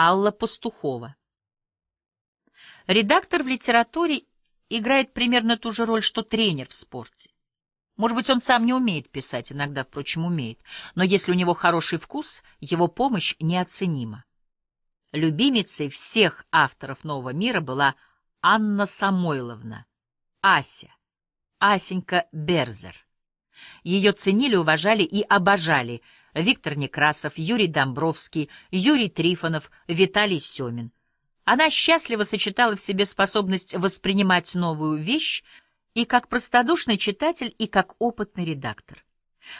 Алла Пастухова. Редактор в литературе играет примерно ту же роль, что тренер в спорте. Может быть, он сам не умеет писать, иногда, впрочем, умеет, но если у него хороший вкус, его помощь неоценима. Любимицей всех авторов «Нового мира» была Анна Самойловна, Ася, Асенька Берзер. Ее ценили, уважали и обожали – Виктор Некрасов, Юрий Домбровский, Юрий Трифонов, Виталий Семин. Она счастливо сочетала в себе способность воспринимать новую вещь и как простодушный читатель, и как опытный редактор.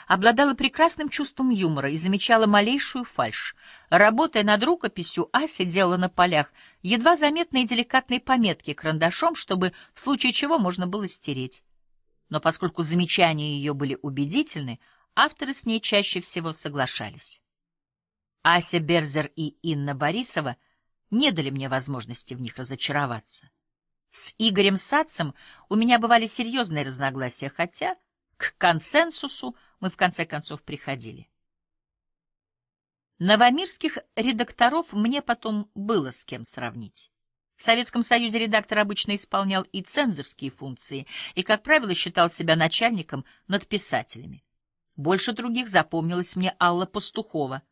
Обладала прекрасным чувством юмора и замечала малейшую фальшь. Работая над рукописью, Ася делала на полях едва заметные деликатные пометки карандашом, чтобы в случае чего можно было стереть. Но поскольку замечания ее были убедительны, авторы с ней чаще всего соглашались. Ася Берзер и Инна Борисова не дали мне возможности в них разочароваться. С Игорем Сацем у меня бывали серьезные разногласия, хотя к консенсусу мы в конце концов приходили. Новомирских редакторов мне потом было с кем сравнить. В Советском Союзе редактор обычно исполнял и цензорские функции, и, как правило, считал себя начальником над писателями. Больше других запомнилась мне Алла Пастухова,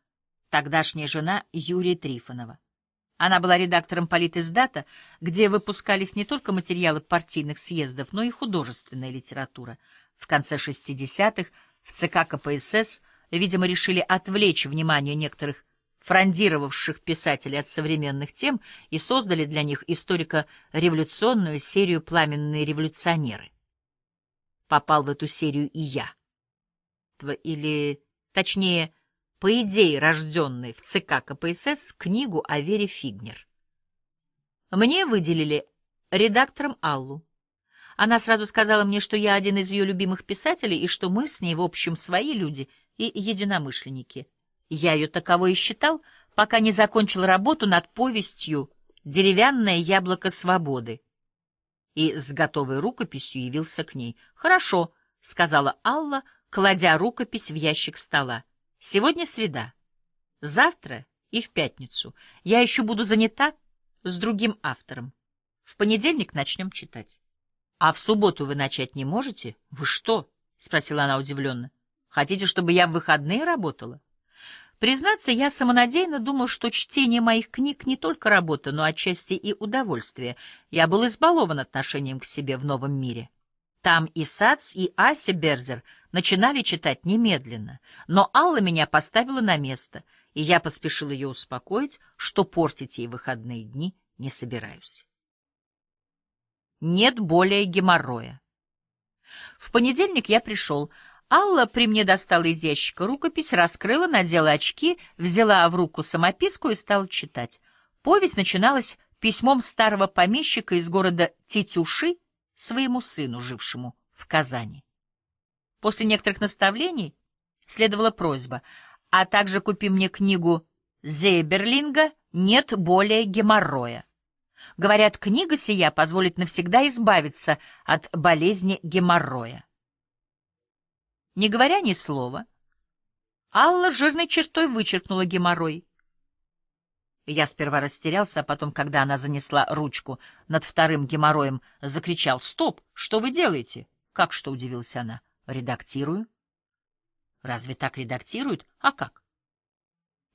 тогдашняя жена Юрия Трифонова. Она была редактором политиздата, где выпускались не только материалы партийных съездов, но и художественная литература. В конце 60-х в ЦК КПСС, видимо, решили отвлечь внимание некоторых фрондировавших писателей от современных тем и создали для них историко-революционную серию «Пламенные революционеры». Попал в эту серию и я детства или, точнее, по идее рожденной в ЦК КПСС, книгу о Вере Фигнер. Мне выделили редактором Аллу. Она сразу сказала мне, что я один из ее любимых писателей и что мы с ней, в общем, свои люди и единомышленники. Я ее таковой и считал, пока не закончил работу над повестью «Деревянное яблоко свободы» и с готовой рукописью явился к ней. «Хорошо», — сказала Алла, — кладя рукопись в ящик стола. «Сегодня среда. Завтра и в пятницу. Я еще буду занята с другим автором. В понедельник начнем читать». «А в субботу вы начать не можете? Вы что?» — спросила она удивленно. «Хотите, чтобы я в выходные работала?» Признаться, я самонадеянно думал, что чтение моих книг не только работа, но отчасти и удовольствие. Я был избалован отношением к себе в новом мире. Там и Сац, и Ася Берзер — начинали читать немедленно, но Алла меня поставила на место, и я поспешил ее успокоить, что портить ей выходные дни не собираюсь. Нет более геморроя. В понедельник я пришел. Алла при мне достала из ящика рукопись, раскрыла, надела очки, взяла в руку самописку и стала читать. Повесть начиналась письмом старого помещика из города Тетюши своему сыну, жившему в Казани. После некоторых наставлений следовала просьба, а также купи мне книгу Зейберлинга «Нет более геморроя». Говорят, книга сия позволит навсегда избавиться от болезни геморроя. Не говоря ни слова, Алла жирной чертой вычеркнула геморрой. Я сперва растерялся, а потом, когда она занесла ручку над вторым геморроем, закричал «Стоп! Что вы делаете?» «Как что?» — удивилась она. Редактирую. Разве так редактируют? А как?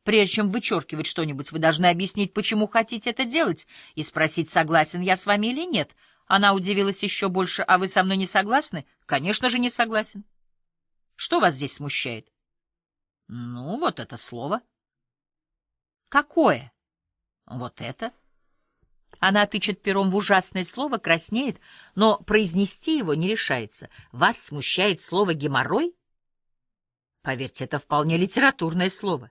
Прежде чем вычеркивать что-нибудь, вы должны объяснить, почему хотите это делать, и спросить, согласен я с вами или нет. Она удивилась еще больше. А вы со мной не согласны? Конечно же, не согласен. Что вас здесь смущает? Ну, вот это слово. Какое? Вот это. Она тычет пером в ужасное слово, краснеет, но произнести его не решается. Вас смущает слово «геморрой»? Поверьте, это вполне литературное слово.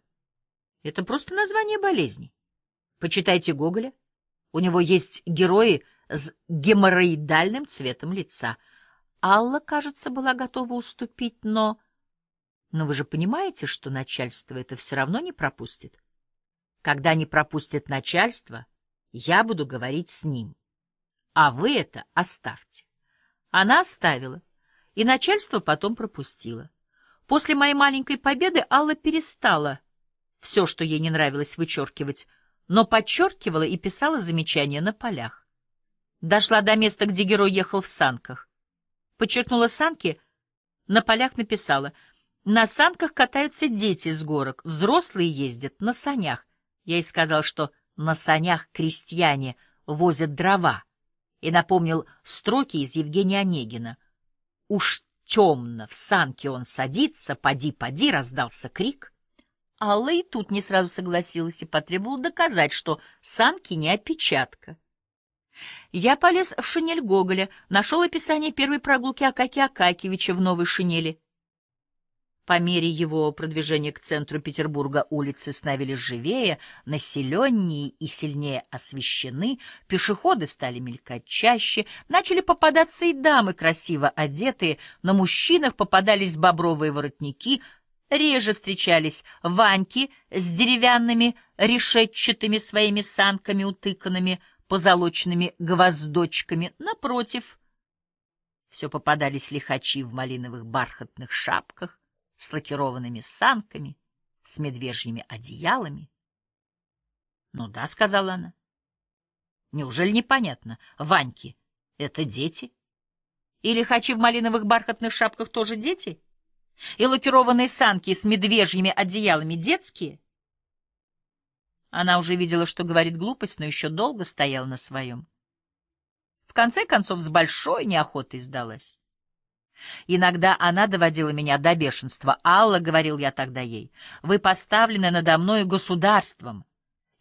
Это просто название болезни. Почитайте Гоголя. У него есть герои с геморроидальным цветом лица. Алла, кажется, была готова уступить, но... Но вы же понимаете, что начальство это все равно не пропустит. Когда не пропустит начальство, я буду говорить с ним. А вы это оставьте. Она оставила, и начальство потом пропустило. После моей маленькой победы Алла перестала все, что ей не нравилось, вычеркивать, но подчеркивала и писала замечания на полях. Дошла до места, где герой ехал в санках. Подчеркнула санки, на полях написала «На санках катаются дети с горок, взрослые ездят на санях». Я ей сказал, что на санях крестьяне возят дрова, и напомнил строки из Евгения Онегина. «Уж темно, в санке он садится, поди, поди!» — раздался крик. Алла и тут не сразу согласилась и потребовала доказать, что санки не опечатка. Я полез в шинель Гоголя, нашел описание первой прогулки Акаки Акакевича в новой шинели. По мере его продвижения к центру Петербурга улицы становились живее, населеннее и сильнее освещены, пешеходы стали мелькать чаще, начали попадаться и дамы, красиво одетые, на мужчинах попадались бобровые воротники, реже встречались ваньки с деревянными решетчатыми своими санками, утыканными позолоченными гвоздочками, напротив — все попадались лихачи в малиновых бархатных шапках, с лакированными санками, с медвежьими одеялами. — Ну да, — сказала она. — Неужели непонятно? Ваньки — это дети? Или хачи в малиновых бархатных шапках тоже дети? И лакированные санки с медвежьими одеялами детские? Она уже видела, что говорит глупость, но еще долго стояла на своем. В конце концов, с большой неохотой сдалась. Иногда она доводила меня до бешенства. «Алла», — говорил я тогда ей, — «вы поставлены надо мной государством,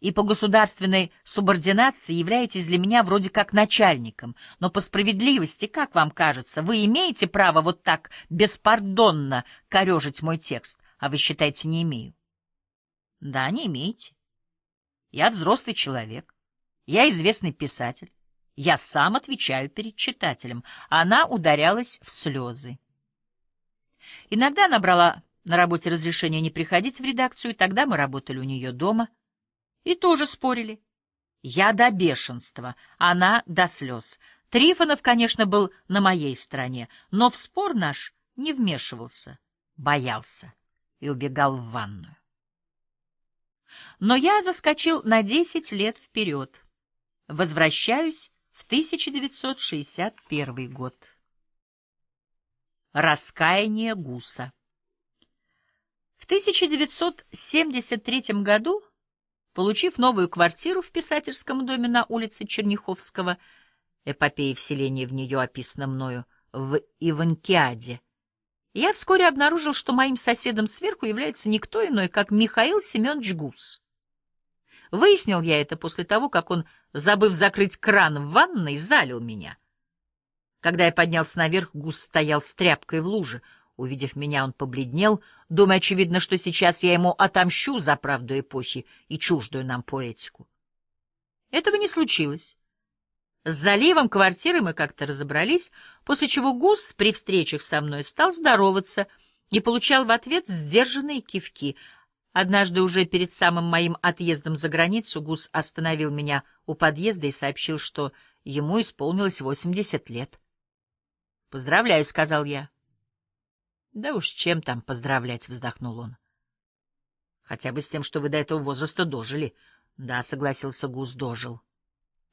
и по государственной субординации являетесь для меня вроде как начальником, но по справедливости, как вам кажется, вы имеете право вот так беспардонно корежить мой текст, а вы считаете, не имею». «Да, не имеете. Я взрослый человек. Я известный писатель. Я сам отвечаю перед читателем. Она ударялась в слезы. Иногда она брала на работе разрешение не приходить в редакцию, и тогда мы работали у нее дома. И тоже спорили. Я до бешенства, она до слез. Трифонов, конечно, был на моей стороне, но в спор наш не вмешивался, боялся и убегал в ванную. Но я заскочил на десять лет вперед. Возвращаюсь в 1961 год. Раскаяние Гуса В 1973 году, получив новую квартиру в писательском доме на улице Черняховского, эпопея вселения в нее описана мною в Иванкиаде, я вскоре обнаружил, что моим соседом сверху является никто иной, как Михаил Семенович Гус. Выяснил я это после того, как он, забыв закрыть кран в ванной, залил меня. Когда я поднялся наверх, гус стоял с тряпкой в луже. Увидев меня, он побледнел, думая, очевидно, что сейчас я ему отомщу за правду эпохи и чуждую нам поэтику. Этого не случилось. С заливом квартиры мы как-то разобрались, после чего гус при встречах со мной стал здороваться и получал в ответ сдержанные кивки — Однажды уже перед самым моим отъездом за границу Гус остановил меня у подъезда и сообщил, что ему исполнилось 80 лет. «Поздравляю», — сказал я. «Да уж чем там поздравлять», — вздохнул он. «Хотя бы с тем, что вы до этого возраста дожили». «Да», — согласился Гус, — «дожил.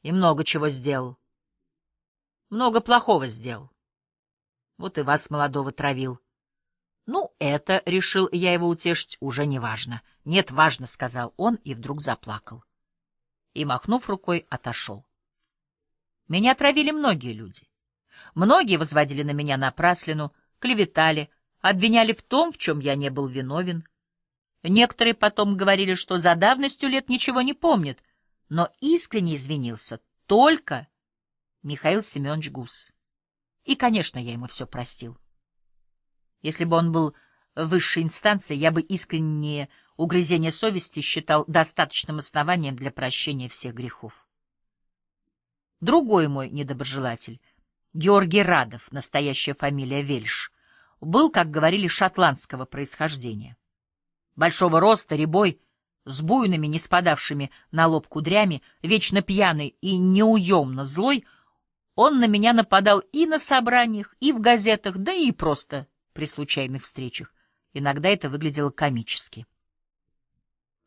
И много чего сделал. Много плохого сделал. Вот и вас, молодого, травил». «Ну, это, — решил я его утешить, — уже не важно». «Нет, важно», — сказал он и вдруг заплакал. И, махнув рукой, отошел. Меня отравили многие люди. Многие возводили на меня напраслину, клеветали, обвиняли в том, в чем я не был виновен. Некоторые потом говорили, что за давностью лет ничего не помнят, но искренне извинился только Михаил Семенович Гус. И, конечно, я ему все простил. Если бы он был высшей инстанцией, я бы искреннее угрызение совести считал достаточным основанием для прощения всех грехов. Другой мой недоброжелатель, Георгий Радов, настоящая фамилия Вельш, был, как говорили, шотландского происхождения. Большого роста, рябой, с буйными, не спадавшими на лоб кудрями, вечно пьяный и неуемно злой, он на меня нападал и на собраниях, и в газетах, да и просто при случайных встречах. Иногда это выглядело комически.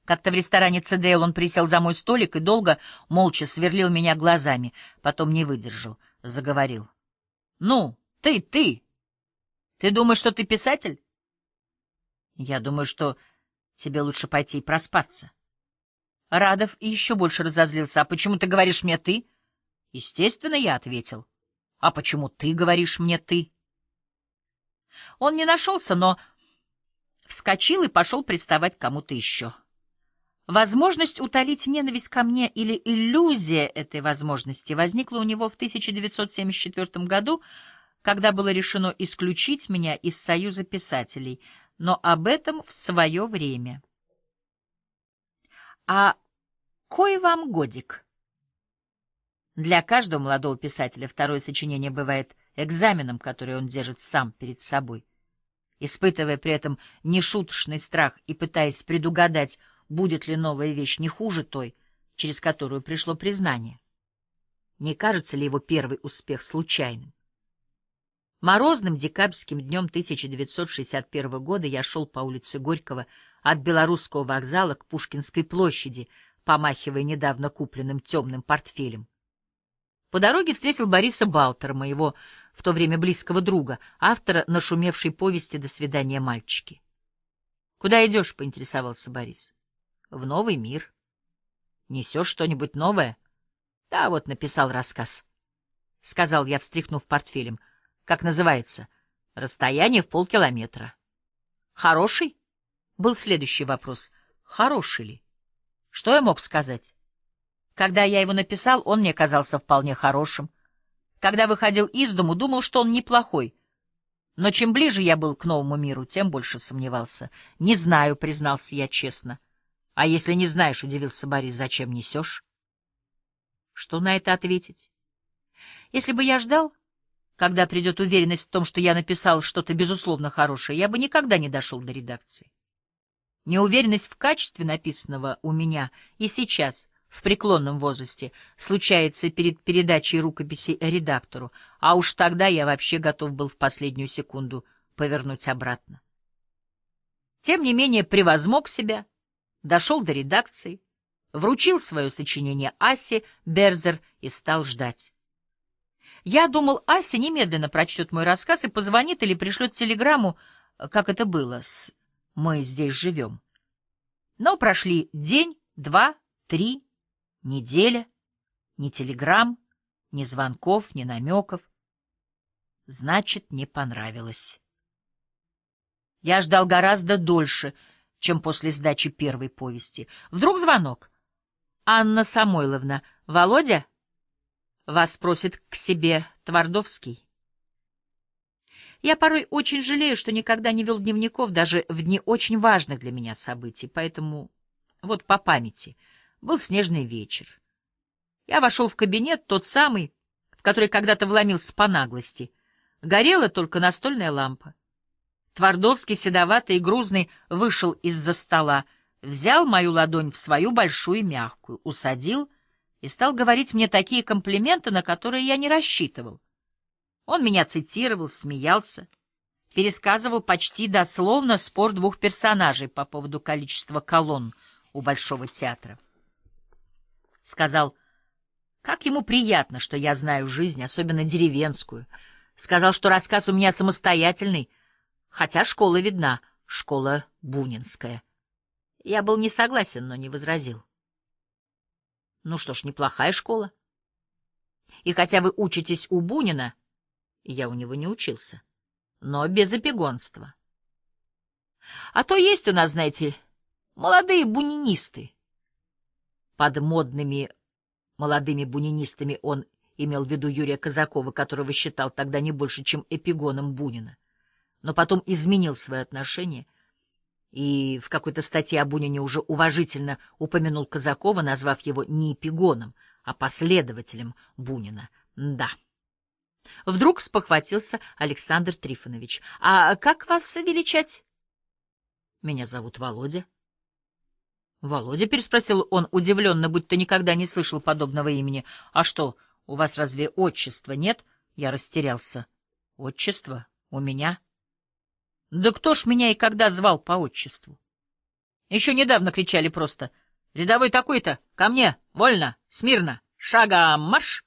Как-то в ресторане ЦДЛ он присел за мой столик и долго, молча сверлил меня глазами, потом не выдержал, заговорил. — Ну, ты, ты! Ты думаешь, что ты писатель? — Я думаю, что тебе лучше пойти и проспаться. Радов еще больше разозлился. — А почему ты говоришь мне «ты»? — Естественно, я ответил. — А почему ты говоришь мне «ты»? Он не нашелся, но вскочил и пошел приставать кому-то еще. Возможность утолить ненависть ко мне или иллюзия этой возможности возникла у него в 1974 году, когда было решено исключить меня из Союза писателей, но об этом в свое время. А кой вам годик? Для каждого молодого писателя второе сочинение бывает Экзаменом, который он держит сам перед собой. Испытывая при этом нешуточный страх и пытаясь предугадать, будет ли новая вещь не хуже той, через которую пришло признание. Не кажется ли его первый успех случайным? Морозным декабрьским днем 1961 года я шел по улице Горького от Белорусского вокзала к Пушкинской площади, помахивая недавно купленным темным портфелем. По дороге встретил Бориса Балтера, моего в то время близкого друга, автора нашумевшей повести «До свидания, мальчики». «Куда идешь?» — поинтересовался Борис. «В новый мир». «Несешь что-нибудь новое?» «Да, вот написал рассказ», — сказал я, встряхнув портфелем. «Как называется?» «Расстояние в полкилометра». «Хороший?» — был следующий вопрос. «Хороший ли?» Что я мог сказать? Когда я его написал, он мне казался вполне хорошим. Когда выходил из дому, думал, что он неплохой. Но чем ближе я был к новому миру, тем больше сомневался. Не знаю, признался я честно. А если не знаешь, удивился Борис, зачем несешь? Что на это ответить? Если бы я ждал, когда придет уверенность в том, что я написал что-то безусловно хорошее, я бы никогда не дошел до редакции. Неуверенность в качестве написанного у меня и сейчас в преклонном возрасте случается перед передачей рукописи редактору, а уж тогда я вообще готов был в последнюю секунду повернуть обратно. Тем не менее превозмог себя, дошел до редакции, вручил свое сочинение Асе Берзер и стал ждать. Я думал, Ася немедленно прочтет мой рассказ и позвонит или пришлет телеграмму, как это было с «Мы здесь живем». Но прошли день, два, три, Неделя, ни телеграмм, ни звонков, ни намеков. Значит, не понравилось. Я ждал гораздо дольше, чем после сдачи первой повести. Вдруг звонок. «Анна Самойловна, Володя?» Вас просит к себе Твардовский. Я порой очень жалею, что никогда не вел дневников даже в дни очень важных для меня событий, поэтому вот по памяти — был снежный вечер. Я вошел в кабинет, тот самый, в который когда-то вломился по наглости. Горела только настольная лампа. Твардовский, седоватый и грузный, вышел из-за стола, взял мою ладонь в свою большую мягкую, усадил и стал говорить мне такие комплименты, на которые я не рассчитывал. Он меня цитировал, смеялся, пересказывал почти дословно спор двух персонажей по поводу количества колонн у Большого театра сказал, как ему приятно, что я знаю жизнь, особенно деревенскую. Сказал, что рассказ у меня самостоятельный, хотя школа видна, школа бунинская. Я был не согласен, но не возразил. Ну что ж, неплохая школа. И хотя вы учитесь у Бунина, я у него не учился, но без опекунства. А то есть у нас, знаете, молодые бунинисты. Под модными молодыми бунинистами он имел в виду Юрия Казакова, которого считал тогда не больше, чем эпигоном Бунина, но потом изменил свое отношение и в какой-то статье о Бунине уже уважительно упомянул Казакова, назвав его не эпигоном, а последователем Бунина. Да. Вдруг спохватился Александр Трифонович. — А как вас величать? — Меня зовут Володя. «Володя?» — переспросил он удивленно, будто никогда не слышал подобного имени. «А что, у вас разве отчества нет?» Я растерялся. «Отчество? У меня?» «Да кто ж меня и когда звал по отчеству?» Еще недавно кричали просто. «Рядовой такой-то! Ко мне! Вольно! Смирно! Шагом марш!»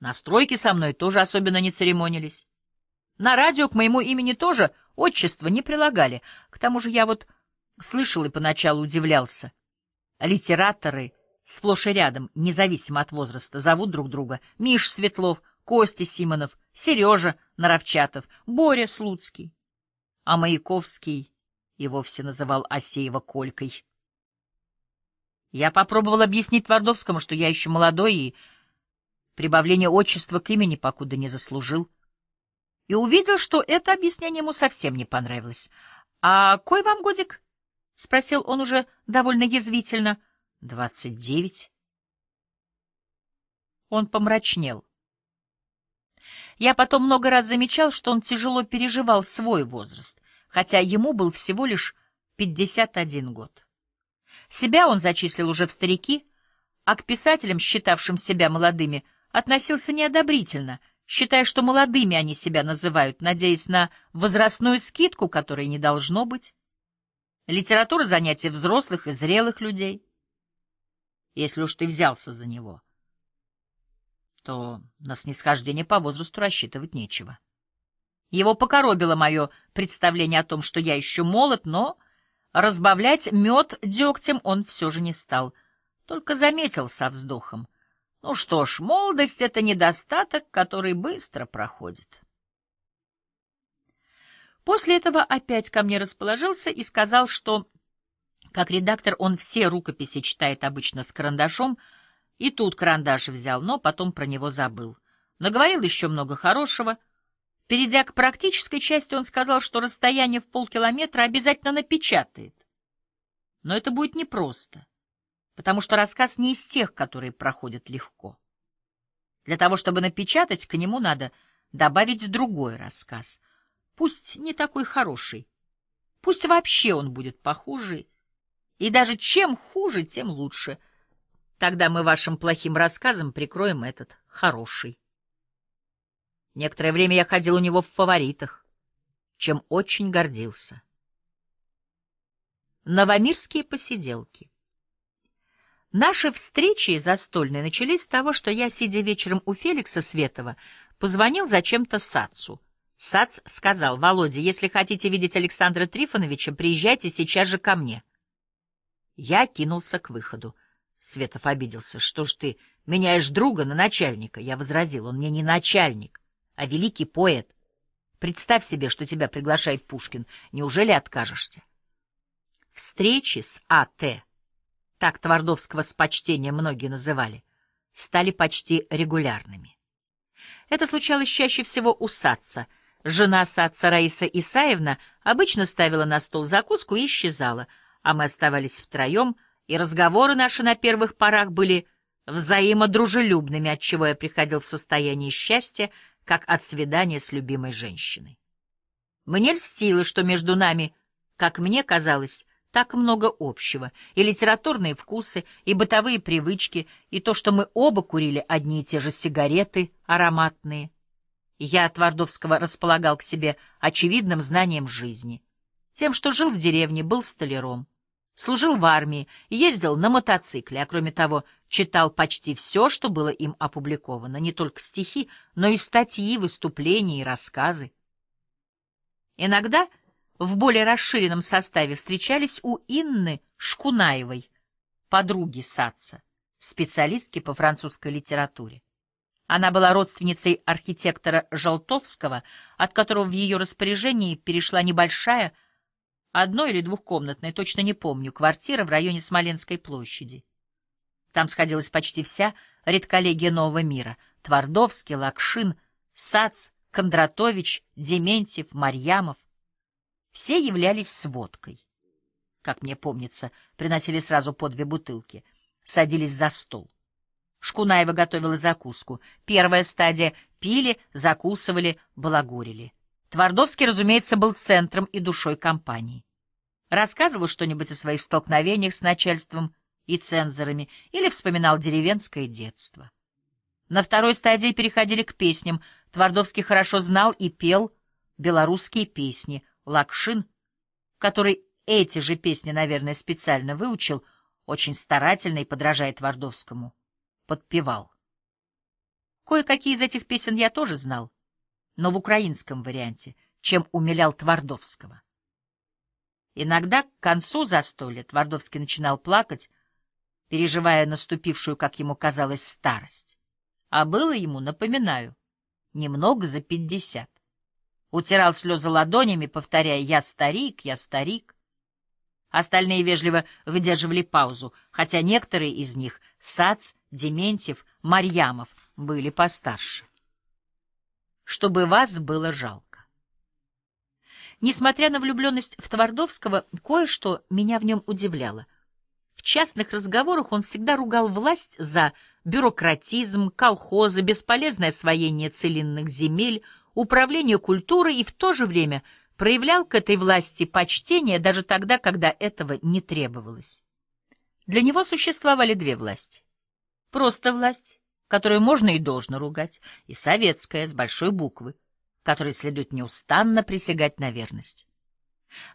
Настройки со мной тоже особенно не церемонились. На радио к моему имени тоже отчество не прилагали. К тому же я вот Слышал и поначалу удивлялся. Литераторы сплошь и рядом, независимо от возраста, зовут друг друга Миш Светлов, Костя Симонов, Сережа Наровчатов, Боря Слуцкий. А Маяковский и вовсе называл Асеева Колькой. Я попробовал объяснить Твардовскому, что я еще молодой и прибавление отчества к имени покуда не заслужил. И увидел, что это объяснение ему совсем не понравилось. — А кой вам годик? — спросил он уже довольно язвительно. — Двадцать девять. Он помрачнел. Я потом много раз замечал, что он тяжело переживал свой возраст, хотя ему был всего лишь пятьдесят один год. Себя он зачислил уже в старики, а к писателям, считавшим себя молодыми, относился неодобрительно, считая, что молодыми они себя называют, надеясь на возрастную скидку, которой не должно быть. Литература — занятие взрослых и зрелых людей. Если уж ты взялся за него, то на снисхождение по возрасту рассчитывать нечего. Его покоробило мое представление о том, что я еще молод, но разбавлять мед дегтем он все же не стал, только заметил со вздохом. Ну что ж, молодость — это недостаток, который быстро проходит. После этого опять ко мне расположился и сказал, что, как редактор, он все рукописи читает обычно с карандашом, и тут карандаш взял, но потом про него забыл. Наговорил еще много хорошего. Перейдя к практической части, он сказал, что расстояние в полкилометра обязательно напечатает. Но это будет непросто, потому что рассказ не из тех, которые проходят легко. Для того, чтобы напечатать, к нему надо добавить другой рассказ — пусть не такой хороший, пусть вообще он будет похуже, и даже чем хуже, тем лучше. Тогда мы вашим плохим рассказом прикроем этот хороший. Некоторое время я ходил у него в фаворитах, чем очень гордился. Новомирские посиделки. Наши встречи застольные начались с того, что я, сидя вечером у Феликса Светова, позвонил зачем-то Сацу — Сац сказал, «Володя, если хотите видеть Александра Трифоновича, приезжайте сейчас же ко мне». Я кинулся к выходу. Светов обиделся. «Что ж ты меняешь друга на начальника?» Я возразил, «Он мне не начальник, а великий поэт. Представь себе, что тебя приглашает Пушкин. Неужели откажешься?» Встречи с А.Т., так Твардовского с почтением многие называли, стали почти регулярными. Это случалось чаще всего у Саца — Жена Садца Раиса Исаевна обычно ставила на стол закуску и исчезала, а мы оставались втроем, и разговоры наши на первых порах были взаимодружелюбными, отчего я приходил в состояние счастья, как от свидания с любимой женщиной. Мне льстило, что между нами, как мне казалось, так много общего, и литературные вкусы, и бытовые привычки, и то, что мы оба курили одни и те же сигареты ароматные — я от Твардовского располагал к себе очевидным знанием жизни. Тем, что жил в деревне, был столяром. Служил в армии, ездил на мотоцикле, а кроме того, читал почти все, что было им опубликовано, не только стихи, но и статьи, выступления и рассказы. Иногда в более расширенном составе встречались у Инны Шкунаевой, подруги Саца, специалистки по французской литературе. Она была родственницей архитектора Желтовского, от которого в ее распоряжении перешла небольшая, одно- или двухкомнатная, точно не помню, квартира в районе Смоленской площади. Там сходилась почти вся редколлегия нового мира — Твардовский, Лакшин, Сац, Кондратович, Дементьев, Марьямов. Все являлись сводкой. Как мне помнится, приносили сразу по две бутылки, садились за стол — Шкунаева готовила закуску. Первая стадия — пили, закусывали, балагурили. Твардовский, разумеется, был центром и душой компании. Рассказывал что-нибудь о своих столкновениях с начальством и цензорами или вспоминал деревенское детство. На второй стадии переходили к песням. Твардовский хорошо знал и пел белорусские песни. Лакшин, который эти же песни, наверное, специально выучил, очень старательно и подражает Твардовскому подпевал. Кое-какие из этих песен я тоже знал, но в украинском варианте, чем умилял Твардовского. Иногда к концу застолья Твардовский начинал плакать, переживая наступившую, как ему казалось, старость. А было ему, напоминаю, немного за пятьдесят. Утирал слезы ладонями, повторяя «Я старик, я старик». Остальные вежливо выдерживали паузу, хотя некоторые из них Сац, Дементьев, Марьямов были постарше. Чтобы вас было жалко. Несмотря на влюбленность в Твардовского, кое-что меня в нем удивляло. В частных разговорах он всегда ругал власть за бюрократизм, колхозы, бесполезное освоение целинных земель, управление культурой и в то же время проявлял к этой власти почтение даже тогда, когда этого не требовалось. Для него существовали две власти. Просто власть, которую можно и должно ругать, и советская, с большой буквы, которой следует неустанно присягать на верность.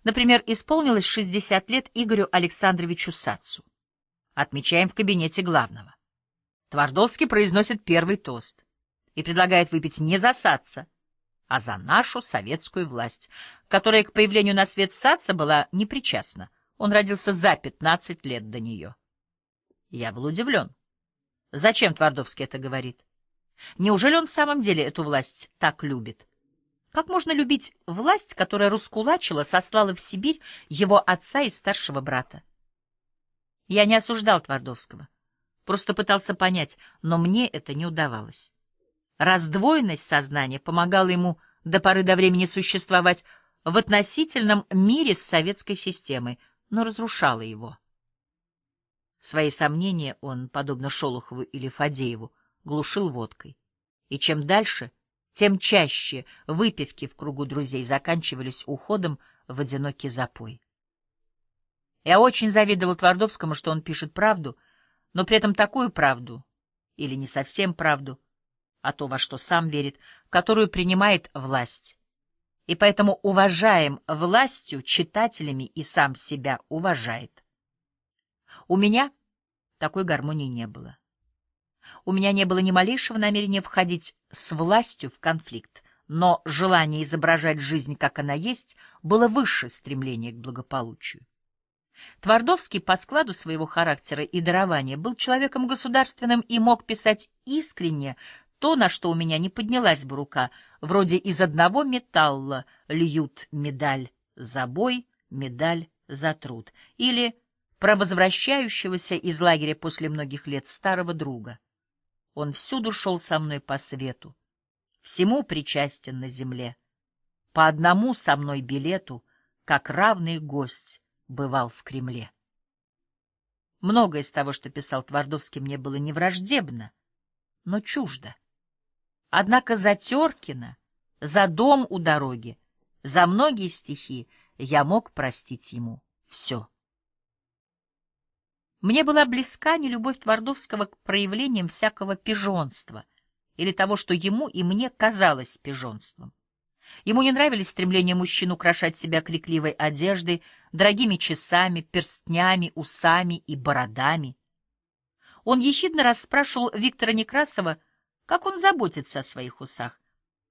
Например, исполнилось 60 лет Игорю Александровичу Сацу. Отмечаем в кабинете главного. Твардовский произносит первый тост и предлагает выпить не за Саца, а за нашу советскую власть, которая к появлению на свет Саца была непричастна, он родился за 15 лет до нее. Я был удивлен. Зачем Твардовский это говорит? Неужели он в самом деле эту власть так любит? Как можно любить власть, которая раскулачила, сослала в Сибирь его отца и старшего брата? Я не осуждал Твардовского. Просто пытался понять, но мне это не удавалось. Раздвоенность сознания помогала ему до поры до времени существовать в относительном мире с советской системой — но разрушала его. Свои сомнения он, подобно Шолохову или Фадееву, глушил водкой. И чем дальше, тем чаще выпивки в кругу друзей заканчивались уходом в одинокий запой. Я очень завидовал Твардовскому, что он пишет правду, но при этом такую правду, или не совсем правду, а то, во что сам верит, которую принимает власть и поэтому уважаем властью, читателями и сам себя уважает. У меня такой гармонии не было. У меня не было ни малейшего намерения входить с властью в конфликт, но желание изображать жизнь, как она есть, было выше стремления к благополучию. Твардовский по складу своего характера и дарования был человеком государственным и мог писать искренне, то, на что у меня не поднялась бы рука, вроде из одного металла льют медаль за бой, медаль за труд, или про возвращающегося из лагеря после многих лет старого друга. Он всюду шел со мной по свету, всему причастен на земле, по одному со мной билету, как равный гость бывал в Кремле. Многое из того, что писал Твардовский, мне было не враждебно, но чуждо. Однако за Теркина, за дом у дороги, за многие стихи я мог простить ему все. Мне была близка не любовь Твардовского к проявлениям всякого пижонства или того, что ему и мне казалось пижонством. Ему не нравились стремления мужчин украшать себя крикливой одеждой, дорогими часами, перстнями, усами и бородами. Он ехидно расспрашивал Виктора Некрасова как он заботится о своих усах?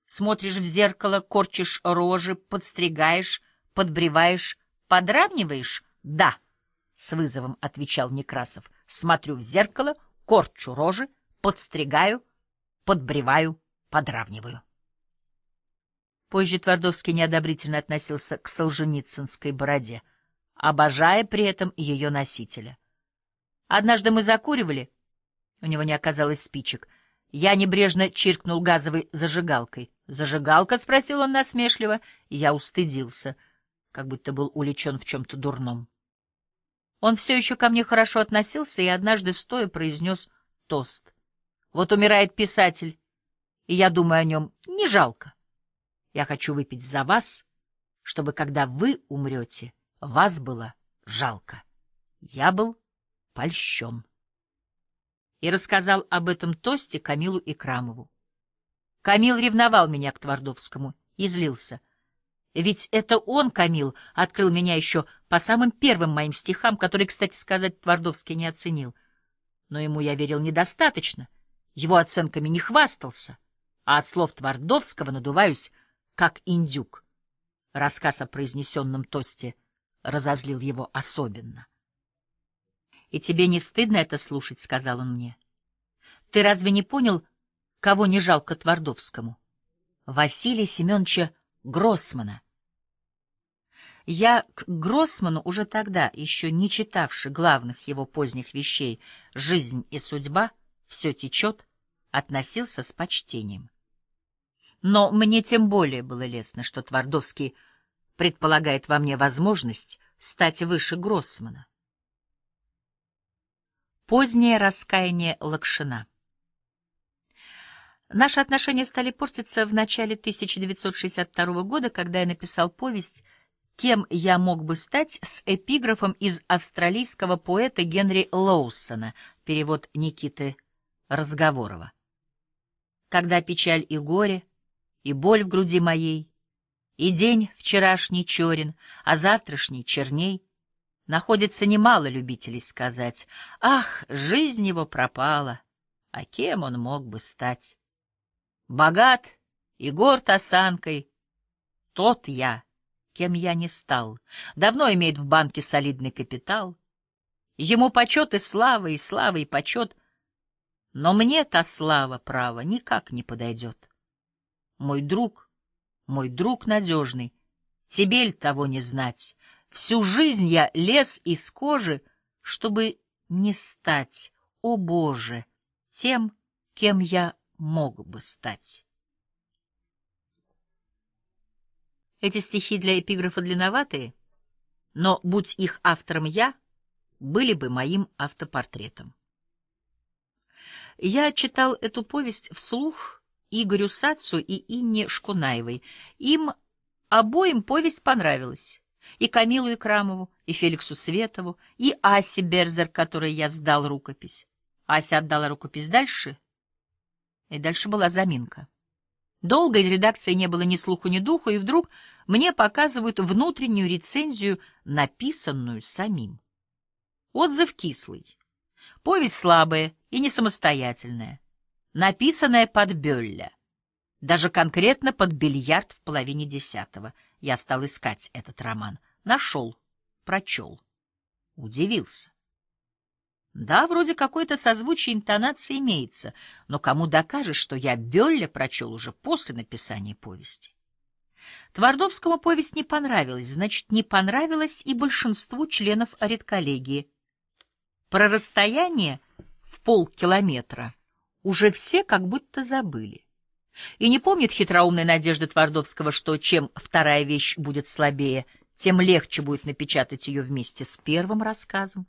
Смотришь в зеркало, корчишь рожи, подстригаешь, подбриваешь, подравниваешь? Да, с вызовом отвечал Некрасов. Смотрю в зеркало, корчу рожи, подстригаю, подбриваю, подравниваю. Позже Твардовский неодобрительно относился к солженицынской бороде, обожая при этом ее носителя. Однажды мы закуривали, у него не оказалось спичек, я небрежно чиркнул газовой зажигалкой. «Зажигалка?» — спросил он насмешливо. Я устыдился, как будто был уличен в чем-то дурном. Он все еще ко мне хорошо относился и однажды стоя произнес тост. «Вот умирает писатель, и я думаю о нем. Не жалко. Я хочу выпить за вас, чтобы, когда вы умрете, вас было жалко». Я был польщен и рассказал об этом тосте Камилу и Крамову. Камил ревновал меня к Твардовскому и злился. Ведь это он, Камил, открыл меня еще по самым первым моим стихам, которые, кстати сказать, Твардовский не оценил. Но ему я верил недостаточно, его оценками не хвастался, а от слов Твардовского надуваюсь, как индюк. Рассказ о произнесенном тосте разозлил его особенно. «И тебе не стыдно это слушать?» — сказал он мне. «Ты разве не понял, кого не жалко Твардовскому?» «Василия Семеновича Гроссмана». Я к Гроссману уже тогда, еще не читавши главных его поздних вещей «Жизнь и судьба», «Все течет», относился с почтением. Но мне тем более было лестно, что Твардовский предполагает во мне возможность стать выше Гроссмана. Позднее раскаяние Лакшина. Наши отношения стали портиться в начале 1962 года, когда я написал повесть «Кем я мог бы стать» с эпиграфом из австралийского поэта Генри Лоусона, перевод Никиты Разговорова. Когда печаль и горе, и боль в груди моей, и день вчерашний черен, а завтрашний черней, Находится немало любителей сказать «Ах, жизнь его пропала, а кем он мог бы стать?» Богат и горд осанкой, тот я, кем я не стал, давно имеет в банке солидный капитал. Ему почет и слава, и слава, и почет, но мне та слава, право, никак не подойдет. Мой друг, мой друг надежный, тебе ль того не знать, Всю жизнь я лез из кожи, чтобы не стать, о Боже, тем, кем я мог бы стать. Эти стихи для эпиграфа длинноватые, но, будь их автором я, были бы моим автопортретом. Я читал эту повесть вслух Игорю Сацу и Инне Шкунаевой. Им обоим повесть понравилась и Камилу Икрамову, и Феликсу Светову, и Асе Берзер, которой я сдал рукопись. Ася отдала рукопись дальше, и дальше была заминка. Долго из редакции не было ни слуху, ни духу, и вдруг мне показывают внутреннюю рецензию, написанную самим. Отзыв кислый. Повесть слабая и не самостоятельная, написанная под Бёлля, даже конкретно под бильярд в половине десятого — я стал искать этот роман. Нашел, прочел. Удивился. Да, вроде какой то созвучие интонации имеется, но кому докажешь, что я Бёлля прочел уже после написания повести? Твардовскому повесть не понравилась, значит, не понравилась и большинству членов редколлегии. Про расстояние в полкилометра уже все как будто забыли и не помнит хитроумной надежды Твардовского, что чем вторая вещь будет слабее, тем легче будет напечатать ее вместе с первым рассказом.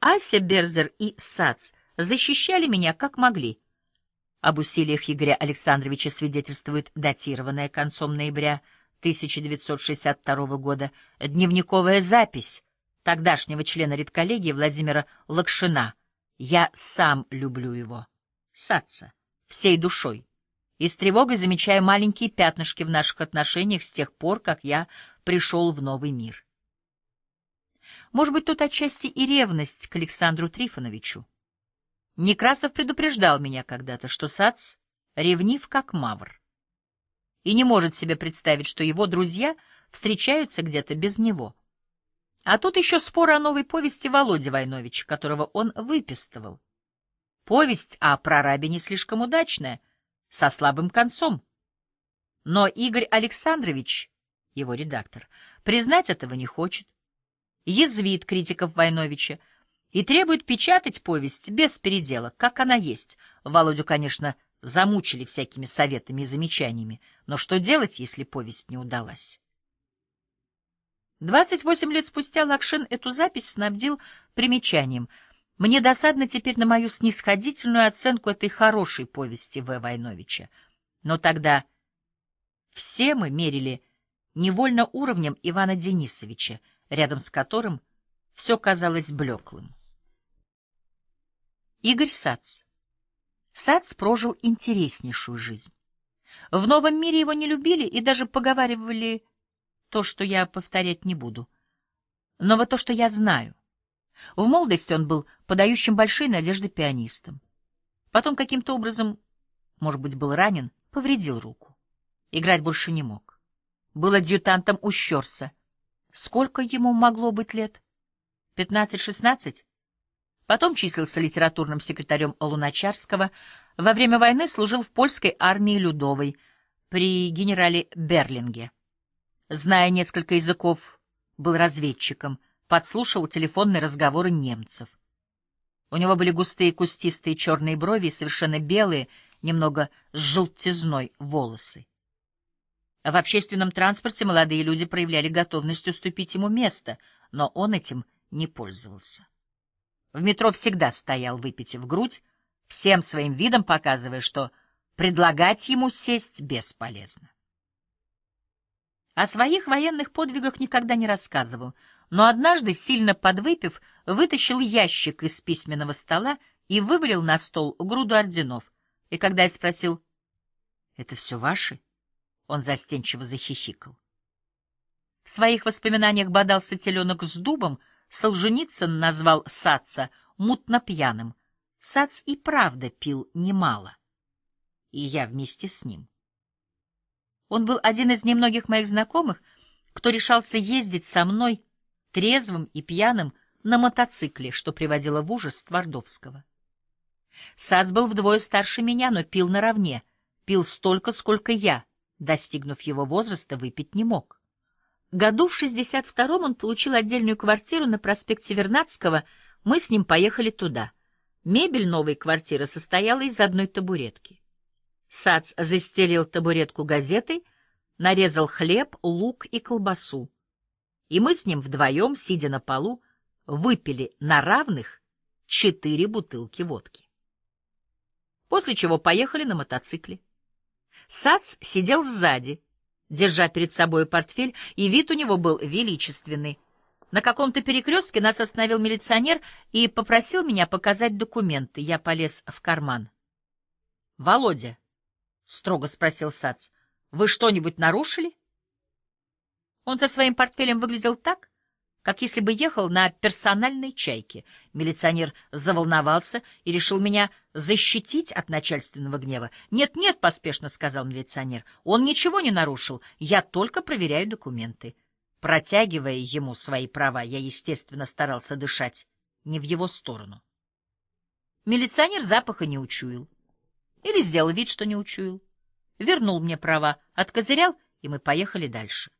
Ася Берзер и Сац защищали меня как могли. Об усилиях Игоря Александровича свидетельствует датированная концом ноября 1962 года дневниковая запись тогдашнего члена редколлегии Владимира Лакшина «Я сам люблю его». Саца. Всей душой и с тревогой замечая маленькие пятнышки в наших отношениях с тех пор, как я пришел в новый мир. Может быть, тут отчасти и ревность к Александру Трифоновичу. Некрасов предупреждал меня когда-то, что Сац ревнив как мавр и не может себе представить, что его друзья встречаются где-то без него. А тут еще споры о новой повести Володи Войновича, которого он выписывал. Повесть о прорабе не слишком удачная — со слабым концом. Но Игорь Александрович, его редактор, признать этого не хочет. Язвит критиков Войновича и требует печатать повесть без передела, как она есть. Володю, конечно, замучили всякими советами и замечаниями, но что делать, если повесть не удалась? 28 лет спустя Лакшин эту запись снабдил примечанием — мне досадно теперь на мою снисходительную оценку этой хорошей повести В. Войновича. Но тогда все мы мерили невольно уровнем Ивана Денисовича, рядом с которым все казалось блеклым. Игорь Сац. Сац прожил интереснейшую жизнь. В новом мире его не любили и даже поговаривали то, что я повторять не буду. Но вот то, что я знаю, в молодости он был подающим большие надежды пианистом. Потом каким-то образом, может быть, был ранен, повредил руку. Играть больше не мог. Был адъютантом у Щерса. Сколько ему могло быть лет? Пятнадцать-шестнадцать? Потом числился литературным секретарем Луначарского. Во время войны служил в польской армии Людовой при генерале Берлинге. Зная несколько языков, был разведчиком — подслушивал телефонные разговоры немцев. У него были густые кустистые черные брови и совершенно белые, немного с желтизной волосы. В общественном транспорте молодые люди проявляли готовность уступить ему место, но он этим не пользовался. В метро всегда стоял, выпитив грудь, всем своим видом показывая, что предлагать ему сесть бесполезно. О своих военных подвигах никогда не рассказывал — но однажды, сильно подвыпив, вытащил ящик из письменного стола и вывалил на стол груду орденов. И когда я спросил, «Это все ваши?» Он застенчиво захихикал. В своих воспоминаниях бодался теленок с дубом, Солженицын назвал Саца мутно пьяным. Сац и правда пил немало. И я вместе с ним. Он был один из немногих моих знакомых, кто решался ездить со мной трезвым и пьяным на мотоцикле, что приводило в ужас Твардовского. Сац был вдвое старше меня, но пил наравне, пил столько, сколько я, достигнув его возраста, выпить не мог. Году в 62-м он получил отдельную квартиру на проспекте Вернадского, мы с ним поехали туда. Мебель новой квартиры состояла из одной табуретки. Сац застелил табуретку газетой, нарезал хлеб, лук и колбасу и мы с ним вдвоем, сидя на полу, выпили на равных четыре бутылки водки. После чего поехали на мотоцикле. Сац сидел сзади, держа перед собой портфель, и вид у него был величественный. На каком-то перекрестке нас остановил милиционер и попросил меня показать документы. Я полез в карман. — Володя, — строго спросил Сац, — вы что-нибудь нарушили? — он со своим портфелем выглядел так, как если бы ехал на персональной чайке. Милиционер заволновался и решил меня защитить от начальственного гнева. «Нет-нет», — поспешно сказал милиционер, — «он ничего не нарушил, я только проверяю документы». Протягивая ему свои права, я, естественно, старался дышать не в его сторону. Милиционер запаха не учуял. Или сделал вид, что не учуял. Вернул мне права, откозырял, и мы поехали дальше.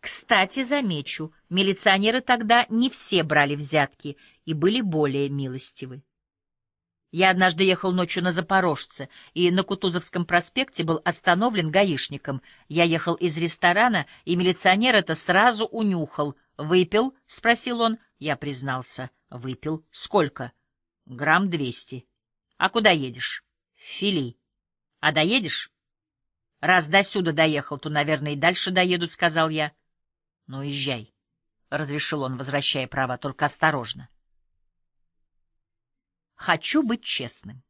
Кстати, замечу, милиционеры тогда не все брали взятки и были более милостивы. Я однажды ехал ночью на Запорожце, и на Кутузовском проспекте был остановлен гаишником. Я ехал из ресторана, и милиционер это сразу унюхал. «Выпил?» — спросил он. Я признался. «Выпил. Сколько?» «Грамм двести». «А куда едешь?» Фили». «А доедешь?» «Раз до сюда доехал, то, наверное, и дальше доеду», — сказал я. «Ну, езжай», — разрешил он, возвращая права, — «только осторожно». Хочу быть честным.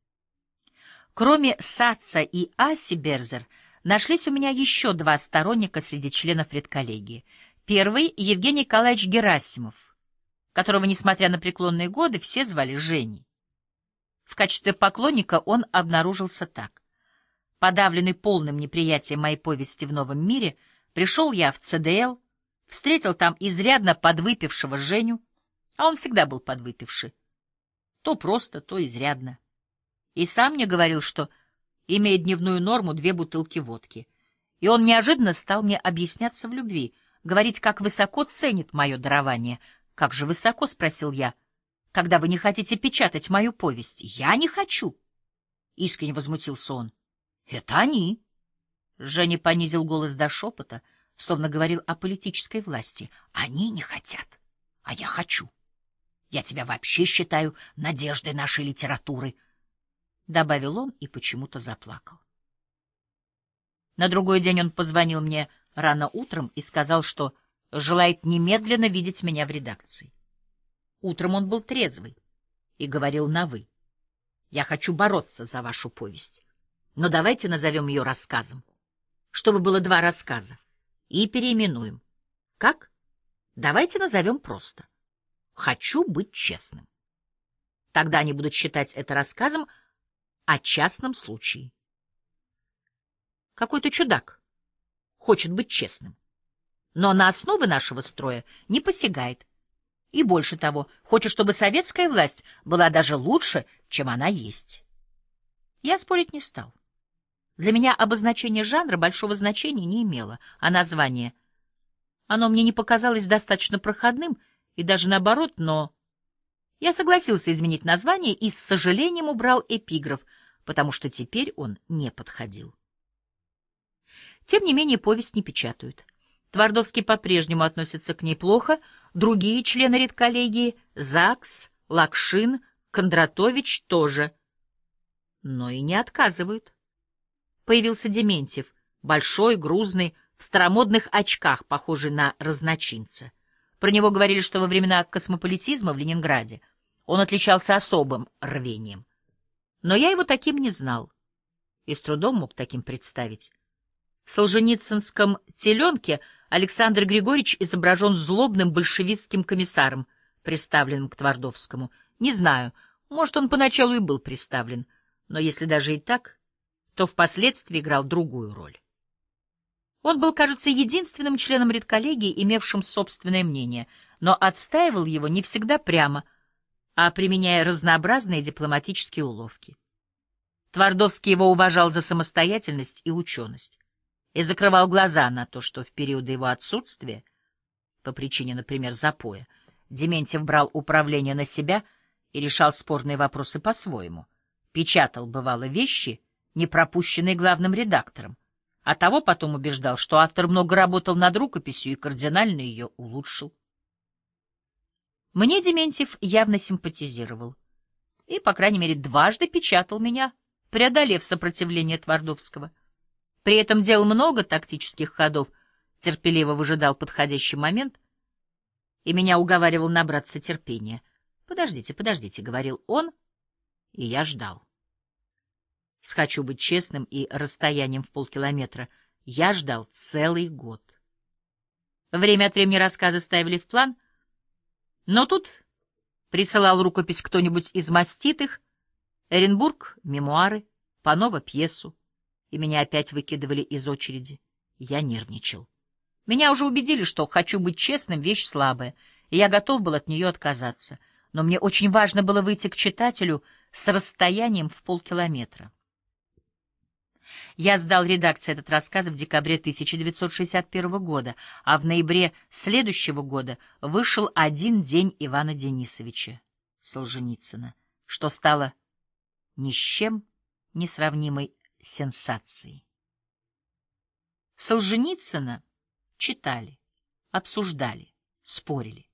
Кроме Саца и Аси Берзер, нашлись у меня еще два сторонника среди членов редколлегии. Первый — Евгений Николаевич Герасимов, которого, несмотря на преклонные годы, все звали Женей. В качестве поклонника он обнаружился так. Подавленный полным неприятием моей повести в новом мире, пришел я в ЦДЛ, Встретил там изрядно подвыпившего Женю, а он всегда был подвыпивший. То просто, то изрядно. И сам мне говорил, что имеет дневную норму две бутылки водки. И он неожиданно стал мне объясняться в любви, говорить, как высоко ценит мое дарование. «Как же высоко?» — спросил я. «Когда вы не хотите печатать мою повесть?» «Я не хочу!» — искренне возмутился он. «Это они!» Женя понизил голос до шепота — словно говорил о политической власти. Они не хотят, а я хочу. Я тебя вообще считаю надеждой нашей литературы, — добавил он и почему-то заплакал. На другой день он позвонил мне рано утром и сказал, что желает немедленно видеть меня в редакции. Утром он был трезвый и говорил на «вы». «Я хочу бороться за вашу повесть, но давайте назовем ее рассказом, чтобы было два рассказа и переименуем. Как? Давайте назовем просто. «Хочу быть честным». Тогда они будут считать это рассказом о частном случае. Какой-то чудак хочет быть честным, но на основы нашего строя не посягает. И больше того, хочет, чтобы советская власть была даже лучше, чем она есть. Я спорить не стал. Для меня обозначение жанра большого значения не имело, а название... Оно мне не показалось достаточно проходным, и даже наоборот, но... Я согласился изменить название и с сожалением убрал эпиграф, потому что теперь он не подходил. Тем не менее, повесть не печатают. Твардовский по-прежнему относится к ней плохо, другие члены редколлегии — Закс, Лакшин, Кондратович — тоже. Но и не отказывают появился Дементьев, большой, грузный, в старомодных очках, похожий на разночинца. Про него говорили, что во времена космополитизма в Ленинграде он отличался особым рвением. Но я его таким не знал и с трудом мог таким представить. В Солженицынском «Теленке» Александр Григорьевич изображен злобным большевистским комиссаром, приставленным к Твардовскому. Не знаю, может, он поначалу и был приставлен, но если даже и так, то впоследствии играл другую роль. Он был, кажется, единственным членом редколлегии, имевшим собственное мнение, но отстаивал его не всегда прямо, а применяя разнообразные дипломатические уловки. Твардовский его уважал за самостоятельность и ученость и закрывал глаза на то, что в периоды его отсутствия, по причине, например, запоя, Дементьев брал управление на себя и решал спорные вопросы по-своему, печатал, бывало, вещи — не пропущенные главным редактором, а того потом убеждал, что автор много работал над рукописью и кардинально ее улучшил. Мне Дементьев явно симпатизировал и, по крайней мере, дважды печатал меня, преодолев сопротивление Твардовского. При этом делал много тактических ходов, терпеливо выжидал подходящий момент и меня уговаривал набраться терпения. «Подождите, подождите», — говорил он, и я ждал с «хочу быть честным» и расстоянием в полкилометра, я ждал целый год. Время от времени рассказы ставили в план, но тут присылал рукопись кто-нибудь из маститых, Эренбург — мемуары, Панова — пьесу, и меня опять выкидывали из очереди. Я нервничал. Меня уже убедили, что «хочу быть честным» — вещь слабая, и я готов был от нее отказаться, но мне очень важно было выйти к читателю с расстоянием в полкилометра. Я сдал редакции этот рассказ в декабре 1961 года, а в ноябре следующего года вышел «Один день Ивана Денисовича» Солженицына, что стало ни с чем несравнимой сенсацией. Солженицына читали, обсуждали, спорили.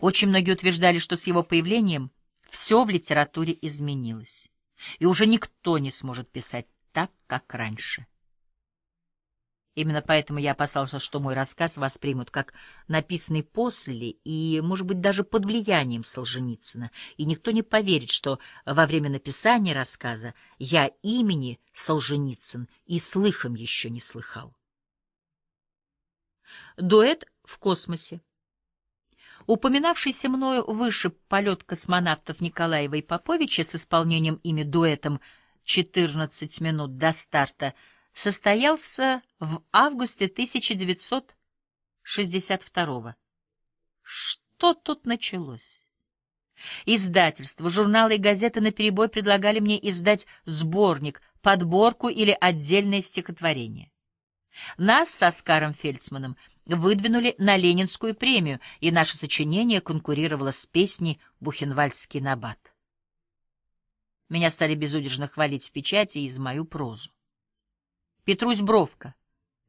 Очень многие утверждали, что с его появлением все в литературе изменилось, и уже никто не сможет писать так, как раньше. Именно поэтому я опасался, что мой рассказ воспримут как написанный после и, может быть, даже под влиянием Солженицына, и никто не поверит, что во время написания рассказа я имени Солженицын и слыхом еще не слыхал. Дуэт в космосе. Упоминавшийся мною выше полет космонавтов Николаева и Поповича с исполнением ими дуэтом 14 минут до старта, состоялся в августе 1962 года. Что тут началось? Издательства, журналы и газеты наперебой предлагали мне издать сборник, подборку или отдельное стихотворение. Нас со Скаром Фельдсманом выдвинули на Ленинскую премию, и наше сочинение конкурировало с песней «Бухенвальдский набат». Меня стали безудержно хвалить в печати и за мою прозу. Петрусь Бровко,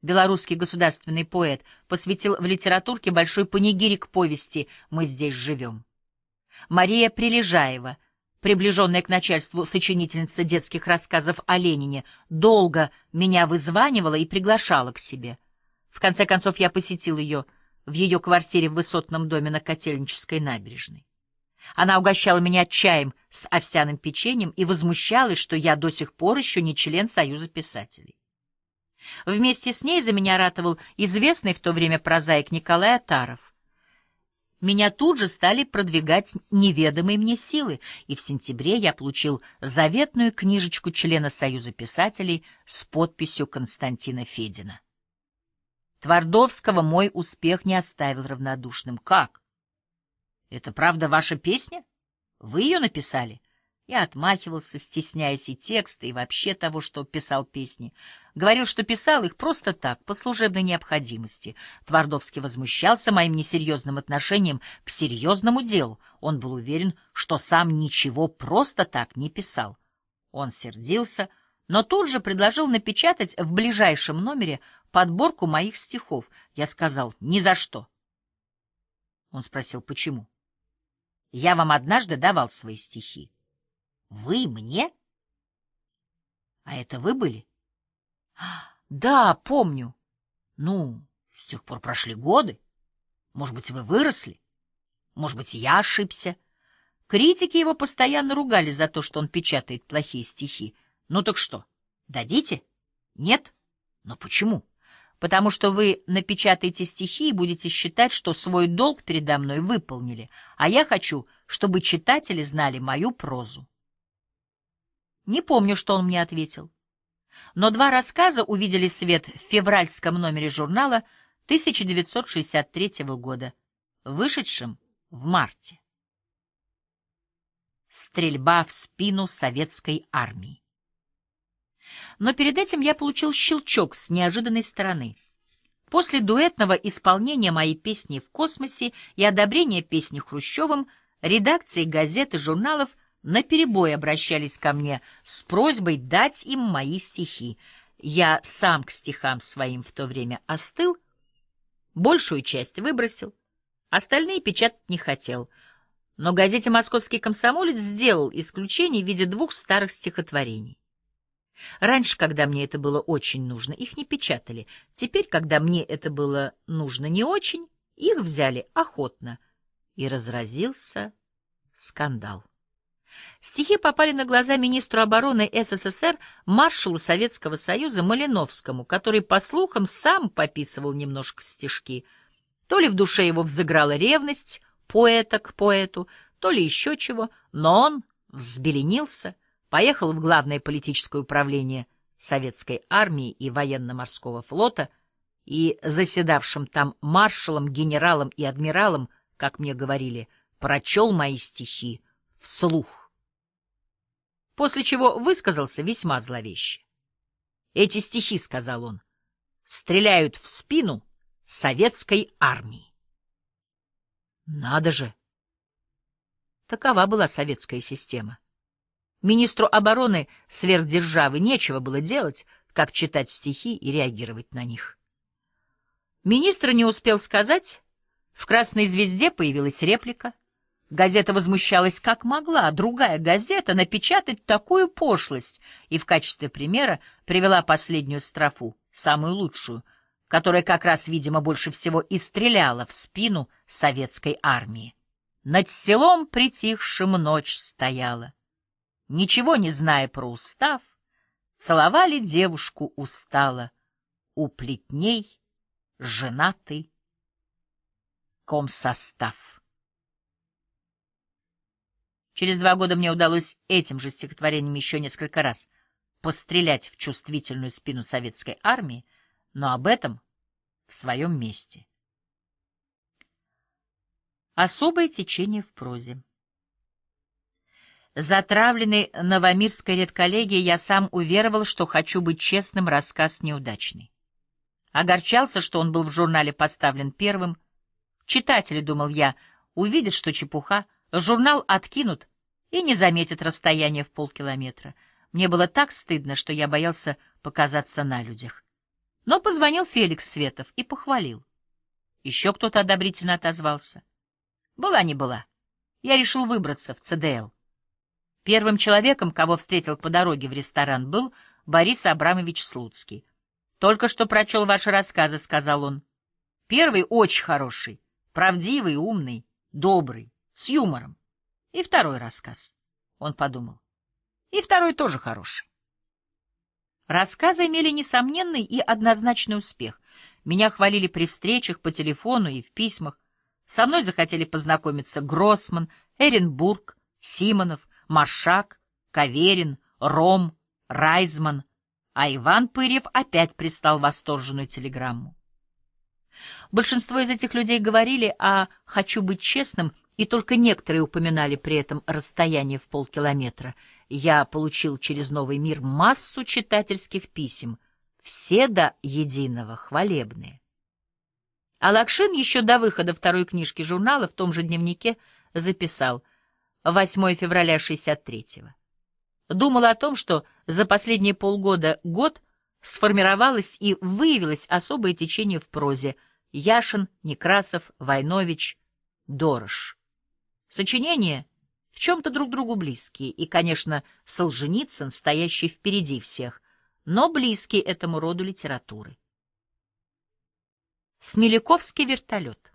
белорусский государственный поэт, посвятил в литературке большой панигирик повести «Мы здесь живем». Мария Прилежаева, приближенная к начальству сочинительница детских рассказов о Ленине, долго меня вызванивала и приглашала к себе. В конце концов я посетил ее в ее квартире в высотном доме на Котельнической набережной. Она угощала меня чаем с овсяным печеньем и возмущалась, что я до сих пор еще не член Союза писателей. Вместе с ней за меня ратовал известный в то время прозаик Николай Атаров. Меня тут же стали продвигать неведомые мне силы, и в сентябре я получил заветную книжечку члена Союза писателей с подписью Константина Федина. Твардовского мой успех не оставил равнодушным. Как? «Это правда ваша песня? Вы ее написали?» Я отмахивался, стесняясь и текста, и вообще того, что писал песни. Говорил, что писал их просто так, по служебной необходимости. Твардовский возмущался моим несерьезным отношением к серьезному делу. Он был уверен, что сам ничего просто так не писал. Он сердился, но тут же предложил напечатать в ближайшем номере подборку моих стихов. Я сказал «ни за что». Он спросил «почему?» Я вам однажды давал свои стихи. Вы мне? А это вы были? Да, помню. Ну, с тех пор прошли годы. Может быть, вы выросли? Может быть, я ошибся? Критики его постоянно ругали за то, что он печатает плохие стихи. Ну так что, дадите? Нет? Но почему? — потому что вы напечатаете стихи и будете считать, что свой долг передо мной выполнили, а я хочу, чтобы читатели знали мою прозу. Не помню, что он мне ответил. Но два рассказа увидели свет в февральском номере журнала 1963 года, вышедшем в марте. Стрельба в спину советской армии но перед этим я получил щелчок с неожиданной стороны. После дуэтного исполнения моей песни в космосе и одобрения песни Хрущевым редакции газет и журналов наперебой обращались ко мне с просьбой дать им мои стихи. Я сам к стихам своим в то время остыл, большую часть выбросил, остальные печатать не хотел. Но газете «Московский комсомолец» сделал исключение в виде двух старых стихотворений. Раньше, когда мне это было очень нужно, их не печатали. Теперь, когда мне это было нужно не очень, их взяли охотно. И разразился скандал. Стихи попали на глаза министру обороны СССР, маршалу Советского Союза Малиновскому, который, по слухам, сам пописывал немножко стишки. То ли в душе его взыграла ревность поэта к поэту, то ли еще чего, но он взбеленился — поехал в Главное политическое управление Советской армии и военно-морского флота и заседавшим там маршалом, генералом и адмиралом, как мне говорили, прочел мои стихи вслух. После чего высказался весьма зловеще. Эти стихи, — сказал он, — стреляют в спину советской армии. Надо же! Такова была советская система. Министру обороны сверхдержавы нечего было делать, как читать стихи и реагировать на них. Министр не успел сказать. В «Красной звезде» появилась реплика. Газета возмущалась как могла, а другая газета напечатать такую пошлость и в качестве примера привела последнюю строфу, самую лучшую, которая как раз, видимо, больше всего и стреляла в спину советской армии. Над селом притихшим ночь стояла ничего не зная про устав, целовали девушку устало у плетней женатый комсостав. Через два года мне удалось этим же стихотворением еще несколько раз пострелять в чувствительную спину советской армии, но об этом в своем месте. Особое течение в прозе. Затравленный новомирской редколлегией, я сам уверовал, что хочу быть честным, рассказ неудачный. Огорчался, что он был в журнале поставлен первым. Читатели, думал я, увидят, что чепуха, журнал откинут и не заметят расстояние в полкилометра. Мне было так стыдно, что я боялся показаться на людях. Но позвонил Феликс Светов и похвалил. Еще кто-то одобрительно отозвался. Была не была. Я решил выбраться в ЦДЛ. Первым человеком, кого встретил по дороге в ресторан, был Борис Абрамович Слуцкий. «Только что прочел ваши рассказы», — сказал он. «Первый очень хороший, правдивый, умный, добрый, с юмором. И второй рассказ», — он подумал. «И второй тоже хороший». Рассказы имели несомненный и однозначный успех. Меня хвалили при встречах, по телефону и в письмах. Со мной захотели познакомиться Гроссман, Эренбург, Симонов, Маршак, Каверин, Ром, Райзман, а Иван Пырьев опять пристал восторженную телеграмму. Большинство из этих людей говорили о «хочу быть честным», и только некоторые упоминали при этом расстояние в полкилометра. Я получил через «Новый мир» массу читательских писем, все до единого хвалебные. А Лакшин еще до выхода второй книжки журнала в том же дневнике записал — 8 февраля 63-го. Думала о том, что за последние полгода-год сформировалось и выявилось особое течение в прозе Яшин, Некрасов, Войнович, Дорож. Сочинения в чем-то друг другу близкие, и, конечно, Солженицын, стоящий впереди всех, но близкий этому роду литературы. Смеляковский вертолет.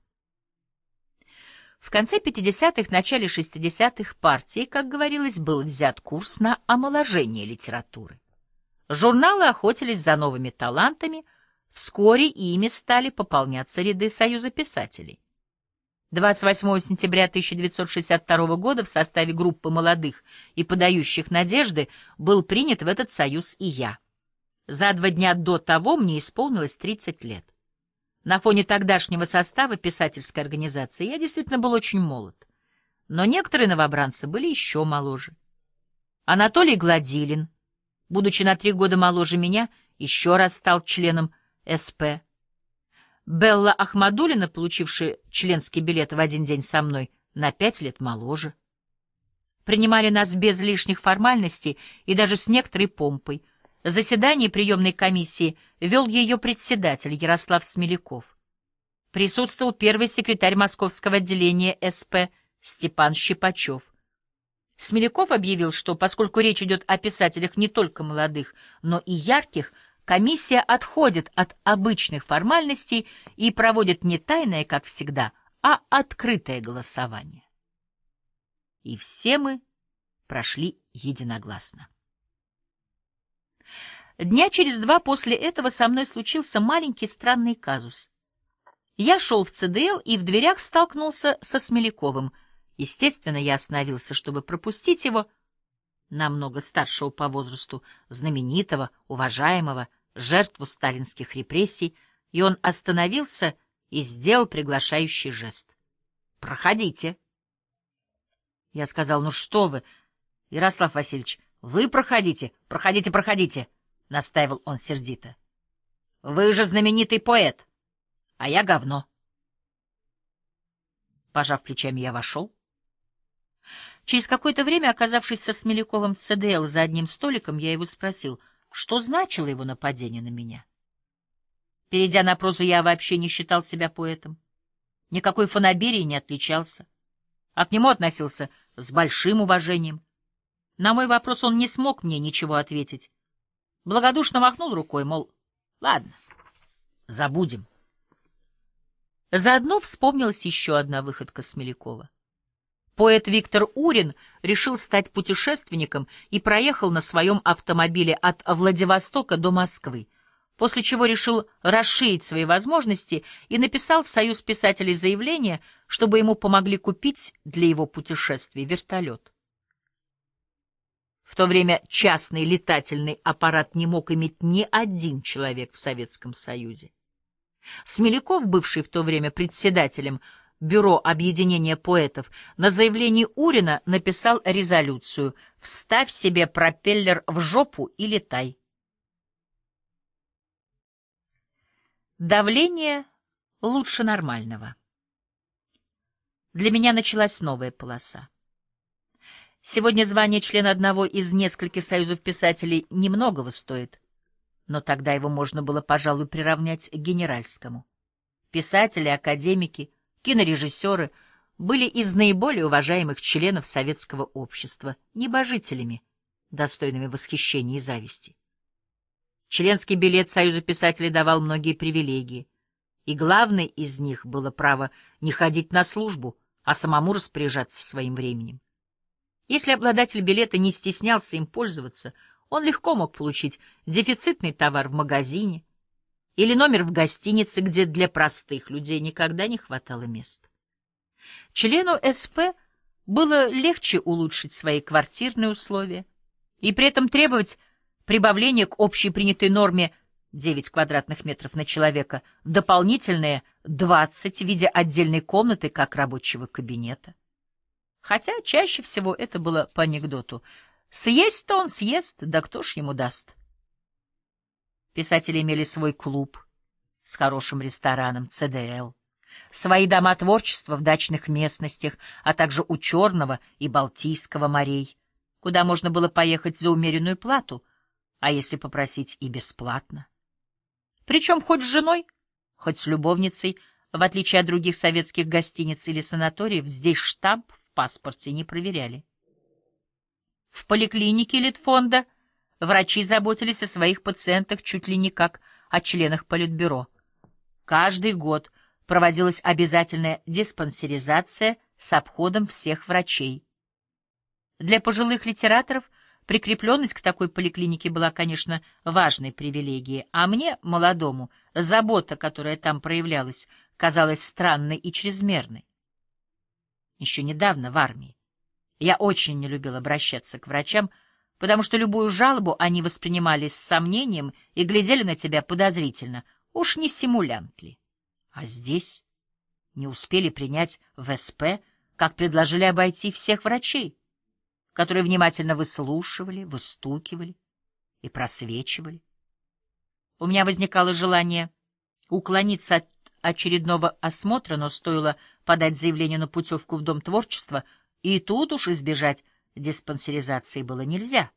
В конце 50-х, начале 60-х партии, как говорилось, был взят курс на омоложение литературы. Журналы охотились за новыми талантами, вскоре ими стали пополняться ряды Союза писателей. 28 сентября 1962 года в составе группы молодых и подающих надежды был принят в этот союз и я. За два дня до того мне исполнилось 30 лет. На фоне тогдашнего состава писательской организации я действительно был очень молод. Но некоторые новобранцы были еще моложе. Анатолий Гладилин, будучи на три года моложе меня, еще раз стал членом СП. Белла Ахмадулина, получившая членский билет в один день со мной, на пять лет моложе. Принимали нас без лишних формальностей и даже с некоторой помпой — Заседание приемной комиссии вел ее председатель Ярослав Смеляков. Присутствовал первый секретарь московского отделения СП Степан Щипачев. Смеляков объявил, что поскольку речь идет о писателях не только молодых, но и ярких, комиссия отходит от обычных формальностей и проводит не тайное, как всегда, а открытое голосование. И все мы прошли единогласно. Дня через два после этого со мной случился маленький странный казус. Я шел в ЦДЛ и в дверях столкнулся со Смеляковым. Естественно, я остановился, чтобы пропустить его, намного старшего по возрасту, знаменитого, уважаемого, жертву сталинских репрессий, и он остановился и сделал приглашающий жест. «Проходите!» Я сказал, «Ну что вы, Ярослав Васильевич, вы проходите, проходите, проходите!» — настаивал он сердито. — Вы же знаменитый поэт, а я говно. Пожав плечами, я вошел. Через какое-то время, оказавшись со Смеляковым в ЦДЛ за одним столиком, я его спросил, что значило его нападение на меня. Перейдя на прозу, я вообще не считал себя поэтом. Никакой фанаберии не отличался. А к нему относился с большим уважением. На мой вопрос он не смог мне ничего ответить, Благодушно махнул рукой, мол, ладно, забудем. Заодно вспомнилась еще одна выходка Смелякова. Поэт Виктор Урин решил стать путешественником и проехал на своем автомобиле от Владивостока до Москвы, после чего решил расширить свои возможности и написал в Союз писателей заявление, чтобы ему помогли купить для его путешествий вертолет. В то время частный летательный аппарат не мог иметь ни один человек в Советском Союзе. Смеляков, бывший в то время председателем Бюро объединения поэтов, на заявлении Урина написал резолюцию «Вставь себе пропеллер в жопу и летай». Давление лучше нормального. Для меня началась новая полоса. Сегодня звание члена одного из нескольких союзов писателей немногого стоит, но тогда его можно было, пожалуй, приравнять к генеральскому. Писатели, академики, кинорежиссеры были из наиболее уважаемых членов советского общества, небожителями, достойными восхищения и зависти. Членский билет Союза писателей давал многие привилегии, и главной из них было право не ходить на службу, а самому распоряжаться своим временем. Если обладатель билета не стеснялся им пользоваться, он легко мог получить дефицитный товар в магазине или номер в гостинице, где для простых людей никогда не хватало мест. Члену СП было легче улучшить свои квартирные условия и при этом требовать прибавления к общепринятой норме 9 квадратных метров на человека, дополнительные 20 в виде отдельной комнаты как рабочего кабинета хотя чаще всего это было по анекдоту. Съесть-то он съест, да кто ж ему даст? Писатели имели свой клуб с хорошим рестораном, ЦДЛ, свои дома творчества в дачных местностях, а также у Черного и Балтийского морей, куда можно было поехать за умеренную плату, а если попросить и бесплатно. Причем хоть с женой, хоть с любовницей, в отличие от других советских гостиниц или санаториев, здесь штаб паспорте не проверяли. В поликлинике Литфонда врачи заботились о своих пациентах чуть ли не как о членах Политбюро. Каждый год проводилась обязательная диспансеризация с обходом всех врачей. Для пожилых литераторов прикрепленность к такой поликлинике была, конечно, важной привилегией, а мне, молодому, забота, которая там проявлялась, казалась странной и чрезмерной еще недавно в армии. Я очень не любил обращаться к врачам, потому что любую жалобу они воспринимали с сомнением и глядели на тебя подозрительно, уж не симулянт ли. А здесь не успели принять ВСП, как предложили обойти всех врачей, которые внимательно выслушивали, выстукивали и просвечивали. У меня возникало желание уклониться от очередного осмотра, но стоило подать заявление на путевку в Дом творчества, и тут уж избежать диспансеризации было нельзя.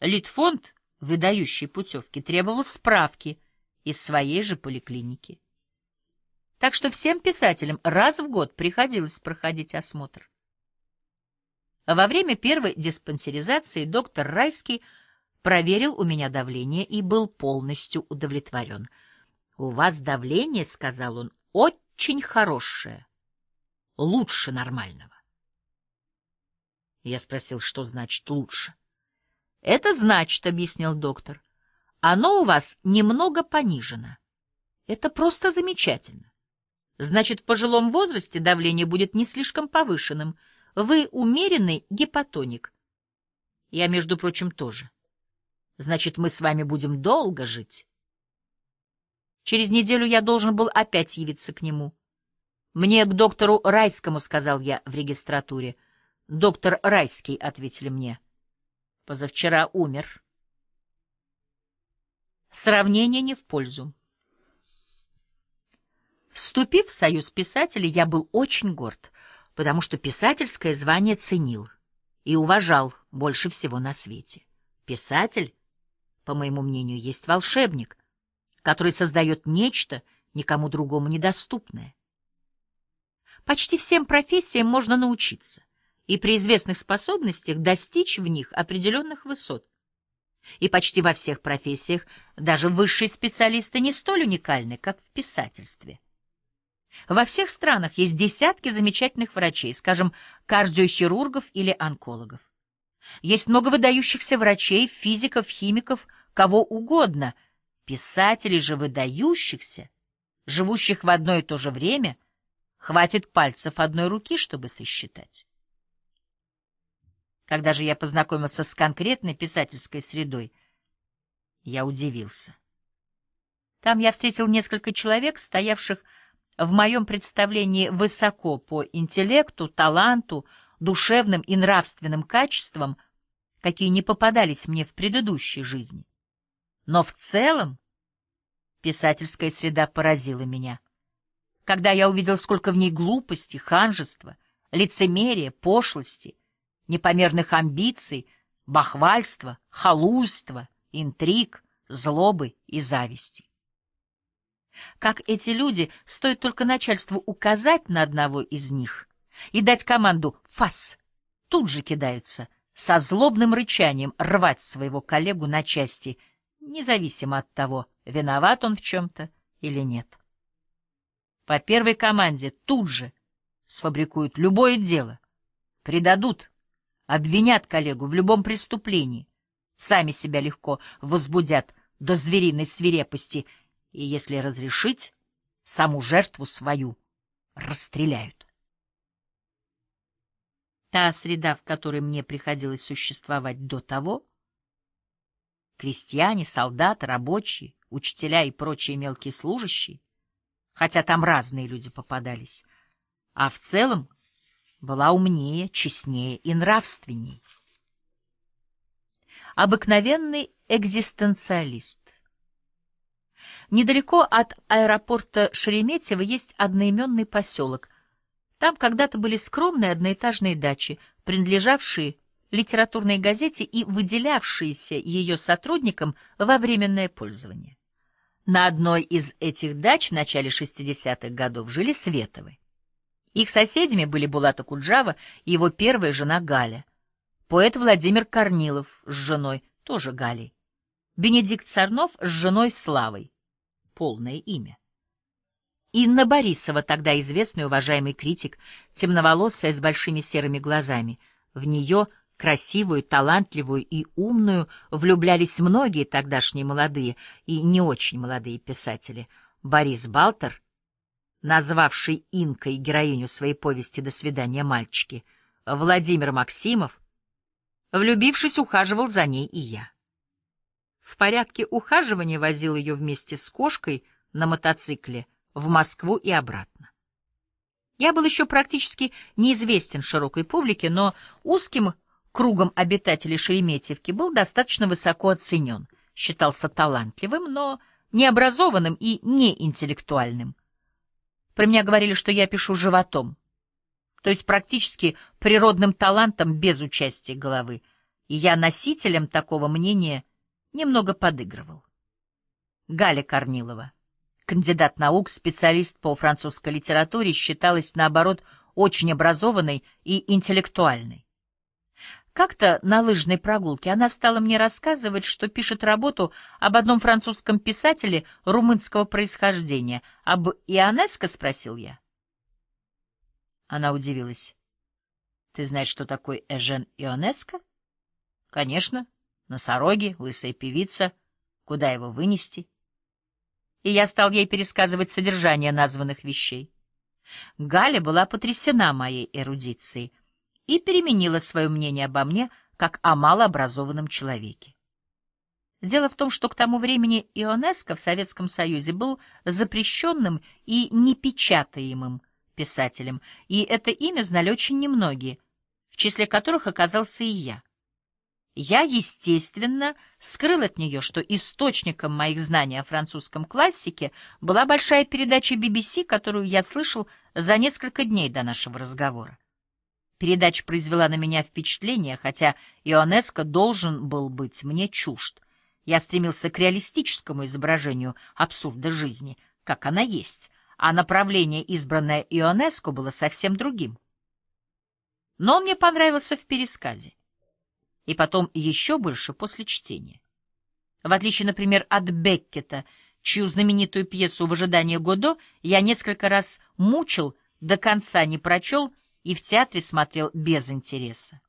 Литфонд, выдающий путевки, требовал справки из своей же поликлиники. Так что всем писателям раз в год приходилось проходить осмотр. Во время первой диспансеризации доктор Райский проверил у меня давление и был полностью удовлетворен —— У вас давление, — сказал он, — очень хорошее, лучше нормального. Я спросил, что значит «лучше». — Это значит, — объяснил доктор, — оно у вас немного понижено. Это просто замечательно. Значит, в пожилом возрасте давление будет не слишком повышенным. Вы умеренный гипотоник. Я, между прочим, тоже. Значит, мы с вами будем долго жить. Через неделю я должен был опять явиться к нему. «Мне к доктору Райскому», — сказал я в регистратуре. «Доктор Райский», — ответили мне. «Позавчера умер». Сравнение не в пользу. Вступив в Союз писателей, я был очень горд, потому что писательское звание ценил и уважал больше всего на свете. Писатель, по моему мнению, есть волшебник, который создает нечто, никому другому недоступное. Почти всем профессиям можно научиться и при известных способностях достичь в них определенных высот. И почти во всех профессиях даже высшие специалисты не столь уникальны, как в писательстве. Во всех странах есть десятки замечательных врачей, скажем, кардиохирургов или онкологов. Есть много выдающихся врачей, физиков, химиков, кого угодно – Писателей же выдающихся, живущих в одно и то же время, хватит пальцев одной руки, чтобы сосчитать. Когда же я познакомился с конкретной писательской средой, я удивился. Там я встретил несколько человек, стоявших в моем представлении высоко по интеллекту, таланту, душевным и нравственным качествам, какие не попадались мне в предыдущей жизни. Но в целом писательская среда поразила меня. Когда я увидел, сколько в ней глупости, ханжества, лицемерия, пошлости, непомерных амбиций, бахвальства, халуйства, интриг, злобы и зависти. Как эти люди, стоит только начальству указать на одного из них и дать команду «фас», тут же кидаются, со злобным рычанием рвать своего коллегу на части – независимо от того, виноват он в чем-то или нет. По первой команде тут же сфабрикуют любое дело, предадут, обвинят коллегу в любом преступлении, сами себя легко возбудят до звериной свирепости и, если разрешить, саму жертву свою расстреляют. Та среда, в которой мне приходилось существовать до того, крестьяне, солдаты, рабочие, учителя и прочие мелкие служащие, хотя там разные люди попадались, а в целом была умнее, честнее и нравственней. Обыкновенный экзистенциалист. Недалеко от аэропорта Шереметьево есть одноименный поселок. Там когда-то были скромные одноэтажные дачи, принадлежавшие литературной газете и выделявшиеся ее сотрудникам во временное пользование. На одной из этих дач в начале 60-х годов жили Световы. Их соседями были Булата Куджава и его первая жена Галя. Поэт Владимир Корнилов с женой, тоже Галей. Бенедикт Сарнов с женой Славой. Полное имя. Инна Борисова, тогда известный уважаемый критик, темноволосая, с большими серыми глазами. В нее – Красивую, талантливую и умную влюблялись многие тогдашние молодые и не очень молодые писатели. Борис Балтер, назвавший инкой героиню своей повести «До свидания, мальчики», Владимир Максимов, влюбившись, ухаживал за ней и я. В порядке ухаживания возил ее вместе с кошкой на мотоцикле в Москву и обратно. Я был еще практически неизвестен широкой публике, но узким кругом обитателей Шереметьевки, был достаточно высоко оценен, считался талантливым, но необразованным и неинтеллектуальным. Про меня говорили, что я пишу животом, то есть практически природным талантом без участия головы, и я носителем такого мнения немного подыгрывал. Галя Корнилова, кандидат наук, специалист по французской литературе, считалась, наоборот, очень образованной и интеллектуальной. Как-то на лыжной прогулке она стала мне рассказывать, что пишет работу об одном французском писателе румынского происхождения. «Об Ионеско?» — спросил я. Она удивилась. «Ты знаешь, что такой Эжен Ионеско?» «Конечно. Носороги, лысая певица. Куда его вынести?» И я стал ей пересказывать содержание названных вещей. Галя была потрясена моей эрудицией — и переменила свое мнение обо мне как о малообразованном человеке. Дело в том, что к тому времени Ионеско в Советском Союзе был запрещенным и непечатаемым писателем, и это имя знали очень немногие, в числе которых оказался и я. Я, естественно, скрыл от нее, что источником моих знаний о французском классике была большая передача BBC, которую я слышал за несколько дней до нашего разговора. Передача произвела на меня впечатление, хотя Ионеско должен был быть мне чужд. Я стремился к реалистическому изображению абсурда жизни, как она есть, а направление, избранное Ионеско, было совсем другим. Но он мне понравился в пересказе. И потом еще больше после чтения. В отличие, например, от Беккета, чью знаменитую пьесу «В ожидании Годо» я несколько раз мучил, до конца не прочел, и в театре смотрел без интереса.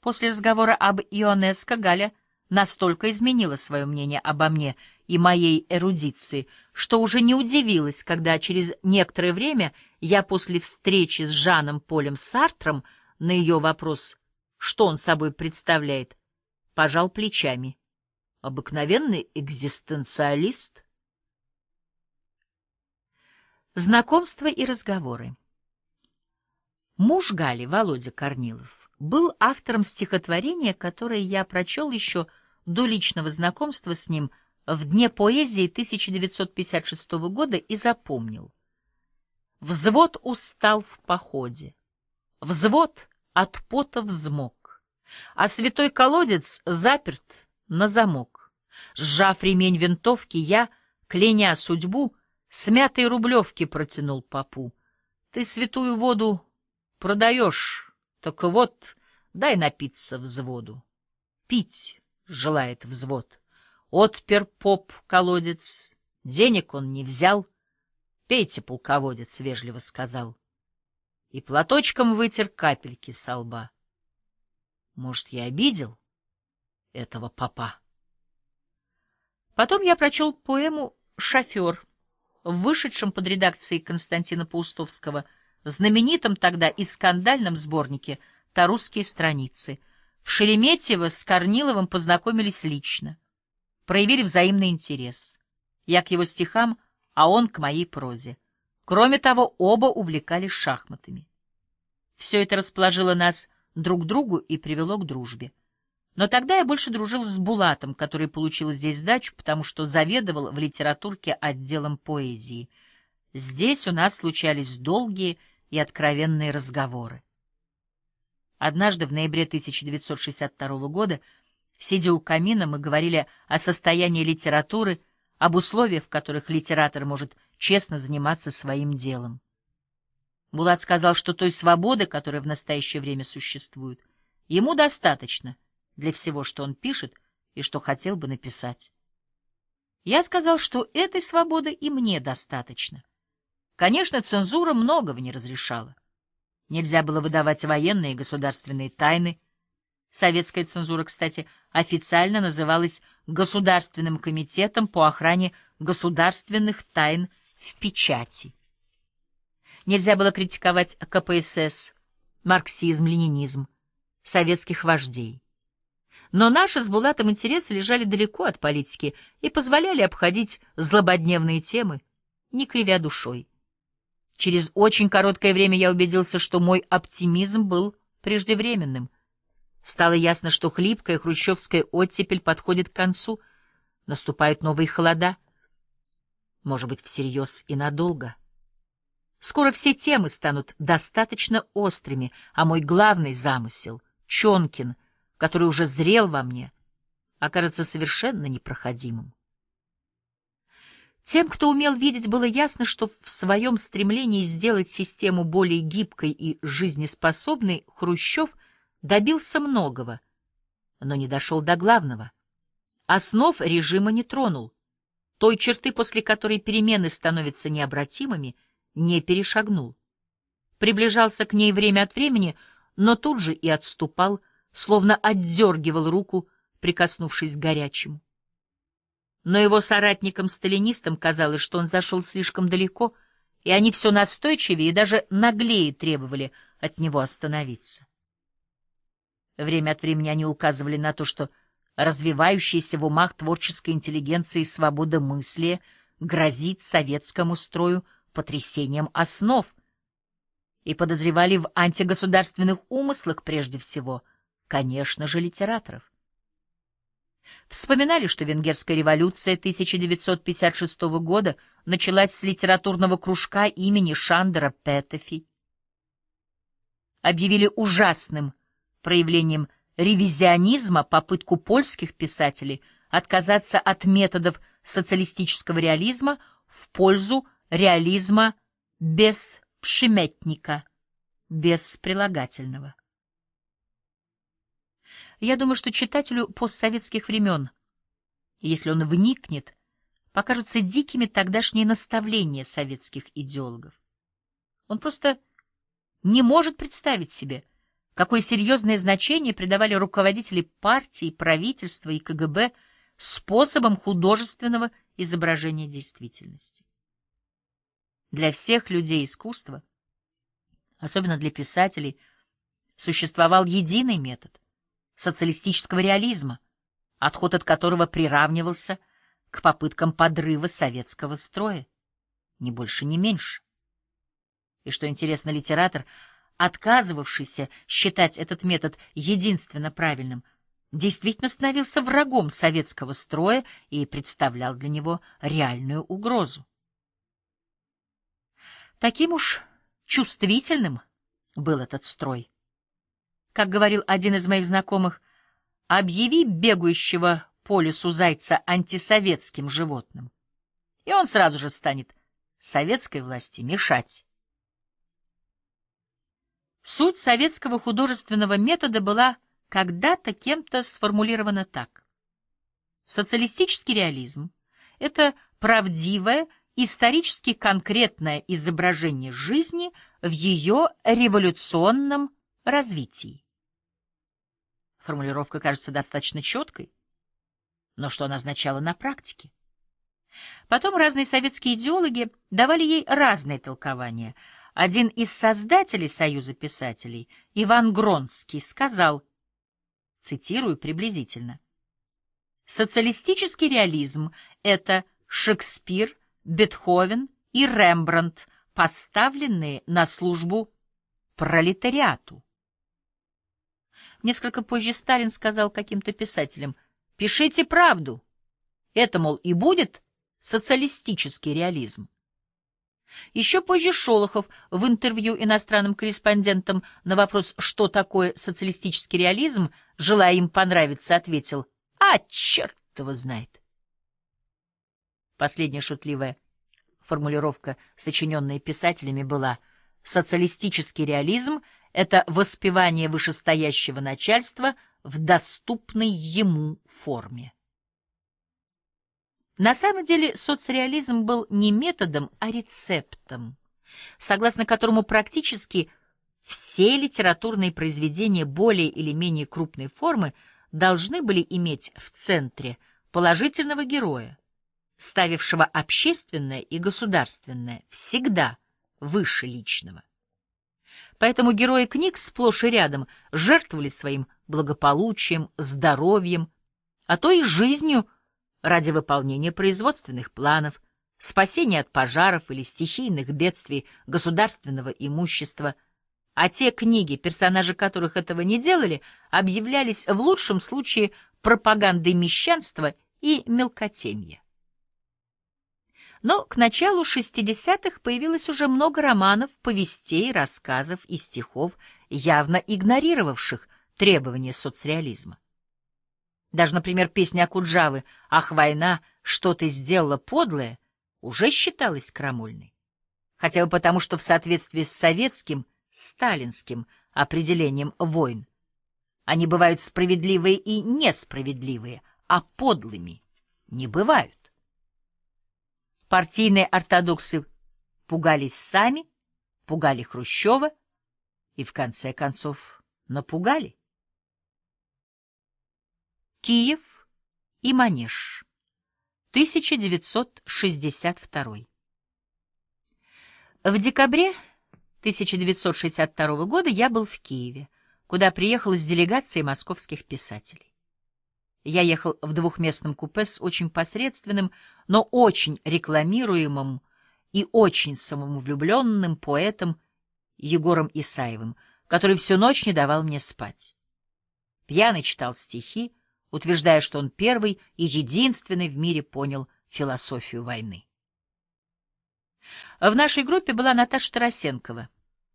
После разговора об Ионеско Галя настолько изменила свое мнение обо мне и моей эрудиции, что уже не удивилась, когда через некоторое время я после встречи с Жаном Полем Сартром на ее вопрос, что он собой представляет, пожал плечами. Обыкновенный экзистенциалист. Знакомства и разговоры. Муж Гали, Володя Корнилов, был автором стихотворения, которое я прочел еще до личного знакомства с ним в Дне поэзии 1956 года и запомнил. «Взвод устал в походе, взвод от пота взмок, а святой колодец заперт на замок. Сжав ремень винтовки, я, кляня судьбу, смятой рублевки протянул попу. Ты святую воду продаешь, так вот, дай напиться взводу. Пить желает взвод. Отпер поп колодец, денег он не взял. Пейте, полководец, вежливо сказал. И платочком вытер капельки со лба. Может, я обидел этого папа? Потом я прочел поэму «Шофер» вышедшем под редакцией Константина Паустовского «Шофер» В знаменитом тогда и скандальном сборнике «Тарусские страницы». В Шереметьево с Корниловым познакомились лично, проявили взаимный интерес. Я к его стихам, а он к моей прозе. Кроме того, оба увлекались шахматами. Все это расположило нас друг к другу и привело к дружбе. Но тогда я больше дружил с Булатом, который получил здесь сдачу, потому что заведовал в литературке отделом поэзии. Здесь у нас случались долгие и откровенные разговоры. Однажды в ноябре 1962 года, сидя у камина, мы говорили о состоянии литературы, об условиях, в которых литератор может честно заниматься своим делом. Булат сказал, что той свободы, которая в настоящее время существует, ему достаточно для всего, что он пишет и что хотел бы написать. Я сказал, что этой свободы и мне достаточно. Конечно, цензура многого не разрешала. Нельзя было выдавать военные и государственные тайны. Советская цензура, кстати, официально называлась Государственным комитетом по охране государственных тайн в печати. Нельзя было критиковать КПСС, марксизм, ленинизм, советских вождей. Но наши с Булатом интересы лежали далеко от политики и позволяли обходить злободневные темы, не кривя душой. Через очень короткое время я убедился, что мой оптимизм был преждевременным. Стало ясно, что хлипкая хрущевская оттепель подходит к концу. Наступают новые холода. Может быть, всерьез и надолго. Скоро все темы станут достаточно острыми, а мой главный замысел — Чонкин, который уже зрел во мне, окажется совершенно непроходимым. Тем, кто умел видеть, было ясно, что в своем стремлении сделать систему более гибкой и жизнеспособной Хрущев добился многого, но не дошел до главного. Основ режима не тронул, той черты, после которой перемены становятся необратимыми, не перешагнул. Приближался к ней время от времени, но тут же и отступал, словно отдергивал руку, прикоснувшись к горячему но его соратникам-сталинистам казалось, что он зашел слишком далеко, и они все настойчивее и даже наглее требовали от него остановиться. Время от времени они указывали на то, что развивающаяся в умах творческой интеллигенции свобода мысли грозит советскому строю потрясением основ, и подозревали в антигосударственных умыслах прежде всего, конечно же, литераторов. Вспоминали, что венгерская революция 1956 года началась с литературного кружка имени Шандера Петефи. Объявили ужасным проявлением ревизионизма попытку польских писателей отказаться от методов социалистического реализма в пользу реализма без пшеметника, без прилагательного. Я думаю, что читателю постсоветских времен, если он вникнет, покажутся дикими тогдашние наставления советских идеологов. Он просто не может представить себе, какое серьезное значение придавали руководители партии, правительства и КГБ способам художественного изображения действительности. Для всех людей искусства, особенно для писателей, существовал единый метод — социалистического реализма, отход от которого приравнивался к попыткам подрыва советского строя, ни больше, ни меньше. И что интересно, литератор, отказывавшийся считать этот метод единственно правильным, действительно становился врагом советского строя и представлял для него реальную угрозу. Таким уж чувствительным был этот строй. Как говорил один из моих знакомых, объяви бегающего по лесу зайца антисоветским животным, и он сразу же станет советской власти мешать. Суть советского художественного метода была когда-то кем-то сформулирована так. Социалистический реализм — это правдивое, исторически конкретное изображение жизни в ее революционном развитии. Формулировка кажется достаточно четкой, но что она означала на практике? Потом разные советские идеологи давали ей разные толкования. Один из создателей Союза писателей, Иван Гронский, сказал, цитирую приблизительно, «Социалистический реализм — это Шекспир, Бетховен и Рембрандт, поставленные на службу пролетариату. Несколько позже Сталин сказал каким-то писателям, «Пишите правду. Это, мол, и будет социалистический реализм». Еще позже Шолохов в интервью иностранным корреспондентам на вопрос, что такое социалистический реализм, желая им понравиться, ответил, «А, черт его знает!» Последняя шутливая формулировка, сочиненная писателями, была «Социалистический реализм это воспевание вышестоящего начальства в доступной ему форме. На самом деле соцреализм был не методом, а рецептом, согласно которому практически все литературные произведения более или менее крупной формы должны были иметь в центре положительного героя, ставившего общественное и государственное всегда выше личного. Поэтому герои книг сплошь и рядом жертвовали своим благополучием, здоровьем, а то и жизнью ради выполнения производственных планов, спасения от пожаров или стихийных бедствий государственного имущества. А те книги, персонажи которых этого не делали, объявлялись в лучшем случае пропагандой мещанства и мелкотемья. Но к началу 60-х появилось уже много романов, повестей, рассказов и стихов, явно игнорировавших требования соцреализма. Даже, например, песня Акуджавы «Ах, война, что ты сделала подлое» уже считалась крамольной. Хотя бы потому, что в соответствии с советским, сталинским определением войн они бывают справедливые и несправедливые, а подлыми не бывают. Партийные ортодоксы пугались сами, пугали Хрущева и, в конце концов, напугали. Киев и Манеж, 1962 В декабре 1962 года я был в Киеве, куда приехал с делегацией московских писателей. Я ехал в двухместном купе с очень посредственным, но очень рекламируемым и очень самовлюбленным поэтом Егором Исаевым, который всю ночь не давал мне спать. Пьяный читал стихи, утверждая, что он первый и единственный в мире понял философию войны. В нашей группе была Наташа Тарасенкова,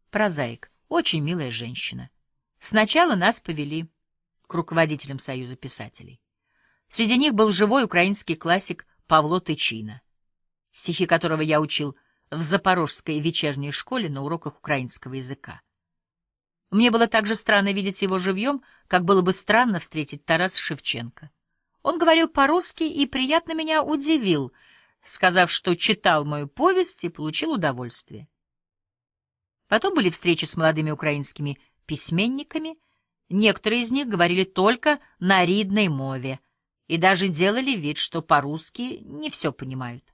прозаик, очень милая женщина. Сначала нас повели к руководителям Союза писателей. Среди них был живой украинский классик Павло Тычина, стихи которого я учил в Запорожской вечерней школе на уроках украинского языка. Мне было так же странно видеть его живьем, как было бы странно встретить Тараса Шевченко. Он говорил по-русски и приятно меня удивил, сказав, что читал мою повесть и получил удовольствие. Потом были встречи с молодыми украинскими письменниками — Некоторые из них говорили только на ридной мове и даже делали вид, что по-русски не все понимают.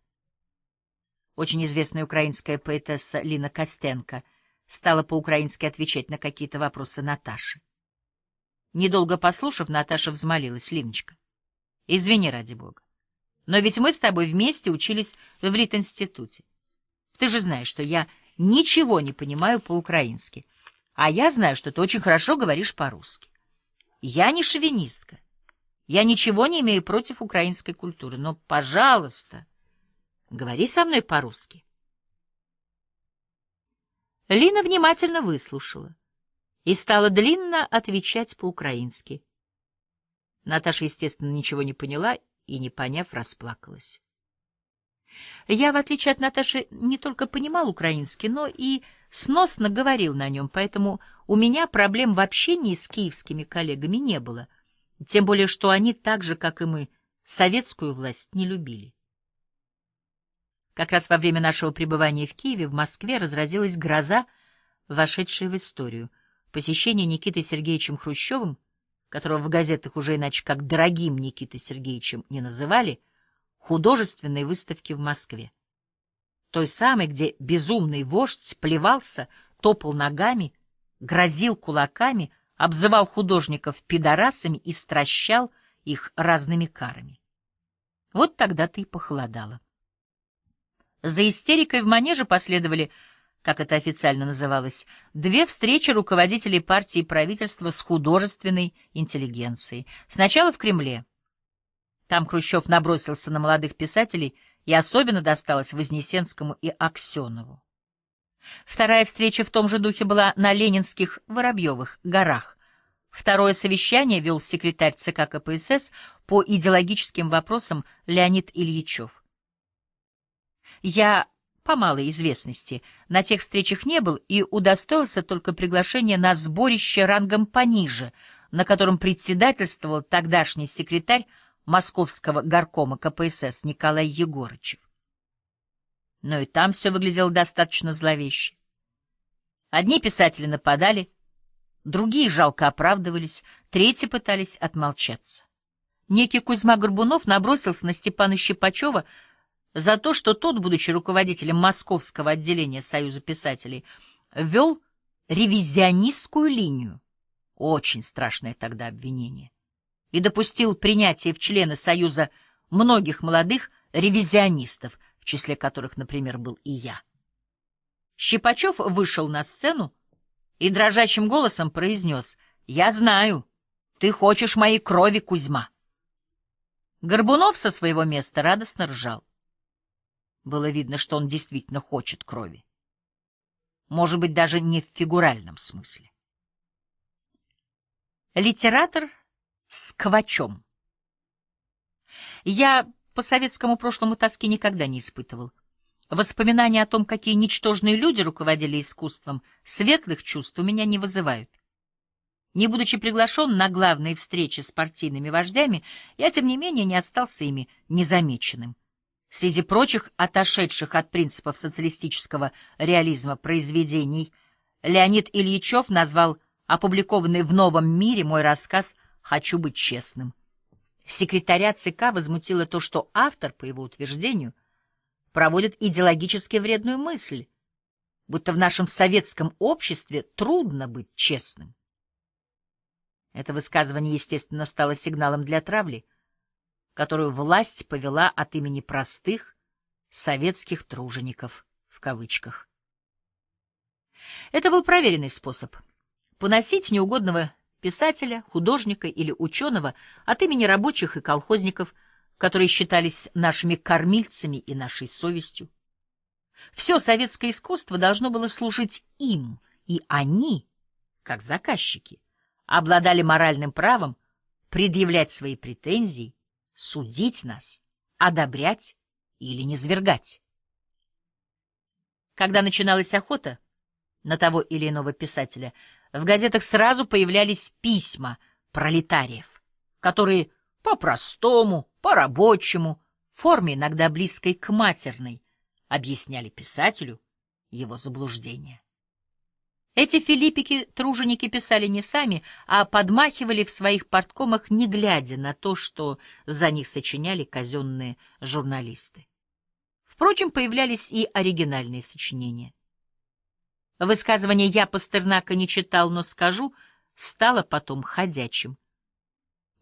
Очень известная украинская поэтесса Лина Костенко стала по-украински отвечать на какие-то вопросы Наташи. Недолго послушав, Наташа взмолилась, Линочка, извини ради бога, но ведь мы с тобой вместе учились в Рит-институте. Ты же знаешь, что я ничего не понимаю по-украински. А я знаю, что ты очень хорошо говоришь по-русски. Я не шовинистка. Я ничего не имею против украинской культуры, но, пожалуйста, говори со мной по-русски. Лина внимательно выслушала и стала длинно отвечать по-украински. Наташа, естественно, ничего не поняла и, не поняв, расплакалась. Я, в отличие от Наташи, не только понимал украинский, но и сносно говорил на нем, поэтому у меня проблем в общении с киевскими коллегами не было, тем более что они так же, как и мы, советскую власть не любили. Как раз во время нашего пребывания в Киеве в Москве разразилась гроза, вошедшая в историю. Посещение Никитой Сергеевичем Хрущевым, которого в газетах уже иначе как «дорогим Никитой Сергеевичем» не называли, художественной выставки в Москве той самой, где безумный вождь плевался, топал ногами, грозил кулаками, обзывал художников пидорасами и стращал их разными карами. Вот тогда ты -то и похолодало. За истерикой в манеже последовали, как это официально называлось, две встречи руководителей партии и правительства с художественной интеллигенцией. Сначала в Кремле. Там Хрущев набросился на молодых писателей — и особенно досталось Вознесенскому и Аксенову. Вторая встреча в том же духе была на Ленинских Воробьевых горах. Второе совещание вел секретарь ЦК КПСС по идеологическим вопросам Леонид Ильичев. Я по малой известности на тех встречах не был и удостоился только приглашения на сборище рангом пониже, на котором председательствовал тогдашний секретарь московского горкома КПСС Николай Егорычев. Но и там все выглядело достаточно зловеще. Одни писатели нападали, другие жалко оправдывались, третьи пытались отмолчаться. Некий Кузьма Горбунов набросился на Степана Щипачева за то, что тот, будучи руководителем московского отделения Союза писателей, вел ревизионистскую линию. Очень страшное тогда обвинение и допустил принятие в члены Союза многих молодых ревизионистов, в числе которых, например, был и я. Щипачев вышел на сцену и дрожащим голосом произнес «Я знаю, ты хочешь моей крови, Кузьма». Горбунов со своего места радостно ржал. Было видно, что он действительно хочет крови. Может быть, даже не в фигуральном смысле. Литератор с квачом. Я по советскому прошлому тоски никогда не испытывал. Воспоминания о том, какие ничтожные люди руководили искусством, светлых чувств у меня не вызывают. Не будучи приглашен на главные встречи с партийными вождями, я, тем не менее, не остался ими незамеченным. Среди прочих отошедших от принципов социалистического реализма произведений Леонид Ильичев назвал опубликованный в «Новом мире» мой рассказ «Связь» Хочу быть честным. Секретаря ЦК возмутило то, что автор, по его утверждению, проводит идеологически вредную мысль, будто в нашем советском обществе трудно быть честным. Это высказывание, естественно, стало сигналом для травли, которую власть повела от имени простых советских тружеников в кавычках. Это был проверенный способ поносить неугодного писателя, художника или ученого от имени рабочих и колхозников, которые считались нашими кормильцами и нашей совестью. Все советское искусство должно было служить им, и они, как заказчики, обладали моральным правом предъявлять свои претензии, судить нас, одобрять или низвергать. Когда начиналась охота на того или иного писателя – в газетах сразу появлялись письма пролетариев, которые по-простому, по-рабочему, в форме иногда близкой к матерной, объясняли писателю его заблуждение. Эти филиппики-труженики писали не сами, а подмахивали в своих порткомах, не глядя на то, что за них сочиняли казенные журналисты. Впрочем, появлялись и оригинальные сочинения. Высказывание «я Пастернака не читал, но скажу» стало потом ходячим.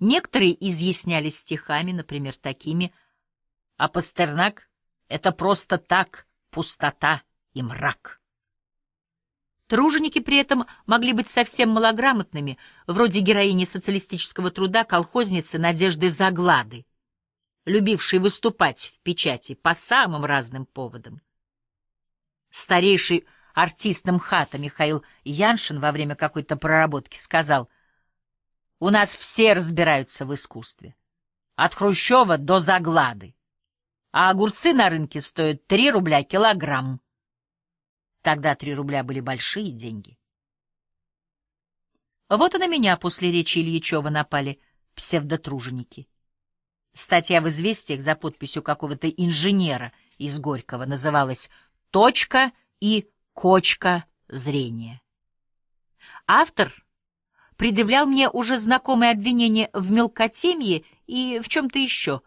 Некоторые изъяснялись стихами, например, такими «А Пастернак — это просто так, пустота и мрак». Труженики при этом могли быть совсем малограмотными, вроде героини социалистического труда колхозницы Надежды Заглады, любившей выступать в печати по самым разным поводам. Старейший артист хата Михаил Яншин во время какой-то проработки сказал, «У нас все разбираются в искусстве, от Хрущева до Заглады, а огурцы на рынке стоят три рубля килограмм». Тогда три рубля были большие деньги. Вот и на меня после речи Ильичева напали псевдотруженики. Статья в «Известиях» за подписью какого-то инженера из Горького называлась «Точка и кочка зрения. Автор предъявлял мне уже знакомые обвинения в мелкотемье и в чем-то еще.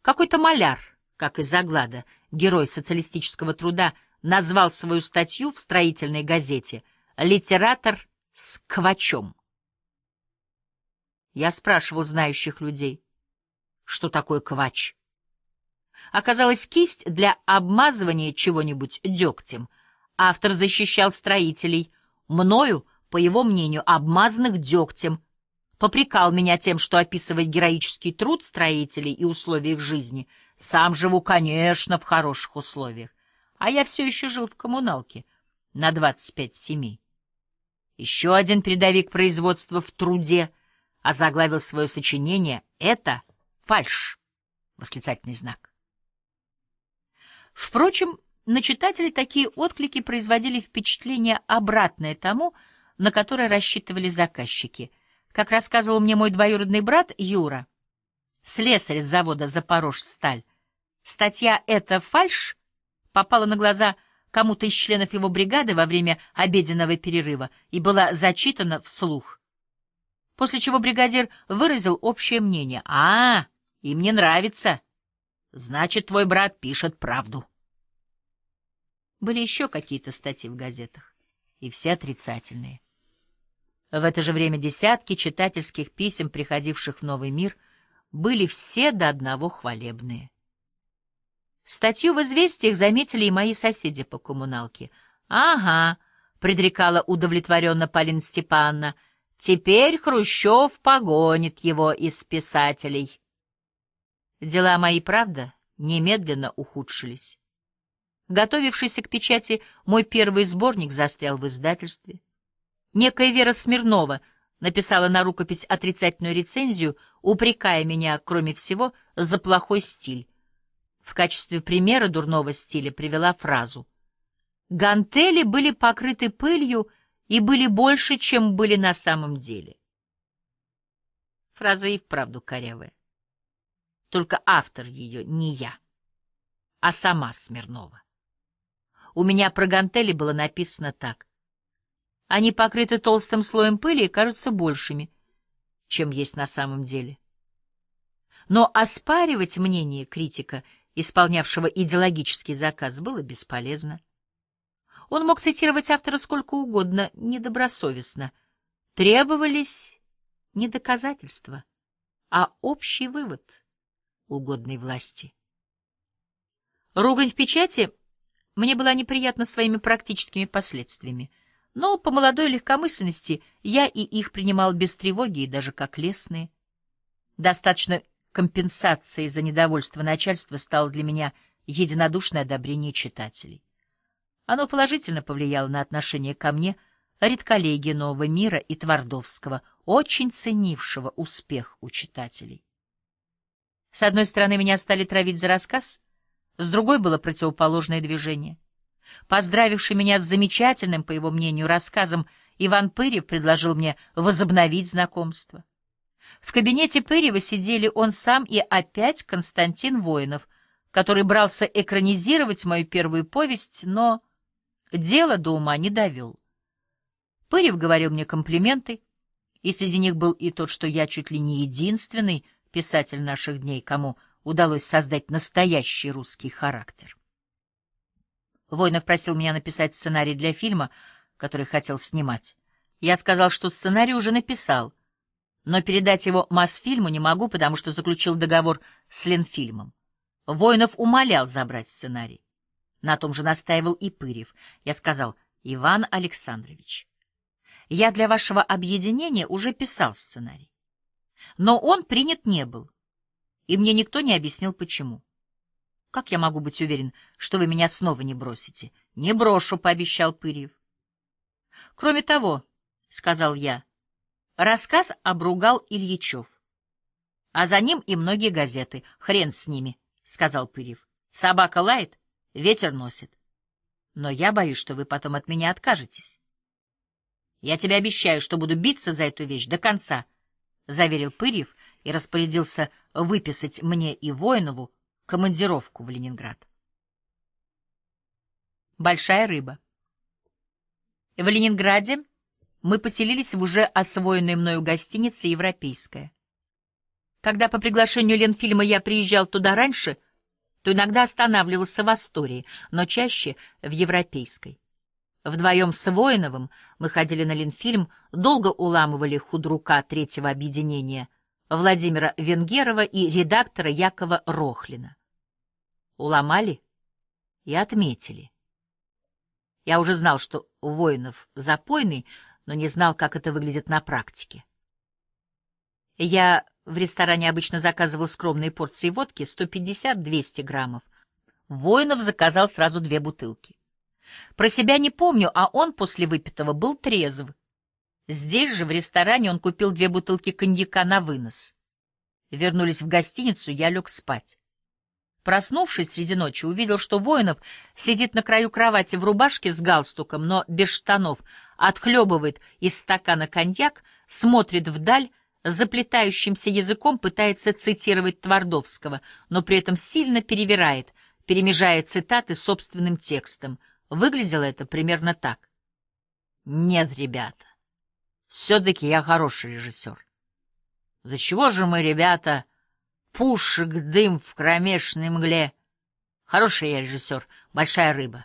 Какой-то маляр, как и заглада, герой социалистического труда, назвал свою статью в строительной газете «Литератор с квачом». Я спрашивал знающих людей, что такое квач. Оказалось, кисть для обмазывания чего-нибудь дегтем — Автор защищал строителей, мною, по его мнению, обмазанных дегтем, попрекал меня тем, что описывать героический труд строителей и условия их жизни. Сам живу, конечно, в хороших условиях, а я все еще жил в коммуналке на 25 семей. Еще один передовик производства в труде озаглавил свое сочинение «Это фальш!» — восклицательный знак. Впрочем, на читателей такие отклики производили впечатление обратное тому, на которое рассчитывали заказчики. Как рассказывал мне мой двоюродный брат Юра, слесарь с завода «Запорожсталь», статья «Это фальш» попала на глаза кому-то из членов его бригады во время обеденного перерыва и была зачитана вслух. После чего бригадир выразил общее мнение. «А, им не нравится. Значит, твой брат пишет правду». Были еще какие-то статьи в газетах, и все отрицательные. В это же время десятки читательских писем, приходивших в «Новый мир», были все до одного хвалебные. Статью в «Известиях» заметили и мои соседи по коммуналке. «Ага», — предрекала удовлетворенно Полина Степановна, — «теперь Хрущев погонит его из писателей». Дела мои, правда, немедленно ухудшились. Готовившийся к печати мой первый сборник застрял в издательстве. Некая Вера Смирнова написала на рукопись отрицательную рецензию, упрекая меня, кроме всего, за плохой стиль. В качестве примера дурного стиля привела фразу «Гантели были покрыты пылью и были больше, чем были на самом деле». Фраза и вправду корявая. Только автор ее не я, а сама Смирнова. У меня про гантели было написано так. Они покрыты толстым слоем пыли и кажутся большими, чем есть на самом деле. Но оспаривать мнение критика, исполнявшего идеологический заказ, было бесполезно. Он мог цитировать автора сколько угодно, недобросовестно. Требовались не доказательства, а общий вывод угодной власти. Ругань в печати — мне было неприятно своими практическими последствиями, но по молодой легкомысленности я и их принимал без тревоги и даже как лестные. Достаточно компенсацией за недовольство начальства стало для меня единодушное одобрение читателей. Оно положительно повлияло на отношение ко мне редколлегии нового мира и Твардовского, очень ценившего успех у читателей. С одной стороны, меня стали травить за рассказ — с другой было противоположное движение. Поздравивший меня с замечательным, по его мнению, рассказом, Иван Пырев предложил мне возобновить знакомство. В кабинете Пырева сидели он сам и опять Константин Воинов, который брался экранизировать мою первую повесть, но дело до ума не довел. Пырев говорил мне комплименты, и среди них был и тот, что я чуть ли не единственный писатель наших дней, кому удалось создать настоящий русский характер. Войнов просил меня написать сценарий для фильма, который хотел снимать. Я сказал, что сценарий уже написал, но передать его Мосфильму не могу, потому что заключил договор с Ленфильмом. Воинов умолял забрать сценарий. На том же настаивал и Пырев. Я сказал, Иван Александрович, я для вашего объединения уже писал сценарий. Но он принят не был и мне никто не объяснил, почему. Как я могу быть уверен, что вы меня снова не бросите? — Не брошу, — пообещал Пырьев. — Кроме того, — сказал я, — рассказ обругал Ильичев. А за ним и многие газеты. Хрен с ними, — сказал Пырьев. Собака лает, ветер носит. Но я боюсь, что вы потом от меня откажетесь. — Я тебе обещаю, что буду биться за эту вещь до конца, — заверил Пырьев, — и распорядился выписать мне и Воинову командировку в Ленинград. Большая рыба. В Ленинграде мы поселились в уже освоенной мною гостинице «Европейская». Когда по приглашению Ленфильма я приезжал туда раньше, то иногда останавливался в Астории, но чаще в Европейской. Вдвоем с Воиновым мы ходили на Ленфильм, долго уламывали худрука третьего объединения — Владимира Венгерова и редактора Якова Рохлина. Уломали и отметили. Я уже знал, что Воинов запойный, но не знал, как это выглядит на практике. Я в ресторане обычно заказывал скромные порции водки, 150-200 граммов. Воинов заказал сразу две бутылки. Про себя не помню, а он после выпитого был трезв. Здесь же, в ресторане, он купил две бутылки коньяка на вынос. Вернулись в гостиницу, я лег спать. Проснувшись среди ночи, увидел, что Воинов сидит на краю кровати в рубашке с галстуком, но без штанов, отхлебывает из стакана коньяк, смотрит вдаль, заплетающимся языком пытается цитировать Твардовского, но при этом сильно перевирает, перемежая цитаты собственным текстом. Выглядело это примерно так. «Нет, ребята, все-таки я хороший режиссер. За чего же мы, ребята, пушек дым в кромешной мгле? Хороший я режиссер, большая рыба.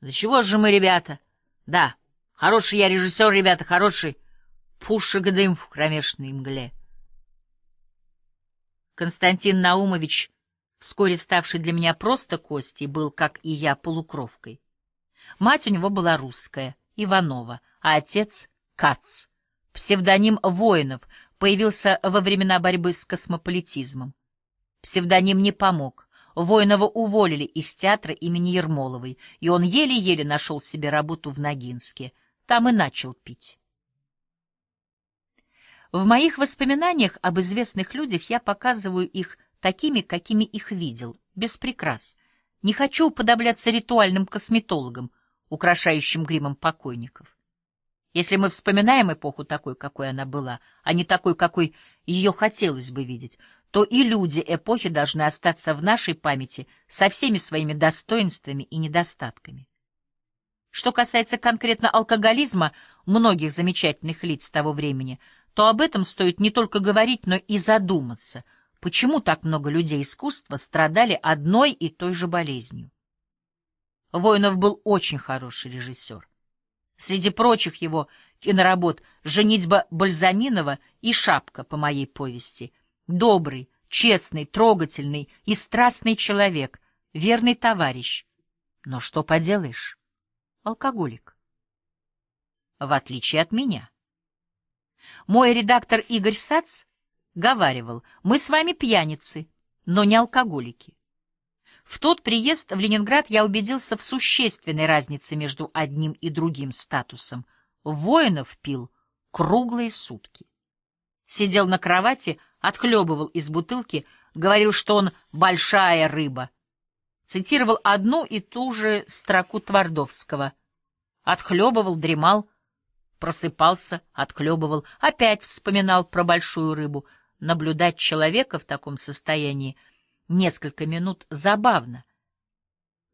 За чего же мы, ребята? Да, хороший я режиссер, ребята, хороший пушек дым в кромешной мгле. Константин Наумович, вскоре ставший для меня просто Костей, был, как и я, полукровкой. Мать у него была русская, Иванова, а отец — Кац, псевдоним воинов, появился во времена борьбы с космополитизмом. Псевдоним не помог. Воинова уволили из театра имени Ермоловой, и он еле-еле нашел себе работу в Ногинске. Там и начал пить. В моих воспоминаниях об известных людях я показываю их такими, какими их видел, без прикрас. Не хочу уподобляться ритуальным косметологам, украшающим гримом покойников. Если мы вспоминаем эпоху такой, какой она была, а не такой, какой ее хотелось бы видеть, то и люди эпохи должны остаться в нашей памяти со всеми своими достоинствами и недостатками. Что касается конкретно алкоголизма многих замечательных лиц того времени, то об этом стоит не только говорить, но и задуматься, почему так много людей искусства страдали одной и той же болезнью. Воинов был очень хороший режиссер. Среди прочих его киноработ «Женитьба Бальзаминова» и «Шапка» по моей повести. Добрый, честный, трогательный и страстный человек, верный товарищ. Но что поделаешь? Алкоголик. В отличие от меня. Мой редактор Игорь Сац говаривал, мы с вами пьяницы, но не алкоголики. В тот приезд в Ленинград я убедился в существенной разнице между одним и другим статусом. Воинов пил круглые сутки. Сидел на кровати, отхлебывал из бутылки, говорил, что он «большая рыба». Цитировал одну и ту же строку Твардовского. Отхлебывал, дремал, просыпался, отхлебывал, опять вспоминал про большую рыбу. Наблюдать человека в таком состоянии — несколько минут забавно,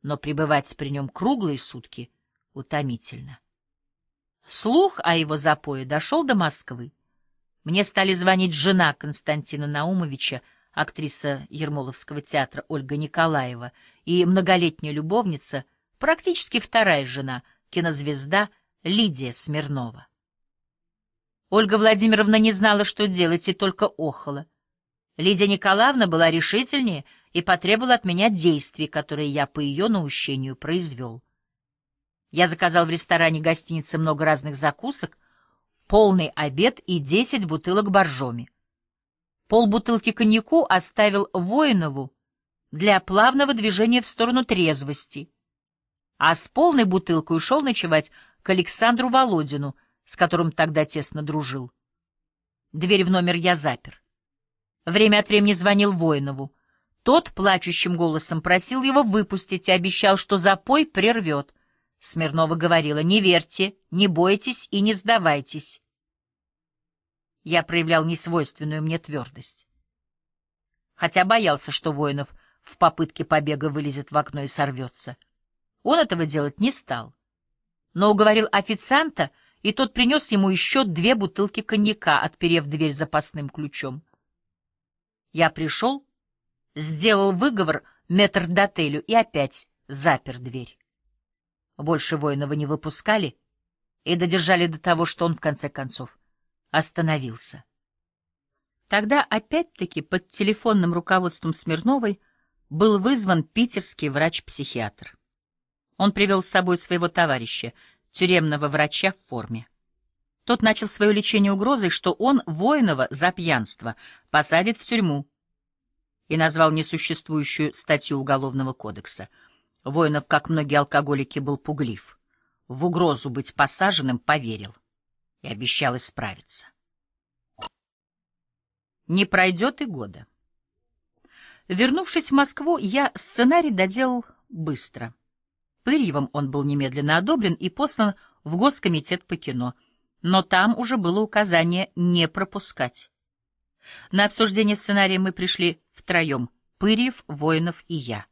но пребывать при нем круглые сутки утомительно. Слух о его запое дошел до Москвы. Мне стали звонить жена Константина Наумовича, актриса Ермоловского театра Ольга Николаева и многолетняя любовница, практически вторая жена, кинозвезда Лидия Смирнова. Ольга Владимировна не знала, что делать, и только охала. Лидия Николаевна была решительнее и потребовала от меня действий, которые я по ее наущению произвел. Я заказал в ресторане гостиницы много разных закусок, полный обед и десять бутылок боржоми. Пол бутылки коньяку оставил Воинову для плавного движения в сторону трезвости, а с полной бутылкой ушел ночевать к Александру Володину, с которым тогда тесно дружил. Дверь в номер я запер. Время от времени звонил Воинову. Тот плачущим голосом просил его выпустить и обещал, что запой прервет. Смирнова говорила, «Не верьте, не бойтесь и не сдавайтесь». Я проявлял несвойственную мне твердость. Хотя боялся, что Воинов в попытке побега вылезет в окно и сорвется. Он этого делать не стал. Но уговорил официанта, и тот принес ему еще две бутылки коньяка, отперев дверь запасным ключом. Я пришел, сделал выговор метрдотелю и опять запер дверь. Больше воинова не выпускали и додержали до того, что он, в конце концов, остановился. Тогда опять-таки под телефонным руководством Смирновой был вызван питерский врач-психиатр. Он привел с собой своего товарища, тюремного врача в форме. Тот начал свое лечение угрозой, что он воинова за пьянство посадит в тюрьму и назвал несуществующую статью Уголовного кодекса. Воинов, как многие алкоголики, был пуглив. В угрозу быть посаженным поверил и обещал исправиться. Не пройдет и года. Вернувшись в Москву, я сценарий доделал быстро. Пырьевым он был немедленно одобрен и послан в Госкомитет по кино — но там уже было указание не пропускать. На обсуждение сценария мы пришли втроем — Пырьев, Воинов и я.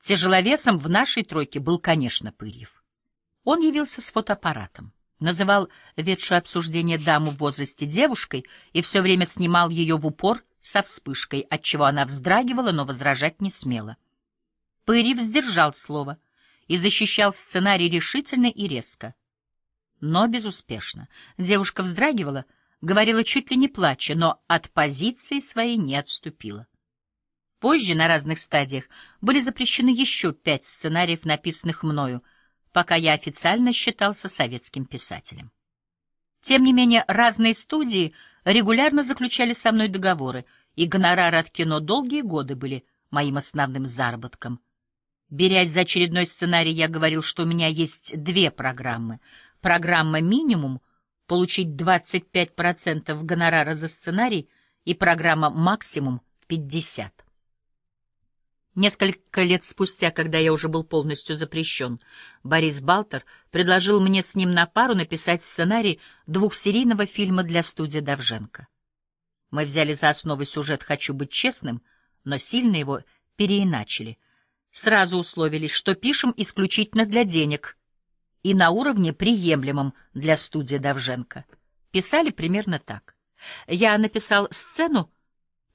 Тяжеловесом в нашей тройке был, конечно, Пырьев. Он явился с фотоаппаратом, называл ведшую обсуждение даму в возрасте девушкой и все время снимал ее в упор со вспышкой, отчего она вздрагивала, но возражать не смела. Пырьев сдержал слово и защищал сценарий решительно и резко — но безуспешно. Девушка вздрагивала, говорила чуть ли не плача, но от позиции своей не отступила. Позже на разных стадиях были запрещены еще пять сценариев, написанных мною, пока я официально считался советским писателем. Тем не менее, разные студии регулярно заключали со мной договоры, и гонорары от кино долгие годы были моим основным заработком. Берясь за очередной сценарий, я говорил, что у меня есть две программы — программа «Минимум» — получить 25% гонорара за сценарий и программа «Максимум» — 50%. Несколько лет спустя, когда я уже был полностью запрещен, Борис Балтер предложил мне с ним на пару написать сценарий двухсерийного фильма для студии Давженко. Мы взяли за основу сюжет «Хочу быть честным», но сильно его переиначили. Сразу условились, что пишем исключительно для денег — и на уровне, приемлемом для студии Давженко. Писали примерно так. Я написал сцену,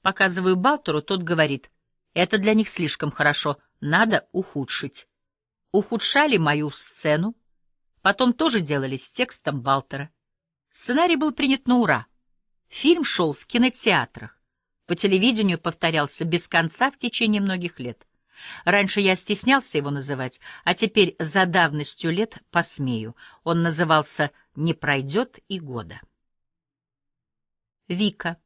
показываю Балтеру, тот говорит, это для них слишком хорошо, надо ухудшить. Ухудшали мою сцену, потом тоже делали с текстом Балтера. Сценарий был принят на ура. Фильм шел в кинотеатрах. По телевидению повторялся без конца в течение многих лет. Раньше я стеснялся его называть, а теперь за давностью лет посмею. Он назывался «Не пройдет и года». Вика.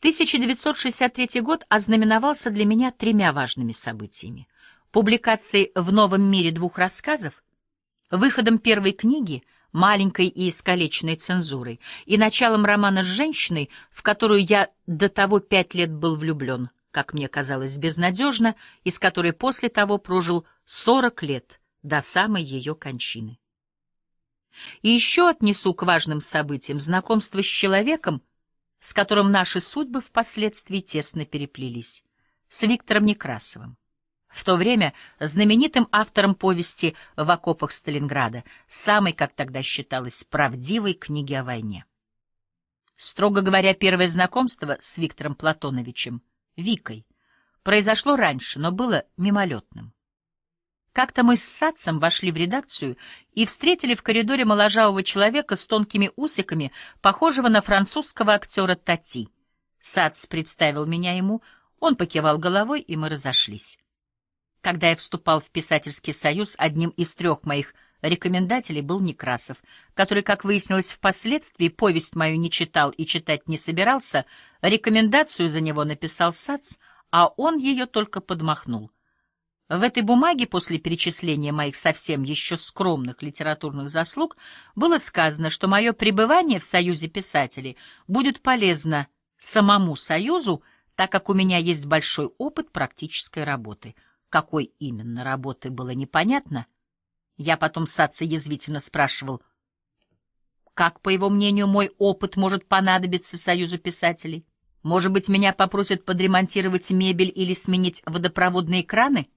1963 год ознаменовался для меня тремя важными событиями. Публикацией в «Новом мире» двух рассказов, выходом первой книги — маленькой и искалеченной цензурой, и началом романа с женщиной, в которую я до того пять лет был влюблен — как мне казалось, безнадежно, из которой после того прожил 40 лет до самой ее кончины. И еще отнесу к важным событиям знакомство с человеком, с которым наши судьбы впоследствии тесно переплелись, с Виктором Некрасовым. В то время знаменитым автором повести «В окопах Сталинграда», самой, как тогда считалось, правдивой книги о войне. Строго говоря, первое знакомство с Виктором Платоновичем — Викой, произошло раньше, но было мимолетным. Как-то мы с Сацем вошли в редакцию и встретили в коридоре моложавого человека с тонкими усиками, похожего на французского актера Тати. Сац представил меня ему, он покивал головой, и мы разошлись. Когда я вступал в Писательский союз, одним из трех моих рекомендателей был Некрасов, который, как выяснилось впоследствии, повесть мою не читал и читать не собирался, рекомендацию за него написал САЦ, а он ее только подмахнул. В этой бумаге после перечисления моих совсем еще скромных литературных заслуг было сказано, что мое пребывание в Союзе писателей будет полезно самому Союзу, так как у меня есть большой опыт практической работы. Какой именно работы было непонятно, я потом Саца язвительно спрашивал, как, по его мнению, мой опыт может понадобиться Союзу писателей. Может быть, меня попросят подремонтировать мебель или сменить водопроводные краны?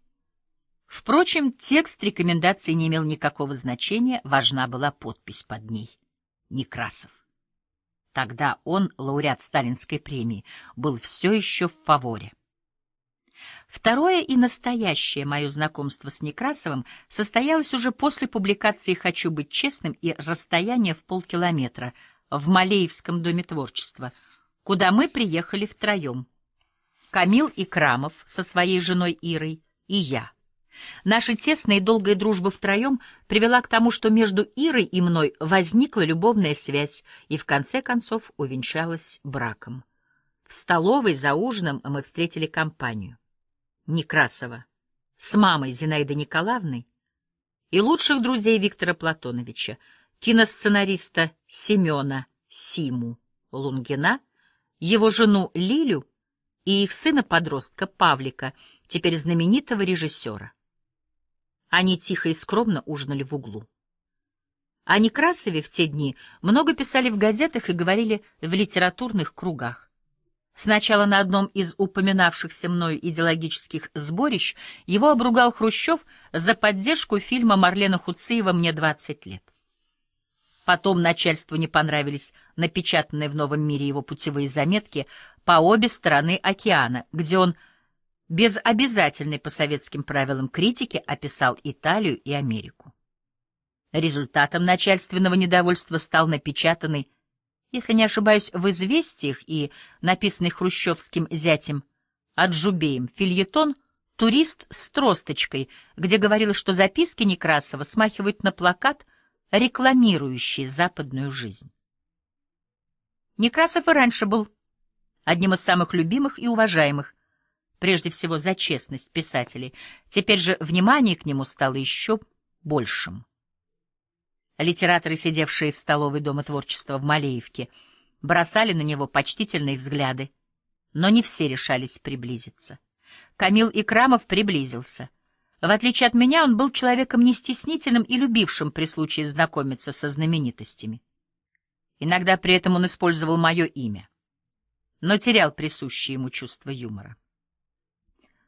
Впрочем, текст рекомендации не имел никакого значения, важна была подпись под ней. Некрасов. Тогда он, лауреат Сталинской премии, был все еще в фаворе. Второе и настоящее мое знакомство с Некрасовым состоялось уже после публикации «Хочу быть честным» и «Расстояние в полкилометра» в Малеевском доме творчества, куда мы приехали втроем. Камил и Крамов со своей женой Ирой и я. Наша тесная и долгая дружба втроем привела к тому, что между Ирой и мной возникла любовная связь и в конце концов увенчалась браком. В столовой за ужином мы встретили компанию. Некрасова с мамой Зинаидой Николаевной и лучших друзей Виктора Платоновича, киносценариста Семена Симу Лунгина, его жену Лилю и их сына-подростка Павлика, теперь знаменитого режиссера. Они тихо и скромно ужинали в углу. О Некрасове в те дни много писали в газетах и говорили в литературных кругах. Сначала на одном из упоминавшихся мною идеологических сборищ его обругал Хрущев за поддержку фильма Марлена Хуциева «Мне 20 лет». Потом начальству не понравились напечатанные в «Новом мире» его путевые заметки по обе стороны океана, где он без обязательной по советским правилам критики описал Италию и Америку. Результатом начальственного недовольства стал напечатанный если не ошибаюсь, в «Известиях» и написанный хрущевским зятем Аджубеем фильетон «Турист с тросточкой», где говорилось, что записки Некрасова смахивают на плакат, рекламирующий западную жизнь. Некрасов и раньше был одним из самых любимых и уважаемых, прежде всего за честность писателей. Теперь же внимание к нему стало еще большим. Литераторы, сидевшие в столовой Дома творчества в Малеевке, бросали на него почтительные взгляды, но не все решались приблизиться. Камил Икрамов приблизился. В отличие от меня, он был человеком нестеснительным и любившим при случае знакомиться со знаменитостями. Иногда при этом он использовал мое имя, но терял присущее ему чувство юмора.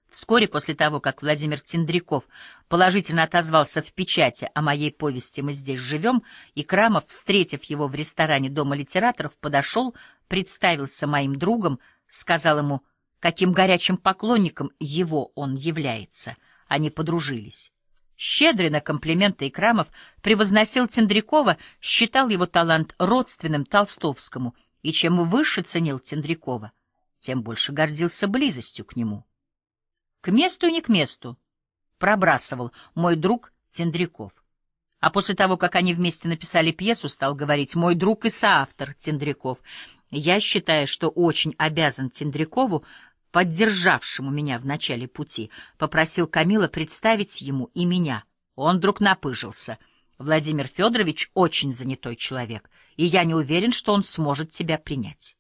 Вскоре после того, как Владимир Тендряков положительно отозвался в печати о моей повести «Мы здесь живем», и Крамов, встретив его в ресторане Дома литераторов, подошел, представился моим другом, сказал ему, каким горячим поклонником его он является. Они подружились. Щедрый на комплименты и Крамов превозносил Тендрякова, считал его талант родственным Толстовскому, и чем выше ценил Тендрякова, тем больше гордился близостью к нему. К месту и не к месту пробрасывал мой друг Тендряков. А после того, как они вместе написали пьесу, стал говорить «мой друг и соавтор Тендряков». Я считаю, что очень обязан Тендрякову, поддержавшему меня в начале пути, попросил Камила представить ему и меня. Он вдруг напыжился. Владимир Федорович очень занятой человек, и я не уверен, что он сможет тебя принять.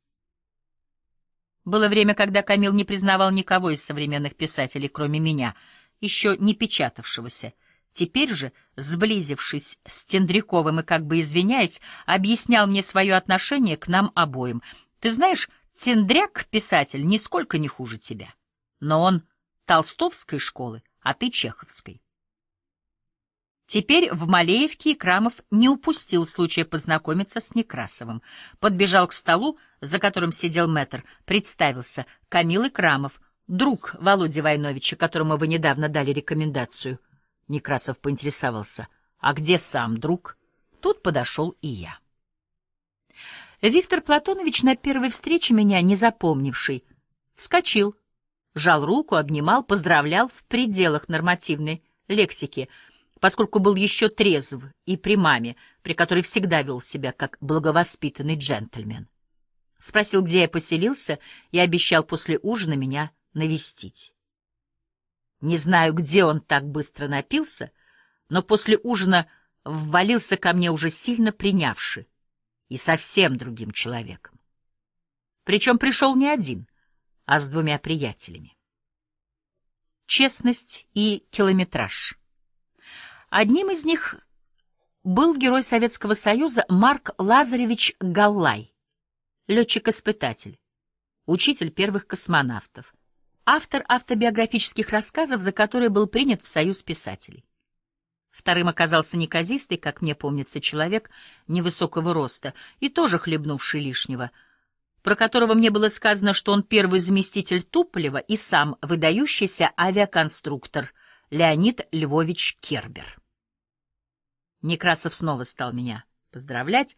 Было время, когда Камил не признавал никого из современных писателей, кроме меня, еще не печатавшегося. Теперь же, сблизившись с Тендряковым и как бы извиняясь, объяснял мне свое отношение к нам обоим. «Ты знаешь, Тендряк, писатель, нисколько не хуже тебя. Но он толстовской школы, а ты чеховской». Теперь в Малеевке Крамов не упустил случая познакомиться с Некрасовым. Подбежал к столу, за которым сидел мэтр, представился Камил Крамов, друг Володи Войновича, которому вы недавно дали рекомендацию. Некрасов поинтересовался, а где сам друг? Тут подошел и я. Виктор Платонович на первой встрече меня, не запомнивший, вскочил, жал руку, обнимал, поздравлял в пределах нормативной лексики — поскольку был еще трезв и при маме, при которой всегда вел себя как благовоспитанный джентльмен. Спросил, где я поселился, и обещал после ужина меня навестить. Не знаю, где он так быстро напился, но после ужина ввалился ко мне уже сильно принявший и совсем другим человеком. Причем пришел не один, а с двумя приятелями. Честность и километраж — Одним из них был герой Советского Союза Марк Лазаревич Галлай, летчик-испытатель, учитель первых космонавтов, автор автобиографических рассказов, за которые был принят в Союз писателей. Вторым оказался неказистый, как мне помнится, человек невысокого роста и тоже хлебнувший лишнего, про которого мне было сказано, что он первый заместитель Туполева и сам выдающийся авиаконструктор – Леонид Львович Кербер. Некрасов снова стал меня поздравлять,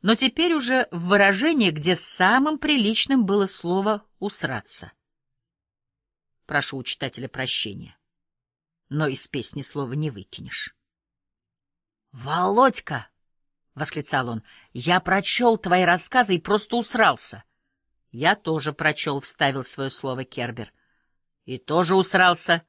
но теперь уже в выражении, где самым приличным было слово «усраться». Прошу у читателя прощения, но из песни слова не выкинешь. «Володька!» — восклицал он. «Я прочел твои рассказы и просто усрался». «Я тоже прочел», — вставил свое слово Кербер. «И тоже усрался»,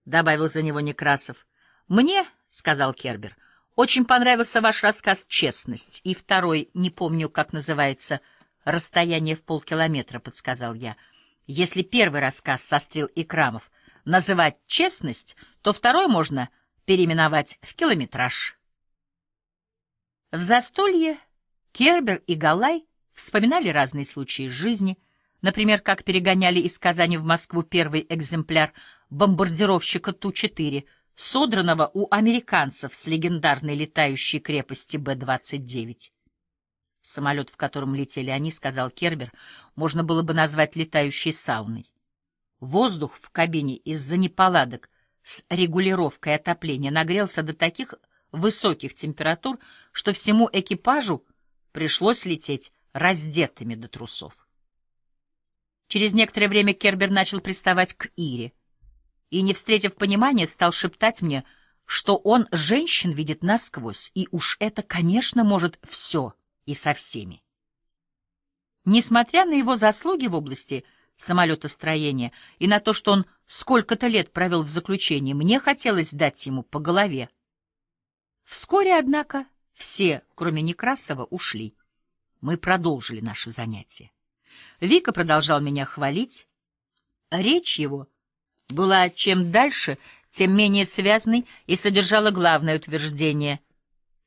— добавил за него Некрасов. — Мне, — сказал Кербер, — очень понравился ваш рассказ «Честность» и второй, не помню, как называется, «Расстояние в полкилометра», — подсказал я. Если первый рассказ сострил Икрамов называть «Честность», то второй можно переименовать в «Километраж». В застолье Кербер и Галай вспоминали разные случаи жизни, например, как перегоняли из Казани в Москву первый экземпляр бомбардировщика Ту-4, содранного у американцев с легендарной летающей крепости Б-29. Самолет, в котором летели они, сказал Кербер, можно было бы назвать летающей сауной. Воздух в кабине из-за неполадок с регулировкой отопления нагрелся до таких высоких температур, что всему экипажу пришлось лететь раздетыми до трусов. Через некоторое время Кербер начал приставать к Ире — и, не встретив понимания, стал шептать мне, что он женщин видит насквозь, и уж это, конечно, может все и со всеми. Несмотря на его заслуги в области самолетостроения и на то, что он сколько-то лет провел в заключении, мне хотелось дать ему по голове. Вскоре, однако, все, кроме Некрасова, ушли. Мы продолжили наше занятие. Вика продолжал меня хвалить. Речь его — была чем дальше, тем менее связной и содержала главное утверждение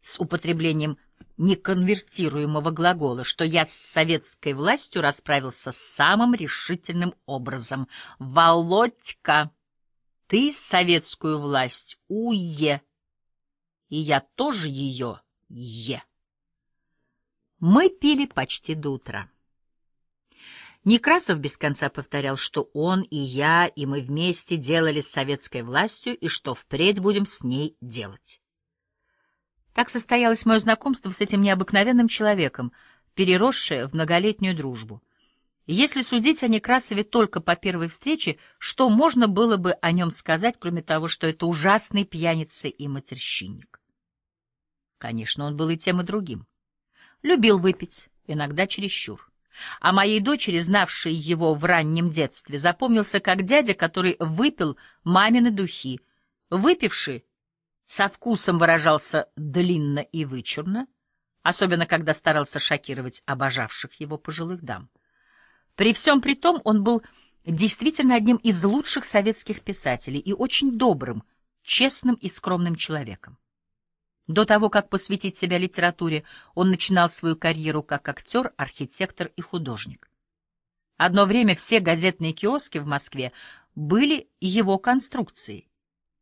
с употреблением неконвертируемого глагола, что я с советской властью расправился самым решительным образом. «Володька, ты советскую власть уе, и я тоже ее е». Мы пили почти до утра. Некрасов без конца повторял, что он и я, и мы вместе делали с советской властью, и что впредь будем с ней делать. Так состоялось мое знакомство с этим необыкновенным человеком, переросшее в многолетнюю дружбу. Если судить о Некрасове только по первой встрече, что можно было бы о нем сказать, кроме того, что это ужасный пьяница и матерщинник? Конечно, он был и тем, и другим. Любил выпить, иногда чересчур. А моей дочери, знавшей его в раннем детстве, запомнился как дядя, который выпил мамины духи. Выпивший со вкусом выражался длинно и вычурно, особенно когда старался шокировать обожавших его пожилых дам. При всем при том он был действительно одним из лучших советских писателей и очень добрым, честным и скромным человеком. До того, как посвятить себя литературе, он начинал свою карьеру как актер, архитектор и художник. Одно время все газетные киоски в Москве были его конструкцией.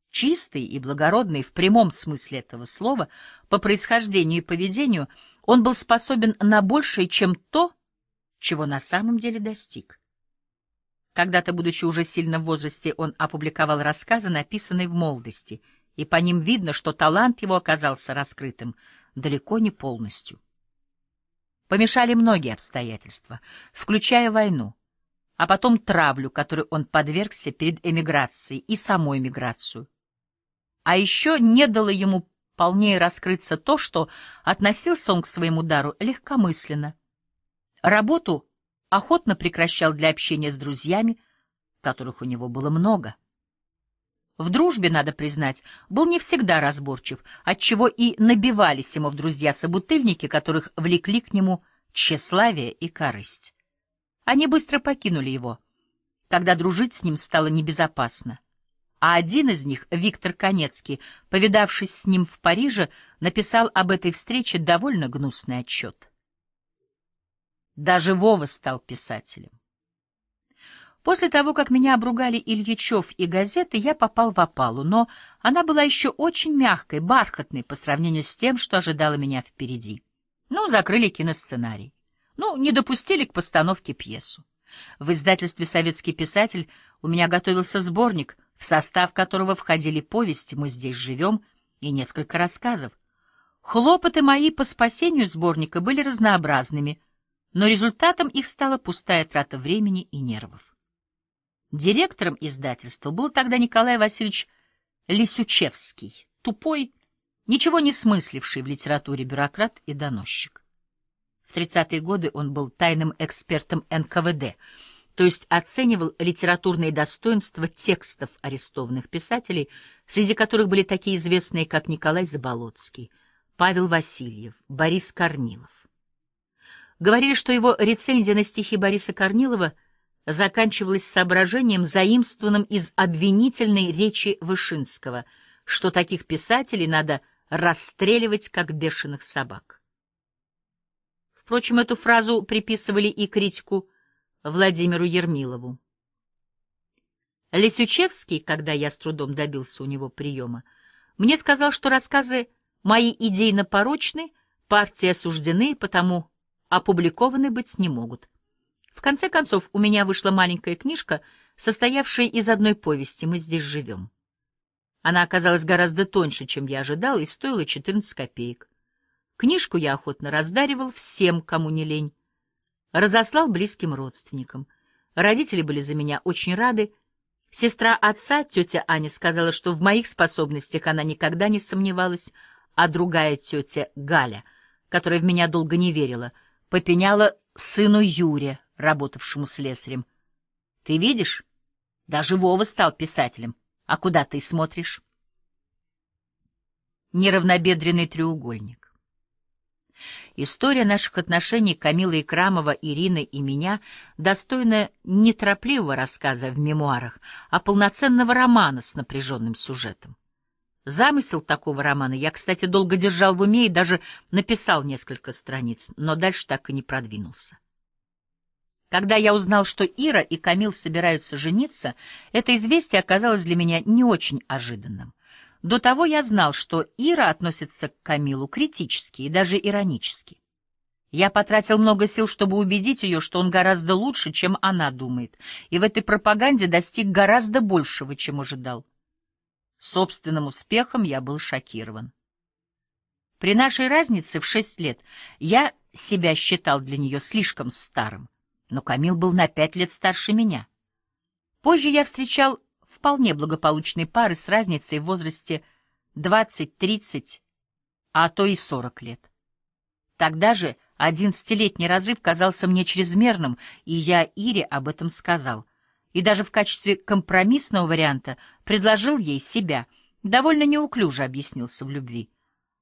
Чистый и благородный в прямом смысле этого слова, по происхождению и поведению, он был способен на большее, чем то, чего на самом деле достиг. Когда-то, будучи уже сильно в возрасте, он опубликовал рассказы, написанные в молодости — и по ним видно, что талант его оказался раскрытым далеко не полностью. Помешали многие обстоятельства, включая войну, а потом травлю, которой он подвергся перед эмиграцией и самой эмиграцию. А еще не дало ему полнее раскрыться то, что относился он к своему дару легкомысленно. Работу охотно прекращал для общения с друзьями, которых у него было много. В дружбе, надо признать, был не всегда разборчив, отчего и набивались ему в друзья собутыльники, которых влекли к нему тщеславие и корысть. Они быстро покинули его, когда дружить с ним стало небезопасно. А один из них, Виктор Конецкий, повидавшись с ним в Париже, написал об этой встрече довольно гнусный отчет. Даже Вова стал писателем. После того, как меня обругали Ильичев и газеты, я попал в опалу, но она была еще очень мягкой, бархатной по сравнению с тем, что ожидало меня впереди. Ну, закрыли киносценарий. Ну, не допустили к постановке пьесу. В издательстве «Советский писатель» у меня готовился сборник, в состав которого входили повести «Мы здесь живем» и несколько рассказов. Хлопоты мои по спасению сборника были разнообразными, но результатом их стала пустая трата времени и нервов. Директором издательства был тогда Николай Васильевич Лисючевский, тупой, ничего не смысливший в литературе бюрократ и доносчик. В 30-е годы он был тайным экспертом НКВД, то есть оценивал литературные достоинства текстов арестованных писателей, среди которых были такие известные, как Николай Заболоцкий, Павел Васильев, Борис Корнилов. Говорили, что его рецензия на стихи Бориса Корнилова — заканчивалось соображением, заимствованным из обвинительной речи Вышинского, что таких писателей надо расстреливать, как бешеных собак. Впрочем, эту фразу приписывали и критику Владимиру Ермилову. Лисючевский, когда я с трудом добился у него приема, мне сказал, что рассказы мои идейно порочны, партии осуждены, потому опубликованы быть не могут. В конце концов, у меня вышла маленькая книжка, состоявшая из одной повести «Мы здесь живем». Она оказалась гораздо тоньше, чем я ожидал, и стоила 14 копеек. Книжку я охотно раздаривал всем, кому не лень. Разослал близким родственникам. Родители были за меня очень рады. Сестра отца, тетя Аня, сказала, что в моих способностях она никогда не сомневалась, а другая тетя Галя, которая в меня долго не верила, попеняла сыну Юре, работавшему слесарем. — Ты видишь? Даже Вова стал писателем. А куда ты смотришь? Неравнобедренный треугольник. История наших отношений Камилы Икрамова, Ирины и меня достойна не торопливого рассказа в мемуарах, а полноценного романа с напряженным сюжетом. Замысел такого романа я, кстати, долго держал в уме и даже написал несколько страниц, но дальше так и не продвинулся. Когда я узнал, что Ира и Камил собираются жениться, это известие оказалось для меня не очень ожиданным. До того я знал, что Ира относится к Камилу критически и даже иронически. Я потратил много сил, чтобы убедить ее, что он гораздо лучше, чем она думает, и в этой пропаганде достиг гораздо большего, чем ожидал. Собственным успехом я был шокирован. При нашей разнице в шесть лет я себя считал для нее слишком старым но Камил был на пять лет старше меня. Позже я встречал вполне благополучные пары с разницей в возрасте 20-30, а то и 40 лет. Тогда же одиннадцатилетний разрыв казался мне чрезмерным, и я Ире об этом сказал. И даже в качестве компромиссного варианта предложил ей себя. Довольно неуклюже объяснился в любви.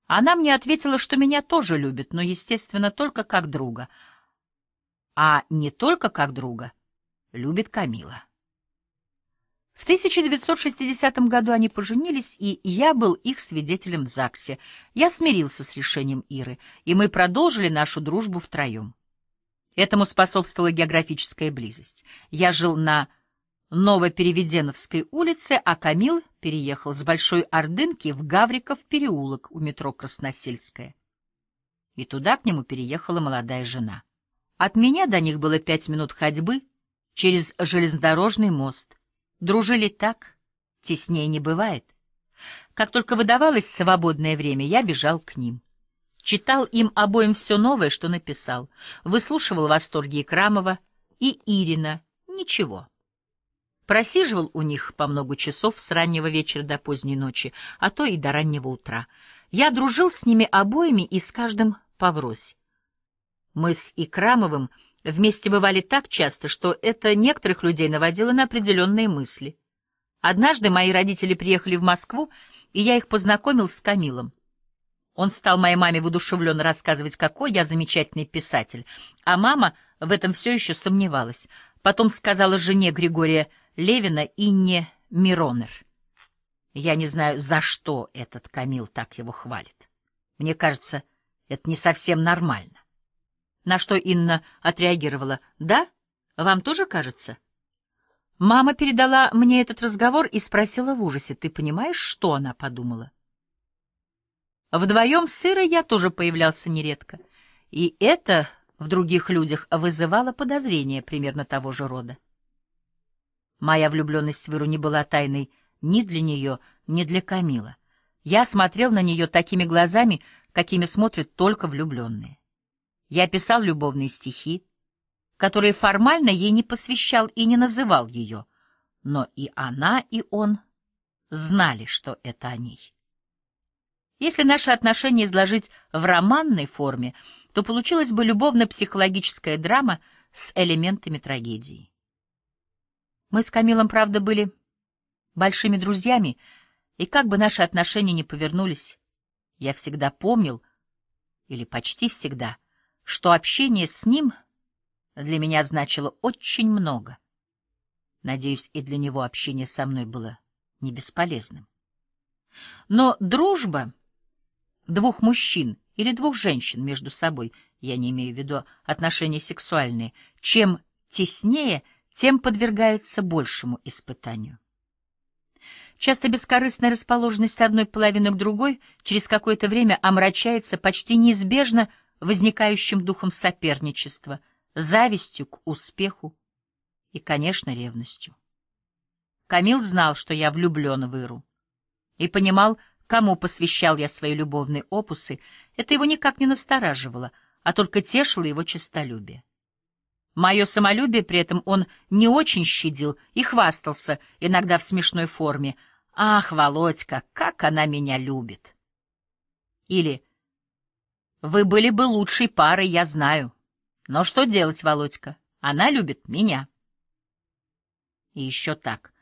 Она мне ответила, что меня тоже любит, но, естественно, только как друга — а не только как друга, любит Камила. В 1960 году они поженились, и я был их свидетелем в ЗАГСе. Я смирился с решением Иры, и мы продолжили нашу дружбу втроем. Этому способствовала географическая близость. Я жил на Новопереведеновской улице, а Камил переехал с Большой Ордынки в Гавриков переулок у метро Красносельская. И туда к нему переехала молодая жена. От меня до них было пять минут ходьбы через железнодорожный мост. Дружили так, теснее не бывает. Как только выдавалось свободное время, я бежал к ним. Читал им обоим все новое, что написал. Выслушивал восторги Икрамова и Ирина. Ничего. Просиживал у них по много часов с раннего вечера до поздней ночи, а то и до раннего утра. Я дружил с ними обоими и с каждым поврось. Мы с Икрамовым вместе бывали так часто, что это некоторых людей наводило на определенные мысли. Однажды мои родители приехали в Москву, и я их познакомил с Камилом. Он стал моей маме воодушевленно рассказывать, какой я замечательный писатель, а мама в этом все еще сомневалась. Потом сказала жене Григория Левина Инне Миронер. Я не знаю, за что этот Камил так его хвалит. Мне кажется, это не совсем нормально на что Инна отреагировала. «Да? Вам тоже кажется?» Мама передала мне этот разговор и спросила в ужасе, «Ты понимаешь, что она подумала?» Вдвоем с Ирой я тоже появлялся нередко, и это в других людях вызывало подозрения примерно того же рода. Моя влюбленность в Иру не была тайной ни для нее, ни для Камила. Я смотрел на нее такими глазами, какими смотрят только влюбленные. Я писал любовные стихи, которые формально ей не посвящал и не называл ее, но и она, и он знали, что это о ней. Если наши отношения изложить в романной форме, то получилась бы любовно-психологическая драма с элементами трагедии. Мы с Камилом, правда, были большими друзьями, и как бы наши отношения ни повернулись, я всегда помнил, или почти всегда — что общение с ним для меня значило очень много. Надеюсь, и для него общение со мной было не бесполезным. Но дружба двух мужчин или двух женщин между собой, я не имею в виду отношения сексуальные, чем теснее, тем подвергается большему испытанию. Часто бескорыстная расположенность одной половины к другой через какое-то время омрачается почти неизбежно возникающим духом соперничества, завистью к успеху и, конечно, ревностью. Камил знал, что я влюблен в Иру, и понимал, кому посвящал я свои любовные опусы, это его никак не настораживало, а только тешило его честолюбие. Мое самолюбие при этом он не очень щадил и хвастался, иногда в смешной форме. «Ах, Володька, как она меня любит!» Или вы были бы лучшей парой, я знаю. Но что делать, Володька? Она любит меня. И еще так.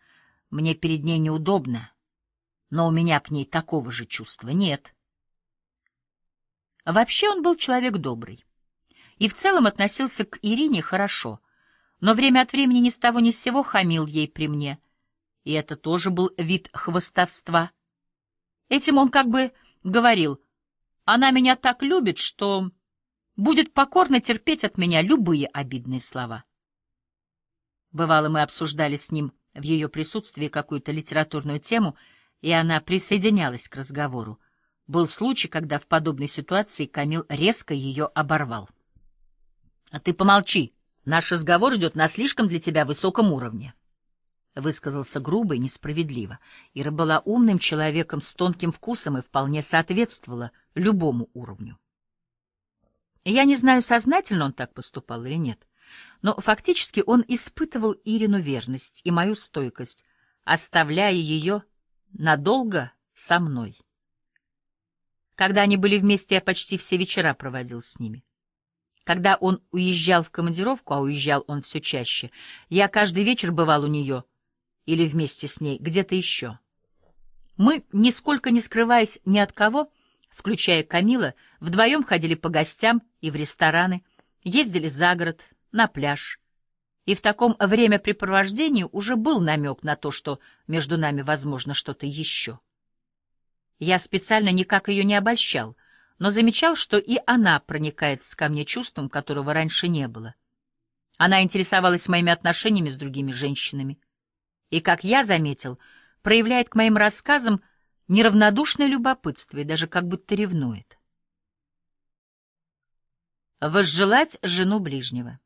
Мне перед ней неудобно, но у меня к ней такого же чувства нет. Вообще он был человек добрый и в целом относился к Ирине хорошо, но время от времени ни с того ни с сего хамил ей при мне, и это тоже был вид хвостовства. Этим он как бы говорил — она меня так любит, что будет покорно терпеть от меня любые обидные слова. Бывало, мы обсуждали с ним в ее присутствии какую-то литературную тему, и она присоединялась к разговору. Был случай, когда в подобной ситуации Камил резко ее оборвал. — А ты помолчи. Наш разговор идет на слишком для тебя высоком уровне. Высказался грубо и несправедливо. Ира была умным человеком с тонким вкусом и вполне соответствовала — любому уровню. Я не знаю, сознательно он так поступал или нет, но фактически он испытывал Ирину верность и мою стойкость, оставляя ее надолго со мной. Когда они были вместе, я почти все вечера проводил с ними. Когда он уезжал в командировку, а уезжал он все чаще, я каждый вечер бывал у нее или вместе с ней где-то еще. Мы, нисколько не скрываясь ни от кого, включая Камила, вдвоем ходили по гостям и в рестораны, ездили за город, на пляж. И в таком времяпрепровождении уже был намек на то, что между нами возможно что-то еще. Я специально никак ее не обольщал, но замечал, что и она проникается ко мне чувством, которого раньше не было. Она интересовалась моими отношениями с другими женщинами. И, как я заметил, проявляет к моим рассказам — неравнодушное любопытство и даже как будто ревнует. Возжелать жену ближнего.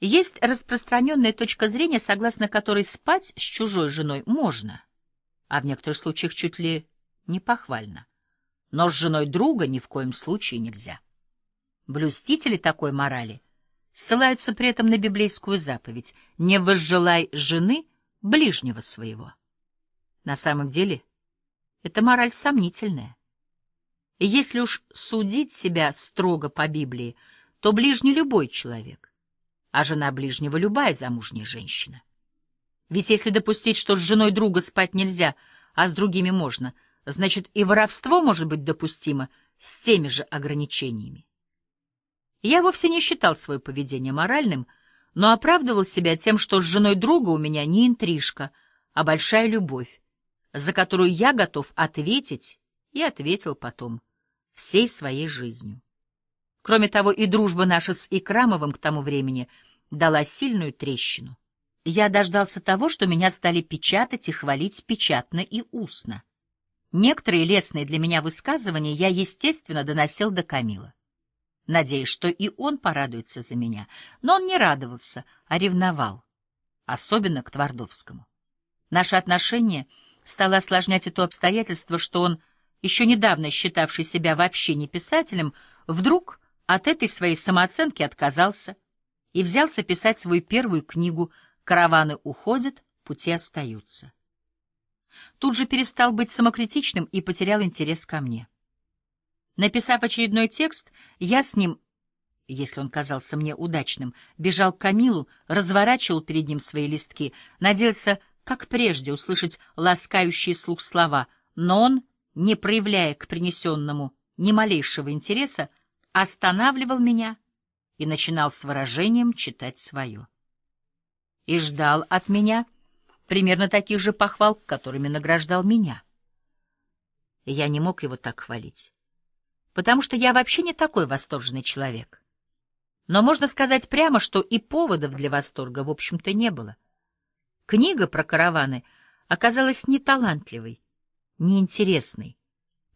Есть распространенная точка зрения, согласно которой спать с чужой женой можно, а в некоторых случаях чуть ли не похвально, но с женой друга ни в коем случае нельзя. Блюстители такой морали ссылаются при этом на библейскую заповедь «Не возжелай жены ближнего своего». На самом деле – это мораль сомнительная. Если уж судить себя строго по Библии, то ближний любой человек, а жена ближнего любая замужняя женщина. Ведь если допустить, что с женой друга спать нельзя, а с другими можно, значит и воровство может быть допустимо с теми же ограничениями. Я вовсе не считал свое поведение моральным, но оправдывал себя тем, что с женой друга у меня не интрижка, а большая любовь, за которую я готов ответить, и ответил потом, всей своей жизнью. Кроме того, и дружба наша с Икрамовым к тому времени дала сильную трещину. Я дождался того, что меня стали печатать и хвалить печатно и устно. Некоторые лестные для меня высказывания я, естественно, доносил до Камила. Надеюсь, что и он порадуется за меня, но он не радовался, а ревновал, особенно к Твардовскому. Наши отношения — стало осложнять и то обстоятельство, что он, еще недавно считавший себя вообще не писателем, вдруг от этой своей самооценки отказался и взялся писать свою первую книгу «Караваны уходят, пути остаются». Тут же перестал быть самокритичным и потерял интерес ко мне. Написав очередной текст, я с ним, если он казался мне удачным, бежал к Камилу, разворачивал перед ним свои листки, надеялся, как прежде, услышать ласкающие слух слова, но он, не проявляя к принесенному ни малейшего интереса, останавливал меня и начинал с выражением читать свое. И ждал от меня примерно таких же похвал, которыми награждал меня. я не мог его так хвалить, потому что я вообще не такой восторженный человек. Но можно сказать прямо, что и поводов для восторга, в общем-то, не было. Книга про караваны оказалась неталантливой, неинтересной,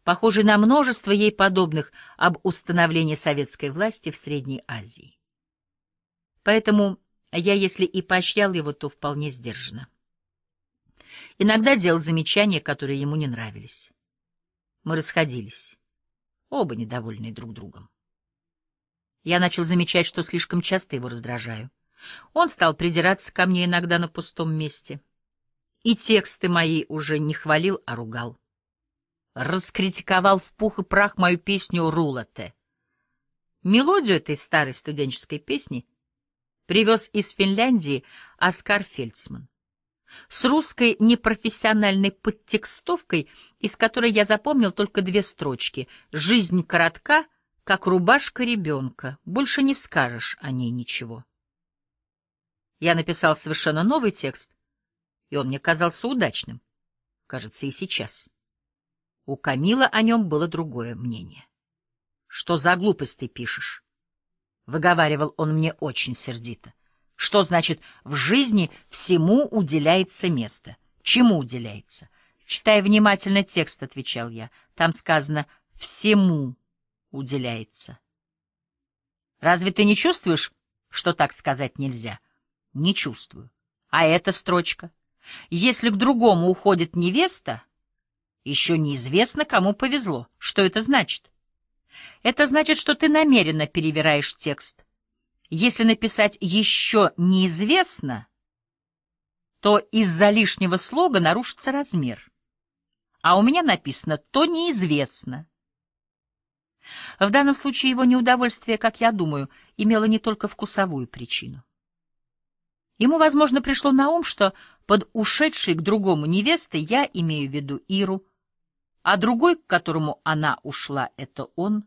похожей на множество ей подобных об установлении советской власти в Средней Азии. Поэтому я, если и поощрял его, то вполне сдержанно. Иногда делал замечания, которые ему не нравились. Мы расходились, оба недовольные друг другом. Я начал замечать, что слишком часто его раздражаю. Он стал придираться ко мне иногда на пустом месте. И тексты мои уже не хвалил, а ругал. Раскритиковал в пух и прах мою песню «Рулате». Мелодию этой старой студенческой песни привез из Финляндии Оскар Фельдсман с русской непрофессиональной подтекстовкой, из которой я запомнил только две строчки. «Жизнь коротка, как рубашка ребенка, больше не скажешь о ней ничего». Я написал совершенно новый текст, и он мне казался удачным. Кажется, и сейчас. У Камила о нем было другое мнение. «Что за глупость ты пишешь?» — выговаривал он мне очень сердито. «Что значит, в жизни всему уделяется место? Чему уделяется?» «Читай внимательно текст», — отвечал я. «Там сказано «всему уделяется». «Разве ты не чувствуешь, что так сказать нельзя?» не чувствую. А эта строчка. Если к другому уходит невеста, еще неизвестно, кому повезло. Что это значит? Это значит, что ты намеренно перевираешь текст. Если написать «еще неизвестно», то из-за лишнего слога нарушится размер. А у меня написано «то неизвестно». В данном случае его неудовольствие, как я думаю, имело не только вкусовую причину. Ему, возможно, пришло на ум, что под ушедшей к другому невестой я имею в виду Иру, а другой, к которому она ушла, — это он.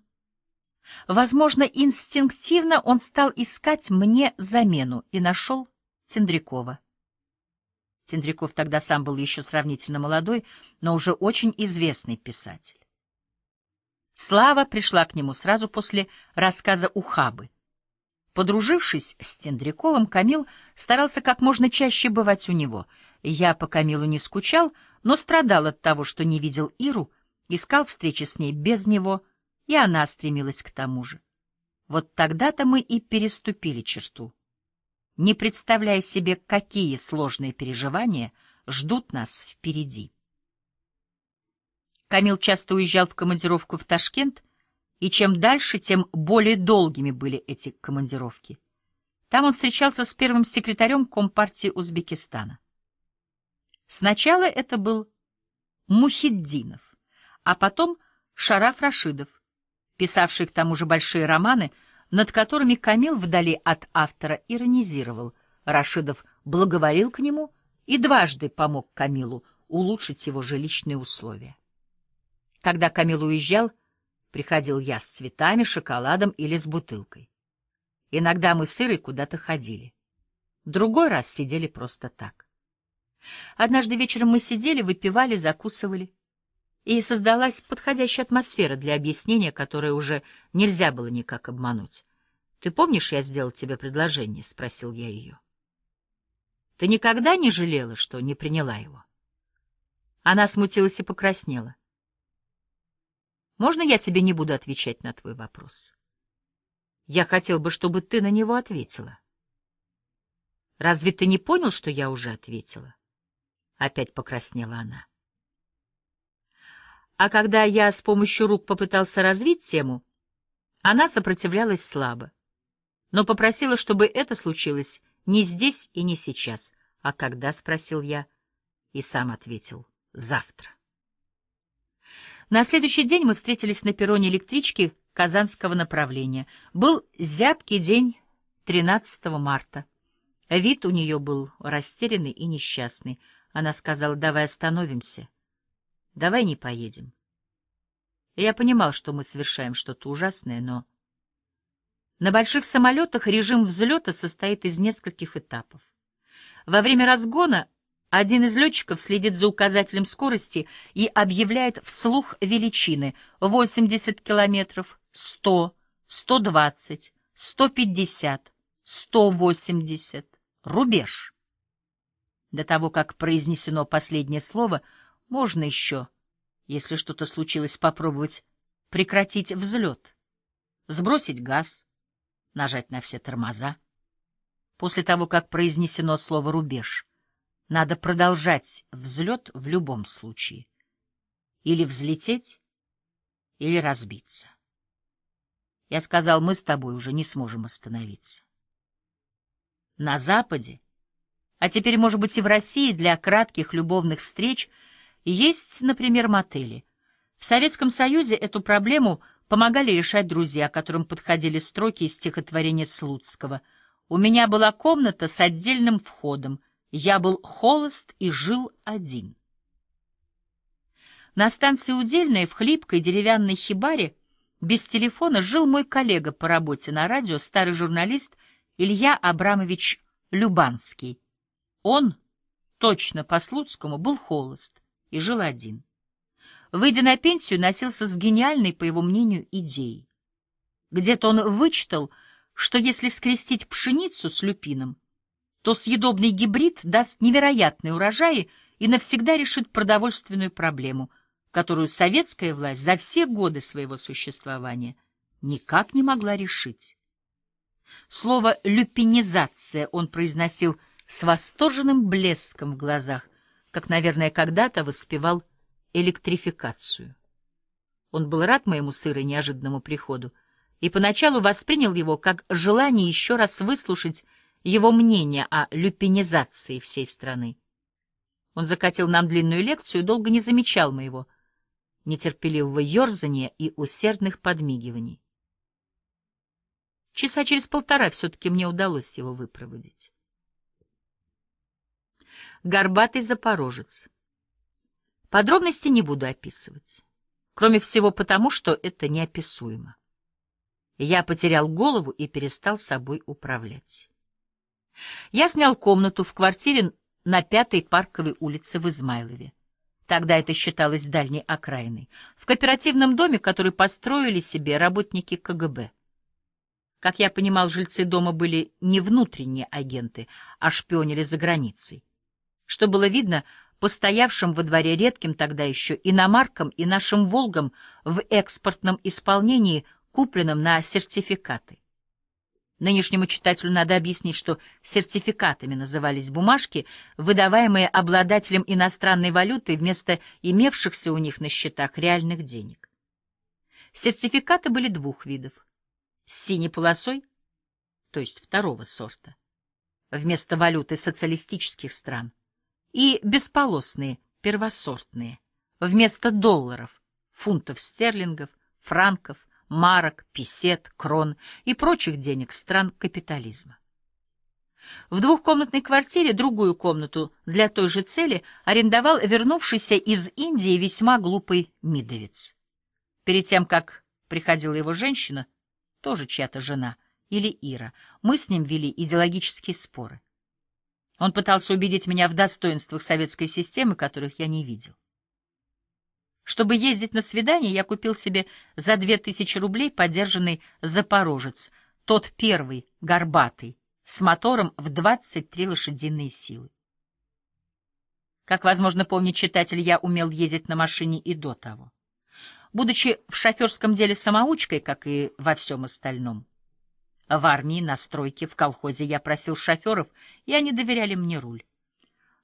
Возможно, инстинктивно он стал искать мне замену и нашел Тендрякова. Тендряков тогда сам был еще сравнительно молодой, но уже очень известный писатель. Слава пришла к нему сразу после рассказа «Ухабы». Подружившись с Тендряковым, Камил старался как можно чаще бывать у него. Я по Камилу не скучал, но страдал от того, что не видел Иру, искал встречи с ней без него, и она стремилась к тому же. Вот тогда-то мы и переступили черту. Не представляя себе, какие сложные переживания ждут нас впереди. Камил часто уезжал в командировку в Ташкент, и чем дальше, тем более долгими были эти командировки. Там он встречался с первым секретарем Компартии Узбекистана. Сначала это был Мухиддинов, а потом Шараф Рашидов, писавший к тому же большие романы, над которыми Камил вдали от автора иронизировал. Рашидов благоволил к нему и дважды помог Камилу улучшить его жилищные условия. Когда Камил уезжал, Приходил я с цветами, шоколадом или с бутылкой. Иногда мы с Ирой куда-то ходили. Другой раз сидели просто так. Однажды вечером мы сидели, выпивали, закусывали. И создалась подходящая атмосфера для объяснения, которое уже нельзя было никак обмануть. «Ты помнишь, я сделал тебе предложение?» — спросил я ее. «Ты никогда не жалела, что не приняла его?» Она смутилась и покраснела. Можно я тебе не буду отвечать на твой вопрос? Я хотел бы, чтобы ты на него ответила. Разве ты не понял, что я уже ответила? Опять покраснела она. А когда я с помощью рук попытался развить тему, она сопротивлялась слабо, но попросила, чтобы это случилось не здесь и не сейчас. А когда, — спросил я, и сам ответил, — завтра. На следующий день мы встретились на перроне электрички казанского направления. Был зябкий день 13 марта. Вид у нее был растерянный и несчастный. Она сказала, давай остановимся, давай не поедем. Я понимал, что мы совершаем что-то ужасное, но... На больших самолетах режим взлета состоит из нескольких этапов. Во время разгона один из летчиков следит за указателем скорости и объявляет вслух величины 80 километров, 100, 120, 150, 180, рубеж. До того, как произнесено последнее слово, можно еще, если что-то случилось, попробовать прекратить взлет, сбросить газ, нажать на все тормоза. После того, как произнесено слово «рубеж», надо продолжать взлет в любом случае. Или взлететь, или разбиться. Я сказал, мы с тобой уже не сможем остановиться. На Западе, а теперь, может быть, и в России для кратких любовных встреч есть, например, мотели. В Советском Союзе эту проблему помогали решать друзья, которым подходили строки из стихотворения Слуцкого. «У меня была комната с отдельным входом» Я был холост и жил один. На станции удельной в хлипкой деревянной хибаре без телефона жил мой коллега по работе на радио, старый журналист Илья Абрамович Любанский. Он, точно по Слуцкому, был холост и жил один. Выйдя на пенсию, носился с гениальной, по его мнению, идеей. Где-то он вычитал, что если скрестить пшеницу с люпином, то съедобный гибрид даст невероятные урожаи и навсегда решит продовольственную проблему, которую советская власть за все годы своего существования никак не могла решить. Слово «люпинизация» он произносил с восторженным блеском в глазах, как, наверное, когда-то воспевал электрификацию. Он был рад моему сыро неожиданному приходу и поначалу воспринял его как желание еще раз выслушать его мнение о люпинизации всей страны. Он закатил нам длинную лекцию и долго не замечал моего нетерпеливого ерзания и усердных подмигиваний. Часа через полтора все-таки мне удалось его выпроводить. Горбатый запорожец. Подробности не буду описывать, кроме всего потому, что это неописуемо. Я потерял голову и перестал собой управлять. Я снял комнату в квартире на Пятой Парковой улице в Измайлове. Тогда это считалось дальней окраиной. В кооперативном доме, который построили себе работники КГБ. Как я понимал, жильцы дома были не внутренние агенты, а шпионили за границей. Что было видно, постоявшим во дворе редким тогда еще иномаркам и нашим «Волгам» в экспортном исполнении, купленном на сертификаты. Нынешнему читателю надо объяснить, что сертификатами назывались бумажки, выдаваемые обладателям иностранной валюты вместо имевшихся у них на счетах реальных денег. Сертификаты были двух видов. С синей полосой, то есть второго сорта, вместо валюты социалистических стран, и бесполосные, первосортные, вместо долларов, фунтов стерлингов, франков, марок, писет, крон и прочих денег стран капитализма. В двухкомнатной квартире другую комнату для той же цели арендовал вернувшийся из Индии весьма глупый мидовец. Перед тем, как приходила его женщина, тоже чья-то жена, или Ира, мы с ним вели идеологические споры. Он пытался убедить меня в достоинствах советской системы, которых я не видел. Чтобы ездить на свидание, я купил себе за две тысячи рублей подержанный «Запорожец», тот первый, горбатый, с мотором в двадцать три лошадиные силы. Как, возможно, помнит читатель, я умел ездить на машине и до того. Будучи в шоферском деле самоучкой, как и во всем остальном, в армии, на стройке, в колхозе я просил шоферов, и они доверяли мне руль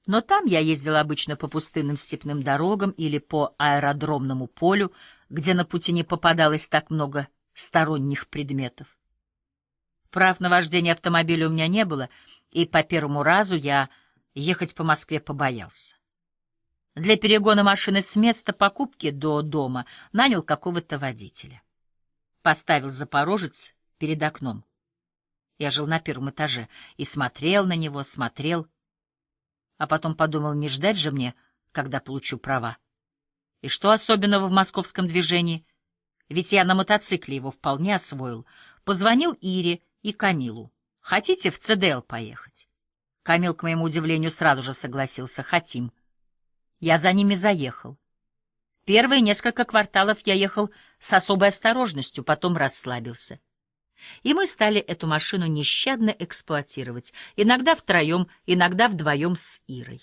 но там я ездил обычно по пустынным степным дорогам или по аэродромному полю, где на пути не попадалось так много сторонних предметов. Прав на вождение автомобиля у меня не было, и по первому разу я ехать по Москве побоялся. Для перегона машины с места покупки до дома нанял какого-то водителя. Поставил запорожец перед окном. Я жил на первом этаже и смотрел на него, смотрел — а потом подумал, не ждать же мне, когда получу права. И что особенного в московском движении? Ведь я на мотоцикле его вполне освоил. Позвонил Ире и Камилу. Хотите в ЦДЛ поехать? Камил, к моему удивлению, сразу же согласился. Хотим. Я за ними заехал. Первые несколько кварталов я ехал с особой осторожностью, потом расслабился. И мы стали эту машину нещадно эксплуатировать, иногда втроем, иногда вдвоем с Ирой.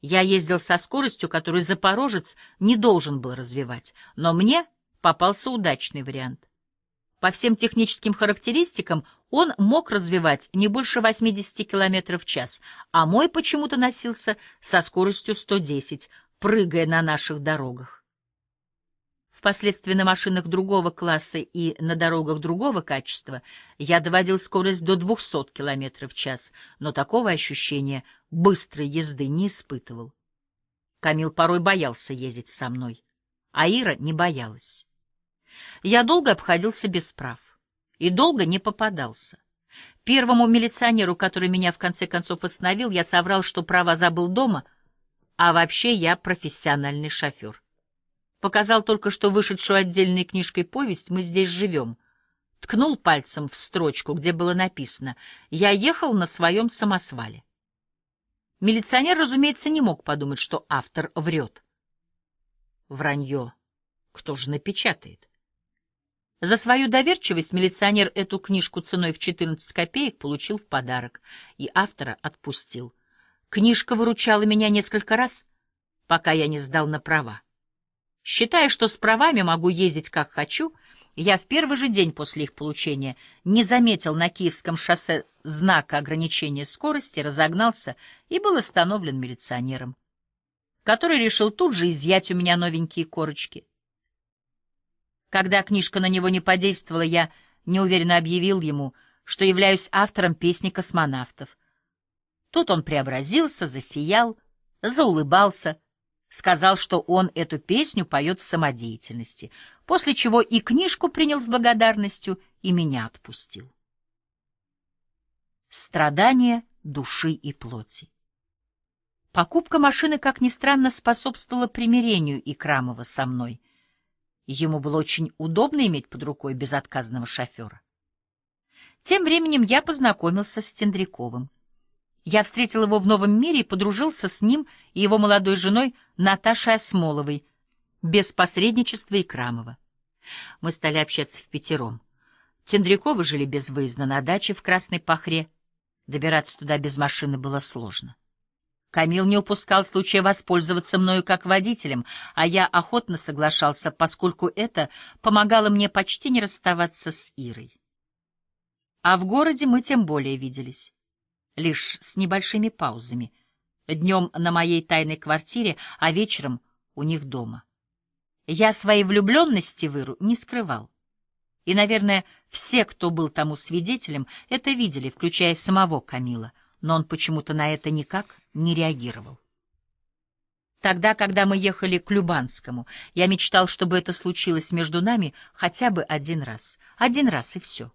Я ездил со скоростью, которую запорожец не должен был развивать, но мне попался удачный вариант. По всем техническим характеристикам он мог развивать не больше 80 км в час, а мой почему-то носился со скоростью 110, прыгая на наших дорогах. Впоследствии на машинах другого класса и на дорогах другого качества я доводил скорость до 200 км в час, но такого ощущения быстрой езды не испытывал. Камил порой боялся ездить со мной, а Ира не боялась. Я долго обходился без прав и долго не попадался. Первому милиционеру, который меня в конце концов остановил, я соврал, что права забыл дома, а вообще я профессиональный шофер показал только что вышедшую отдельной книжкой повесть «Мы здесь живем», ткнул пальцем в строчку, где было написано «Я ехал на своем самосвале». Милиционер, разумеется, не мог подумать, что автор врет. Вранье. Кто же напечатает? За свою доверчивость милиционер эту книжку ценой в 14 копеек получил в подарок и автора отпустил. Книжка выручала меня несколько раз, пока я не сдал на права. Считая, что с правами могу ездить как хочу, я в первый же день после их получения не заметил на Киевском шоссе знака ограничения скорости, разогнался и был остановлен милиционером, который решил тут же изъять у меня новенькие корочки. Когда книжка на него не подействовала, я неуверенно объявил ему, что являюсь автором песни космонавтов. Тут он преобразился, засиял, заулыбался — сказал, что он эту песню поет в самодеятельности, после чего и книжку принял с благодарностью и меня отпустил. Страдания души и плоти. Покупка машины, как ни странно, способствовала примирению Икрамова со мной. Ему было очень удобно иметь под рукой безотказного шофера. Тем временем я познакомился с Тендряковым. Я встретил его в новом мире и подружился с ним и его молодой женой Наташей Осмоловой, без посредничества и Крамова. Мы стали общаться в пятером. Тендряковы жили безвыездно на даче в Красной Пахре. Добираться туда без машины было сложно. Камил не упускал случая воспользоваться мною как водителем, а я охотно соглашался, поскольку это помогало мне почти не расставаться с Ирой. А в городе мы тем более виделись лишь с небольшими паузами. Днем на моей тайной квартире, а вечером у них дома. Я своей влюбленности в Иру не скрывал. И, наверное, все, кто был тому свидетелем, это видели, включая самого Камила, но он почему-то на это никак не реагировал. Тогда, когда мы ехали к Любанскому, я мечтал, чтобы это случилось между нами хотя бы один раз. Один раз и все.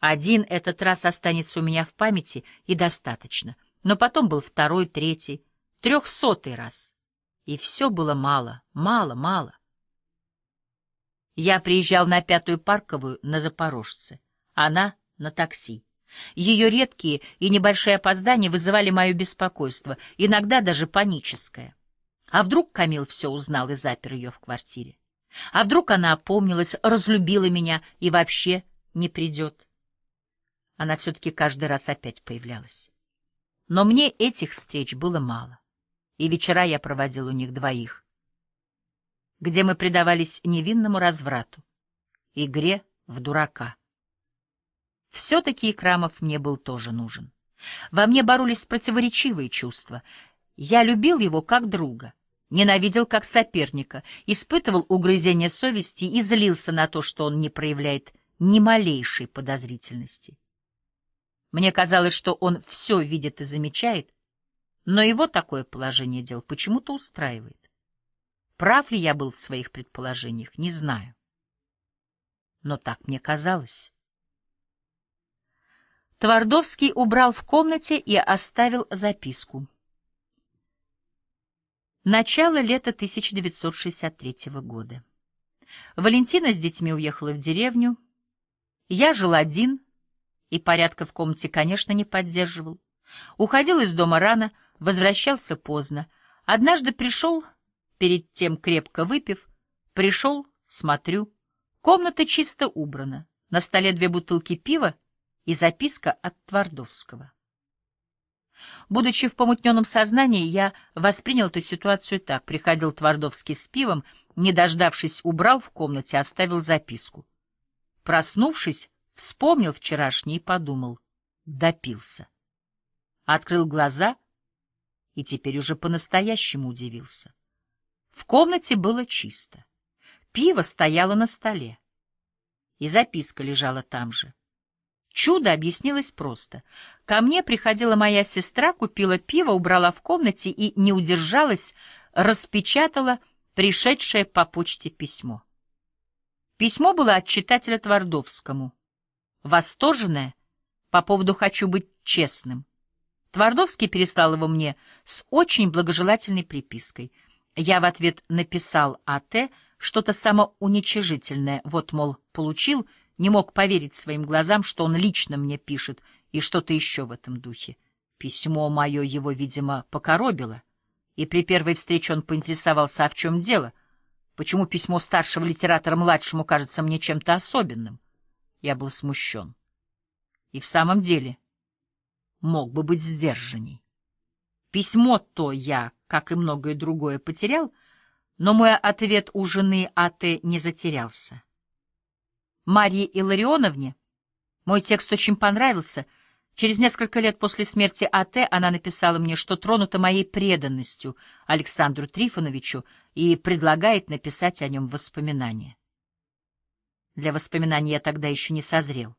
Один этот раз останется у меня в памяти, и достаточно. Но потом был второй, третий, трехсотый раз. И все было мало, мало, мало. Я приезжал на Пятую Парковую на Запорожце. Она на такси. Ее редкие и небольшие опоздания вызывали мое беспокойство, иногда даже паническое. А вдруг Камил все узнал и запер ее в квартире? А вдруг она опомнилась, разлюбила меня и вообще не придет? она все-таки каждый раз опять появлялась. Но мне этих встреч было мало, и вечера я проводил у них двоих, где мы предавались невинному разврату, игре в дурака. Все-таки Крамов мне был тоже нужен. Во мне боролись противоречивые чувства. Я любил его как друга, ненавидел как соперника, испытывал угрызение совести и злился на то, что он не проявляет ни малейшей подозрительности. Мне казалось, что он все видит и замечает, но его такое положение дел почему-то устраивает. Прав ли я был в своих предположениях, не знаю. Но так мне казалось. Твардовский убрал в комнате и оставил записку. Начало лета 1963 года. Валентина с детьми уехала в деревню. Я жил один — и порядка в комнате, конечно, не поддерживал. Уходил из дома рано, возвращался поздно. Однажды пришел, перед тем крепко выпив, пришел, смотрю. Комната чисто убрана, на столе две бутылки пива и записка от Твардовского. Будучи в помутненном сознании, я воспринял эту ситуацию так. Приходил Твардовский с пивом, не дождавшись, убрал в комнате, оставил записку. Проснувшись, Вспомнил вчерашний и подумал. Допился. Открыл глаза и теперь уже по-настоящему удивился. В комнате было чисто. Пиво стояло на столе. И записка лежала там же. Чудо объяснилось просто. Ко мне приходила моя сестра, купила пиво, убрала в комнате и не удержалась, распечатала пришедшее по почте письмо. Письмо было от читателя Твардовскому — Восторженное по поводу «хочу быть честным». Твардовский переслал его мне с очень благожелательной припиской. Я в ответ написал А.Т. что-то самоуничижительное. Вот, мол, получил, не мог поверить своим глазам, что он лично мне пишет, и что-то еще в этом духе. Письмо мое его, видимо, покоробило, и при первой встрече он поинтересовался, а в чем дело, почему письмо старшего литератора младшему кажется мне чем-то особенным. Я был смущен. И в самом деле мог бы быть сдержанней. Письмо то я, как и многое другое, потерял, но мой ответ у жены А.Т. не затерялся. Марье Илларионовне мой текст очень понравился. Через несколько лет после смерти А.Т. она написала мне, что тронута моей преданностью Александру Трифоновичу и предлагает написать о нем воспоминания. Для воспоминаний я тогда еще не созрел,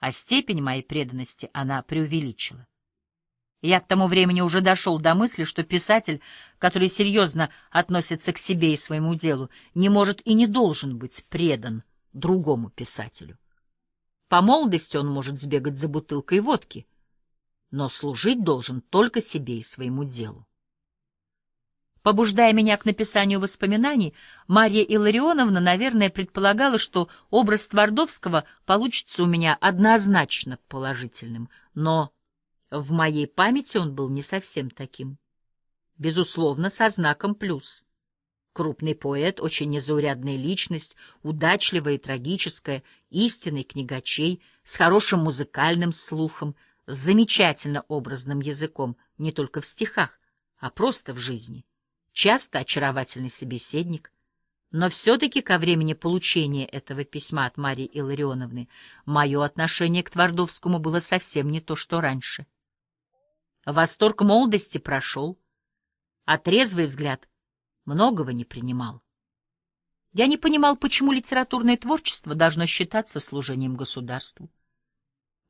а степень моей преданности она преувеличила. Я к тому времени уже дошел до мысли, что писатель, который серьезно относится к себе и своему делу, не может и не должен быть предан другому писателю. По молодости он может сбегать за бутылкой водки, но служить должен только себе и своему делу. Побуждая меня к написанию воспоминаний, Марья Илларионовна, наверное, предполагала, что образ Твардовского получится у меня однозначно положительным, но в моей памяти он был не совсем таким. Безусловно, со знаком «плюс». Крупный поэт, очень незаурядная личность, удачливая и трагическая, истинный книгачей, с хорошим музыкальным слухом, с замечательно образным языком, не только в стихах, а просто в жизни часто очаровательный собеседник, но все-таки ко времени получения этого письма от Марии Илларионовны мое отношение к Твардовскому было совсем не то, что раньше. Восторг молодости прошел, а трезвый взгляд многого не принимал. Я не понимал, почему литературное творчество должно считаться служением государству.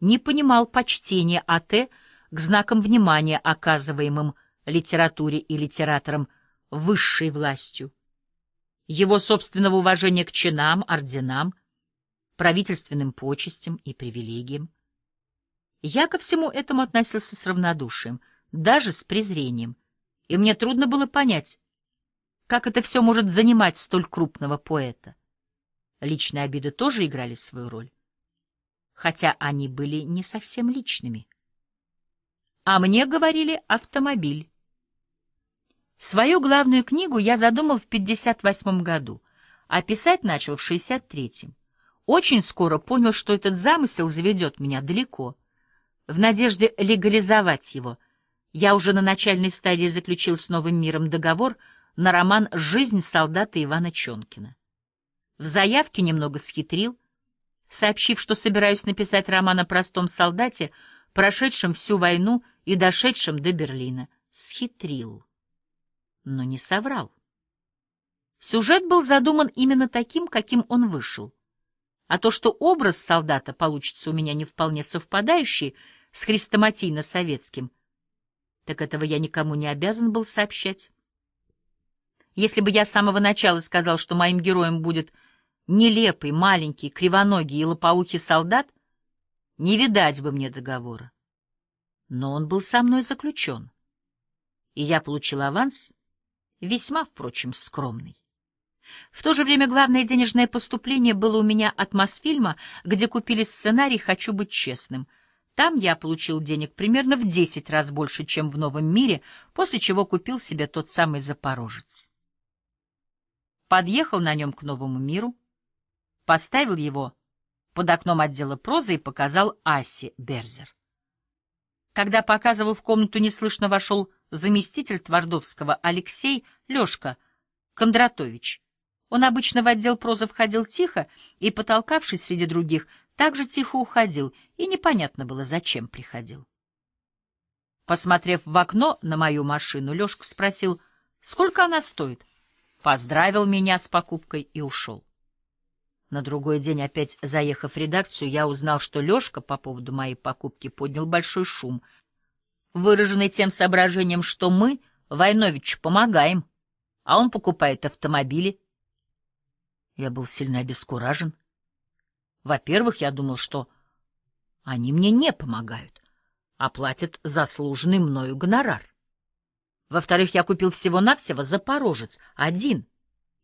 Не понимал почтения АТ к знакам внимания, оказываемым литературе и литераторам – высшей властью, его собственного уважения к чинам, орденам, правительственным почестям и привилегиям. Я ко всему этому относился с равнодушием, даже с презрением, и мне трудно было понять, как это все может занимать столь крупного поэта. Личные обиды тоже играли свою роль, хотя они были не совсем личными. А мне говорили «автомобиль». Свою главную книгу я задумал в 58 году, а писать начал в 63-м. Очень скоро понял, что этот замысел заведет меня далеко. В надежде легализовать его, я уже на начальной стадии заключил с Новым миром договор на роман «Жизнь солдата Ивана Чонкина». В заявке немного схитрил, сообщив, что собираюсь написать роман о простом солдате, прошедшем всю войну и дошедшем до Берлина. Схитрил но не соврал. Сюжет был задуман именно таким, каким он вышел. А то, что образ солдата получится у меня не вполне совпадающий с хрестоматийно-советским, так этого я никому не обязан был сообщать. Если бы я с самого начала сказал, что моим героем будет нелепый, маленький, кривоногий и лопоухий солдат, не видать бы мне договора. Но он был со мной заключен, и я получил аванс — весьма, впрочем, скромный. В то же время главное денежное поступление было у меня от Мосфильма, где купили сценарий «Хочу быть честным». Там я получил денег примерно в 10 раз больше, чем в Новом мире, после чего купил себе тот самый «Запорожец». Подъехал на нем к Новому миру, поставил его под окном отдела прозы и показал Асе Берзер. Когда показывал в комнату, неслышно вошел Берзер заместитель Твардовского Алексей Лешка Кондратович. Он обычно в отдел прозы входил тихо и, потолкавшись среди других, также тихо уходил, и непонятно было, зачем приходил. Посмотрев в окно на мою машину, Лешка спросил, сколько она стоит. Поздравил меня с покупкой и ушел. На другой день, опять заехав в редакцию, я узнал, что Лешка по поводу моей покупки поднял большой шум — выраженный тем соображением, что мы, Войновичу, помогаем, а он покупает автомобили. Я был сильно обескуражен. Во-первых, я думал, что они мне не помогают, а платят заслуженный мною гонорар. Во-вторых, я купил всего-навсего запорожец, один,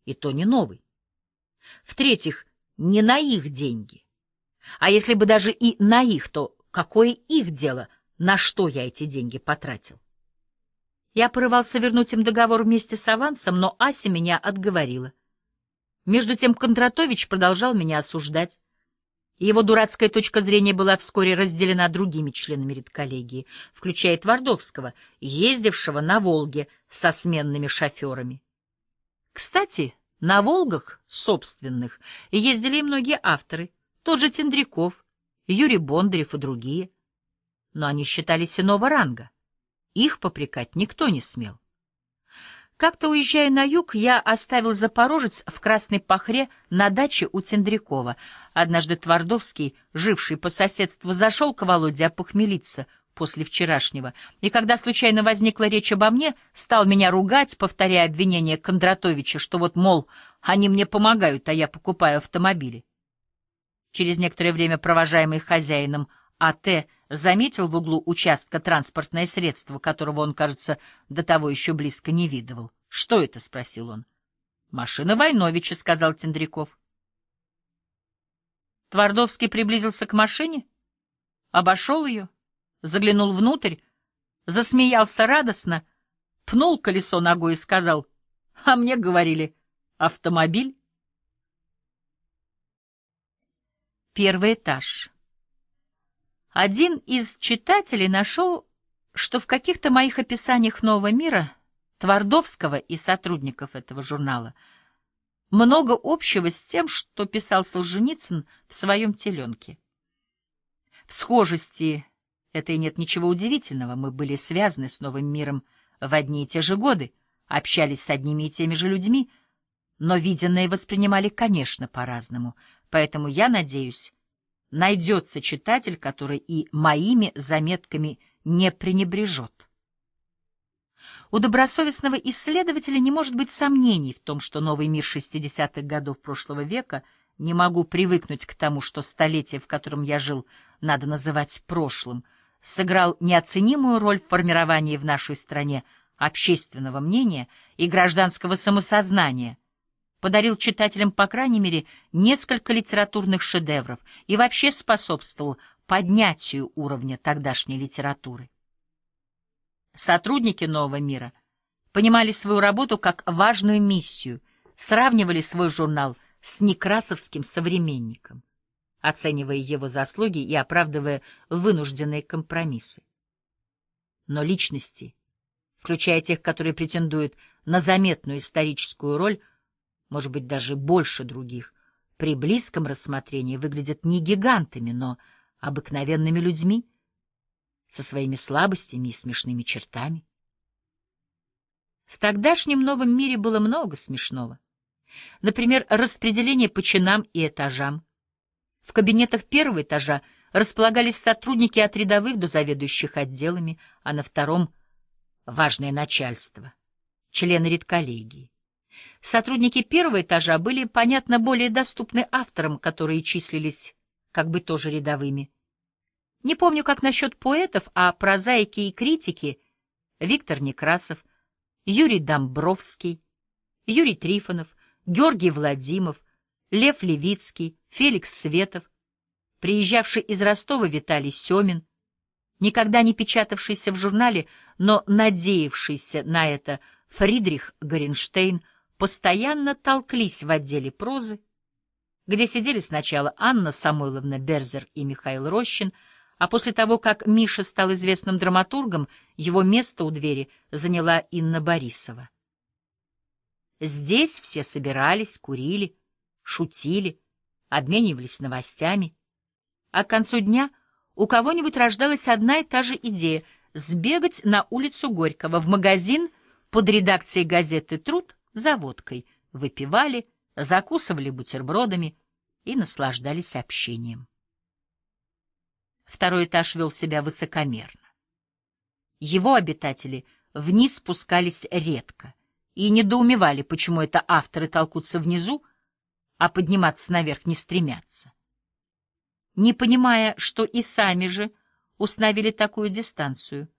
и то не новый. В-третьих, не на их деньги. А если бы даже и на их, то какое их дело — на что я эти деньги потратил. Я порывался вернуть им договор вместе с авансом, но Ася меня отговорила. Между тем Кондратович продолжал меня осуждать. и Его дурацкая точка зрения была вскоре разделена другими членами редколлегии, включая Твардовского, ездившего на «Волге» со сменными шоферами. Кстати, на «Волгах» собственных ездили и многие авторы, тот же Тендряков, Юрий Бондарев и другие — но они считались иного ранга. Их попрекать никто не смел. Как-то уезжая на юг, я оставил Запорожец в Красной Пахре на даче у Тендрякова. Однажды Твардовский, живший по соседству, зашел к Володе опохмелиться после вчерашнего, и когда случайно возникла речь обо мне, стал меня ругать, повторяя обвинение Кондратовича, что вот, мол, они мне помогают, а я покупаю автомобили. Через некоторое время провожаемый хозяином а.Т. заметил в углу участка транспортное средство, которого он, кажется, до того еще близко не видывал. — Что это? — спросил он. — Машина Войновича, — сказал Тендряков. Твардовский приблизился к машине, обошел ее, заглянул внутрь, засмеялся радостно, пнул колесо ногой и сказал, — А мне говорили, автомобиль. Первый этаж. Один из читателей нашел, что в каких-то моих описаниях «Нового мира» Твардовского и сотрудников этого журнала много общего с тем, что писал Солженицын в своем «Теленке». В схожести это и нет ничего удивительного, мы были связаны с новым миром в одни и те же годы, общались с одними и теми же людьми, но виденное воспринимали, конечно, по-разному, поэтому я надеюсь, найдется читатель, который и моими заметками не пренебрежет. У добросовестного исследователя не может быть сомнений в том, что новый мир 60-х годов прошлого века не могу привыкнуть к тому, что столетие, в котором я жил, надо называть прошлым, сыграл неоценимую роль в формировании в нашей стране общественного мнения и гражданского самосознания – подарил читателям, по крайней мере, несколько литературных шедевров и вообще способствовал поднятию уровня тогдашней литературы. Сотрудники «Нового мира» понимали свою работу как важную миссию, сравнивали свой журнал с некрасовским современником, оценивая его заслуги и оправдывая вынужденные компромиссы. Но личности, включая тех, которые претендуют на заметную историческую роль, может быть, даже больше других, при близком рассмотрении выглядят не гигантами, но обыкновенными людьми, со своими слабостями и смешными чертами. В тогдашнем новом мире было много смешного. Например, распределение по чинам и этажам. В кабинетах первого этажа располагались сотрудники от рядовых до заведующих отделами, а на втором — важное начальство, члены редколлегии. Сотрудники первого этажа были, понятно, более доступны авторам, которые числились как бы тоже рядовыми. Не помню, как насчет поэтов, а прозаики и критики Виктор Некрасов, Юрий Домбровский, Юрий Трифонов, Георгий Владимов, Лев Левицкий, Феликс Светов, приезжавший из Ростова Виталий Семин, никогда не печатавшийся в журнале, но надеявшийся на это Фридрих Горенштейн — постоянно толклись в отделе прозы, где сидели сначала Анна Самойловна Берзер и Михаил Рощин, а после того, как Миша стал известным драматургом, его место у двери заняла Инна Борисова. Здесь все собирались, курили, шутили, обменивались новостями. А к концу дня у кого-нибудь рождалась одна и та же идея — сбегать на улицу Горького в магазин под редакцией газеты «Труд» за водкой, выпивали, закусывали бутербродами и наслаждались общением. Второй этаж вел себя высокомерно. Его обитатели вниз спускались редко и недоумевали, почему это авторы толкутся внизу, а подниматься наверх не стремятся. Не понимая, что и сами же установили такую дистанцию —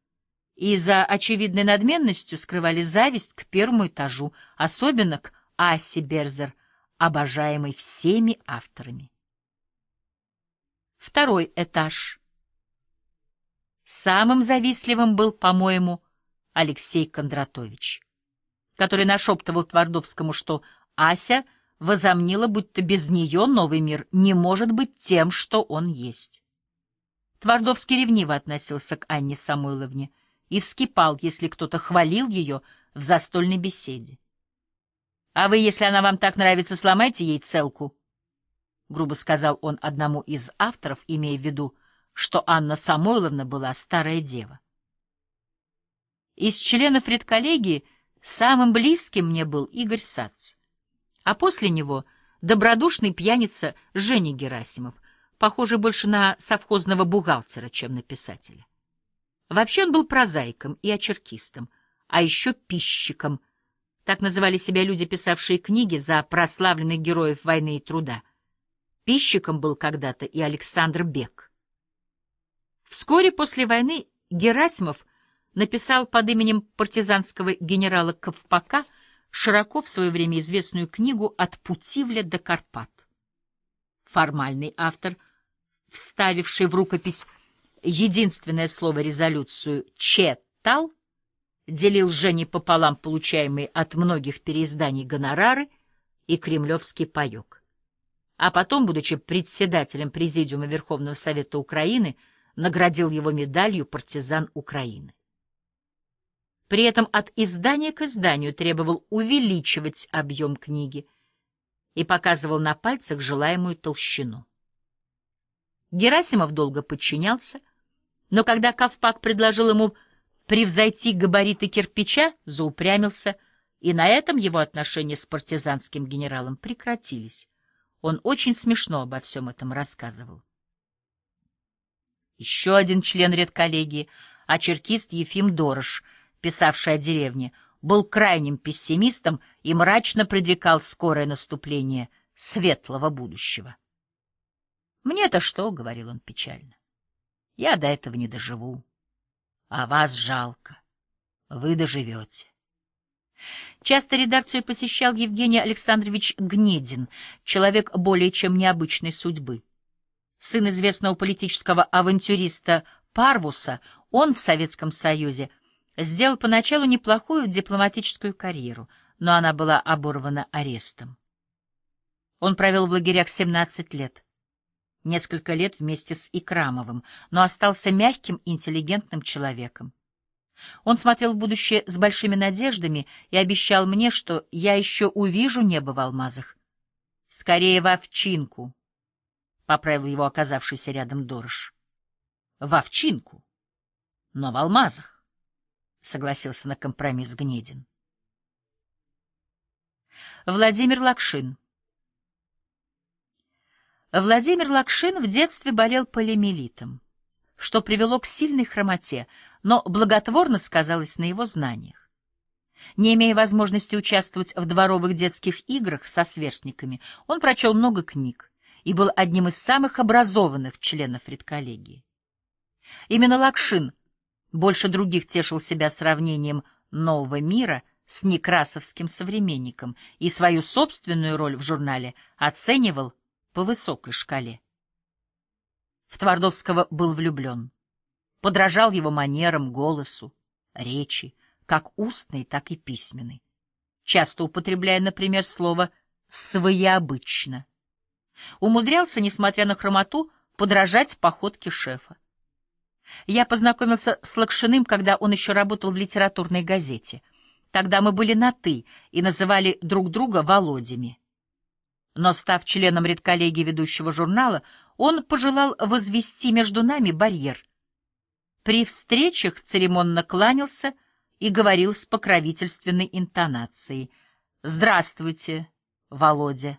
и за очевидной надменностью скрывали зависть к первому этажу, особенно к Ассе Берзер, обожаемой всеми авторами. Второй этаж. Самым завистливым был, по-моему, Алексей Кондратович, который нашептывал Твардовскому, что Ася возомнила, будто без нее новый мир не может быть тем, что он есть. Твардовский ревниво относился к Анне Самойловне — и вскипал, если кто-то хвалил ее в застольной беседе. — А вы, если она вам так нравится, сломайте ей целку, — грубо сказал он одному из авторов, имея в виду, что Анна Самойловна была старая дева. Из членов редколлегии самым близким мне был Игорь Сац, а после него добродушный пьяница Женя Герасимов, похожий больше на совхозного бухгалтера, чем на писателя. Вообще он был прозаиком и очеркистом, а еще пищиком. Так называли себя люди, писавшие книги за прославленных героев войны и труда. Пищиком был когда-то и Александр Бек. Вскоре после войны Герасимов написал под именем партизанского генерала Ковпака широко в свое время известную книгу «От Путивля до Карпат». Формальный автор, вставивший в рукопись единственное слово резолюцию «читал», делил Жене пополам получаемые от многих переизданий гонорары и кремлевский паек. А потом, будучи председателем Президиума Верховного Совета Украины, наградил его медалью «Партизан Украины». При этом от издания к изданию требовал увеличивать объем книги и показывал на пальцах желаемую толщину. Герасимов долго подчинялся, но когда Кавпак предложил ему превзойти габариты кирпича, заупрямился, и на этом его отношения с партизанским генералом прекратились. Он очень смешно обо всем этом рассказывал. Еще один член редколлегии, а черкист Ефим Дорош, писавший о деревне, был крайним пессимистом и мрачно предрекал скорое наступление светлого будущего. «Мне-то что?» — говорил он печально. Я до этого не доживу. А вас жалко. Вы доживете. Часто редакцию посещал Евгений Александрович Гнедин, человек более чем необычной судьбы. Сын известного политического авантюриста Парвуса, он в Советском Союзе сделал поначалу неплохую дипломатическую карьеру, но она была оборвана арестом. Он провел в лагерях 17 лет несколько лет вместе с Икрамовым, но остался мягким, интеллигентным человеком. Он смотрел в будущее с большими надеждами и обещал мне, что я еще увижу небо в алмазах. «Скорее в овчинку», — поправил его оказавшийся рядом Дорож. «В овчинку, но в алмазах», — согласился на компромисс Гнедин. Владимир Лакшин Владимир Лакшин в детстве болел полимелитом, что привело к сильной хромоте, но благотворно сказалось на его знаниях. Не имея возможности участвовать в дворовых детских играх со сверстниками, он прочел много книг и был одним из самых образованных членов редколлегии. Именно Лакшин больше других тешил себя сравнением «Нового мира» с некрасовским современником и свою собственную роль в журнале оценивал по высокой шкале. В Твардовского был влюблен. Подражал его манерам, голосу, речи, как устной, так и письменной. Часто употребляя, например, слово «своеобычно». Умудрялся, несмотря на хромоту, подражать походке шефа. Я познакомился с Лакшиным, когда он еще работал в литературной газете. Тогда мы были на «ты» и называли друг друга Володями. Но, став членом редколлегии ведущего журнала, он пожелал возвести между нами барьер. При встречах церемонно кланялся и говорил с покровительственной интонацией. «Здравствуйте, Володя».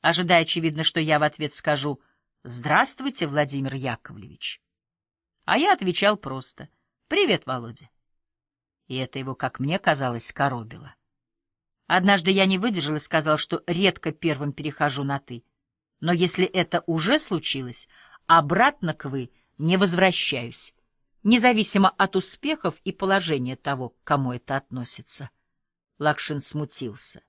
Ожидая, очевидно, что я в ответ скажу «Здравствуйте, Владимир Яковлевич». А я отвечал просто «Привет, Володя». И это его, как мне казалось, коробило. Однажды я не выдержал и сказал, что редко первым перехожу на «ты». Но если это уже случилось, обратно к «вы» не возвращаюсь, независимо от успехов и положения того, к кому это относится. Лакшин смутился,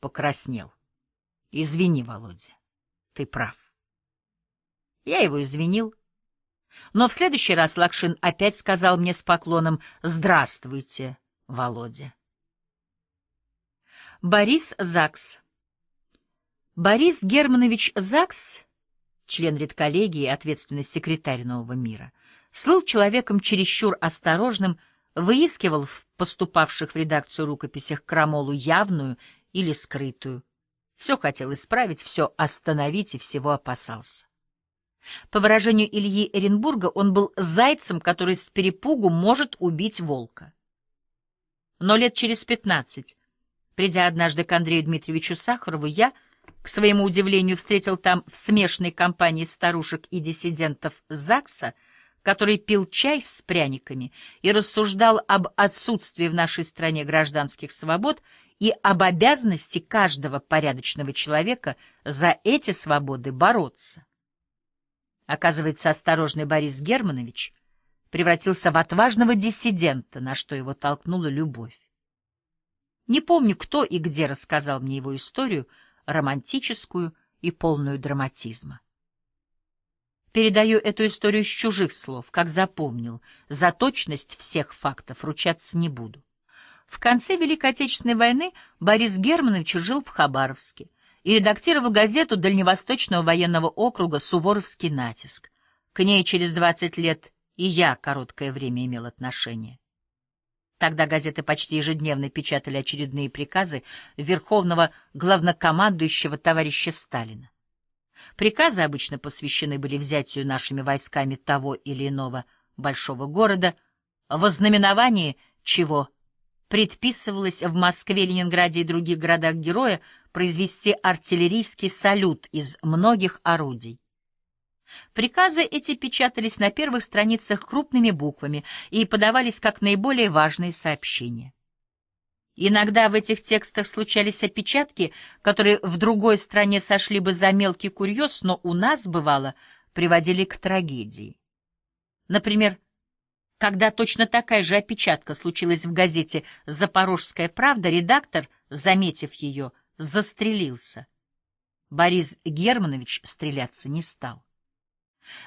покраснел. — Извини, Володя, ты прав. Я его извинил. Но в следующий раз Лакшин опять сказал мне с поклоном «Здравствуйте, Володя». Борис Закс. Борис Германович Закс, член редколлегии и ответственный секретарь Нового мира, слыл человеком чересчур осторожным, выискивал в поступавших в редакцию рукописях крамолу явную или скрытую. Все хотел исправить, все остановить и всего опасался. По выражению Ильи Эренбурга, он был зайцем, который с перепугу может убить волка. Но лет через пятнадцать Придя однажды к Андрею Дмитриевичу Сахарову, я, к своему удивлению, встретил там в смешной компании старушек и диссидентов ЗАГСа, который пил чай с пряниками и рассуждал об отсутствии в нашей стране гражданских свобод и об обязанности каждого порядочного человека за эти свободы бороться. Оказывается, осторожный Борис Германович превратился в отважного диссидента, на что его толкнула любовь. Не помню, кто и где рассказал мне его историю, романтическую и полную драматизма. Передаю эту историю с чужих слов, как запомнил, за точность всех фактов ручаться не буду. В конце Великой Отечественной войны Борис Германович жил в Хабаровске и редактировал газету Дальневосточного военного округа «Суворовский натиск». К ней через 20 лет и я короткое время имел отношение. Тогда газеты почти ежедневно печатали очередные приказы верховного главнокомандующего товарища Сталина. Приказы обычно посвящены были взятию нашими войсками того или иного большого города, во знаменовании чего предписывалось в Москве, Ленинграде и других городах героя произвести артиллерийский салют из многих орудий. Приказы эти печатались на первых страницах крупными буквами и подавались как наиболее важные сообщения. Иногда в этих текстах случались опечатки, которые в другой стране сошли бы за мелкий курьез, но у нас, бывало, приводили к трагедии. Например, когда точно такая же опечатка случилась в газете «Запорожская правда», редактор, заметив ее, застрелился. Борис Германович стреляться не стал.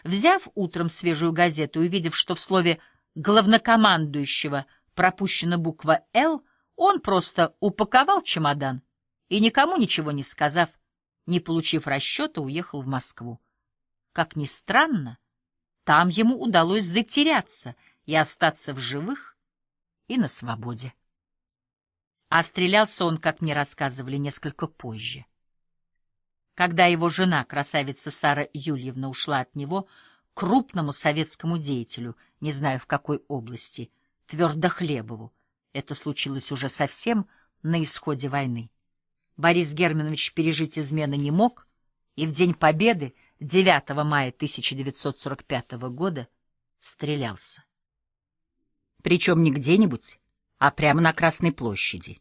Взяв утром свежую газету и увидев, что в слове «главнокомандующего» пропущена буква «Л», он просто упаковал чемодан и, никому ничего не сказав, не получив расчета, уехал в Москву. Как ни странно, там ему удалось затеряться и остаться в живых и на свободе. А стрелялся он, как мне рассказывали, несколько позже. Когда его жена, красавица Сара Юльевна, ушла от него, крупному советскому деятелю, не знаю в какой области, Твердохлебову, это случилось уже совсем на исходе войны. Борис Германович пережить измены не мог, и в День Победы, 9 мая 1945 года, стрелялся. Причем не где-нибудь, а прямо на Красной площади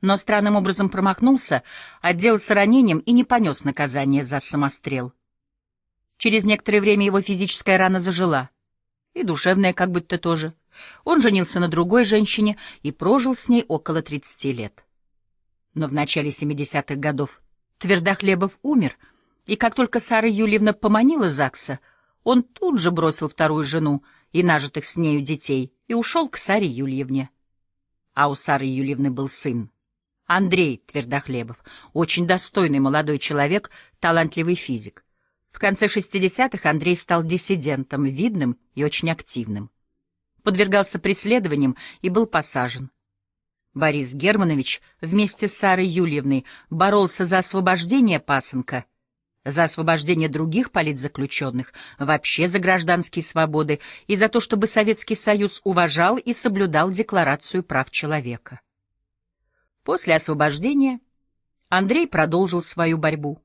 но странным образом промахнулся, отделался ранением и не понес наказание за самострел. Через некоторое время его физическая рана зажила. И душевная как будто тоже. Он женился на другой женщине и прожил с ней около 30 лет. Но в начале 70-х годов Твердохлебов умер, и как только Сара Юльевна поманила Закса, он тут же бросил вторую жену и нажитых с нею детей и ушел к Саре Юльевне. А у Сары Юльевны был сын. Андрей Твердохлебов, очень достойный молодой человек, талантливый физик. В конце 60-х Андрей стал диссидентом, видным и очень активным. Подвергался преследованиям и был посажен. Борис Германович вместе с Сарой Юльевной боролся за освобождение пасынка, за освобождение других политзаключенных, вообще за гражданские свободы и за то, чтобы Советский Союз уважал и соблюдал Декларацию прав человека. После освобождения Андрей продолжил свою борьбу,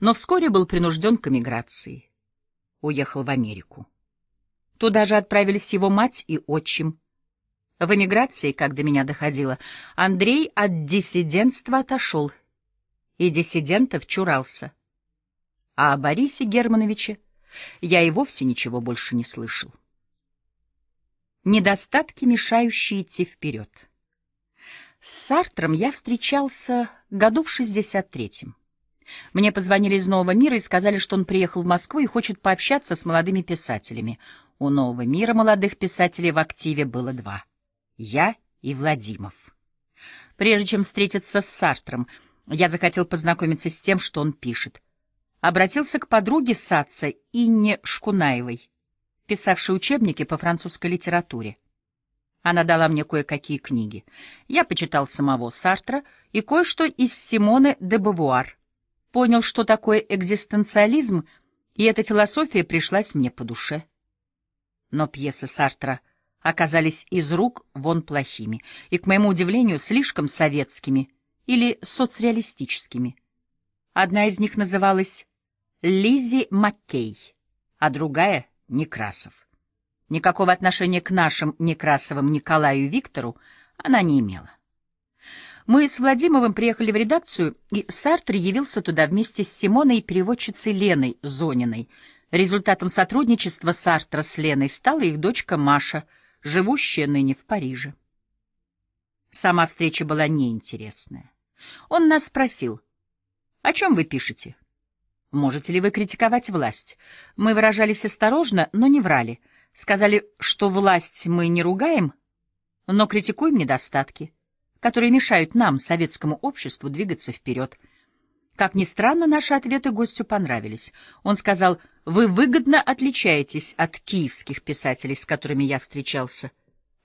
но вскоре был принужден к эмиграции. Уехал в Америку. Туда же отправились его мать и отчим. В эмиграции, как до меня доходило, Андрей от диссидентства отошел и диссидентов чурался. А о Борисе Германовиче я и вовсе ничего больше не слышал. Недостатки, мешающие идти вперед. С Сартром я встречался году в 63-м. Мне позвонили из Нового мира и сказали, что он приехал в Москву и хочет пообщаться с молодыми писателями. У Нового мира молодых писателей в активе было два — я и Владимов. Прежде чем встретиться с Сартром, я захотел познакомиться с тем, что он пишет. Обратился к подруге Саца Инне Шкунаевой, писавшей учебники по французской литературе. Она дала мне кое-какие книги. Я почитал самого Сартра и кое-что из Симоны де Бавуар. Понял, что такое экзистенциализм, и эта философия пришлась мне по душе. Но пьесы Сартра оказались из рук вон плохими и, к моему удивлению, слишком советскими или соцреалистическими. Одна из них называлась «Лизи Маккей», а другая — «Некрасов». Никакого отношения к нашим Некрасовым Николаю и Виктору она не имела. Мы с Владимировым приехали в редакцию, и Сартр явился туда вместе с Симоной и переводчицей Леной Зониной. Результатом сотрудничества Сартра с Леной стала их дочка Маша, живущая ныне в Париже. Сама встреча была неинтересная. Он нас спросил, «О чем вы пишете? Можете ли вы критиковать власть?» Мы выражались осторожно, но не врали — Сказали, что власть мы не ругаем, но критикуем недостатки, которые мешают нам, советскому обществу, двигаться вперед. Как ни странно, наши ответы гостю понравились. Он сказал, «Вы выгодно отличаетесь от киевских писателей, с которыми я встречался.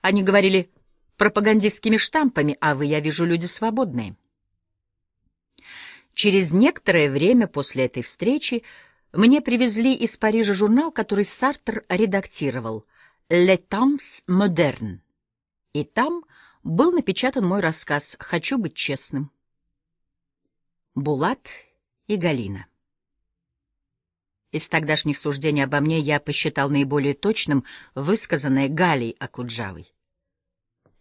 Они говорили пропагандистскими штампами, а вы, я вижу, люди свободные». Через некоторое время после этой встречи мне привезли из Парижа журнал, который Сартр редактировал «Le Temps Moderne». И там был напечатан мой рассказ «Хочу быть честным». Булат и Галина. Из тогдашних суждений обо мне я посчитал наиболее точным высказанное Галей Акуджавой.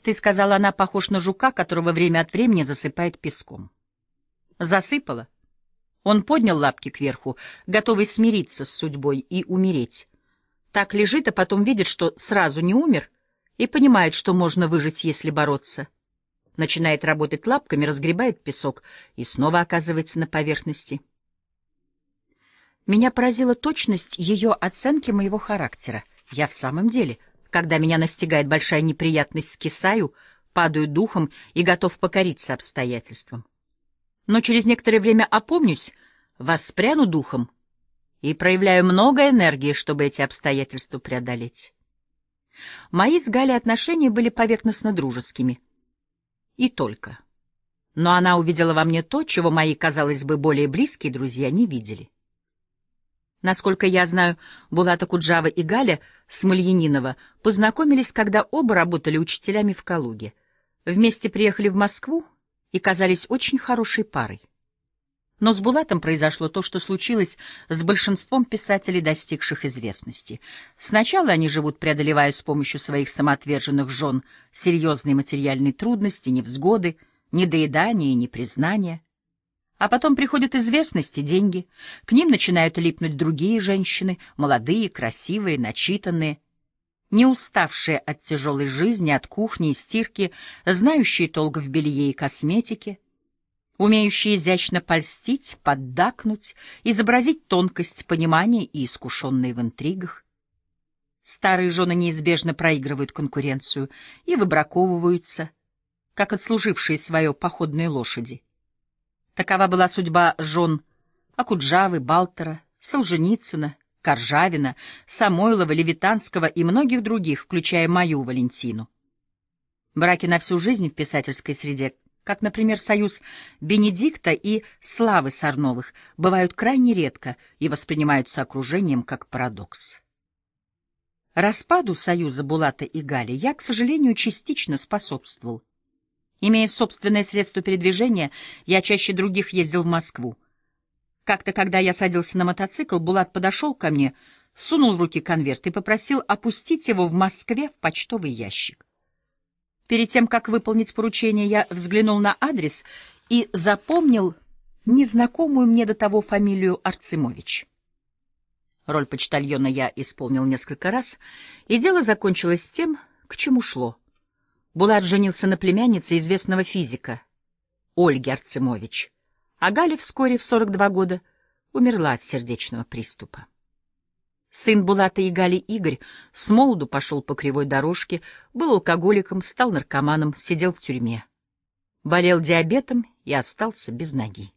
«Ты сказала, она похожа на жука, которого время от времени засыпает песком». «Засыпала?» Он поднял лапки кверху, готовый смириться с судьбой и умереть. Так лежит, а потом видит, что сразу не умер, и понимает, что можно выжить, если бороться. Начинает работать лапками, разгребает песок и снова оказывается на поверхности. Меня поразила точность ее оценки моего характера. Я в самом деле, когда меня настигает большая неприятность, скисаю, падаю духом и готов покориться обстоятельствам но через некоторое время опомнюсь, воспряну духом и проявляю много энергии, чтобы эти обстоятельства преодолеть. Мои с Галей отношения были поверхностно дружескими. И только. Но она увидела во мне то, чего мои, казалось бы, более близкие друзья не видели. Насколько я знаю, Булата Куджава и Галя Смольянинова познакомились, когда оба работали учителями в Калуге. Вместе приехали в Москву и казались очень хорошей парой. Но с Булатом произошло то, что случилось с большинством писателей, достигших известности. Сначала они живут, преодолевая с помощью своих самоотверженных жен серьезные материальные трудности, невзгоды, недоедание и непризнание. А потом приходят известности, деньги. К ним начинают липнуть другие женщины, молодые, красивые, начитанные – не уставшие от тяжелой жизни, от кухни и стирки, знающие толк в белье и косметике, умеющие изящно польстить, поддакнуть, изобразить тонкость понимания и искушенные в интригах. Старые жены неизбежно проигрывают конкуренцию и выбраковываются, как отслужившие свое походные лошади. Такова была судьба жен Акуджавы, Балтера, Солженицына, Коржавина, Самойлова, Левитанского и многих других, включая мою Валентину. Браки на всю жизнь в писательской среде, как, например, союз Бенедикта и Славы Сорновых, бывают крайне редко и воспринимаются окружением как парадокс. Распаду союза Булата и Гали я, к сожалению, частично способствовал. Имея собственное средство передвижения, я чаще других ездил в Москву. Как-то, когда я садился на мотоцикл, Булат подошел ко мне, сунул в руки конверт и попросил опустить его в Москве в почтовый ящик. Перед тем, как выполнить поручение, я взглянул на адрес и запомнил незнакомую мне до того фамилию Арцимович. Роль почтальона я исполнил несколько раз, и дело закончилось тем, к чему шло. Булат женился на племяннице известного физика, Ольги Арцимович а Галя вскоре, в 42 года, умерла от сердечного приступа. Сын Булата и Гали Игорь с молоду пошел по кривой дорожке, был алкоголиком, стал наркоманом, сидел в тюрьме. Болел диабетом и остался без ноги.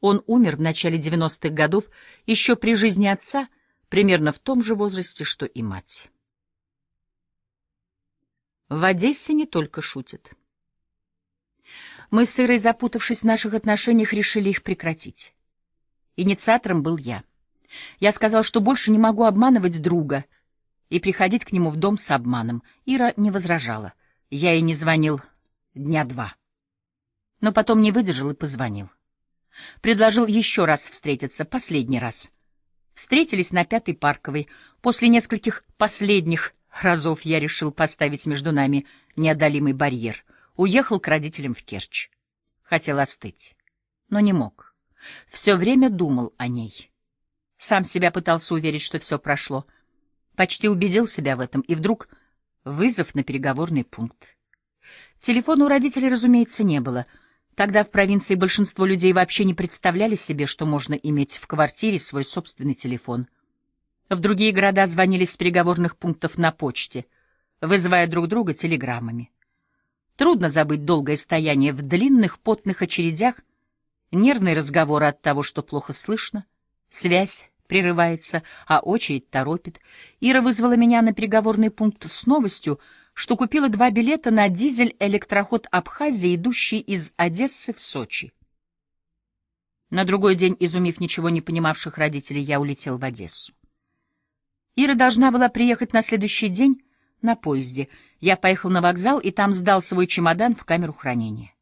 Он умер в начале 90-х годов, еще при жизни отца, примерно в том же возрасте, что и мать. В Одессе не только шутят. Мы с Ирой, запутавшись в наших отношениях, решили их прекратить. Инициатором был я. Я сказал, что больше не могу обманывать друга и приходить к нему в дом с обманом. Ира не возражала. Я ей не звонил дня два. Но потом не выдержал и позвонил. Предложил еще раз встретиться, последний раз. Встретились на Пятой Парковой. После нескольких последних разов я решил поставить между нами неодолимый барьер — Уехал к родителям в Керчь. Хотел остыть, но не мог. Все время думал о ней. Сам себя пытался уверить, что все прошло. Почти убедил себя в этом, и вдруг вызов на переговорный пункт. Телефона у родителей, разумеется, не было. Тогда в провинции большинство людей вообще не представляли себе, что можно иметь в квартире свой собственный телефон. В другие города звонили с переговорных пунктов на почте, вызывая друг друга телеграммами. Трудно забыть долгое стояние в длинных потных очередях, нервные разговоры от того, что плохо слышно, связь прерывается, а очередь торопит. Ира вызвала меня на переговорный пункт с новостью, что купила два билета на дизель-электроход Абхазии, идущий из Одессы в Сочи. На другой день, изумив ничего не понимавших родителей, я улетел в Одессу. Ира должна была приехать на следующий день, на поезде. Я поехал на вокзал и там сдал свой чемодан в камеру хранения.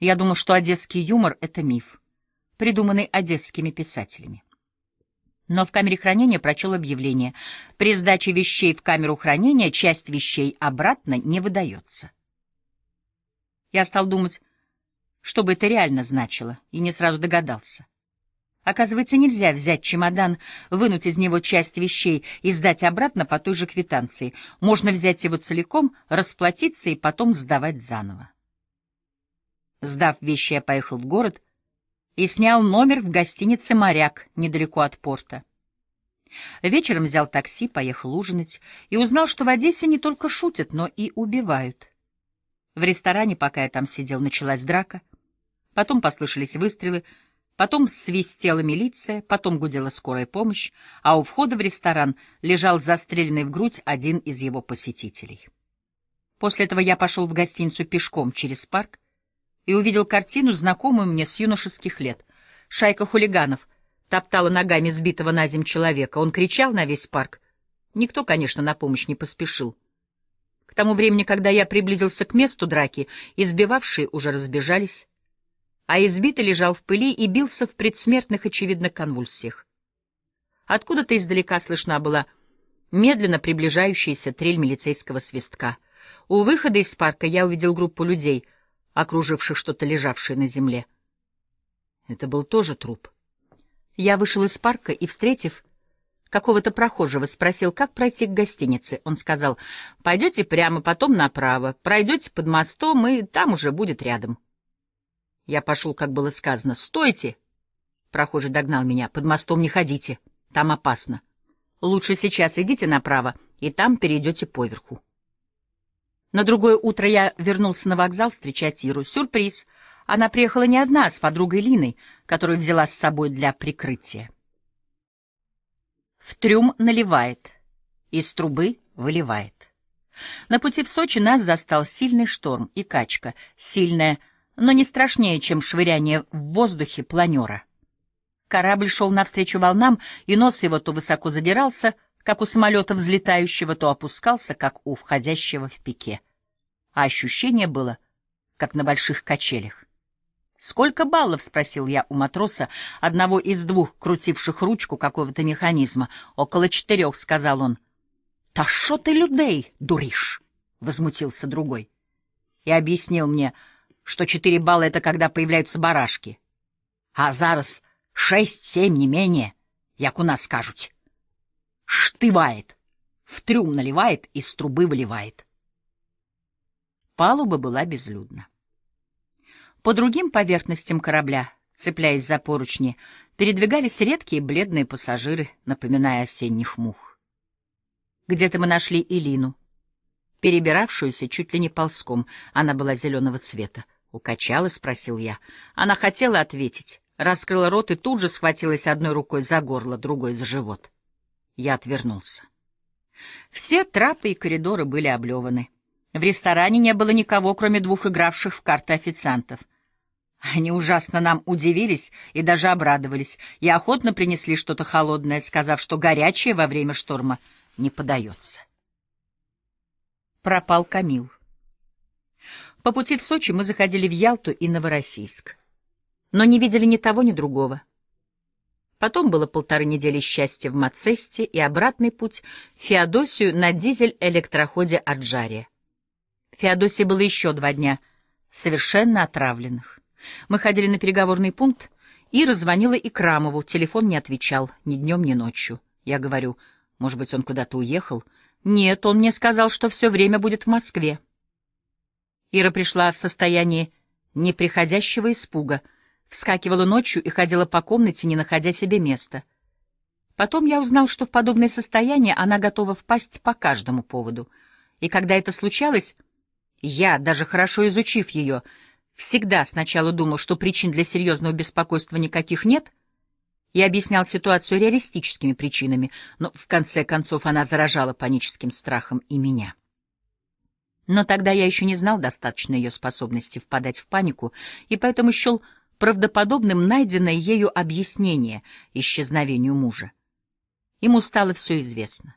Я думал, что одесский юмор — это миф, придуманный одесскими писателями. Но в камере хранения прочел объявление. При сдаче вещей в камеру хранения часть вещей обратно не выдается. Я стал думать, что бы это реально значило, и не сразу догадался. Оказывается, нельзя взять чемодан, вынуть из него часть вещей и сдать обратно по той же квитанции. Можно взять его целиком, расплатиться и потом сдавать заново. Сдав вещи, я поехал в город и снял номер в гостинице «Моряк» недалеко от порта. Вечером взял такси, поехал ужинать и узнал, что в Одессе не только шутят, но и убивают. В ресторане, пока я там сидел, началась драка. Потом послышались выстрелы — Потом свистела милиция, потом гудела скорая помощь, а у входа в ресторан лежал застреленный в грудь один из его посетителей. После этого я пошел в гостиницу пешком через парк и увидел картину, знакомую мне с юношеских лет. Шайка хулиганов топтала ногами сбитого на земь человека. Он кричал на весь парк. Никто, конечно, на помощь не поспешил. К тому времени, когда я приблизился к месту драки, избивавшие уже разбежались а избитый лежал в пыли и бился в предсмертных, очевидно, конвульсиях. Откуда-то издалека слышна была медленно приближающаяся трель милицейского свистка. У выхода из парка я увидел группу людей, окруживших что-то лежавшее на земле. Это был тоже труп. Я вышел из парка и, встретив какого-то прохожего, спросил, как пройти к гостинице. Он сказал, пойдете прямо, потом направо, пройдете под мостом, и там уже будет рядом. Я пошел, как было сказано. «Стойте!» Прохожий догнал меня. «Под мостом не ходите. Там опасно. Лучше сейчас идите направо, и там перейдете поверху». На другое утро я вернулся на вокзал встречать Иру. Сюрприз! Она приехала не одна, а с подругой Линой, которую взяла с собой для прикрытия. В трюм наливает, из трубы выливает. На пути в Сочи нас застал сильный шторм и качка, сильная но не страшнее, чем швыряние в воздухе планера. Корабль шел навстречу волнам, и нос его то высоко задирался, как у самолета взлетающего, то опускался, как у входящего в пике. А ощущение было, как на больших качелях. «Сколько баллов?» — спросил я у матроса, одного из двух, крутивших ручку какого-то механизма. «Около четырех», — сказал он. «Та шо ты людей дуришь?» — возмутился другой. И объяснил мне — что четыре балла — это когда появляются барашки. А зараз шесть, семь не менее, як у нас скажут, Штывает, в трюм наливает, из трубы выливает. Палуба была безлюдна. По другим поверхностям корабля, цепляясь за поручни, передвигались редкие бледные пассажиры, напоминая осенних мух. Где-то мы нашли Илину, перебиравшуюся чуть ли не ползком, она была зеленого цвета. «Укачала?» — спросил я. Она хотела ответить, раскрыла рот и тут же схватилась одной рукой за горло, другой — за живот. Я отвернулся. Все трапы и коридоры были облеваны. В ресторане не было никого, кроме двух игравших в карты официантов. Они ужасно нам удивились и даже обрадовались, и охотно принесли что-то холодное, сказав, что горячее во время шторма не подается. Пропал Камил. По пути в Сочи мы заходили в Ялту и Новороссийск, но не видели ни того, ни другого. Потом было полторы недели счастья в Мацесте и обратный путь в Феодосию на дизель-электроходе Аджаре. В Феодосии было еще два дня, совершенно отравленных. Мы ходили на переговорный пункт, и раззвонила и Крамову, телефон не отвечал ни днем, ни ночью. Я говорю, может быть, он куда-то уехал? Нет, он мне сказал, что все время будет в Москве. Ира пришла в состоянии неприходящего испуга, вскакивала ночью и ходила по комнате, не находя себе места. Потом я узнал, что в подобное состояние она готова впасть по каждому поводу. И когда это случалось, я, даже хорошо изучив ее, всегда сначала думал, что причин для серьезного беспокойства никаких нет, и объяснял ситуацию реалистическими причинами, но в конце концов она заражала паническим страхом и меня. Но тогда я еще не знал достаточно ее способности впадать в панику, и поэтому счел правдоподобным найденное ею объяснение исчезновению мужа. Ему стало все известно.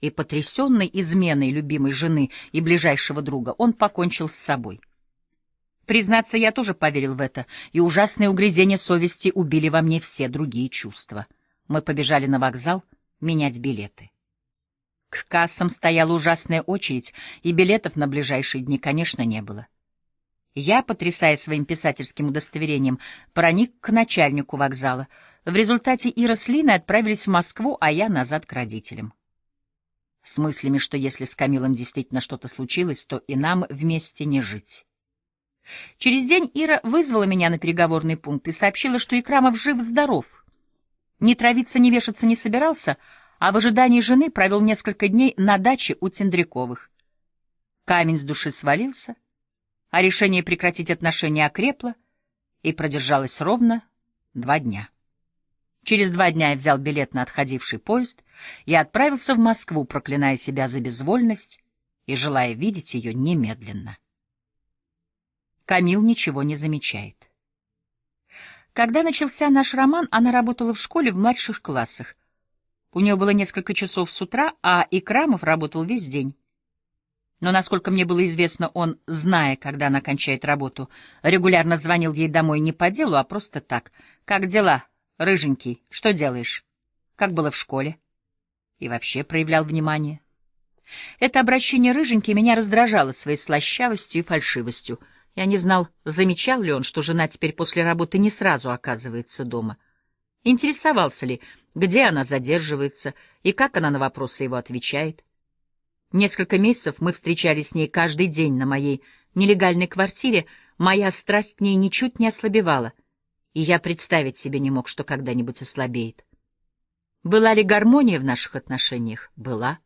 И потрясенной изменой любимой жены и ближайшего друга он покончил с собой. Признаться, я тоже поверил в это, и ужасные угрызения совести убили во мне все другие чувства. Мы побежали на вокзал менять билеты. К кассам стояла ужасная очередь, и билетов на ближайшие дни, конечно, не было. Я, потрясая своим писательским удостоверением, проник к начальнику вокзала. В результате Ира с Линой отправились в Москву, а я назад к родителям. С мыслями, что если с Камилом действительно что-то случилось, то и нам вместе не жить. Через день Ира вызвала меня на переговорный пункт и сообщила, что Икрамов жив-здоров. Не травиться, не вешаться не собирался — а в ожидании жены провел несколько дней на даче у Тендряковых. Камень с души свалился, а решение прекратить отношения окрепло и продержалось ровно два дня. Через два дня я взял билет на отходивший поезд и отправился в Москву, проклиная себя за безвольность и желая видеть ее немедленно. Камил ничего не замечает. Когда начался наш роман, она работала в школе в младших классах, у нее было несколько часов с утра, а Икрамов работал весь день. Но, насколько мне было известно, он, зная, когда она кончает работу, регулярно звонил ей домой не по делу, а просто так. «Как дела, рыженький? Что делаешь? Как было в школе?» И вообще проявлял внимание. Это обращение рыженьки меня раздражало своей слащавостью и фальшивостью. Я не знал, замечал ли он, что жена теперь после работы не сразу оказывается дома. Интересовался ли, где она задерживается и как она на вопросы его отвечает. Несколько месяцев мы встречались с ней каждый день на моей нелегальной квартире, моя страсть к ней ничуть не ослабевала, и я представить себе не мог, что когда-нибудь ослабеет. Была ли гармония в наших отношениях? Была.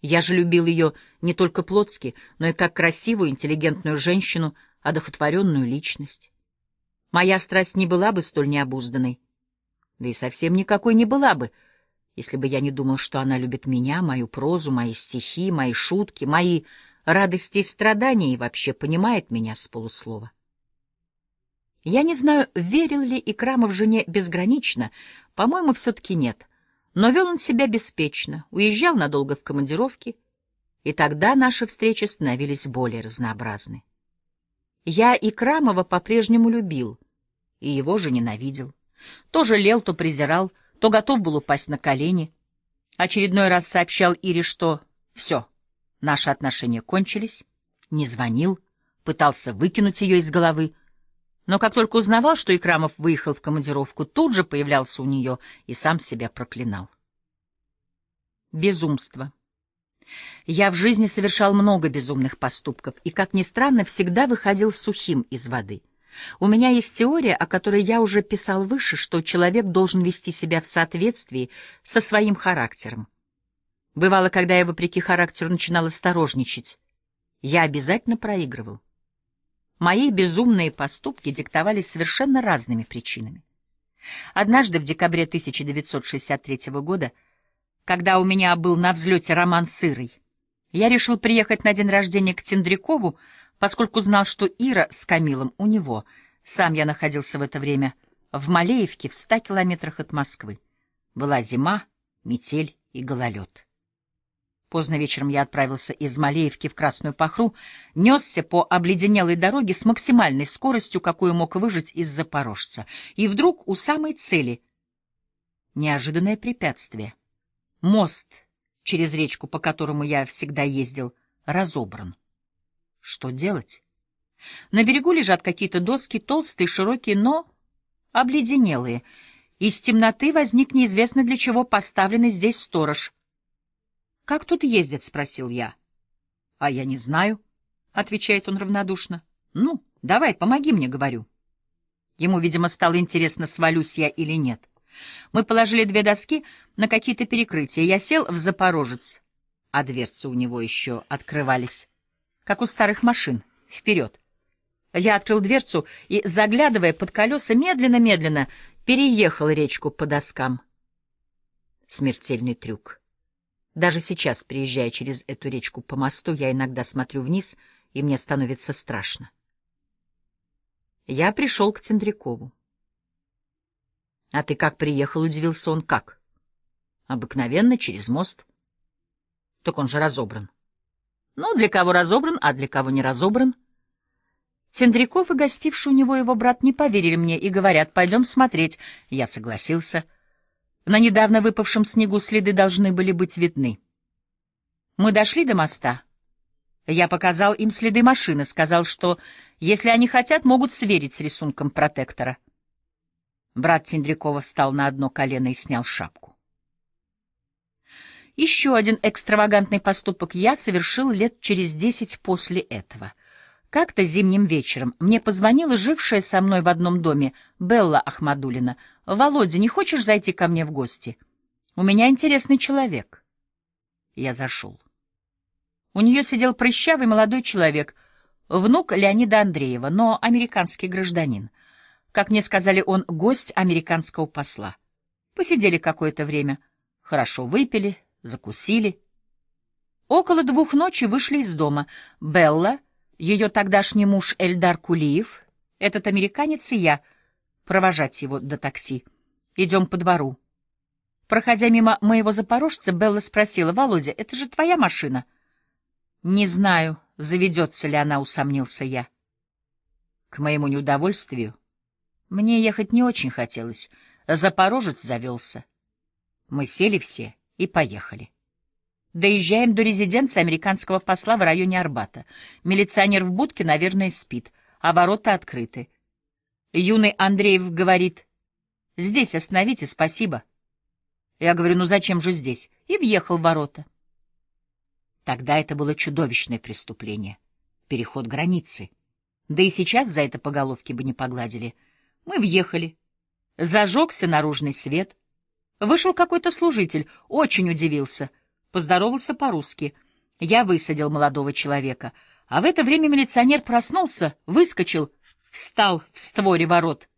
Я же любил ее не только плотски, но и как красивую, интеллигентную женщину, одохотворенную личность. Моя страсть не была бы столь необузданной, да и совсем никакой не была бы, если бы я не думал, что она любит меня, мою прозу, мои стихи, мои шутки, мои радости и страдания и вообще понимает меня с полуслова. Я не знаю, верил ли Икрамов жене безгранично, по-моему, все-таки нет, но вел он себя беспечно, уезжал надолго в командировки, и тогда наши встречи становились более разнообразны. Я Икрамова по-прежнему любил и его же ненавидел. То жалел, то презирал, то готов был упасть на колени. Очередной раз сообщал Ире, что все, наши отношения кончились, не звонил, пытался выкинуть ее из головы, но как только узнавал, что Икрамов выехал в командировку, тут же появлялся у нее и сам себя проклинал. Безумство. Я в жизни совершал много безумных поступков и, как ни странно, всегда выходил сухим из воды. У меня есть теория, о которой я уже писал выше, что человек должен вести себя в соответствии со своим характером. Бывало, когда я, вопреки характеру, начинал осторожничать. Я обязательно проигрывал. Мои безумные поступки диктовались совершенно разными причинами. Однажды в декабре 1963 года, когда у меня был на взлете роман с Ирой, я решил приехать на день рождения к Тендрякову, поскольку знал, что Ира с Камилом у него. Сам я находился в это время в Малеевке в ста километрах от Москвы. Была зима, метель и гололед. Поздно вечером я отправился из Малеевки в Красную Пахру, несся по обледенелой дороге с максимальной скоростью, какую мог выжить из Запорожца. И вдруг у самой цели неожиданное препятствие. Мост через речку, по которому я всегда ездил, разобран. Что делать? На берегу лежат какие-то доски, толстые, широкие, но обледенелые. Из темноты возник неизвестно для чего поставленный здесь сторож. «Как тут ездят?» — спросил я. «А я не знаю», — отвечает он равнодушно. «Ну, давай, помоги мне», — говорю. Ему, видимо, стало интересно, свалюсь я или нет. Мы положили две доски на какие-то перекрытия. Я сел в «Запорожец», а дверцы у него еще открывались как у старых машин. Вперед. Я открыл дверцу и, заглядывая под колеса, медленно-медленно переехал речку по доскам. Смертельный трюк. Даже сейчас, приезжая через эту речку по мосту, я иногда смотрю вниз, и мне становится страшно. Я пришел к Тендрякову. — А ты как приехал? — удивился он. — Как? — Обыкновенно, через мост. — Так он же разобран. — ну, для кого разобран, а для кого не разобран. Тендряков и гостивший у него его брат не поверили мне и говорят, пойдем смотреть. Я согласился. На недавно выпавшем снегу следы должны были быть видны. Мы дошли до моста. Я показал им следы машины, сказал, что, если они хотят, могут сверить с рисунком протектора. Брат Тендрякова встал на одно колено и снял шапку. Еще один экстравагантный поступок я совершил лет через десять после этого. Как-то зимним вечером мне позвонила жившая со мной в одном доме Белла Ахмадулина. «Володя, не хочешь зайти ко мне в гости? У меня интересный человек». Я зашел. У нее сидел прыщавый молодой человек, внук Леонида Андреева, но американский гражданин. Как мне сказали, он гость американского посла. Посидели какое-то время, хорошо выпили, закусили. Около двух ночи вышли из дома. Белла, ее тогдашний муж Эльдар Кулиев, этот американец и я, провожать его до такси. Идем по двору. Проходя мимо моего запорожца, Белла спросила, «Володя, это же твоя машина?» «Не знаю, заведется ли она», — усомнился я. К моему неудовольствию мне ехать не очень хотелось. Запорожец завелся. Мы сели все — и поехали. Доезжаем до резиденции американского посла в районе Арбата. Милиционер в будке, наверное, спит, а ворота открыты. Юный Андреев говорит, «Здесь остановите, спасибо». Я говорю, «Ну зачем же здесь?» И въехал в ворота. Тогда это было чудовищное преступление. Переход границы. Да и сейчас за это по головке бы не погладили. Мы въехали. Зажегся наружный свет — Вышел какой-то служитель, очень удивился. Поздоровался по-русски. Я высадил молодого человека. А в это время милиционер проснулся, выскочил, встал в створе ворот.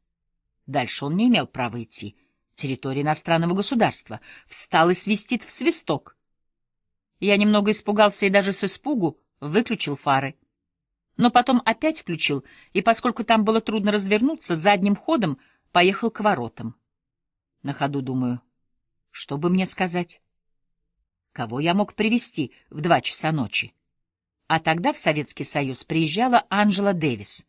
Дальше он не имел права идти. Территория иностранного государства. Встал и свистит в свисток. Я немного испугался и даже с испугу выключил фары. Но потом опять включил, и поскольку там было трудно развернуться, задним ходом поехал к воротам. На ходу думаю, что бы мне сказать? Кого я мог привести в два часа ночи? А тогда в Советский Союз приезжала Анжела Дэвис.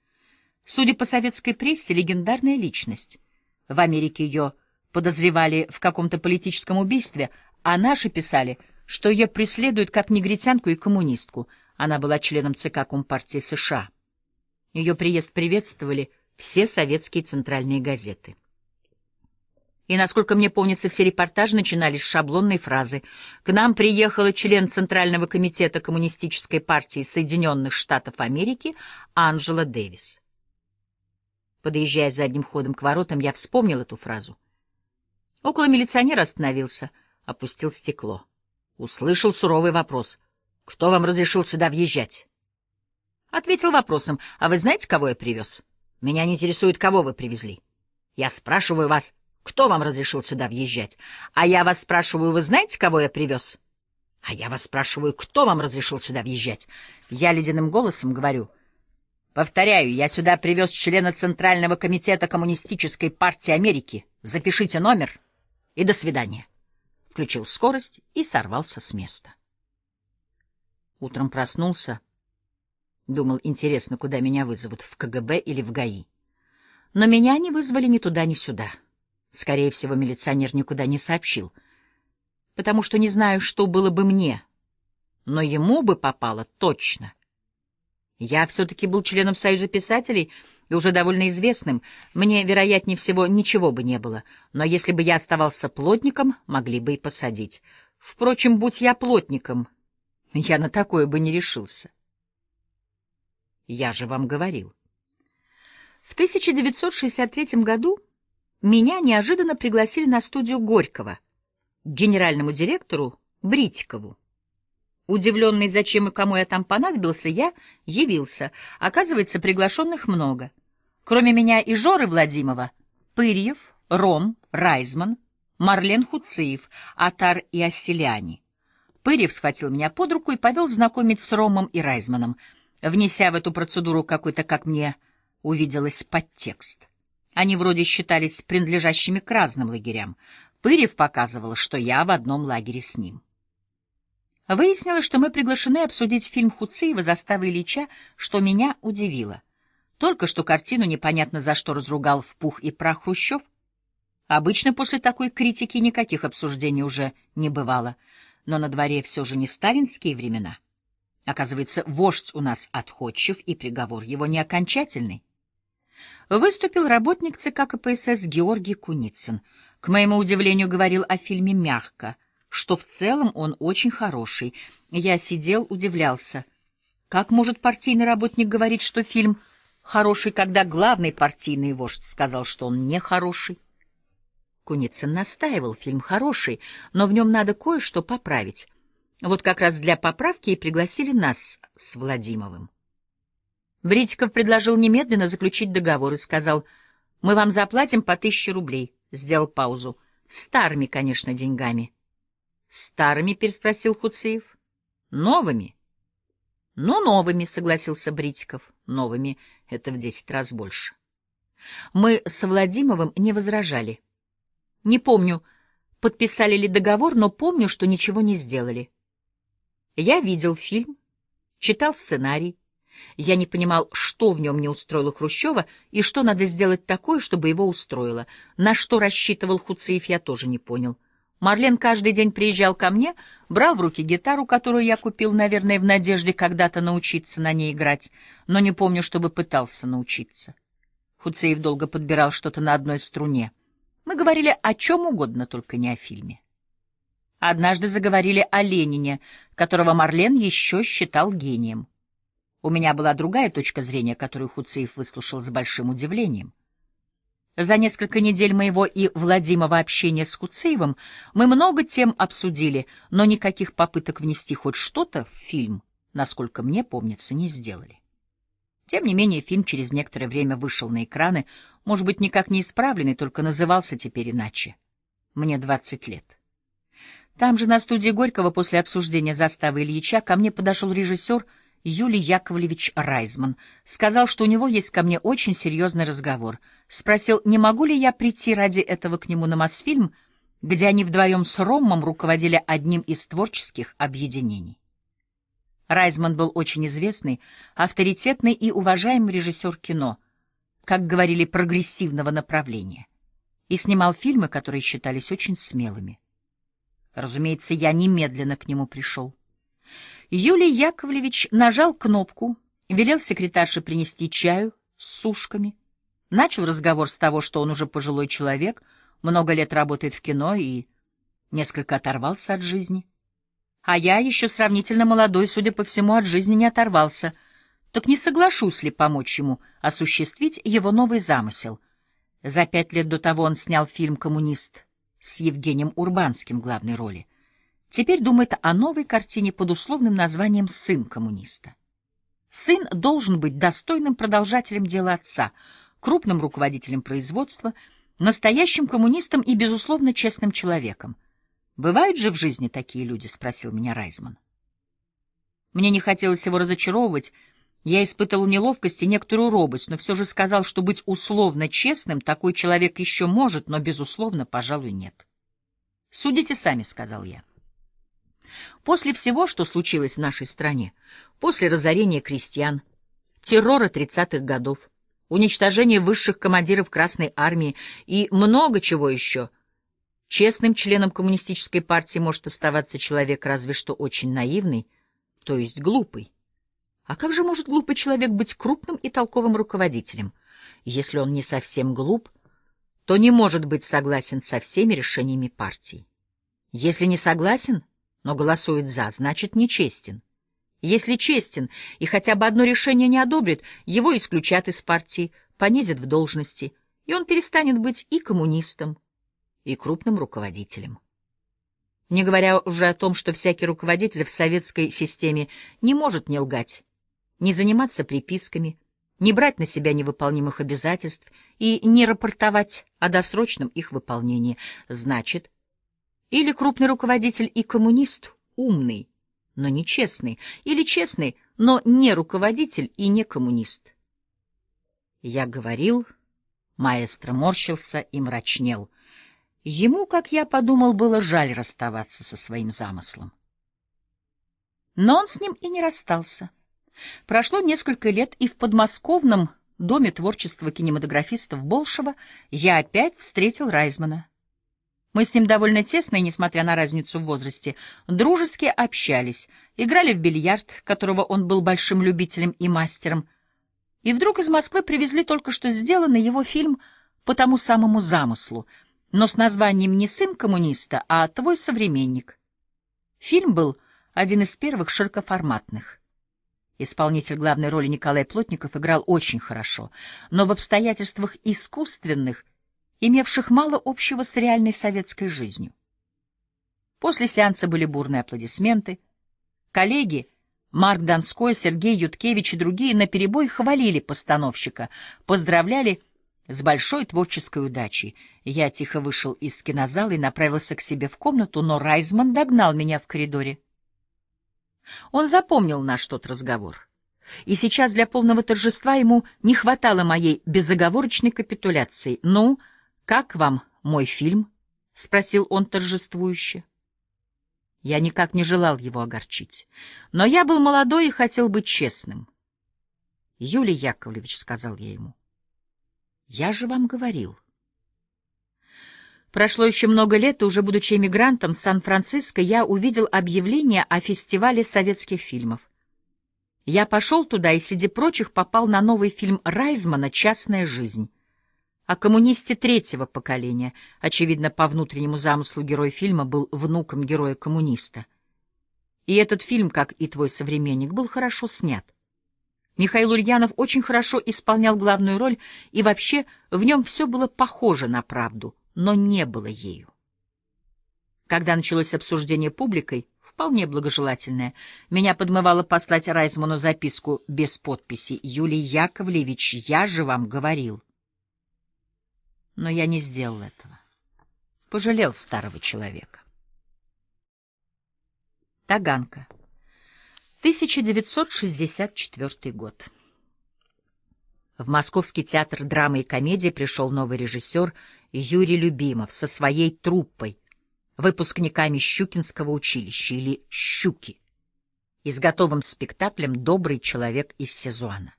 Судя по советской прессе, легендарная личность. В Америке ее подозревали в каком-то политическом убийстве, а наши писали, что ее преследуют как негритянку и коммунистку. Она была членом ЦК Компартии США. Ее приезд приветствовали все советские центральные газеты. И, насколько мне помнится, все репортажи начинались с шаблонной фразы. «К нам приехала член Центрального комитета Коммунистической партии Соединенных Штатов Америки Анжела Дэвис». Подъезжая задним ходом к воротам, я вспомнил эту фразу. Около милиционера остановился, опустил стекло. Услышал суровый вопрос. «Кто вам разрешил сюда въезжать?» Ответил вопросом. «А вы знаете, кого я привез?» «Меня не интересует, кого вы привезли. Я спрашиваю вас, кто вам разрешил сюда въезжать? А я вас спрашиваю, вы знаете, кого я привез? А я вас спрашиваю, кто вам разрешил сюда въезжать? Я ледяным голосом говорю. Повторяю, я сюда привез члена Центрального комитета Коммунистической партии Америки. Запишите номер и до свидания. Включил скорость и сорвался с места. Утром проснулся. Думал, интересно, куда меня вызовут, в КГБ или в ГАИ. Но меня не вызвали ни туда, ни сюда. Скорее всего, милиционер никуда не сообщил, потому что не знаю, что было бы мне, но ему бы попало точно. Я все-таки был членом Союза писателей и уже довольно известным, мне, вероятнее всего, ничего бы не было, но если бы я оставался плотником, могли бы и посадить. Впрочем, будь я плотником, я на такое бы не решился. Я же вам говорил. В 1963 году меня неожиданно пригласили на студию Горького, к генеральному директору Бритикову. Удивленный, зачем и кому я там понадобился, я явился. Оказывается, приглашенных много. Кроме меня и Жоры Владимова, Пырьев, Ром, Райзман, Марлен Хуциев, Атар и Оселяни. Пырьев схватил меня под руку и повел знакомить с Ромом и Райзманом, внеся в эту процедуру какой-то, как мне увиделось, подтекст. Они вроде считались принадлежащими к разным лагерям. Пырев показывал, что я в одном лагере с ним. Выяснилось, что мы приглашены обсудить фильм Хуциева «Застава Ильича», что меня удивило. Только что картину непонятно за что разругал в пух и прах Хрущев. Обычно после такой критики никаких обсуждений уже не бывало. Но на дворе все же не сталинские времена. Оказывается, вождь у нас отходчив, и приговор его не окончательный выступил работник ЦК КПСС Георгий Куницын. К моему удивлению, говорил о фильме мягко, что в целом он очень хороший. Я сидел, удивлялся. Как может партийный работник говорить, что фильм хороший, когда главный партийный вождь сказал, что он не хороший? Куницын настаивал, фильм хороший, но в нем надо кое-что поправить. Вот как раз для поправки и пригласили нас с Владимовым. Бритиков предложил немедленно заключить договор и сказал, «Мы вам заплатим по тысяче рублей». Сделал паузу. «Старыми, конечно, деньгами». «Старыми?» — переспросил Хуциев. «Новыми?» «Ну, новыми», — согласился Бритиков. «Новыми — это в десять раз больше». Мы с Владимовым не возражали. Не помню, подписали ли договор, но помню, что ничего не сделали. Я видел фильм, читал сценарий, я не понимал, что в нем не устроило Хрущева и что надо сделать такое, чтобы его устроило. На что рассчитывал Хуциев, я тоже не понял. Марлен каждый день приезжал ко мне, брал в руки гитару, которую я купил, наверное, в надежде когда-то научиться на ней играть, но не помню, чтобы пытался научиться. Хуцеев долго подбирал что-то на одной струне. Мы говорили о чем угодно, только не о фильме. Однажды заговорили о Ленине, которого Марлен еще считал гением. У меня была другая точка зрения, которую Хуцеев выслушал с большим удивлением. За несколько недель моего и Владимова общения с Хуцеевым мы много тем обсудили, но никаких попыток внести хоть что-то в фильм, насколько мне помнится, не сделали. Тем не менее, фильм через некоторое время вышел на экраны, может быть, никак не исправленный, только назывался теперь иначе. Мне 20 лет. Там же, на студии Горького, после обсуждения заставы Ильича, ко мне подошел режиссер — Юлий Яковлевич Райзман. Сказал, что у него есть ко мне очень серьезный разговор. Спросил, не могу ли я прийти ради этого к нему на Мосфильм, где они вдвоем с Ромом руководили одним из творческих объединений. Райзман был очень известный, авторитетный и уважаемый режиссер кино, как говорили, прогрессивного направления, и снимал фильмы, которые считались очень смелыми. Разумеется, я немедленно к нему пришел. Юлий Яковлевич нажал кнопку, велел секретарше принести чаю с сушками. Начал разговор с того, что он уже пожилой человек, много лет работает в кино и несколько оторвался от жизни. А я еще сравнительно молодой, судя по всему, от жизни не оторвался. Так не соглашусь ли помочь ему осуществить его новый замысел? За пять лет до того он снял фильм «Коммунист» с Евгением Урбанским в главной роли теперь думает о новой картине под условным названием «Сын коммуниста». Сын должен быть достойным продолжателем дела отца, крупным руководителем производства, настоящим коммунистом и, безусловно, честным человеком. «Бывают же в жизни такие люди?» — спросил меня Райзман. Мне не хотелось его разочаровывать. Я испытывал неловкость и некоторую робость, но все же сказал, что быть условно честным такой человек еще может, но, безусловно, пожалуй, нет. «Судите сами», — сказал я. После всего, что случилось в нашей стране, после разорения крестьян, террора 30-х годов, уничтожения высших командиров Красной Армии и много чего еще, честным членом коммунистической партии может оставаться человек разве что очень наивный, то есть глупый. А как же может глупый человек быть крупным и толковым руководителем? Если он не совсем глуп, то не может быть согласен со всеми решениями партии. Если не согласен — но голосует «за», значит, нечестен. Если честен и хотя бы одно решение не одобрит, его исключат из партии, понизят в должности, и он перестанет быть и коммунистом, и крупным руководителем. Не говоря уже о том, что всякий руководитель в советской системе не может не лгать, не заниматься приписками, не брать на себя невыполнимых обязательств и не рапортовать о досрочном их выполнении. Значит, или крупный руководитель и коммунист умный, но нечестный, или честный, но не руководитель и не коммунист. Я говорил, маэстро морщился и мрачнел. Ему, как я подумал, было жаль расставаться со своим замыслом. Но он с ним и не расстался. Прошло несколько лет, и в подмосковном Доме творчества кинематографистов Болшева я опять встретил Райзмана. Мы с ним довольно тесно и, несмотря на разницу в возрасте, дружески общались, играли в бильярд, которого он был большим любителем и мастером. И вдруг из Москвы привезли только что сделанный его фильм по тому самому замыслу, но с названием не «Сын коммуниста», а «Твой современник». Фильм был один из первых широкоформатных. Исполнитель главной роли Николай Плотников играл очень хорошо, но в обстоятельствах искусственных имевших мало общего с реальной советской жизнью. После сеанса были бурные аплодисменты. Коллеги Марк Донской, Сергей Юткевич и другие наперебой хвалили постановщика, поздравляли с большой творческой удачей. Я тихо вышел из кинозала и направился к себе в комнату, но Райзман догнал меня в коридоре. Он запомнил наш тот разговор. И сейчас для полного торжества ему не хватало моей безоговорочной капитуляции. «Ну?» «Как вам мой фильм?» — спросил он торжествующе. Я никак не желал его огорчить. Но я был молодой и хотел быть честным. «Юлий Яковлевич», — сказал я ему, — «я же вам говорил». Прошло еще много лет, и уже будучи эмигрантом в Сан-Франциско, я увидел объявление о фестивале советских фильмов. Я пошел туда и среди прочих попал на новый фильм Райзмана «Частная жизнь» а коммунисте третьего поколения. Очевидно, по внутреннему замыслу герой фильма был внуком героя-коммуниста. И этот фильм, как и твой современник, был хорошо снят. Михаил Ульянов очень хорошо исполнял главную роль, и вообще в нем все было похоже на правду, но не было ею. Когда началось обсуждение публикой, вполне благожелательное, меня подмывало послать Райзману записку без подписи «Юлий Яковлевич, я же вам говорил». Но я не сделал этого. Пожалел старого человека. Таганка. 1964 год. В Московский театр драмы и комедии пришел новый режиссер Юрий Любимов со своей труппой, выпускниками Щукинского училища или «Щуки» и с готовым спектаклем «Добрый человек из Сезуана».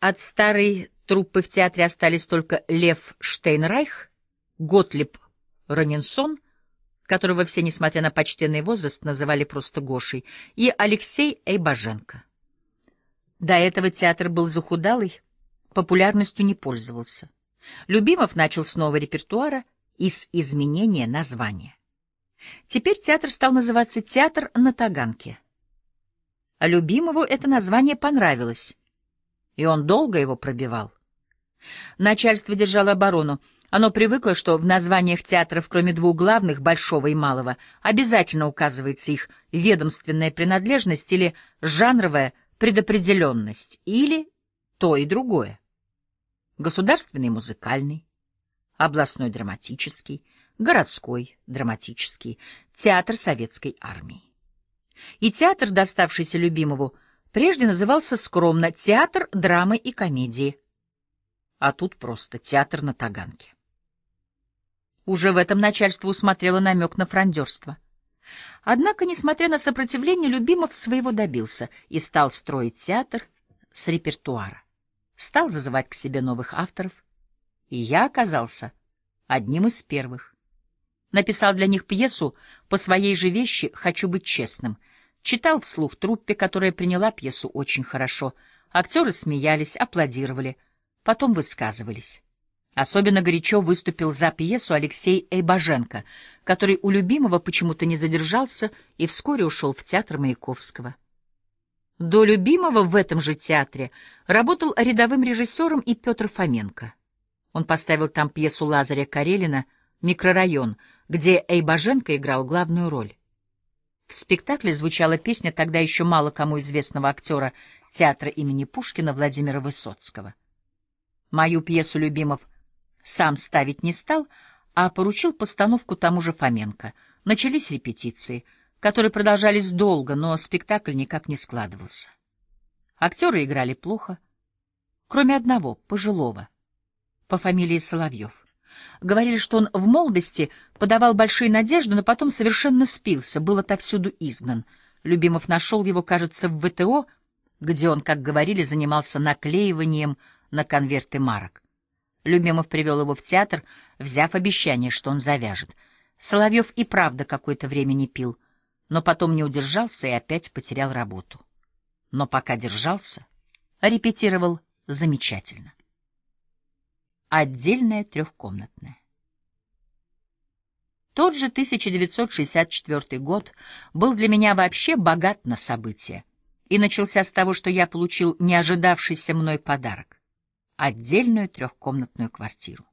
От старой Труппы в театре остались только Лев Штейнрайх, Готлиб Ронинсон, которого все, несмотря на почтенный возраст, называли просто Гошей, и Алексей Эйбаженко. До этого театр был захудалый, популярностью не пользовался. Любимов начал с нового репертуара и с изменения названия. Теперь театр стал называться «Театр на Таганке». А Любимову это название понравилось, и он долго его пробивал. Начальство держало оборону. Оно привыкло, что в названиях театров, кроме двух главных, большого и малого, обязательно указывается их ведомственная принадлежность или жанровая предопределенность, или то и другое. Государственный музыкальный, областной драматический, городской драматический, театр советской армии. И театр, доставшийся любимому, Прежде назывался скромно «Театр драмы и комедии», а тут просто «Театр на Таганке». Уже в этом начальство усмотрело намек на фрондерство. Однако, несмотря на сопротивление, Любимов своего добился и стал строить театр с репертуара. Стал зазывать к себе новых авторов. И я оказался одним из первых. Написал для них пьесу «По своей же вещи хочу быть честным», читал вслух труппе, которая приняла пьесу очень хорошо. Актеры смеялись, аплодировали, потом высказывались. Особенно горячо выступил за пьесу Алексей Эйбаженко, который у любимого почему-то не задержался и вскоре ушел в театр Маяковского. До любимого в этом же театре работал рядовым режиссером и Петр Фоменко. Он поставил там пьесу Лазаря Карелина «Микрорайон», где Эйбаженко играл главную роль. В спектакле звучала песня тогда еще мало кому известного актера театра имени Пушкина Владимира Высоцкого. Мою пьесу Любимов сам ставить не стал, а поручил постановку тому же Фоменко. Начались репетиции, которые продолжались долго, но спектакль никак не складывался. Актеры играли плохо, кроме одного, пожилого, по фамилии Соловьев. Говорили, что он в молодости подавал большие надежды, но потом совершенно спился, был отовсюду изгнан. Любимов нашел его, кажется, в ВТО, где он, как говорили, занимался наклеиванием на конверты марок. Любимов привел его в театр, взяв обещание, что он завяжет. Соловьев и правда какое-то время не пил, но потом не удержался и опять потерял работу. Но пока держался, репетировал замечательно отдельная трехкомнатная. Тот же 1964 год был для меня вообще богат на события и начался с того, что я получил неожидавшийся мной подарок — отдельную трехкомнатную квартиру.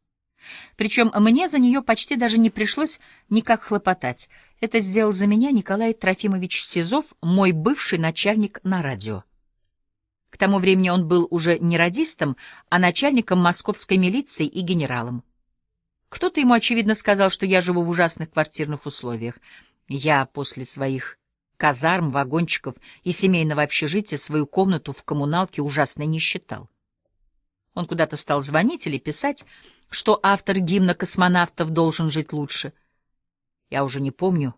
Причем мне за нее почти даже не пришлось никак хлопотать. Это сделал за меня Николай Трофимович Сизов, мой бывший начальник на радио. К тому времени он был уже не радистом, а начальником московской милиции и генералом. Кто-то ему, очевидно, сказал, что я живу в ужасных квартирных условиях. Я после своих казарм, вагончиков и семейного общежития свою комнату в коммуналке ужасно не считал. Он куда-то стал звонить или писать, что автор гимна космонавтов должен жить лучше. Я уже не помню,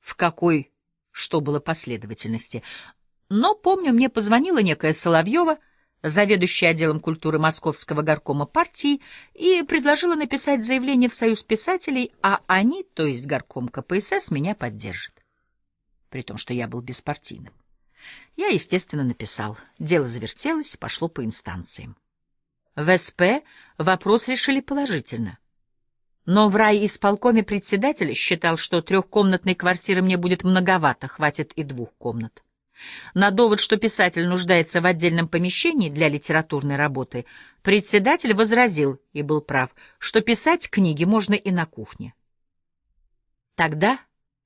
в какой что было последовательности, но, помню, мне позвонила некая Соловьева, заведующая отделом культуры Московского горкома партии, и предложила написать заявление в Союз писателей, а они, то есть горком КПСС, меня поддержат. При том, что я был беспартийным. Я, естественно, написал. Дело завертелось, пошло по инстанциям. В СП вопрос решили положительно. Но в райисполкоме председатель считал, что трехкомнатной квартиры мне будет многовато, хватит и двух комнат. На довод, что писатель нуждается в отдельном помещении для литературной работы, председатель возразил, и был прав, что писать книги можно и на кухне. Тогда,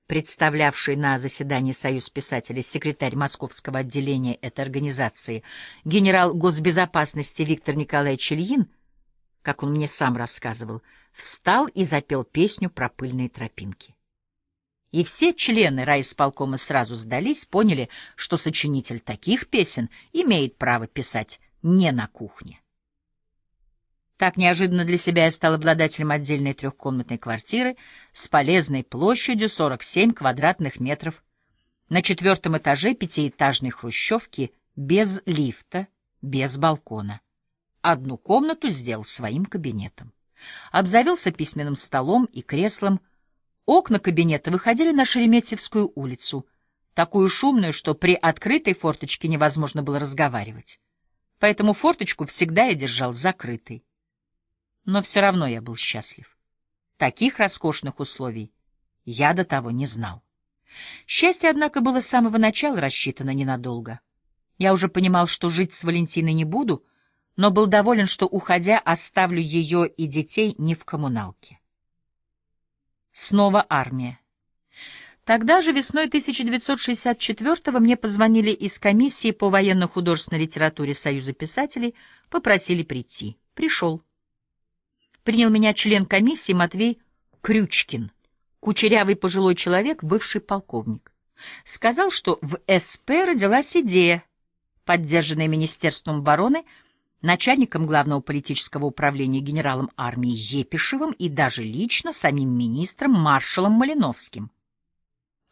представлявший на заседании Союз писателей секретарь московского отделения этой организации, генерал госбезопасности Виктор Николаевич Ильин, как он мне сам рассказывал, встал и запел песню про пыльные тропинки. И все члены райисполкома сразу сдались, поняли, что сочинитель таких песен имеет право писать не на кухне. Так неожиданно для себя я стал обладателем отдельной трехкомнатной квартиры с полезной площадью 47 квадратных метров на четвертом этаже пятиэтажной хрущевки без лифта, без балкона. Одну комнату сделал своим кабинетом. Обзавелся письменным столом и креслом — Окна кабинета выходили на Шереметьевскую улицу, такую шумную, что при открытой форточке невозможно было разговаривать. Поэтому форточку всегда я держал закрытой. Но все равно я был счастлив. Таких роскошных условий я до того не знал. Счастье, однако, было с самого начала рассчитано ненадолго. Я уже понимал, что жить с Валентиной не буду, но был доволен, что, уходя, оставлю ее и детей не в коммуналке. Снова армия. Тогда же весной 1964-го мне позвонили из комиссии по военно-художественной литературе Союза писателей, попросили прийти. Пришел. Принял меня член комиссии Матвей Крючкин, кучерявый пожилой человек, бывший полковник. Сказал, что в СП родилась идея, поддержанная Министерством обороны, начальником Главного политического управления генералом армии Епишевым и даже лично самим министром маршалом Малиновским.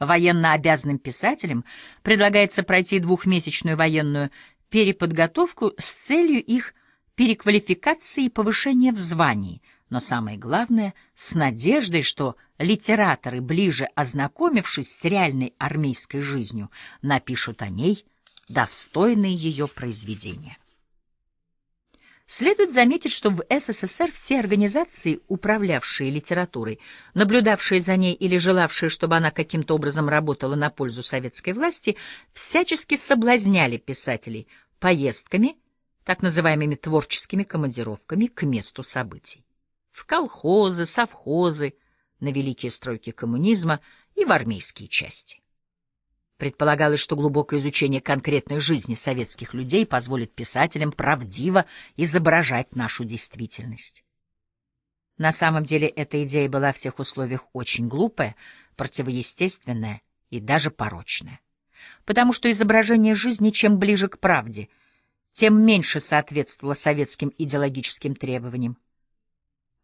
Военно обязанным писателям предлагается пройти двухмесячную военную переподготовку с целью их переквалификации и повышения в звании, но самое главное — с надеждой, что литераторы, ближе ознакомившись с реальной армейской жизнью, напишут о ней достойные ее произведения. Следует заметить, что в СССР все организации, управлявшие литературой, наблюдавшие за ней или желавшие, чтобы она каким-то образом работала на пользу советской власти, всячески соблазняли писателей поездками, так называемыми творческими командировками к месту событий. В колхозы, совхозы, на великие стройки коммунизма и в армейские части. Предполагалось, что глубокое изучение конкретной жизни советских людей позволит писателям правдиво изображать нашу действительность. На самом деле эта идея была в всех условиях очень глупая, противоестественная и даже порочная. Потому что изображение жизни чем ближе к правде, тем меньше соответствовало советским идеологическим требованиям.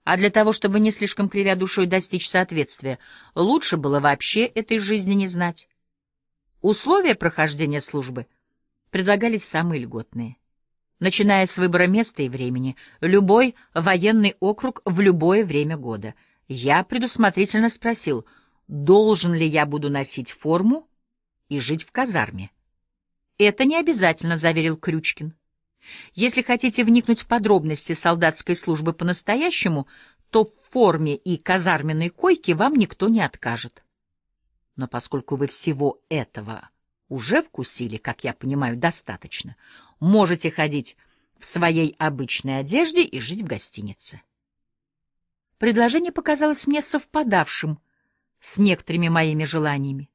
А для того, чтобы не слишком кривя душой достичь соответствия, лучше было вообще этой жизни не знать. Условия прохождения службы предлагались самые льготные. Начиная с выбора места и времени, любой военный округ в любое время года. Я предусмотрительно спросил, должен ли я буду носить форму и жить в казарме. «Это не обязательно», — заверил Крючкин. «Если хотите вникнуть в подробности солдатской службы по-настоящему, то в форме и казарменной койке вам никто не откажет». Но поскольку вы всего этого уже вкусили, как я понимаю, достаточно, можете ходить в своей обычной одежде и жить в гостинице. Предложение показалось мне совпадавшим с некоторыми моими желаниями.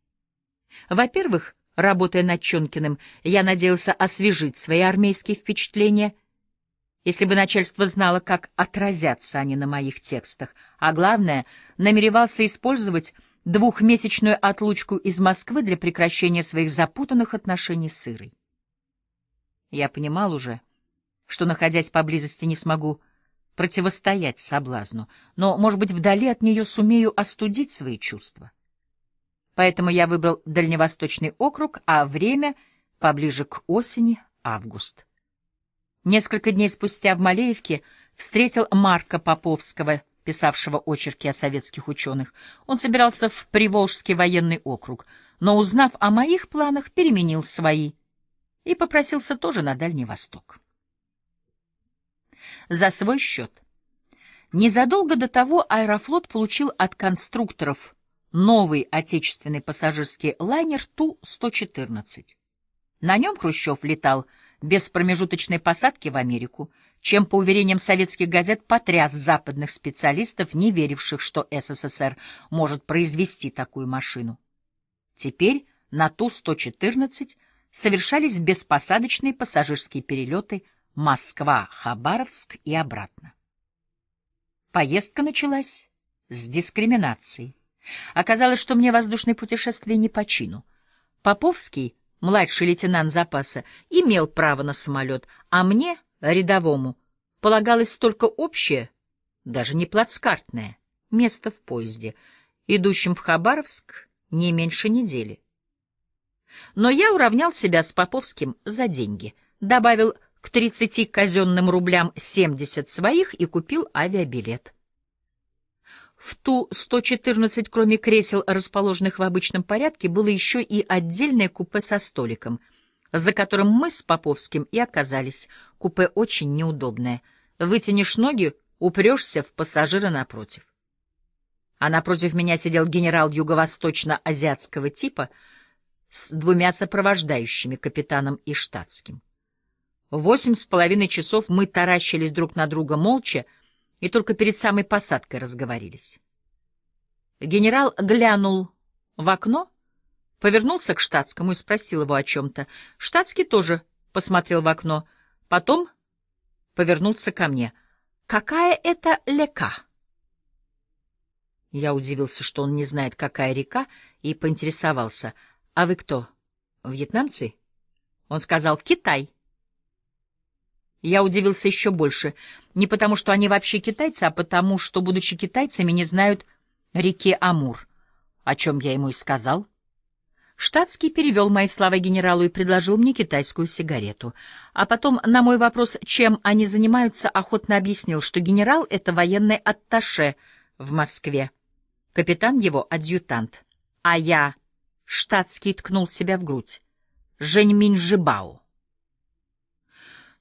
Во-первых, работая над Чонкиным, я надеялся освежить свои армейские впечатления, если бы начальство знало, как отразятся они на моих текстах, а главное, намеревался использовать двухмесячную отлучку из Москвы для прекращения своих запутанных отношений с Ирой. Я понимал уже, что, находясь поблизости, не смогу противостоять соблазну, но, может быть, вдали от нее сумею остудить свои чувства. Поэтому я выбрал Дальневосточный округ, а время — поближе к осени, август. Несколько дней спустя в Малеевке встретил Марка Поповского — писавшего очерки о советских ученых. Он собирался в Приволжский военный округ, но, узнав о моих планах, переменил свои и попросился тоже на Дальний Восток. За свой счет. Незадолго до того Аэрофлот получил от конструкторов новый отечественный пассажирский лайнер Ту-114. На нем Хрущев летал без промежуточной посадки в Америку, чем, по уверениям советских газет, потряс западных специалистов, не веривших, что СССР может произвести такую машину. Теперь на Ту-114 совершались беспосадочные пассажирские перелеты Москва-Хабаровск и обратно. Поездка началась с дискриминации. Оказалось, что мне воздушное путешествие не по чину. Поповский, младший лейтенант запаса, имел право на самолет, а мне — рядовому полагалось только общее, даже не плацкартное, место в поезде, идущем в Хабаровск не меньше недели. Но я уравнял себя с Поповским за деньги, добавил к 30 казенным рублям 70 своих и купил авиабилет. В Ту-114, кроме кресел, расположенных в обычном порядке, было еще и отдельное купе со столиком — за которым мы с Поповским и оказались. Купе очень неудобное. Вытянешь ноги, упрешься в пассажира напротив. А напротив меня сидел генерал юго-восточно-азиатского типа с двумя сопровождающими, капитаном и штатским. Восемь с половиной часов мы таращились друг на друга молча и только перед самой посадкой разговорились. Генерал глянул в окно повернулся к штатскому и спросил его о чем-то. Штатский тоже посмотрел в окно, потом повернулся ко мне. «Какая это лека?» Я удивился, что он не знает, какая река, и поинтересовался. «А вы кто? Вьетнамцы?» Он сказал «Китай». Я удивился еще больше. Не потому, что они вообще китайцы, а потому, что, будучи китайцами, не знают реки Амур, о чем я ему и сказал. Штатский перевел мои слова генералу и предложил мне китайскую сигарету. А потом на мой вопрос, чем они занимаются, охотно объяснил, что генерал — это военный атташе в Москве. Капитан его — адъютант. А я... Штатский ткнул себя в грудь. Женьминь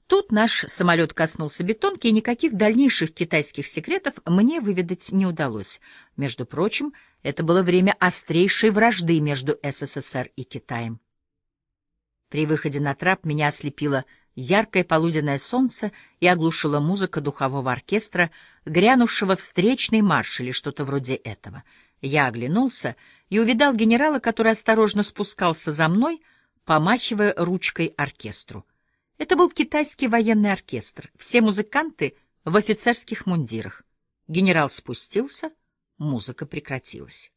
Тут наш самолет коснулся бетонки, и никаких дальнейших китайских секретов мне выведать не удалось. Между прочим, — это было время острейшей вражды между СССР и Китаем. При выходе на трап меня ослепило яркое полуденное солнце и оглушила музыка духового оркестра, грянувшего встречный марш или что-то вроде этого. Я оглянулся и увидал генерала, который осторожно спускался за мной, помахивая ручкой оркестру. Это был китайский военный оркестр, все музыканты в офицерских мундирах. Генерал спустился — музыка прекратилась.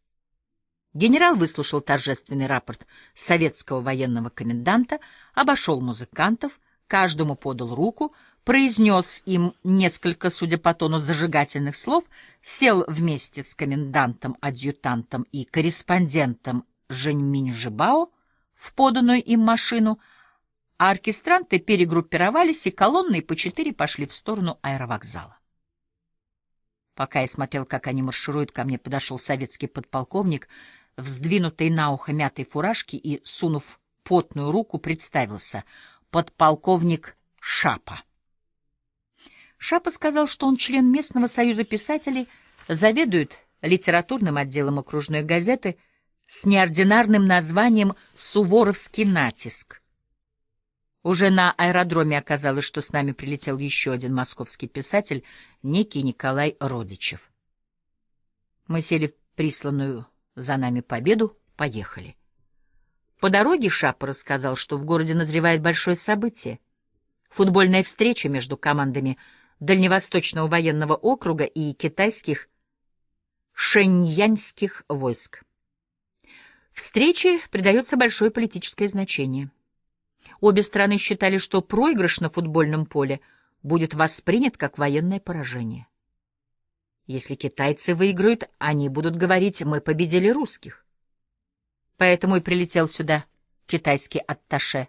Генерал выслушал торжественный рапорт советского военного коменданта, обошел музыкантов, каждому подал руку, произнес им несколько, судя по тону, зажигательных слов, сел вместе с комендантом, адъютантом и корреспондентом Женьминь Жибао в поданную им машину, а оркестранты перегруппировались, и колонны по четыре пошли в сторону аэровокзала. Пока я смотрел, как они маршируют, ко мне подошел советский подполковник, вздвинутый на ухо мятой фуражки и, сунув потную руку, представился. Подполковник Шапа. Шапа сказал, что он член местного союза писателей, заведует литературным отделом окружной газеты с неординарным названием «Суворовский натиск». Уже на аэродроме оказалось, что с нами прилетел еще один московский писатель, некий Николай Родичев. Мы сели в присланную за нами победу, поехали. По дороге Шапа рассказал, что в городе назревает большое событие. Футбольная встреча между командами Дальневосточного военного округа и китайских шэньянских войск. Встрече придается большое политическое значение. Обе страны считали, что проигрыш на футбольном поле будет воспринят как военное поражение. Если китайцы выиграют, они будут говорить «мы победили русских». Поэтому и прилетел сюда китайский атташе.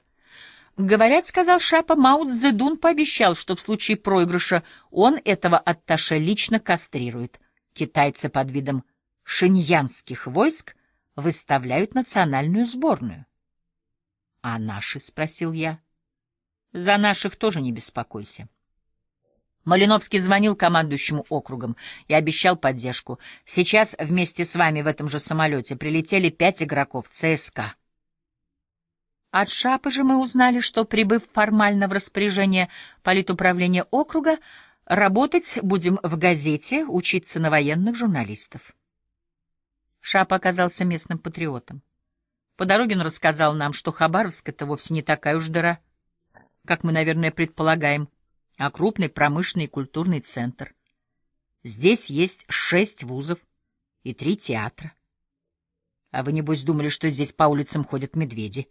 Говорят, сказал Шапа, Мао Цзэдун пообещал, что в случае проигрыша он этого атташе лично кастрирует. Китайцы под видом шиньянских войск выставляют национальную сборную. А наши? — спросил я. — За наших тоже не беспокойся. Малиновский звонил командующему округом и обещал поддержку. Сейчас вместе с вами в этом же самолете прилетели пять игроков ЦСКА. От Шапы же мы узнали, что, прибыв формально в распоряжение политуправления округа, работать будем в газете, учиться на военных журналистов. Шапа оказался местным патриотом. По дороге он рассказал нам, что Хабаровск — это вовсе не такая уж дыра, как мы, наверное, предполагаем, а крупный промышленный и культурный центр. Здесь есть шесть вузов и три театра. А вы, небось, думали, что здесь по улицам ходят медведи?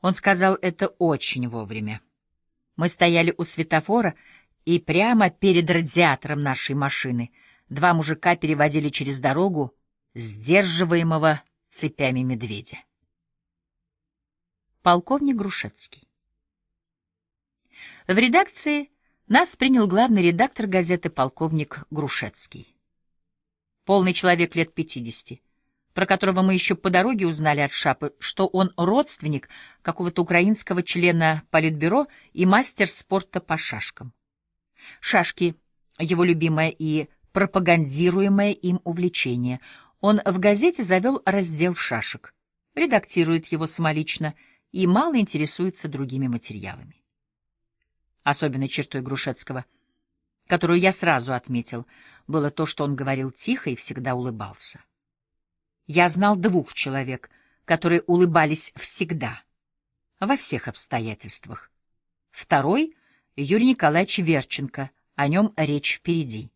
Он сказал это очень вовремя. Мы стояли у светофора, и прямо перед радиатором нашей машины два мужика переводили через дорогу сдерживаемого цепями медведя. Полковник Грушецкий. В редакции нас принял главный редактор газеты полковник Грушецкий. Полный человек лет пятидесяти, про которого мы еще по дороге узнали от Шапы, что он родственник какого-то украинского члена Политбюро и мастер спорта по шашкам. Шашки — его любимое и пропагандируемое им увлечение — он в газете завел раздел шашек, редактирует его самолично и мало интересуется другими материалами. Особенной чертой Грушецкого, которую я сразу отметил, было то, что он говорил тихо и всегда улыбался. Я знал двух человек, которые улыбались всегда, во всех обстоятельствах. Второй — Юрий Николаевич Верченко, о нем речь впереди.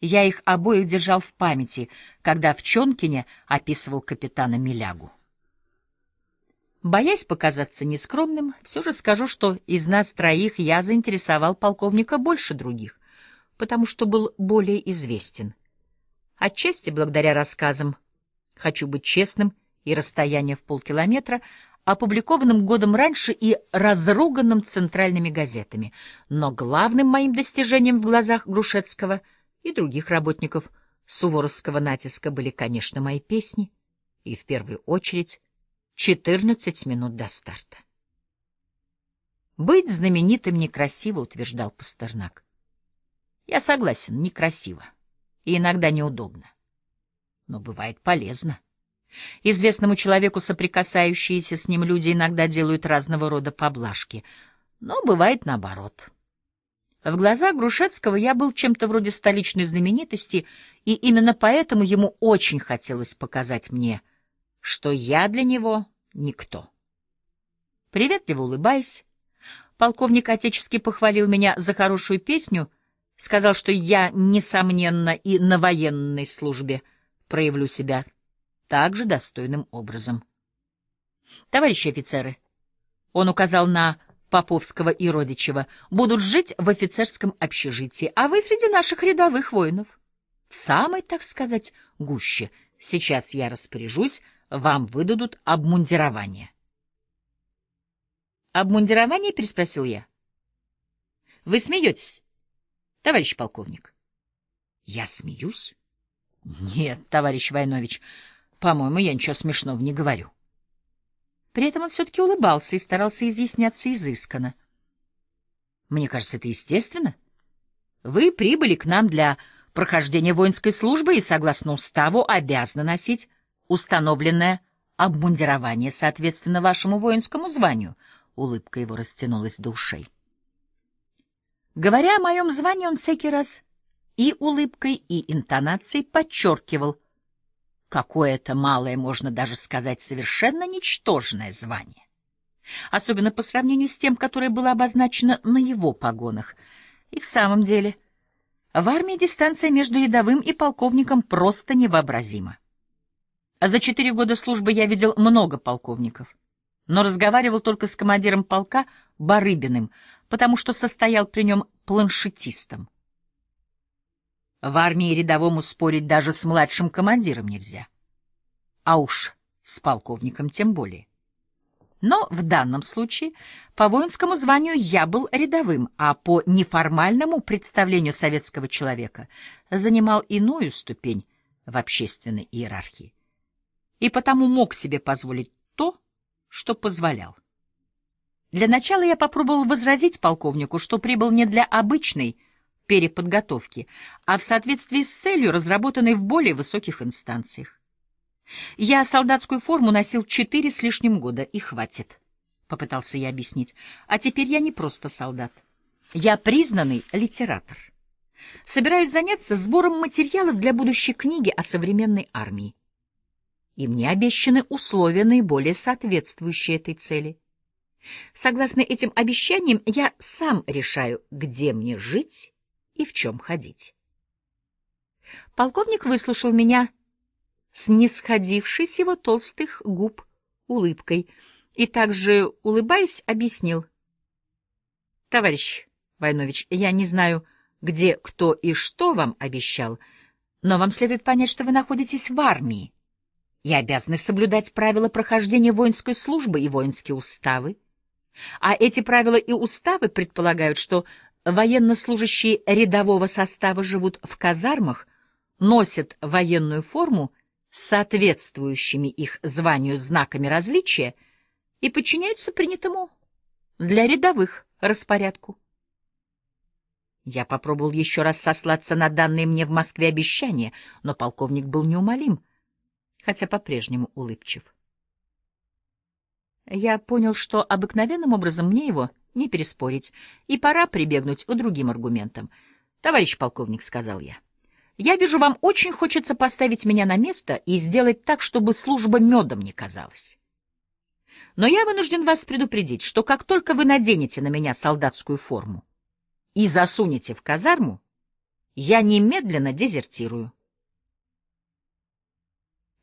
Я их обоих держал в памяти, когда в Чонкине описывал капитана Милягу. Боясь показаться нескромным, все же скажу, что из нас троих я заинтересовал полковника больше других, потому что был более известен. Отчасти благодаря рассказам «Хочу быть честным» и «Расстояние в полкилометра», опубликованным годом раньше и разруганным центральными газетами. Но главным моим достижением в глазах Грушецкого — и других работников суворовского натиска были, конечно, мои песни, и в первую очередь 14 минут до старта. «Быть знаменитым некрасиво», — утверждал Пастернак. «Я согласен, некрасиво и иногда неудобно, но бывает полезно». Известному человеку соприкасающиеся с ним люди иногда делают разного рода поблажки, но бывает наоборот. В глазах Грушецкого я был чем-то вроде столичной знаменитости, и именно поэтому ему очень хотелось показать мне, что я для него никто. Приветливо улыбаясь, полковник отечески похвалил меня за хорошую песню, сказал, что я, несомненно, и на военной службе проявлю себя также достойным образом. «Товарищи офицеры», — он указал на Поповского и Родичева, будут жить в офицерском общежитии, а вы среди наших рядовых воинов. В самой, так сказать, гуще. Сейчас я распоряжусь, вам выдадут обмундирование. «Обмундирование?» — переспросил я. «Вы смеетесь, товарищ полковник?» «Я смеюсь?» «Нет, товарищ Войнович, по-моему, я ничего смешного не говорю». При этом он все-таки улыбался и старался изъясняться изысканно. «Мне кажется, это естественно. Вы прибыли к нам для прохождения воинской службы и, согласно уставу, обязаны носить установленное обмундирование соответственно вашему воинскому званию». Улыбка его растянулась до ушей. Говоря о моем звании, он всякий раз и улыбкой, и интонацией подчеркивал — какое-то малое, можно даже сказать, совершенно ничтожное звание. Особенно по сравнению с тем, которое было обозначено на его погонах. И в самом деле, в армии дистанция между рядовым и полковником просто невообразима. За четыре года службы я видел много полковников, но разговаривал только с командиром полка Барыбиным, потому что состоял при нем планшетистом. В армии рядовому спорить даже с младшим командиром нельзя. А уж с полковником тем более. Но в данном случае по воинскому званию я был рядовым, а по неформальному представлению советского человека занимал иную ступень в общественной иерархии. И потому мог себе позволить то, что позволял. Для начала я попробовал возразить полковнику, что прибыл не для обычной переподготовки, а в соответствии с целью, разработанной в более высоких инстанциях. Я солдатскую форму носил четыре с лишним года, и хватит, — попытался я объяснить. А теперь я не просто солдат. Я признанный литератор. Собираюсь заняться сбором материалов для будущей книги о современной армии. И мне обещаны условия, наиболее соответствующие этой цели. Согласно этим обещаниям, я сам решаю, где мне жить и в чем ходить. Полковник выслушал меня, снисходивший с его толстых губ улыбкой, и также, улыбаясь, объяснил. — Товарищ Войнович, я не знаю, где, кто и что вам обещал, но вам следует понять, что вы находитесь в армии и обязаны соблюдать правила прохождения воинской службы и воинские уставы. А эти правила и уставы предполагают, что Военнослужащие рядового состава живут в казармах, носят военную форму с соответствующими их званию знаками различия и подчиняются принятому для рядовых распорядку. Я попробовал еще раз сослаться на данные мне в Москве обещания, но полковник был неумолим, хотя по-прежнему улыбчив. Я понял, что обыкновенным образом мне его не переспорить, и пора прибегнуть к другим аргументам. «Товарищ полковник», — сказал я, — «я вижу, вам очень хочется поставить меня на место и сделать так, чтобы служба медом не казалась. Но я вынужден вас предупредить, что как только вы наденете на меня солдатскую форму и засунете в казарму, я немедленно дезертирую».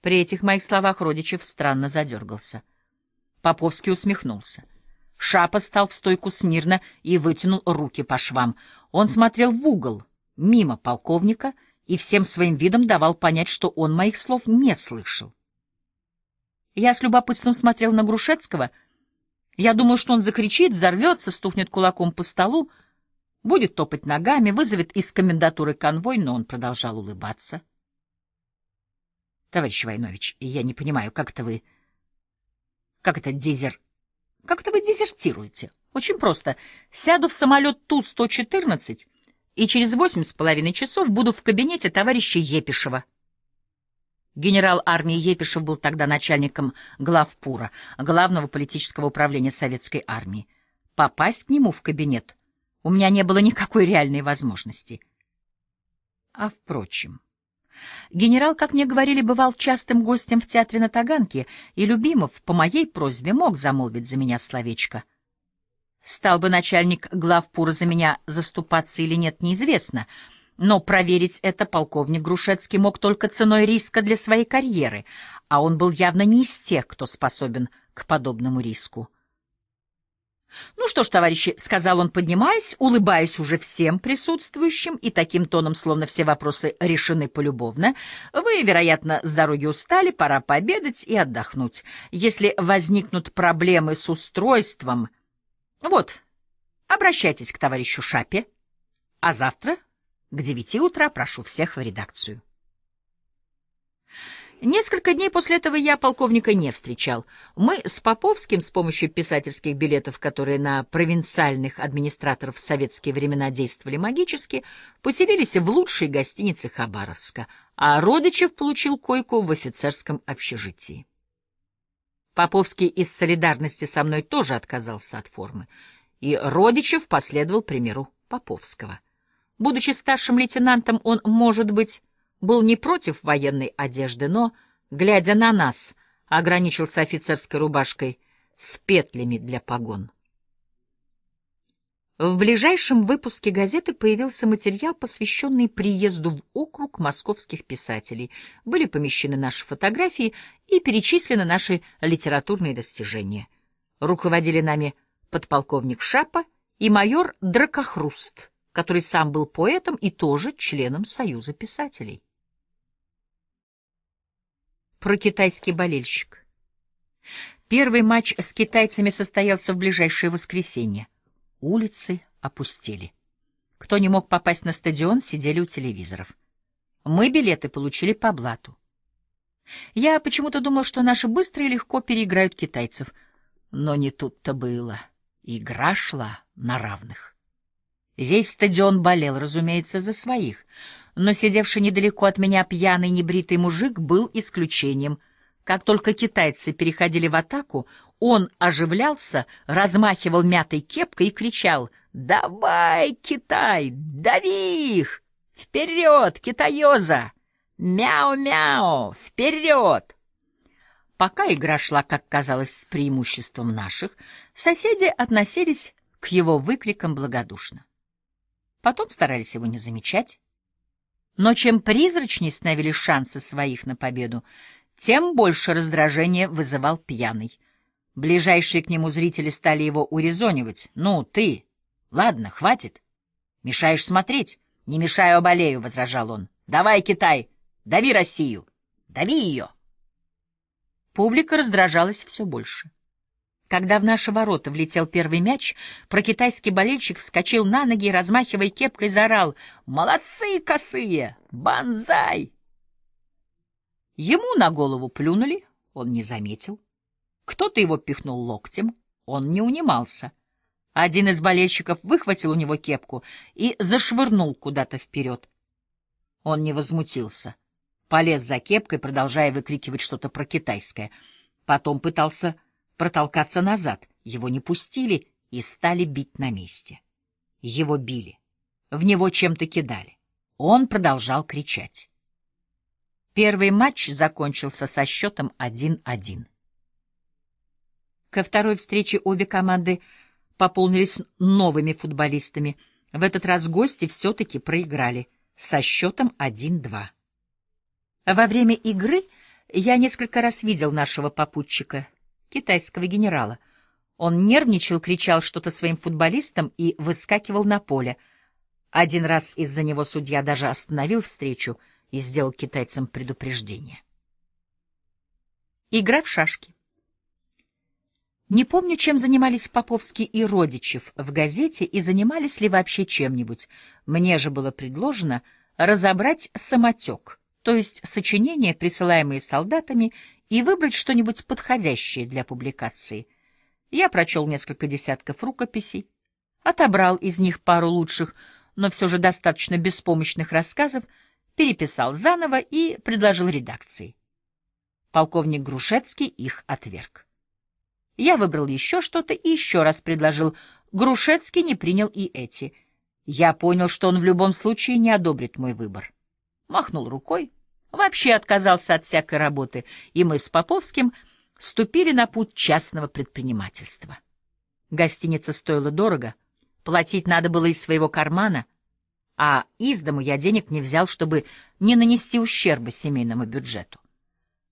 При этих моих словах Родичев странно задергался. Поповский усмехнулся. — Шапа стал в стойку смирно и вытянул руки по швам. Он смотрел в угол, мимо полковника, и всем своим видом давал понять, что он моих слов не слышал. Я с любопытством смотрел на Грушецкого. Я думал, что он закричит, взорвется, стукнет кулаком по столу, будет топать ногами, вызовет из комендатуры конвой, но он продолжал улыбаться. — Товарищ Войнович, я не понимаю, как это вы... Как это дезер... Как то вы дезертируете? Очень просто. Сяду в самолет Ту-114 и через восемь с половиной часов буду в кабинете товарища Епишева. Генерал армии Епишев был тогда начальником главпура, главного политического управления советской армии. Попасть к нему в кабинет у меня не было никакой реальной возможности. А впрочем... Генерал, как мне говорили, бывал частым гостем в театре на Таганке, и Любимов по моей просьбе мог замолвить за меня словечко. Стал бы начальник главпура за меня заступаться или нет, неизвестно, но проверить это полковник Грушецкий мог только ценой риска для своей карьеры, а он был явно не из тех, кто способен к подобному риску. «Ну что ж, товарищи», — сказал он, поднимаясь, улыбаясь уже всем присутствующим и таким тоном, словно все вопросы решены полюбовно, «вы, вероятно, с дороги устали, пора пообедать и отдохнуть. Если возникнут проблемы с устройством, вот, обращайтесь к товарищу Шапе, а завтра к девяти утра прошу всех в редакцию». Несколько дней после этого я полковника не встречал. Мы с Поповским с помощью писательских билетов, которые на провинциальных администраторов в советские времена действовали магически, поселились в лучшей гостинице Хабаровска, а Родичев получил койку в офицерском общежитии. Поповский из солидарности со мной тоже отказался от формы, и Родичев последовал примеру Поповского. Будучи старшим лейтенантом, он, может быть, был не против военной одежды, но, глядя на нас, ограничился офицерской рубашкой с петлями для погон. В ближайшем выпуске газеты появился материал, посвященный приезду в округ московских писателей. Были помещены наши фотографии и перечислены наши литературные достижения. Руководили нами подполковник Шапа и майор Дракохруст, который сам был поэтом и тоже членом Союза писателей. Про китайский болельщик. Первый матч с китайцами состоялся в ближайшее воскресенье. Улицы опустели. Кто не мог попасть на стадион, сидели у телевизоров. Мы билеты получили по блату. Я почему-то думал, что наши быстро и легко переиграют китайцев. Но не тут-то было. Игра шла на равных. Весь стадион болел, разумеется, за своих — но сидевший недалеко от меня пьяный небритый мужик был исключением. Как только китайцы переходили в атаку, он оживлялся, размахивал мятой кепкой и кричал «Давай, Китай, дави их! Вперед, китаёза! Мяу-мяу, вперед!» Пока игра шла, как казалось, с преимуществом наших, соседи относились к его выкрикам благодушно. Потом старались его не замечать, но чем призрачнее становились шансы своих на победу, тем больше раздражение вызывал пьяный. Ближайшие к нему зрители стали его урезонивать. «Ну, ты! Ладно, хватит. Мешаешь смотреть?» «Не мешаю, а болею», — возражал он. «Давай, Китай, дави Россию! Дави ее!» Публика раздражалась все больше. Когда в наши ворота влетел первый мяч, прокитайский болельщик вскочил на ноги и, размахивая кепкой, заорал «Молодцы, косые! Бонзай!» Ему на голову плюнули, он не заметил. Кто-то его пихнул локтем, он не унимался. Один из болельщиков выхватил у него кепку и зашвырнул куда-то вперед. Он не возмутился. Полез за кепкой, продолжая выкрикивать что-то про китайское. Потом пытался протолкаться назад. Его не пустили и стали бить на месте. Его били. В него чем-то кидали. Он продолжал кричать. Первый матч закончился со счетом 1-1. Ко второй встрече обе команды пополнились новыми футболистами. В этот раз гости все-таки проиграли со счетом 1-2. Во время игры я несколько раз видел нашего попутчика — китайского генерала. Он нервничал, кричал что-то своим футболистам и выскакивал на поле. Один раз из-за него судья даже остановил встречу и сделал китайцам предупреждение. Игра в шашки. Не помню, чем занимались Поповский и Родичев в газете и занимались ли вообще чем-нибудь. Мне же было предложено разобрать самотек, то есть сочинения, присылаемые солдатами и выбрать что-нибудь подходящее для публикации. Я прочел несколько десятков рукописей, отобрал из них пару лучших, но все же достаточно беспомощных рассказов, переписал заново и предложил редакции. Полковник Грушецкий их отверг. Я выбрал еще что-то и еще раз предложил. Грушецкий не принял и эти. Я понял, что он в любом случае не одобрит мой выбор. Махнул рукой, вообще отказался от всякой работы, и мы с Поповским ступили на путь частного предпринимательства. Гостиница стоила дорого, платить надо было из своего кармана, а из дому я денег не взял, чтобы не нанести ущерба семейному бюджету.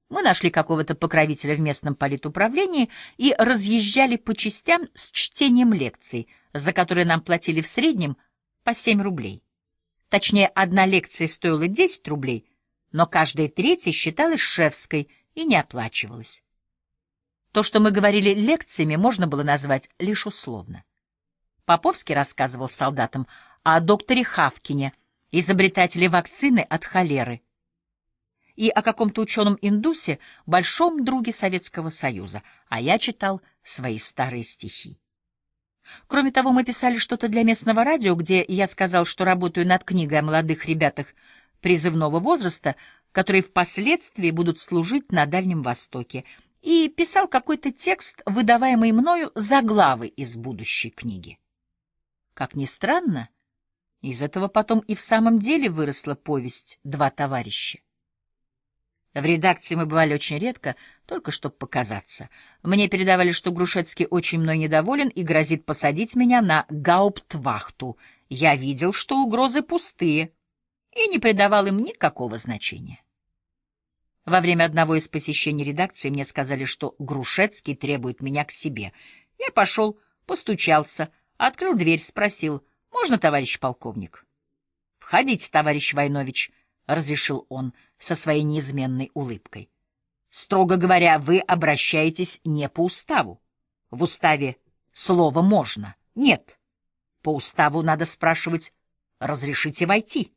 Мы нашли какого-то покровителя в местном политуправлении и разъезжали по частям с чтением лекций, за которые нам платили в среднем по 7 рублей. Точнее, одна лекция стоила 10 рублей — но каждая третья считалась шефской и не оплачивалась. То, что мы говорили лекциями, можно было назвать лишь условно. Поповский рассказывал солдатам о докторе Хавкине, изобретателе вакцины от холеры, и о каком-то ученом-индусе, большом друге Советского Союза, а я читал свои старые стихи. Кроме того, мы писали что-то для местного радио, где я сказал, что работаю над книгой о молодых ребятах призывного возраста, которые впоследствии будут служить на Дальнем Востоке, и писал какой-то текст, выдаваемый мною за главы из будущей книги. Как ни странно, из этого потом и в самом деле выросла повесть «Два товарища». В редакции мы бывали очень редко, только чтобы показаться. Мне передавали, что Грушецкий очень мной недоволен и грозит посадить меня на гауптвахту. Я видел, что угрозы пустые и не придавал им никакого значения. Во время одного из посещений редакции мне сказали, что Грушецкий требует меня к себе. Я пошел, постучался, открыл дверь, спросил, «Можно, товарищ полковник?» «Входите, товарищ Войнович», — разрешил он со своей неизменной улыбкой. «Строго говоря, вы обращаетесь не по уставу. В уставе слово «можно». Нет. По уставу надо спрашивать «разрешите войти».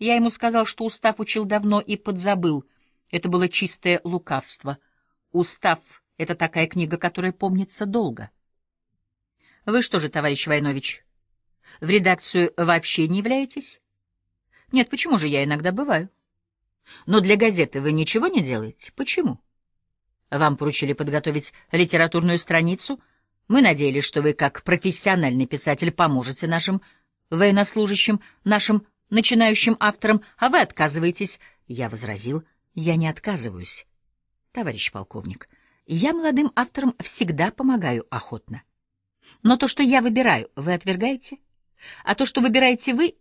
Я ему сказал, что устав учил давно и подзабыл. Это было чистое лукавство. Устав — это такая книга, которая помнится долго. Вы что же, товарищ Войнович, в редакцию вообще не являетесь? Нет, почему же я иногда бываю? Но для газеты вы ничего не делаете? Почему? Вам поручили подготовить литературную страницу. Мы надеялись, что вы, как профессиональный писатель, поможете нашим военнослужащим, нашим начинающим автором, а вы отказываетесь. Я возразил, я не отказываюсь. Товарищ полковник, я молодым авторам всегда помогаю охотно. Но то, что я выбираю, вы отвергаете? А то, что выбираете вы,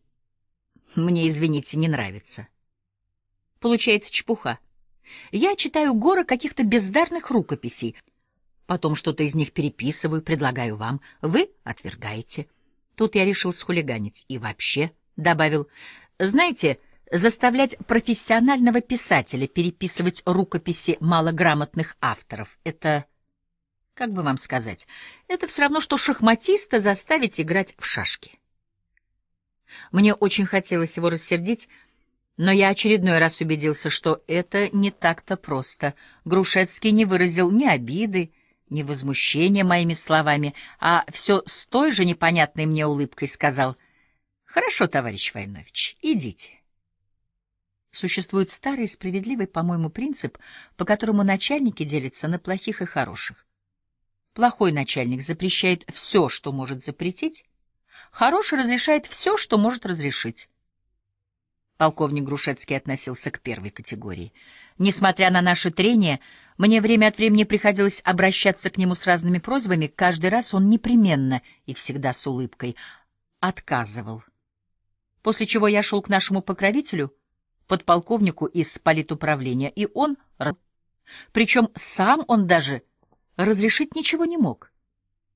мне, извините, не нравится. Получается чепуха. Я читаю горы каких-то бездарных рукописей, потом что-то из них переписываю, предлагаю вам, вы отвергаете. Тут я решил схулиганить и вообще добавил, «Знаете, заставлять профессионального писателя переписывать рукописи малограмотных авторов — это... Как бы вам сказать? Это все равно, что шахматиста заставить играть в шашки». Мне очень хотелось его рассердить, но я очередной раз убедился, что это не так-то просто. Грушецкий не выразил ни обиды, ни возмущения моими словами, а все с той же непонятной мне улыбкой сказал — Хорошо, товарищ Войнович, идите. Существует старый и справедливый, по-моему, принцип, по которому начальники делятся на плохих и хороших. Плохой начальник запрещает все, что может запретить, хороший разрешает все, что может разрешить. Полковник Грушецкий относился к первой категории. Несмотря на наши трения, мне время от времени приходилось обращаться к нему с разными просьбами, каждый раз он непременно и всегда с улыбкой отказывал после чего я шел к нашему покровителю, подполковнику из политуправления, и он... Причем сам он даже разрешить ничего не мог.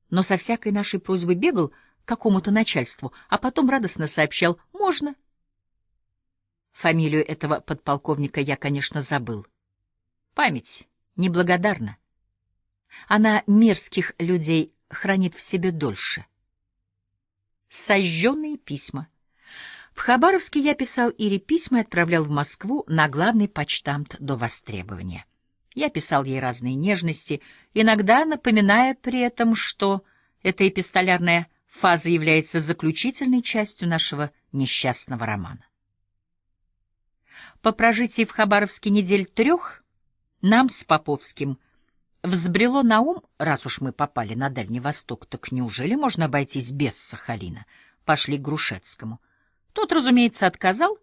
Но со всякой нашей просьбой бегал к какому-то начальству, а потом радостно сообщал «можно». Фамилию этого подполковника я, конечно, забыл. Память неблагодарна. Она мерзких людей хранит в себе дольше. Сожженные письма. В Хабаровске я писал Ире письма и отправлял в Москву на главный почтамт до востребования. Я писал ей разные нежности, иногда напоминая при этом, что эта эпистолярная фаза является заключительной частью нашего несчастного романа. По прожитии в Хабаровске недель трех нам с Поповским взбрело на ум, раз уж мы попали на Дальний Восток, так неужели можно обойтись без Сахалина? Пошли к Грушецкому. Тот, разумеется, отказал,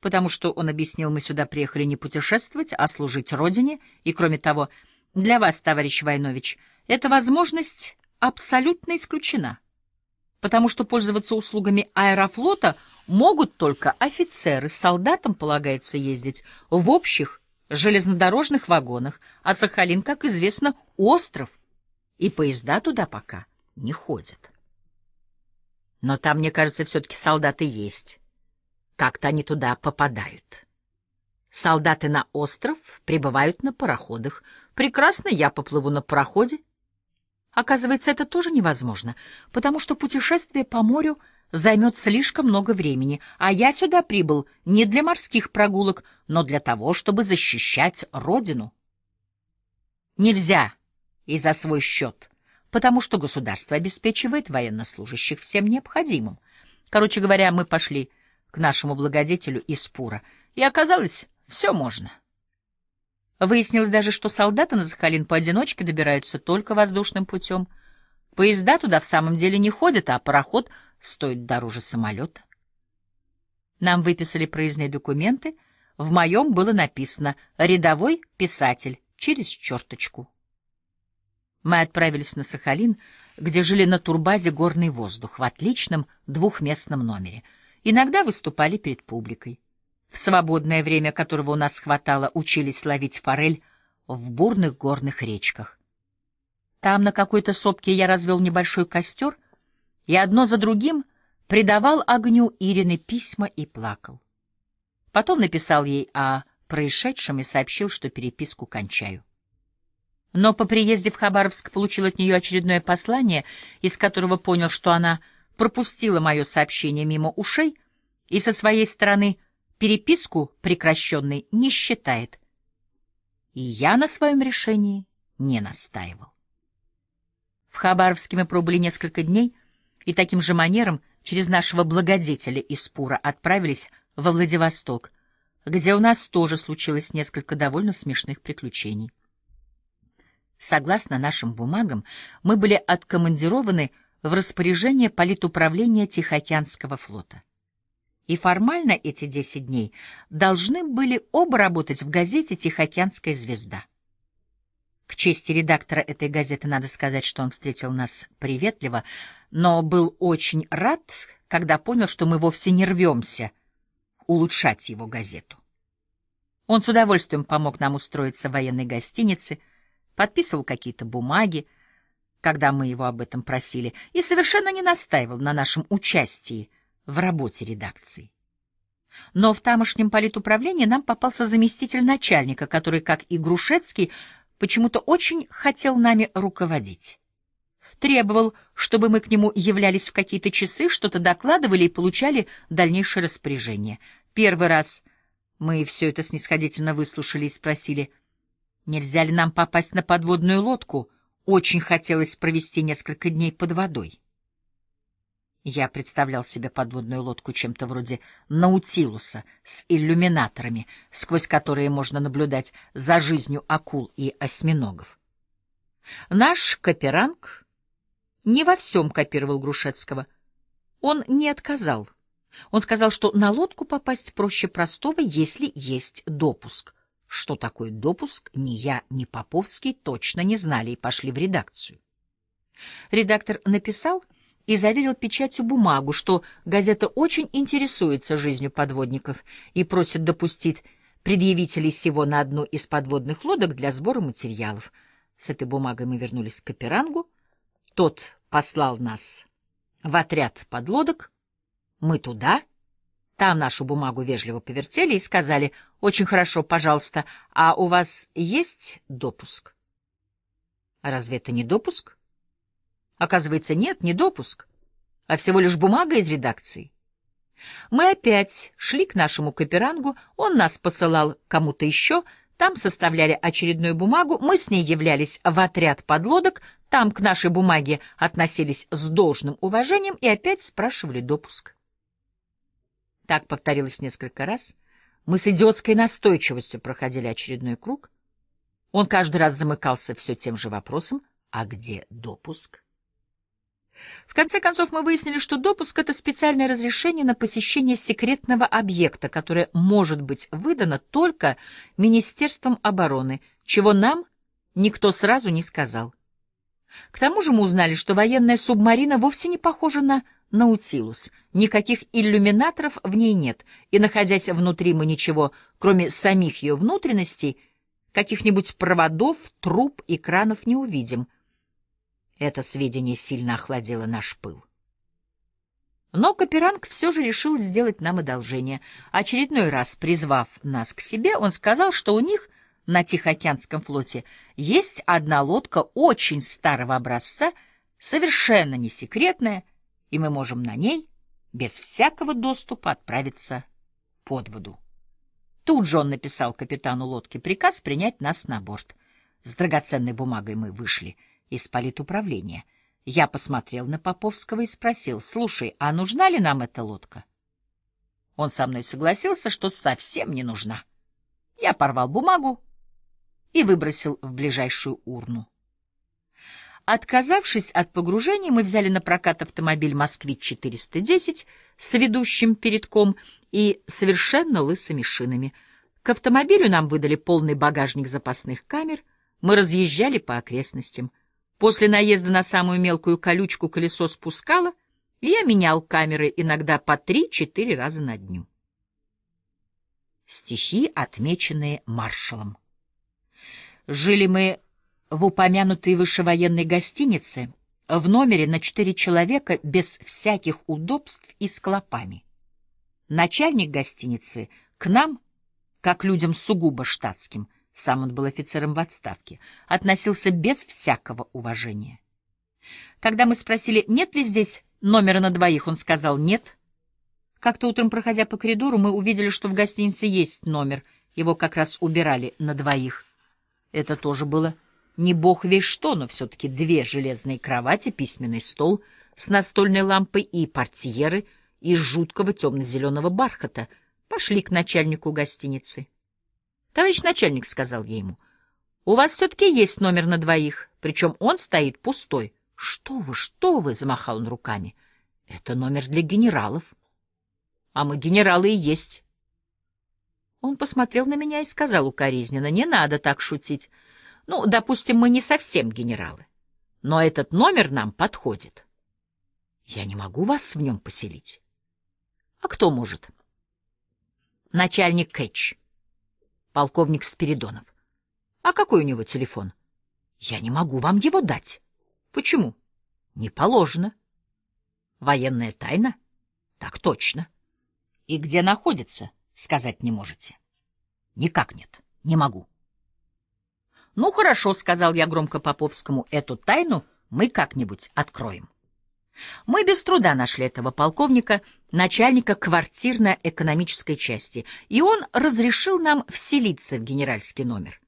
потому что он объяснил, мы сюда приехали не путешествовать, а служить Родине, и, кроме того, для вас, товарищ Войнович, эта возможность абсолютно исключена, потому что пользоваться услугами аэрофлота могут только офицеры, солдатам полагается ездить в общих железнодорожных вагонах, а Сахалин, как известно, остров, и поезда туда пока не ходят. Но там, мне кажется, все-таки солдаты есть. Как-то они туда попадают. Солдаты на остров прибывают на пароходах. Прекрасно, я поплыву на пароходе. Оказывается, это тоже невозможно, потому что путешествие по морю займет слишком много времени, а я сюда прибыл не для морских прогулок, но для того, чтобы защищать родину. Нельзя и за свой счет потому что государство обеспечивает военнослужащих всем необходимым. Короче говоря, мы пошли к нашему благодетелю из Пура, и оказалось, все можно. Выяснилось даже, что солдаты на Захалин поодиночке добираются только воздушным путем. Поезда туда в самом деле не ходят, а пароход стоит дороже самолета. Нам выписали проездные документы. В моем было написано «Рядовой писатель» через черточку. Мы отправились на Сахалин, где жили на турбазе «Горный воздух» в отличном двухместном номере. Иногда выступали перед публикой. В свободное время, которого у нас хватало, учились ловить форель в бурных горных речках. Там на какой-то сопке я развел небольшой костер и одно за другим придавал огню Ирины письма и плакал. Потом написал ей о происшедшем и сообщил, что переписку кончаю но по приезде в Хабаровск получил от нее очередное послание, из которого понял, что она пропустила мое сообщение мимо ушей и со своей стороны переписку прекращенной не считает. И я на своем решении не настаивал. В Хабаровске мы пробыли несколько дней, и таким же манером через нашего благодетеля из Пура отправились во Владивосток, где у нас тоже случилось несколько довольно смешных приключений. Согласно нашим бумагам, мы были откомандированы в распоряжение политуправления Тихоокеанского флота. И формально эти 10 дней должны были оба работать в газете «Тихоокеанская звезда». К чести редактора этой газеты надо сказать, что он встретил нас приветливо, но был очень рад, когда понял, что мы вовсе не рвемся улучшать его газету. Он с удовольствием помог нам устроиться в военной гостинице — подписывал какие-то бумаги, когда мы его об этом просили, и совершенно не настаивал на нашем участии в работе редакции. Но в тамошнем политуправлении нам попался заместитель начальника, который, как и Грушецкий, почему-то очень хотел нами руководить. Требовал, чтобы мы к нему являлись в какие-то часы, что-то докладывали и получали дальнейшее распоряжение. Первый раз мы все это снисходительно выслушали и спросили — Нельзя ли нам попасть на подводную лодку? Очень хотелось провести несколько дней под водой. Я представлял себе подводную лодку чем-то вроде наутилуса с иллюминаторами, сквозь которые можно наблюдать за жизнью акул и осьминогов. Наш Каперанг не во всем копировал Грушецкого. Он не отказал. Он сказал, что на лодку попасть проще простого, если есть допуск — что такое допуск, ни я, ни Поповский точно не знали и пошли в редакцию. Редактор написал и заверил печатью бумагу, что газета очень интересуется жизнью подводников и просит допустить предъявителей всего на одну из подводных лодок для сбора материалов. С этой бумагой мы вернулись к Каперангу. Тот послал нас в отряд подлодок. Мы туда — там нашу бумагу вежливо повертели и сказали «Очень хорошо, пожалуйста, а у вас есть допуск?» разве это не допуск?» «Оказывается, нет, не допуск, а всего лишь бумага из редакции». Мы опять шли к нашему копирангу он нас посылал кому-то еще, там составляли очередную бумагу, мы с ней являлись в отряд подлодок, там к нашей бумаге относились с должным уважением и опять спрашивали допуск. Так повторилось несколько раз. Мы с идиотской настойчивостью проходили очередной круг. Он каждый раз замыкался все тем же вопросом «А где допуск?». В конце концов мы выяснили, что допуск — это специальное разрешение на посещение секретного объекта, которое может быть выдано только Министерством обороны, чего нам никто сразу не сказал. К тому же мы узнали, что военная субмарина вовсе не похожа на Наутилус. Никаких иллюминаторов в ней нет, и, находясь внутри, мы ничего, кроме самих ее внутренностей, каких-нибудь проводов, труб и кранов не увидим. Это сведение сильно охладило наш пыл. Но Каперанг все же решил сделать нам одолжение. Очередной раз призвав нас к себе, он сказал, что у них на Тихоокеанском флоте есть одна лодка очень старого образца, совершенно не секретная, и мы можем на ней без всякого доступа отправиться под воду. Тут же он написал капитану лодки приказ принять нас на борт. С драгоценной бумагой мы вышли из политуправления. Я посмотрел на Поповского и спросил, «Слушай, а нужна ли нам эта лодка?» Он со мной согласился, что совсем не нужна. Я порвал бумагу и выбросил в ближайшую урну. Отказавшись от погружения, мы взяли на прокат автомобиль «Москвич-410» с ведущим передком и совершенно лысыми шинами. К автомобилю нам выдали полный багажник запасных камер, мы разъезжали по окрестностям. После наезда на самую мелкую колючку колесо спускало, и я менял камеры иногда по три-четыре раза на дню. Стихи, отмеченные маршалом. Жили мы в упомянутой вышевоенной гостинице в номере на четыре человека без всяких удобств и с клопами. Начальник гостиницы к нам, как людям сугубо штатским, сам он был офицером в отставке, относился без всякого уважения. Когда мы спросили, нет ли здесь номера на двоих, он сказал «нет». Как-то утром, проходя по коридору, мы увидели, что в гостинице есть номер, его как раз убирали на двоих. Это тоже было не бог весь что, но все-таки две железные кровати, письменный стол с настольной лампой и портьеры из жуткого темно-зеленого бархата пошли к начальнику гостиницы. «Товарищ начальник», — сказал я ему, — «у вас все-таки есть номер на двоих, причем он стоит пустой». «Что вы, что вы!» — замахал он руками. «Это номер для генералов». «А мы генералы и есть». Он посмотрел на меня и сказал укоризненно, «Не надо так шутить». Ну, допустим, мы не совсем генералы, но этот номер нам подходит. Я не могу вас в нем поселить. А кто может? Начальник Кэтч, полковник Спиридонов. А какой у него телефон? Я не могу вам его дать. Почему? Не положено. Военная тайна? Так точно. И где находится, сказать не можете? Никак нет, не могу. «Ну хорошо», — сказал я громко Поповскому, — «эту тайну мы как-нибудь откроем». Мы без труда нашли этого полковника, начальника квартирно-экономической части, и он разрешил нам вселиться в генеральский номер.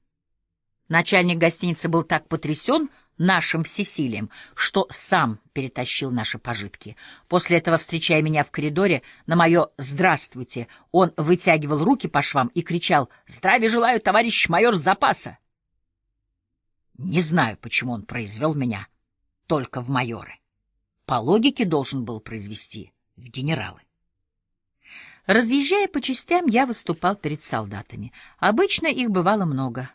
Начальник гостиницы был так потрясен нашим всесилием, что сам перетащил наши пожитки. После этого, встречая меня в коридоре, на мое «Здравствуйте!» он вытягивал руки по швам и кричал «Здравия желаю, товарищ майор запаса!» Не знаю, почему он произвел меня только в майоры. По логике должен был произвести в генералы. Разъезжая по частям, я выступал перед солдатами. Обычно их бывало много.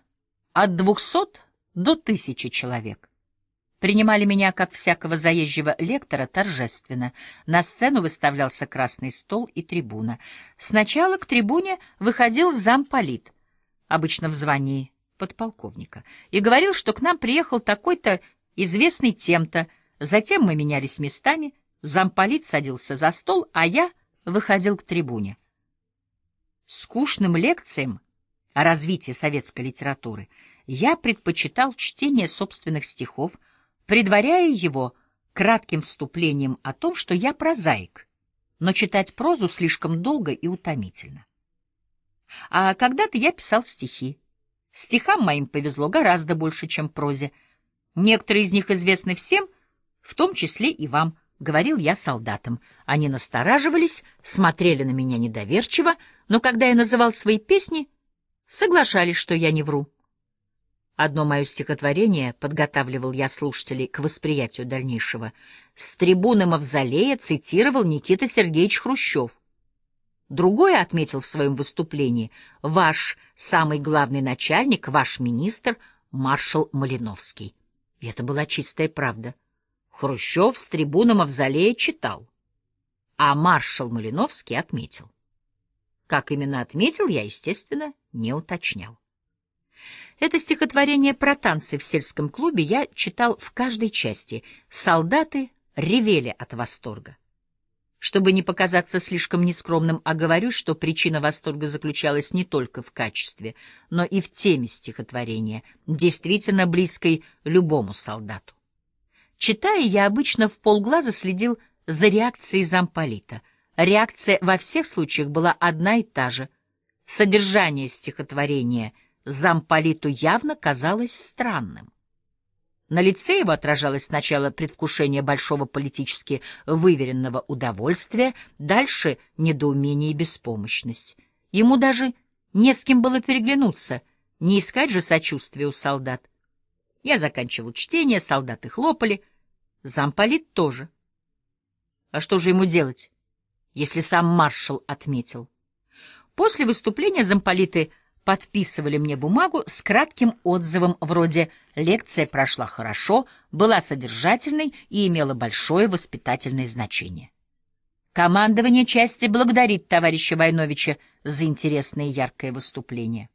От двухсот до тысячи человек. Принимали меня, как всякого заезжего лектора, торжественно. На сцену выставлялся красный стол и трибуна. Сначала к трибуне выходил замполит, обычно в звании подполковника, и говорил, что к нам приехал такой-то известный тем-то. Затем мы менялись местами, замполит садился за стол, а я выходил к трибуне. Скучным лекциям о развитии советской литературы я предпочитал чтение собственных стихов, предваряя его кратким вступлением о том, что я прозаик, но читать прозу слишком долго и утомительно. А когда-то я писал стихи. Стихам моим повезло гораздо больше, чем прозе. Некоторые из них известны всем, в том числе и вам, — говорил я солдатам. Они настораживались, смотрели на меня недоверчиво, но когда я называл свои песни, соглашались, что я не вру. Одно мое стихотворение подготавливал я слушателей к восприятию дальнейшего. С трибуны Мавзолея цитировал Никита Сергеевич Хрущев. Другой отметил в своем выступлении ваш самый главный начальник, ваш министр, маршал Малиновский. И это была чистая правда. Хрущев с трибуны Мавзолея читал, а маршал Малиновский отметил. Как именно отметил, я, естественно, не уточнял. Это стихотворение про танцы в сельском клубе я читал в каждой части. Солдаты ревели от восторга. Чтобы не показаться слишком нескромным, а говорю, что причина восторга заключалась не только в качестве, но и в теме стихотворения, действительно близкой любому солдату. Читая, я обычно в полглаза следил за реакцией замполита. Реакция во всех случаях была одна и та же. Содержание стихотворения замполиту явно казалось странным. На лице его отражалось сначала предвкушение большого политически выверенного удовольствия, дальше — недоумение и беспомощность. Ему даже не с кем было переглянуться, не искать же сочувствия у солдат. Я заканчивал чтение, солдаты хлопали, замполит тоже. А что же ему делать, если сам маршал отметил? После выступления замполиты — подписывали мне бумагу с кратким отзывом вроде «лекция прошла хорошо, была содержательной и имела большое воспитательное значение». Командование части благодарит товарища Войновича за интересное и яркое выступление.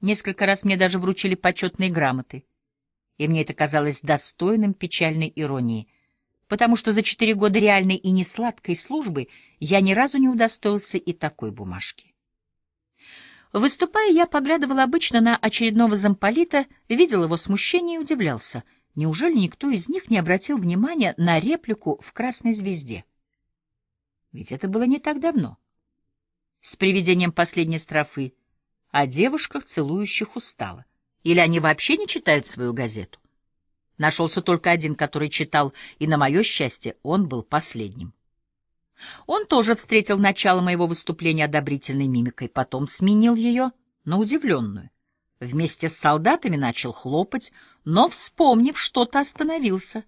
Несколько раз мне даже вручили почетные грамоты, и мне это казалось достойным печальной иронии, потому что за четыре года реальной и несладкой службы я ни разу не удостоился и такой бумажки. Выступая, я поглядывал обычно на очередного замполита, видел его смущение и удивлялся. Неужели никто из них не обратил внимания на реплику в «Красной звезде»? Ведь это было не так давно. С приведением последней строфы о девушках, целующих устало. Или они вообще не читают свою газету? Нашелся только один, который читал, и, на мое счастье, он был последним. Он тоже встретил начало моего выступления одобрительной мимикой, потом сменил ее на удивленную. Вместе с солдатами начал хлопать, но, вспомнив что-то, остановился.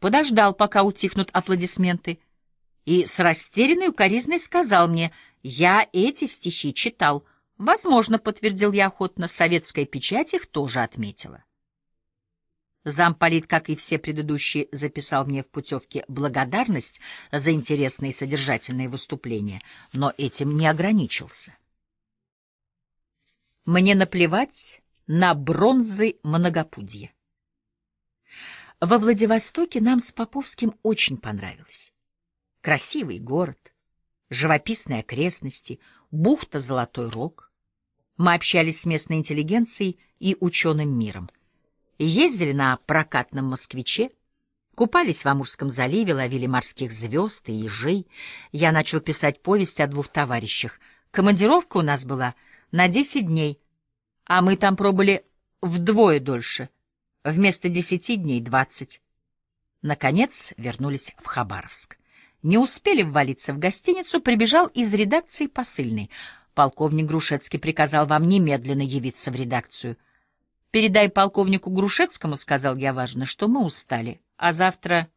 Подождал, пока утихнут аплодисменты, и с растерянной укоризной сказал мне, «Я эти стихи читал». «Возможно», — подтвердил я охотно, — «советская печать их тоже отметила». Замполит, как и все предыдущие, записал мне в путевке благодарность за интересные и содержательные выступления, но этим не ограничился. Мне наплевать на бронзы многопудья. Во Владивостоке нам с Поповским очень понравилось. Красивый город, живописные окрестности, бухта Золотой Рог. Мы общались с местной интеллигенцией и ученым миром ездили на прокатном «Москвиче», купались в Амурском заливе, ловили морских звезд и ежей. Я начал писать повесть о двух товарищах. Командировка у нас была на 10 дней, а мы там пробыли вдвое дольше, вместо 10 дней — 20. Наконец вернулись в Хабаровск. Не успели ввалиться в гостиницу, прибежал из редакции посыльный. Полковник Грушецкий приказал вам немедленно явиться в редакцию — «Передай полковнику Грушецкому, — сказал я важно, — что мы устали, а завтра,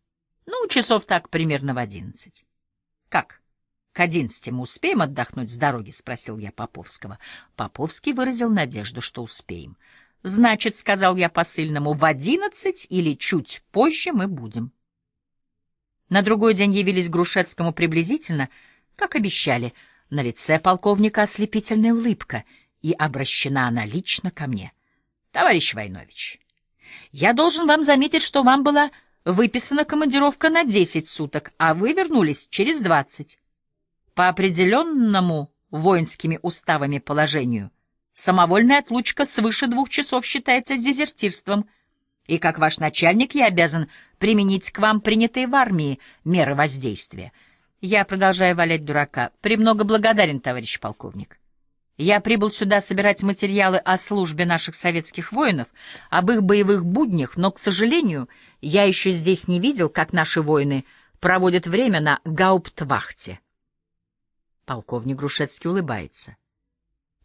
ну, часов так, примерно в одиннадцать». «Как? К одиннадцати мы успеем отдохнуть с дороги?» — спросил я Поповского. Поповский выразил надежду, что успеем. «Значит, — сказал я посыльному, — в одиннадцать или чуть позже мы будем». На другой день явились Грушецкому приблизительно, как обещали. На лице полковника ослепительная улыбка, и обращена она лично ко мне — Товарищ Войнович, я должен вам заметить, что вам была выписана командировка на 10 суток, а вы вернулись через 20. По определенному воинскими уставами положению самовольная отлучка свыше двух часов считается дезертирством, и как ваш начальник я обязан применить к вам принятые в армии меры воздействия. Я продолжаю валять дурака. Премного благодарен, товарищ полковник. Я прибыл сюда собирать материалы о службе наших советских воинов, об их боевых буднях, но, к сожалению, я еще здесь не видел, как наши воины проводят время на гауптвахте. Полковник Грушецкий улыбается.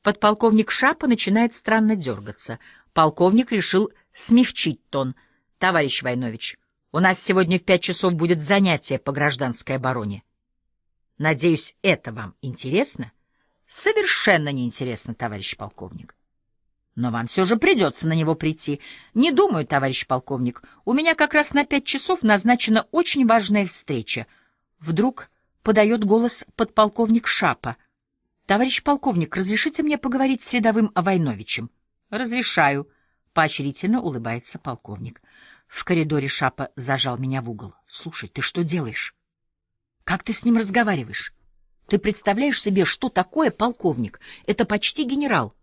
Подполковник Шапа начинает странно дергаться. Полковник решил смягчить тон. «Товарищ Войнович, у нас сегодня в пять часов будет занятие по гражданской обороне. Надеюсь, это вам интересно?» совершенно неинтересно, товарищ полковник. Но вам все же придется на него прийти. Не думаю, товарищ полковник, у меня как раз на пять часов назначена очень важная встреча. Вдруг подает голос подполковник Шапа. Товарищ полковник, разрешите мне поговорить с рядовым Войновичем? Разрешаю. Поощрительно улыбается полковник. В коридоре Шапа зажал меня в угол. Слушай, ты что делаешь? Как ты с ним разговариваешь? Ты представляешь себе, что такое полковник? Это почти генерал.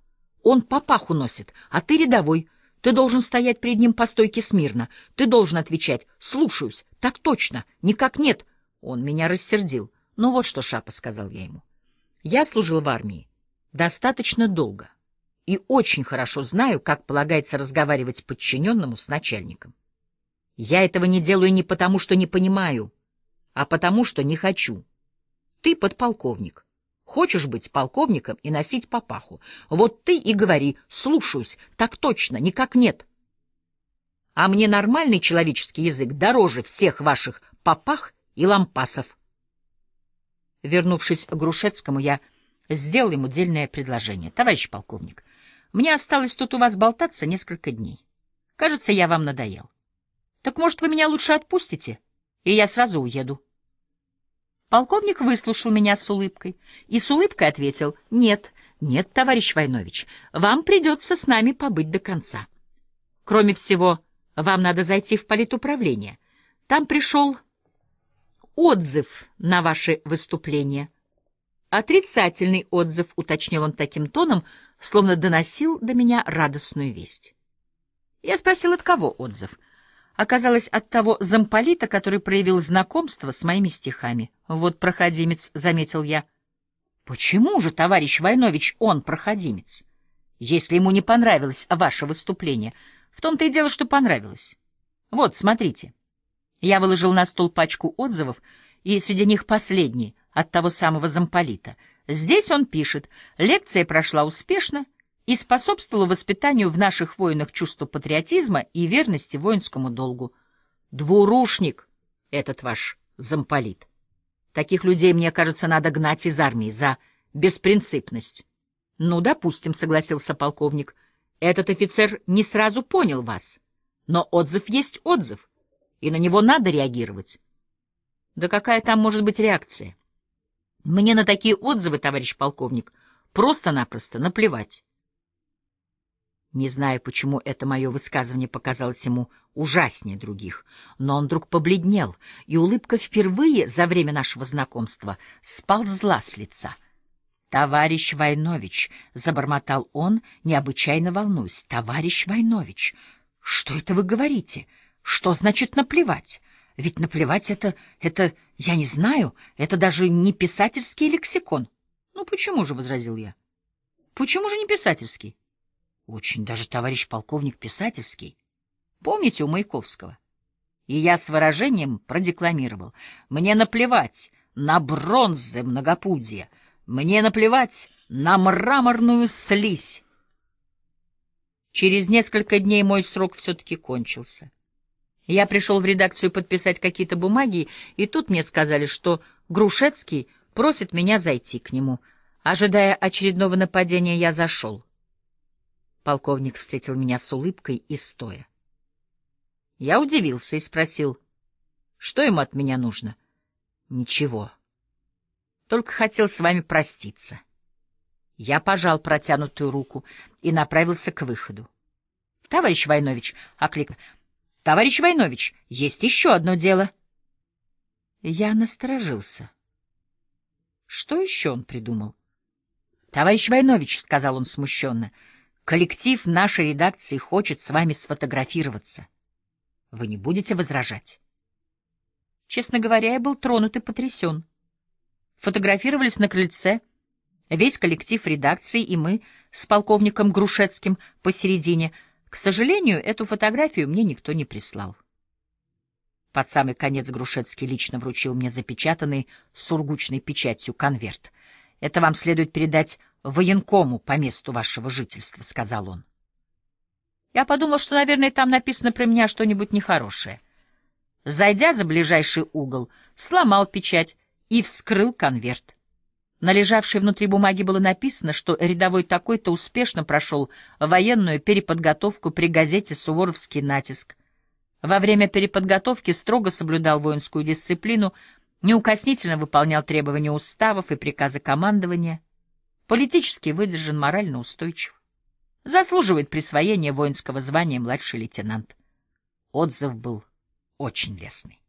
Он папаху носит, а ты рядовой. Ты должен стоять перед ним по стойке смирно. Ты должен отвечать «слушаюсь», «так точно», «никак нет». Он меня рассердил. «Ну вот что, Шапа», — сказал я ему. «Я служил в армии достаточно долго и очень хорошо знаю, как полагается разговаривать подчиненному с начальником. Я этого не делаю не потому, что не понимаю, а потому, что не хочу». Ты подполковник. Хочешь быть полковником и носить папаху? Вот ты и говори, слушаюсь, так точно, никак нет. А мне нормальный человеческий язык дороже всех ваших папах и лампасов. Вернувшись к Грушецкому, я сделал ему дельное предложение. Товарищ полковник, мне осталось тут у вас болтаться несколько дней. Кажется, я вам надоел. Так, может, вы меня лучше отпустите, и я сразу уеду. Полковник выслушал меня с улыбкой и с улыбкой ответил «Нет, нет, товарищ Войнович, вам придется с нами побыть до конца. Кроме всего, вам надо зайти в политуправление. Там пришел отзыв на ваши выступления». Отрицательный отзыв, уточнил он таким тоном, словно доносил до меня радостную весть. Я спросил, от кого отзыв — оказалось от того замполита, который проявил знакомство с моими стихами. «Вот проходимец», — заметил я. «Почему же, товарищ Войнович, он проходимец? Если ему не понравилось ваше выступление, в том-то и дело, что понравилось. Вот, смотрите». Я выложил на стол пачку отзывов, и среди них последний, от того самого замполита. Здесь он пишет «Лекция прошла успешно, и способствовало воспитанию в наших воинах чувства патриотизма и верности воинскому долгу. Двурушник этот ваш замполит. Таких людей, мне кажется, надо гнать из армии за беспринципность. Ну, допустим, согласился полковник. Этот офицер не сразу понял вас. Но отзыв есть отзыв, и на него надо реагировать. Да какая там может быть реакция? Мне на такие отзывы, товарищ полковник, просто-напросто наплевать. Не знаю, почему это мое высказывание показалось ему ужаснее других, но он вдруг побледнел, и улыбка впервые за время нашего знакомства сползла с лица. «Товарищ Войнович!» — забормотал он, необычайно волнуясь. «Товарищ Войнович! Что это вы говорите? Что значит наплевать? Ведь наплевать — это... это... я не знаю, это даже не писательский лексикон». «Ну почему же?» — возразил я. «Почему же не писательский?» Очень даже товарищ полковник Писательский. Помните у Маяковского? И я с выражением продекламировал. Мне наплевать на бронзы многопудия. Мне наплевать на мраморную слизь. Через несколько дней мой срок все-таки кончился. Я пришел в редакцию подписать какие-то бумаги, и тут мне сказали, что Грушецкий просит меня зайти к нему. Ожидая очередного нападения, я зашел. Полковник встретил меня с улыбкой и стоя. Я удивился и спросил, что ему от меня нужно. Ничего. Только хотел с вами проститься. Я пожал протянутую руку и направился к выходу. — Товарищ Войнович, — окликнул. — Товарищ Войнович, есть еще одно дело. Я насторожился. Что еще он придумал? — Товарищ Войнович, — сказал он смущенно, — Коллектив нашей редакции хочет с вами сфотографироваться. Вы не будете возражать? Честно говоря, я был тронут и потрясен. Фотографировались на крыльце, весь коллектив редакции и мы с полковником Грушецким посередине. К сожалению, эту фотографию мне никто не прислал. Под самый конец Грушецкий лично вручил мне запечатанный сургучной печатью конверт. Это вам следует передать военкому по месту вашего жительства», — сказал он. Я подумал, что, наверное, там написано про меня что-нибудь нехорошее. Зайдя за ближайший угол, сломал печать и вскрыл конверт. На лежавшей внутри бумаги было написано, что рядовой такой-то успешно прошел военную переподготовку при газете «Суворовский натиск». Во время переподготовки строго соблюдал воинскую дисциплину, неукоснительно выполнял требования уставов и приказы командования — политически выдержан, морально устойчив. Заслуживает присвоения воинского звания младший лейтенант. Отзыв был очень лестный.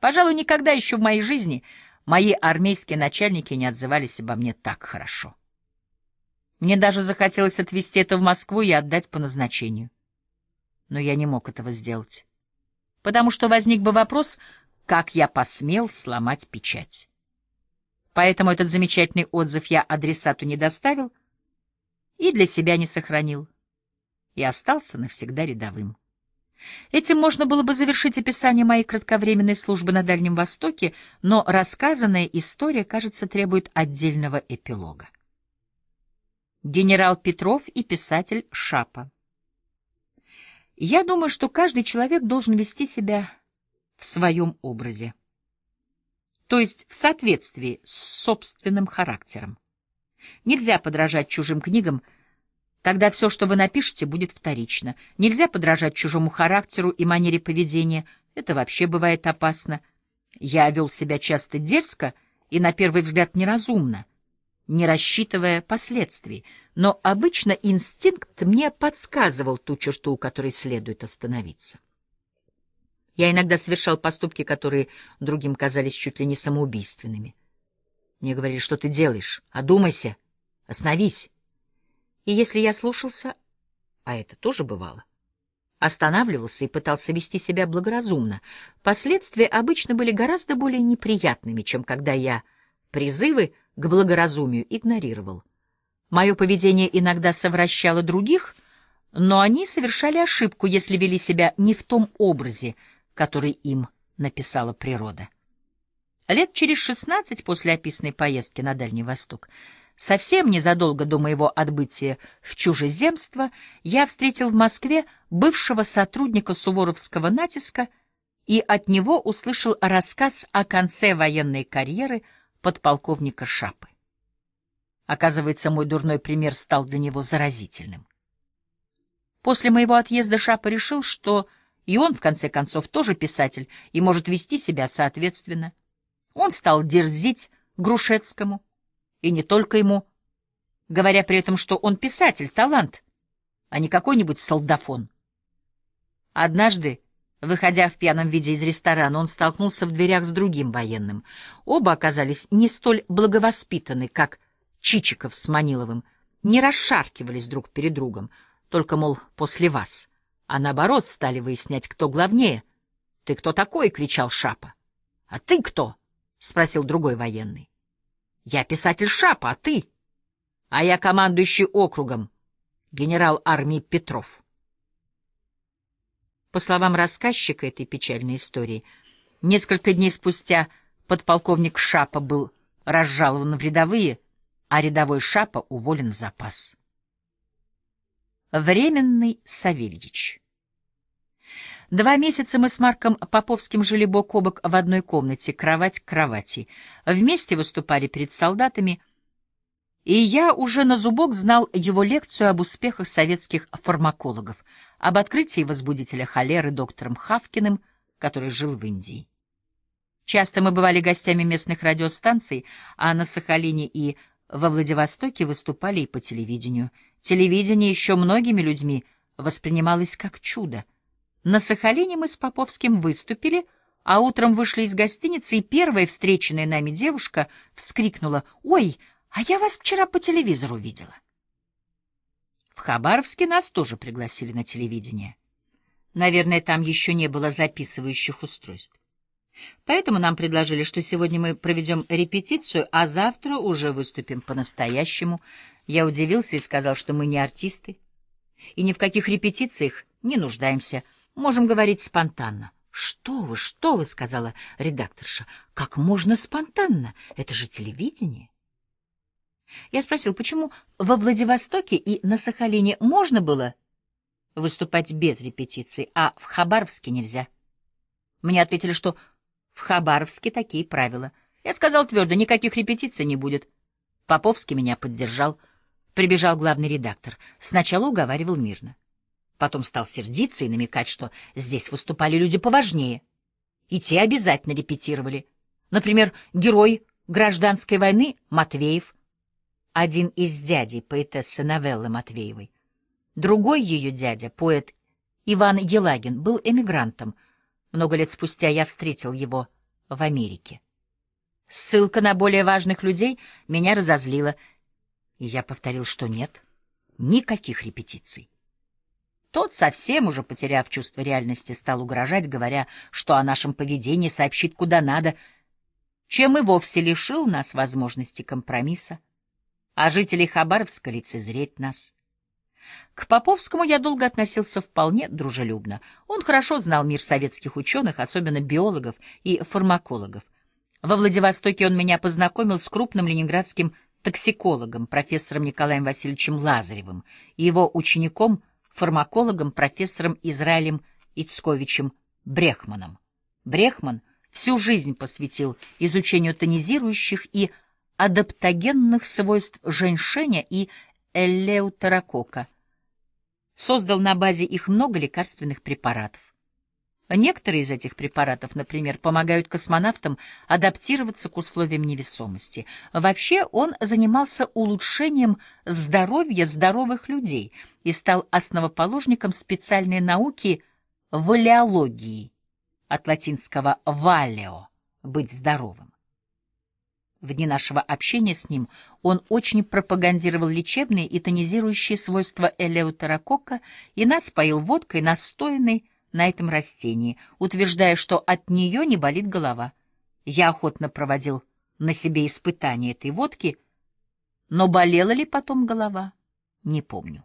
Пожалуй, никогда еще в моей жизни мои армейские начальники не отзывались обо мне так хорошо. Мне даже захотелось отвезти это в Москву и отдать по назначению. Но я не мог этого сделать, потому что возник бы вопрос, как я посмел сломать печать. Поэтому этот замечательный отзыв я адресату не доставил и для себя не сохранил. И остался навсегда рядовым. Этим можно было бы завершить описание моей кратковременной службы на Дальнем Востоке, но рассказанная история, кажется, требует отдельного эпилога. Генерал Петров и писатель Шапа. Я думаю, что каждый человек должен вести себя в своем образе то есть в соответствии с собственным характером. Нельзя подражать чужим книгам, тогда все, что вы напишете, будет вторично. Нельзя подражать чужому характеру и манере поведения, это вообще бывает опасно. Я вел себя часто дерзко и, на первый взгляд, неразумно, не рассчитывая последствий, но обычно инстинкт мне подсказывал ту черту, у которой следует остановиться. Я иногда совершал поступки, которые другим казались чуть ли не самоубийственными. Мне говорили, что ты делаешь? Одумайся, остановись. И если я слушался, а это тоже бывало, останавливался и пытался вести себя благоразумно, последствия обычно были гораздо более неприятными, чем когда я призывы к благоразумию игнорировал. Мое поведение иногда совращало других, но они совершали ошибку, если вели себя не в том образе, который им написала природа. Лет через шестнадцать после описанной поездки на Дальний Восток, совсем незадолго до моего отбытия в чужеземство, я встретил в Москве бывшего сотрудника суворовского натиска и от него услышал рассказ о конце военной карьеры подполковника Шапы. Оказывается, мой дурной пример стал для него заразительным. После моего отъезда Шапа решил, что... И он, в конце концов, тоже писатель и может вести себя соответственно. Он стал дерзить Грушецкому, и не только ему, говоря при этом, что он писатель, талант, а не какой-нибудь солдафон. Однажды, выходя в пьяном виде из ресторана, он столкнулся в дверях с другим военным. Оба оказались не столь благовоспитаны, как Чичиков с Маниловым, не расшаркивались друг перед другом, только, мол, после вас — а наоборот стали выяснять, кто главнее. «Ты кто такой?» — кричал Шапа. «А ты кто?» — спросил другой военный. «Я писатель Шапа, а ты?» «А я командующий округом, генерал армии Петров». По словам рассказчика этой печальной истории, несколько дней спустя подполковник Шапа был разжалован в рядовые, а рядовой Шапа уволен в запас. Временный Савельич. Два месяца мы с Марком Поповским жили бок о бок в одной комнате, кровать к кровати. Вместе выступали перед солдатами, и я уже на зубок знал его лекцию об успехах советских фармакологов, об открытии возбудителя холеры доктором Хавкиным, который жил в Индии. Часто мы бывали гостями местных радиостанций, а на Сахалине и во Владивостоке выступали и по телевидению – Телевидение еще многими людьми воспринималось как чудо. На Сахалине мы с Поповским выступили, а утром вышли из гостиницы, и первая встреченная нами девушка вскрикнула «Ой, а я вас вчера по телевизору видела». В Хабаровске нас тоже пригласили на телевидение. Наверное, там еще не было записывающих устройств. Поэтому нам предложили, что сегодня мы проведем репетицию, а завтра уже выступим по-настоящему. Я удивился и сказал, что мы не артисты и ни в каких репетициях не нуждаемся, можем говорить спонтанно. «Что вы, что вы!» — сказала редакторша. «Как можно спонтанно? Это же телевидение!» Я спросил, почему во Владивостоке и на Сахалине можно было выступать без репетиции, а в Хабаровске нельзя. Мне ответили, что в Хабаровске такие правила. Я сказал твердо, никаких репетиций не будет. Поповский меня поддержал — Прибежал главный редактор. Сначала уговаривал мирно. Потом стал сердиться и намекать, что здесь выступали люди поважнее. И те обязательно репетировали. Например, герой гражданской войны Матвеев, один из дядей поэтессы новеллы Матвеевой. Другой ее дядя, поэт Иван Елагин, был эмигрантом. Много лет спустя я встретил его в Америке. Ссылка на более важных людей меня разозлила — и Я повторил, что нет, никаких репетиций. Тот, совсем уже потеряв чувство реальности, стал угрожать, говоря, что о нашем поведении сообщит куда надо, чем и вовсе лишил нас возможности компромисса, а жителей Хабаровска лицезреть нас. К Поповскому я долго относился вполне дружелюбно. Он хорошо знал мир советских ученых, особенно биологов и фармакологов. Во Владивостоке он меня познакомил с крупным ленинградским токсикологом профессором Николаем Васильевичем Лазаревым и его учеником, фармакологом профессором Израилем Ицковичем Брехманом. Брехман всю жизнь посвятил изучению тонизирующих и адаптогенных свойств женьшеня и элеутерокока. Создал на базе их много лекарственных препаратов. Некоторые из этих препаратов, например, помогают космонавтам адаптироваться к условиям невесомости. Вообще он занимался улучшением здоровья здоровых людей и стал основоположником специальной науки валеологии, от латинского «валео» — «быть здоровым». В дни нашего общения с ним он очень пропагандировал лечебные и тонизирующие свойства элеутерокока и нас поил водкой, настоянной, на этом растении, утверждая, что от нее не болит голова. Я охотно проводил на себе испытание этой водки, но болела ли потом голова, не помню.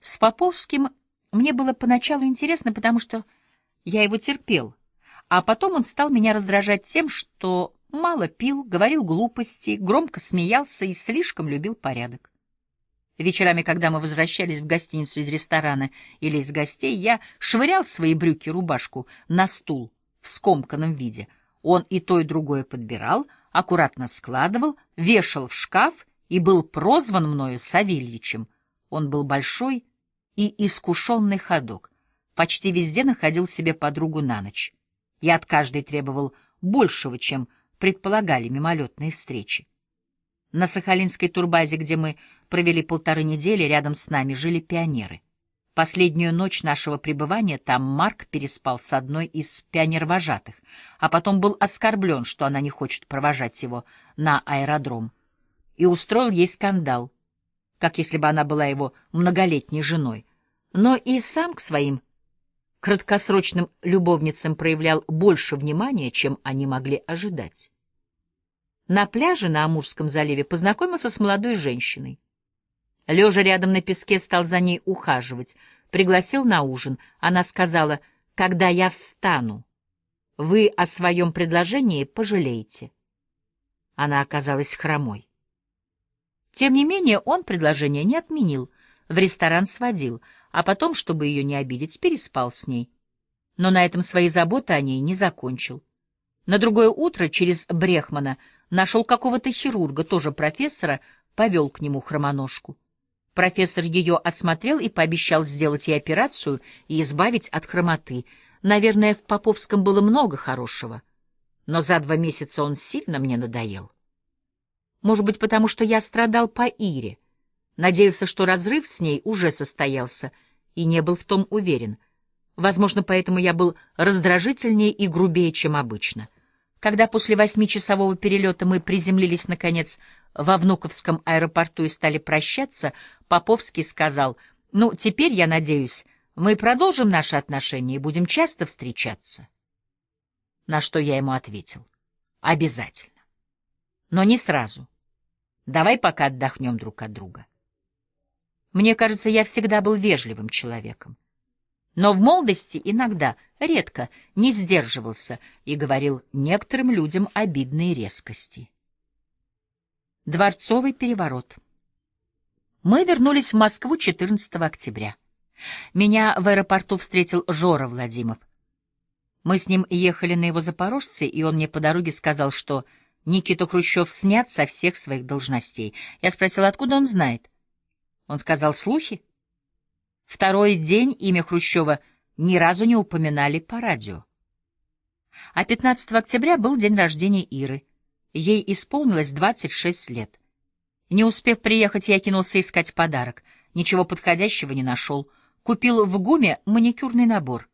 С Поповским мне было поначалу интересно, потому что я его терпел, а потом он стал меня раздражать тем, что мало пил, говорил глупости, громко смеялся и слишком любил порядок. Вечерами, когда мы возвращались в гостиницу из ресторана или из гостей, я швырял свои брюки рубашку на стул в скомканном виде. Он и то, и другое подбирал, аккуратно складывал, вешал в шкаф и был прозван мною Савельичем. Он был большой и искушенный ходок. Почти везде находил себе подругу на ночь. Я от каждой требовал большего, чем предполагали мимолетные встречи. На сахалинской турбазе, где мы провели полторы недели, рядом с нами жили пионеры. Последнюю ночь нашего пребывания там Марк переспал с одной из пионервожатых, а потом был оскорблен, что она не хочет провожать его на аэродром, и устроил ей скандал, как если бы она была его многолетней женой. Но и сам к своим краткосрочным любовницам проявлял больше внимания, чем они могли ожидать. На пляже на Амурском заливе познакомился с молодой женщиной. Лежа рядом на песке, стал за ней ухаживать. Пригласил на ужин. Она сказала, «Когда я встану, вы о своем предложении пожалеете». Она оказалась хромой. Тем не менее, он предложение не отменил, в ресторан сводил, а потом, чтобы ее не обидеть, переспал с ней. Но на этом свои заботы о ней не закончил. На другое утро через Брехмана нашел какого-то хирурга, тоже профессора, повел к нему хромоножку. Профессор ее осмотрел и пообещал сделать ей операцию и избавить от хромоты. Наверное, в Поповском было много хорошего. Но за два месяца он сильно мне надоел. Может быть, потому что я страдал по Ире. Надеялся, что разрыв с ней уже состоялся, и не был в том уверен. Возможно, поэтому я был раздражительнее и грубее, чем обычно. Когда после восьмичасового перелета мы приземлились, наконец, во Внуковском аэропорту и стали прощаться, Поповский сказал, «Ну, теперь, я надеюсь, мы продолжим наши отношения и будем часто встречаться». На что я ему ответил, «Обязательно. Но не сразу. Давай пока отдохнем друг от друга». Мне кажется, я всегда был вежливым человеком. Но в молодости иногда, редко, не сдерживался и говорил некоторым людям обидные резкости. Дворцовый переворот. Мы вернулись в Москву 14 октября. Меня в аэропорту встретил Жора Владимиров. Мы с ним ехали на его запорожце, и он мне по дороге сказал, что Никита Хрущев снят со всех своих должностей. Я спросил, откуда он знает. Он сказал, слухи. Второй день имя Хрущева ни разу не упоминали по радио. А 15 октября был день рождения Иры — Ей исполнилось 26 лет. Не успев приехать, я кинулся искать подарок. Ничего подходящего не нашел. Купил в ГУМе маникюрный набор.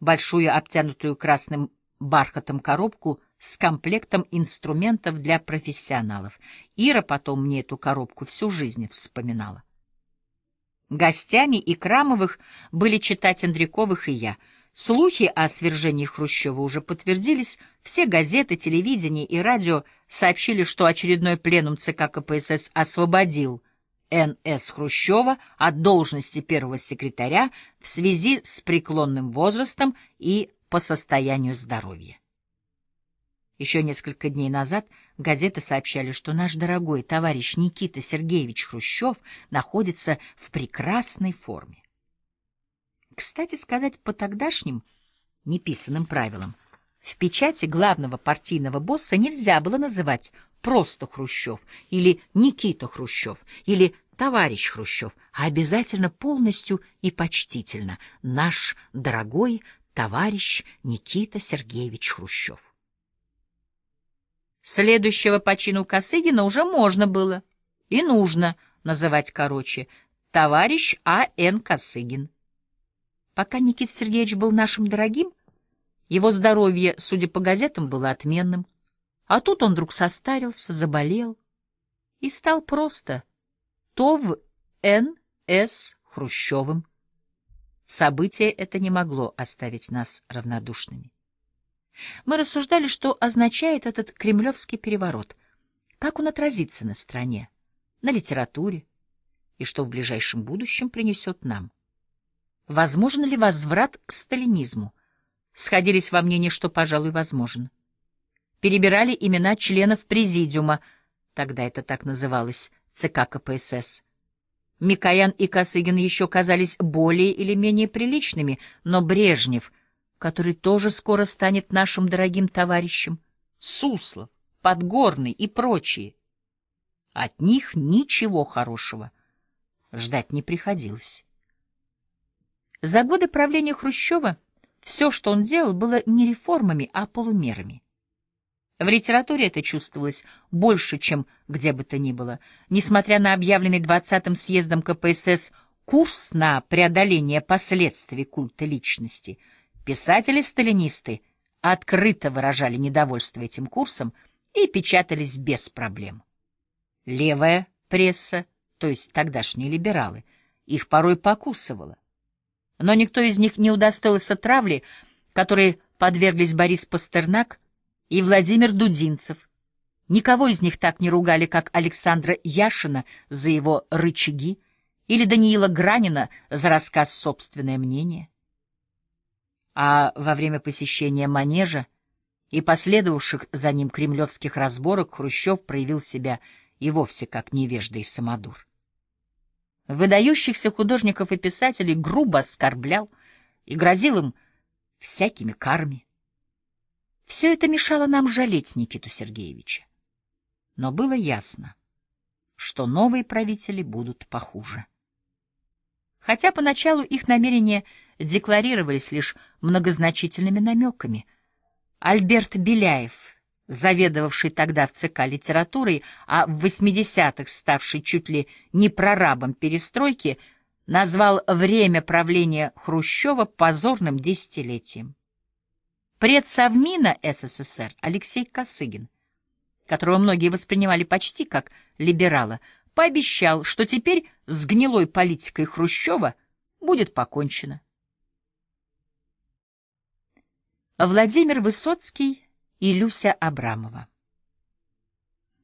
Большую обтянутую красным бархатом коробку с комплектом инструментов для профессионалов. Ира потом мне эту коробку всю жизнь вспоминала. Гостями и Крамовых были читать Андряковых и я — Слухи о свержении Хрущева уже подтвердились, все газеты, телевидение и радио сообщили, что очередной пленум ЦК КПСС освободил Н.С. Хрущева от должности первого секретаря в связи с преклонным возрастом и по состоянию здоровья. Еще несколько дней назад газеты сообщали, что наш дорогой товарищ Никита Сергеевич Хрущев находится в прекрасной форме. Кстати сказать, по тогдашним неписанным правилам в печати главного партийного босса нельзя было называть просто Хрущев или Никита Хрущев или товарищ Хрущев, а обязательно полностью и почтительно наш дорогой товарищ Никита Сергеевич Хрущев. Следующего по чину Косыгина уже можно было и нужно называть короче «товарищ А.Н. Косыгин». Пока Никит Сергеевич был нашим дорогим, его здоровье, судя по газетам, было отменным. А тут он вдруг состарился, заболел и стал просто ТОВ Н.С. Хрущевым. Событие это не могло оставить нас равнодушными. Мы рассуждали, что означает этот кремлевский переворот, как он отразится на стране, на литературе и что в ближайшем будущем принесет нам возможен ли возврат к сталинизму, сходились во мнении, что, пожалуй, возможен. Перебирали имена членов президиума, тогда это так называлось, ЦК КПСС. Микоян и Косыгин еще казались более или менее приличными, но Брежнев, который тоже скоро станет нашим дорогим товарищем, Суслов, Подгорный и прочие. От них ничего хорошего ждать не приходилось. За годы правления Хрущева все, что он делал, было не реформами, а полумерами. В литературе это чувствовалось больше, чем где бы то ни было. Несмотря на объявленный 20-м съездом КПСС курс на преодоление последствий культа личности, писатели-сталинисты открыто выражали недовольство этим курсом и печатались без проблем. Левая пресса, то есть тогдашние либералы, их порой покусывала но никто из них не удостоился травли, которой подверглись Борис Пастернак и Владимир Дудинцев. Никого из них так не ругали, как Александра Яшина за его «рычаги» или Даниила Гранина за рассказ «Собственное мнение». А во время посещения манежа и последовавших за ним кремлевских разборок Хрущев проявил себя и вовсе как невежда и самодур выдающихся художников и писателей грубо оскорблял и грозил им всякими карами. Все это мешало нам жалеть Никиту Сергеевича. Но было ясно, что новые правители будут похуже. Хотя поначалу их намерения декларировались лишь многозначительными намеками. Альберт Беляев — заведовавший тогда в ЦК литературой, а в 80-х ставший чуть ли не прорабом перестройки, назвал время правления Хрущева позорным десятилетием. Предсовмина СССР Алексей Косыгин, которого многие воспринимали почти как либерала, пообещал, что теперь с гнилой политикой Хрущева будет покончено. Владимир Высоцкий и Люся Абрамова.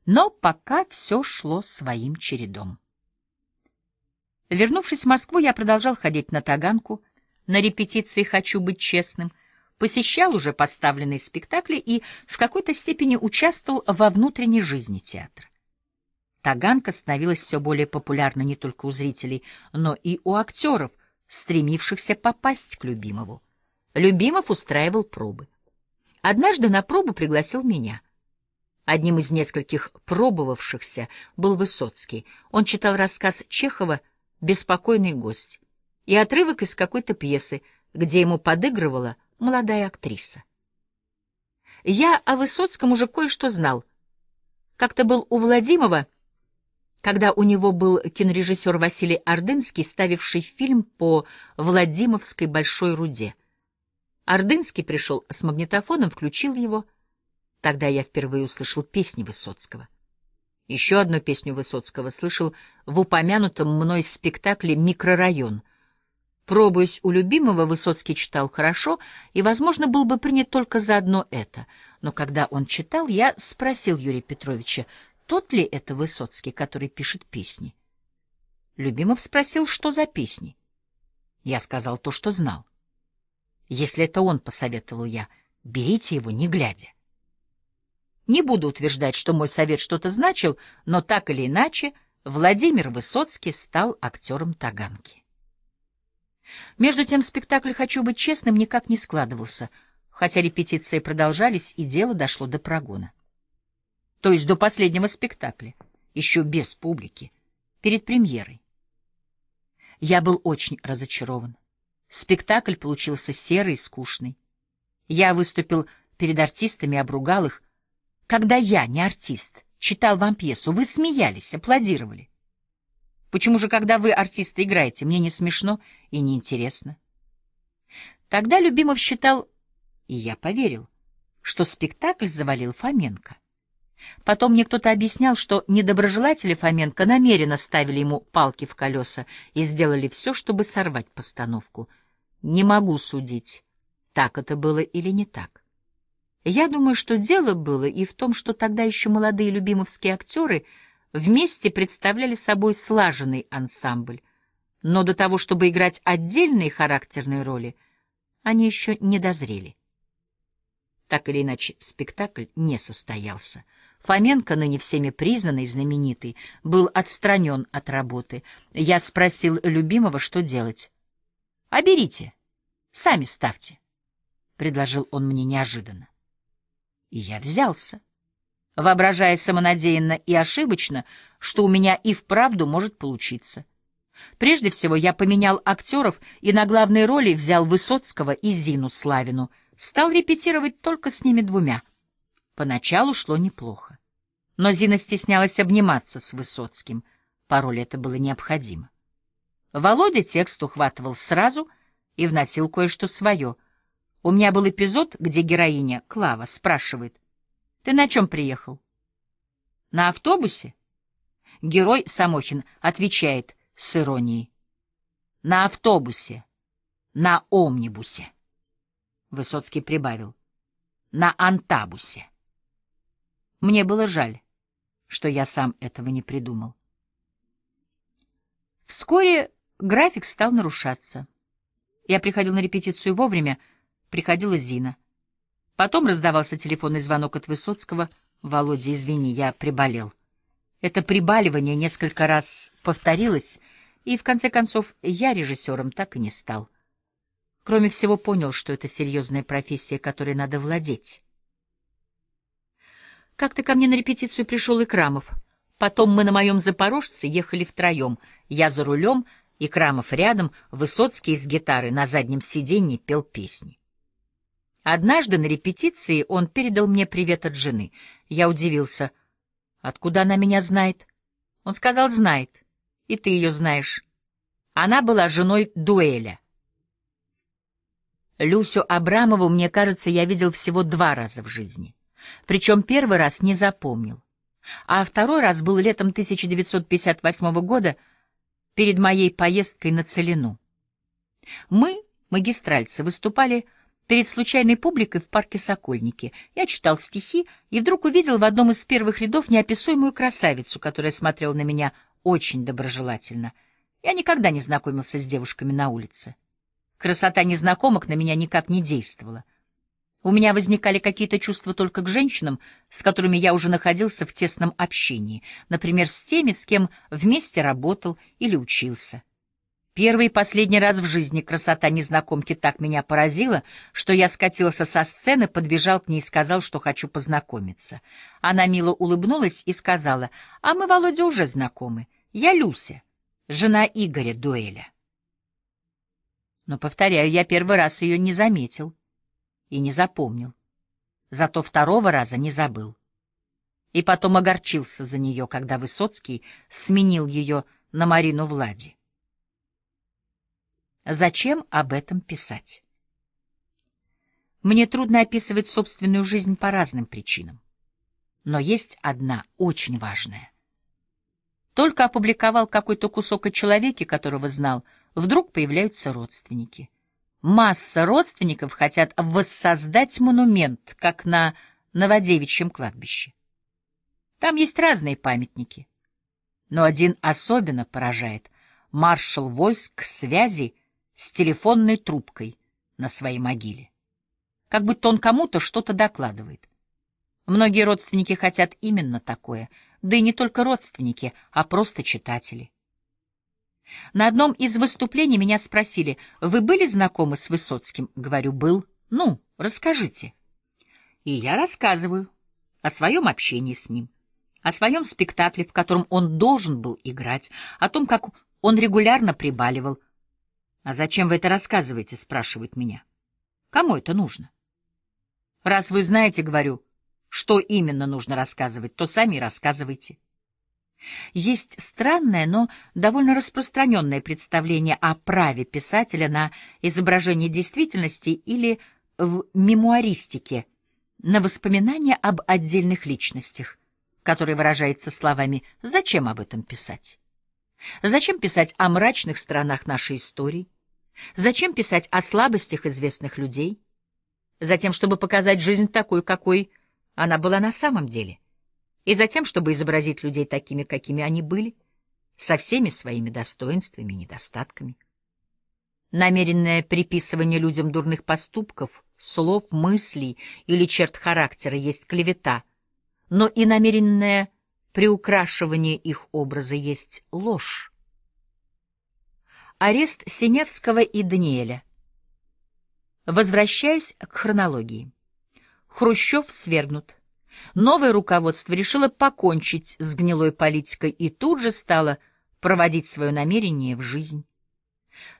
Но пока все шло своим чередом. Вернувшись в Москву, я продолжал ходить на Таганку, на репетиции «Хочу быть честным», посещал уже поставленные спектакли и в какой-то степени участвовал во внутренней жизни театра. Таганка становилась все более популярна не только у зрителей, но и у актеров, стремившихся попасть к Любимову. Любимов устраивал пробы однажды на пробу пригласил меня. Одним из нескольких пробовавшихся был Высоцкий. Он читал рассказ Чехова «Беспокойный гость» и отрывок из какой-то пьесы, где ему подыгрывала молодая актриса. Я о Высоцком уже кое-что знал. Как-то был у Владимова, когда у него был кинорежиссер Василий Ордынский, ставивший фильм по Владимовской Большой Руде — Ордынский пришел с магнитофоном, включил его. Тогда я впервые услышал песни Высоцкого. Еще одну песню Высоцкого слышал в упомянутом мной спектакле «Микрорайон». Пробуясь у любимого, Высоцкий читал хорошо, и, возможно, был бы принят только за одно это. Но когда он читал, я спросил Юрия Петровича, тот ли это Высоцкий, который пишет песни. Любимов спросил, что за песни. Я сказал то, что знал. Если это он, — посоветовал я, — берите его, не глядя. Не буду утверждать, что мой совет что-то значил, но так или иначе Владимир Высоцкий стал актером Таганки. Между тем спектакль «Хочу быть честным» никак не складывался, хотя репетиции продолжались, и дело дошло до прогона. То есть до последнего спектакля, еще без публики, перед премьерой. Я был очень разочарован. Спектакль получился серый и скучный. Я выступил перед артистами, обругал их. Когда я, не артист, читал вам пьесу, вы смеялись, аплодировали. Почему же, когда вы, артисты, играете, мне не смешно и не интересно? Тогда Любимов считал, и я поверил, что спектакль завалил Фоменко. Потом мне кто-то объяснял, что недоброжелатели Фоменко намеренно ставили ему палки в колеса и сделали все, чтобы сорвать постановку — не могу судить, так это было или не так. Я думаю, что дело было и в том, что тогда еще молодые любимовские актеры вместе представляли собой слаженный ансамбль. Но до того, чтобы играть отдельные характерные роли, они еще не дозрели. Так или иначе, спектакль не состоялся. Фоменко, ныне всеми признанный, знаменитый, был отстранен от работы. Я спросил любимого, что делать. А берите, сами ставьте, — предложил он мне неожиданно. И я взялся, воображая самонадеянно и ошибочно, что у меня и вправду может получиться. Прежде всего я поменял актеров и на главной роли взял Высоцкого и Зину Славину. Стал репетировать только с ними двумя. Поначалу шло неплохо. Но Зина стеснялась обниматься с Высоцким. По роли это было необходимо. Володя текст ухватывал сразу и вносил кое-что свое. У меня был эпизод, где героиня, Клава, спрашивает, «Ты на чем приехал?» «На автобусе?» Герой Самохин отвечает с иронией, «На автобусе, на омнибусе». Высоцкий прибавил, «На антабусе». Мне было жаль, что я сам этого не придумал. Вскоре График стал нарушаться. Я приходил на репетицию вовремя, приходила Зина. Потом раздавался телефонный звонок от Высоцкого. «Володя, извини, я приболел». Это прибаливание несколько раз повторилось, и, в конце концов, я режиссером так и не стал. Кроме всего, понял, что это серьезная профессия, которой надо владеть. Как-то ко мне на репетицию пришел Икрамов. Потом мы на моем «Запорожце» ехали втроем, я за рулем — и Крамов рядом, Высоцкий с гитарой на заднем сиденье пел песни. Однажды на репетиции он передал мне привет от жены. Я удивился. «Откуда она меня знает?» Он сказал, «Знает. И ты ее знаешь». Она была женой Дуэля. Люсю Абрамову, мне кажется, я видел всего два раза в жизни. Причем первый раз не запомнил. А второй раз был летом 1958 года — перед моей поездкой на Целину. Мы, магистральцы, выступали перед случайной публикой в парке Сокольники. Я читал стихи и вдруг увидел в одном из первых рядов неописуемую красавицу, которая смотрела на меня очень доброжелательно. Я никогда не знакомился с девушками на улице. Красота незнакомок на меня никак не действовала. У меня возникали какие-то чувства только к женщинам, с которыми я уже находился в тесном общении, например, с теми, с кем вместе работал или учился. Первый и последний раз в жизни красота незнакомки так меня поразила, что я скатился со сцены, подбежал к ней и сказал, что хочу познакомиться. Она мило улыбнулась и сказала, «А мы, Володя, уже знакомы. Я Люся, жена Игоря Дуэля». Но, повторяю, я первый раз ее не заметил и не запомнил. Зато второго раза не забыл. И потом огорчился за нее, когда Высоцкий сменил ее на Марину Влади. Зачем об этом писать? Мне трудно описывать собственную жизнь по разным причинам. Но есть одна очень важная. Только опубликовал какой-то кусок о человеке, которого знал, вдруг появляются родственники — Масса родственников хотят воссоздать монумент, как на Новодевичьем кладбище. Там есть разные памятники. Но один особенно поражает — маршал войск связи с телефонной трубкой на своей могиле. Как будто он кому-то что-то докладывает. Многие родственники хотят именно такое, да и не только родственники, а просто читатели. На одном из выступлений меня спросили, «Вы были знакомы с Высоцким?» Говорю, «Был». «Ну, расскажите». И я рассказываю о своем общении с ним, о своем спектакле, в котором он должен был играть, о том, как он регулярно прибаливал. «А зачем вы это рассказываете?» — спрашивают меня. «Кому это нужно?» «Раз вы знаете, — говорю, — что именно нужно рассказывать, то сами рассказывайте». Есть странное, но довольно распространенное представление о праве писателя на изображение действительности или в мемуаристике, на воспоминания об отдельных личностях, которое выражается словами «зачем об этом писать?». Зачем писать о мрачных сторонах нашей истории? Зачем писать о слабостях известных людей? Затем, чтобы показать жизнь такой, какой она была на самом деле – и затем, чтобы изобразить людей такими, какими они были, со всеми своими достоинствами и недостатками. Намеренное приписывание людям дурных поступков, слов, мыслей или черт характера есть клевета, но и намеренное приукрашивание их образа есть ложь. Арест Синявского и Даниэля. Возвращаюсь к хронологии. Хрущев свергнут новое руководство решило покончить с гнилой политикой и тут же стало проводить свое намерение в жизнь.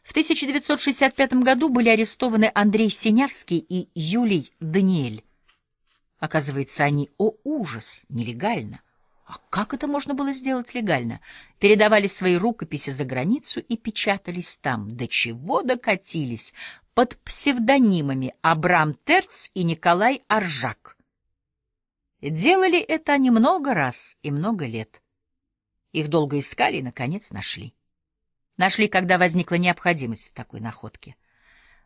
В 1965 году были арестованы Андрей Синявский и Юлий Даниэль. Оказывается, они, о ужас, нелегально. А как это можно было сделать легально? Передавали свои рукописи за границу и печатались там. До чего докатились? Под псевдонимами Абрам Терц и Николай Аржак. Делали это они много раз и много лет. Их долго искали и, наконец, нашли. Нашли, когда возникла необходимость в такой находке.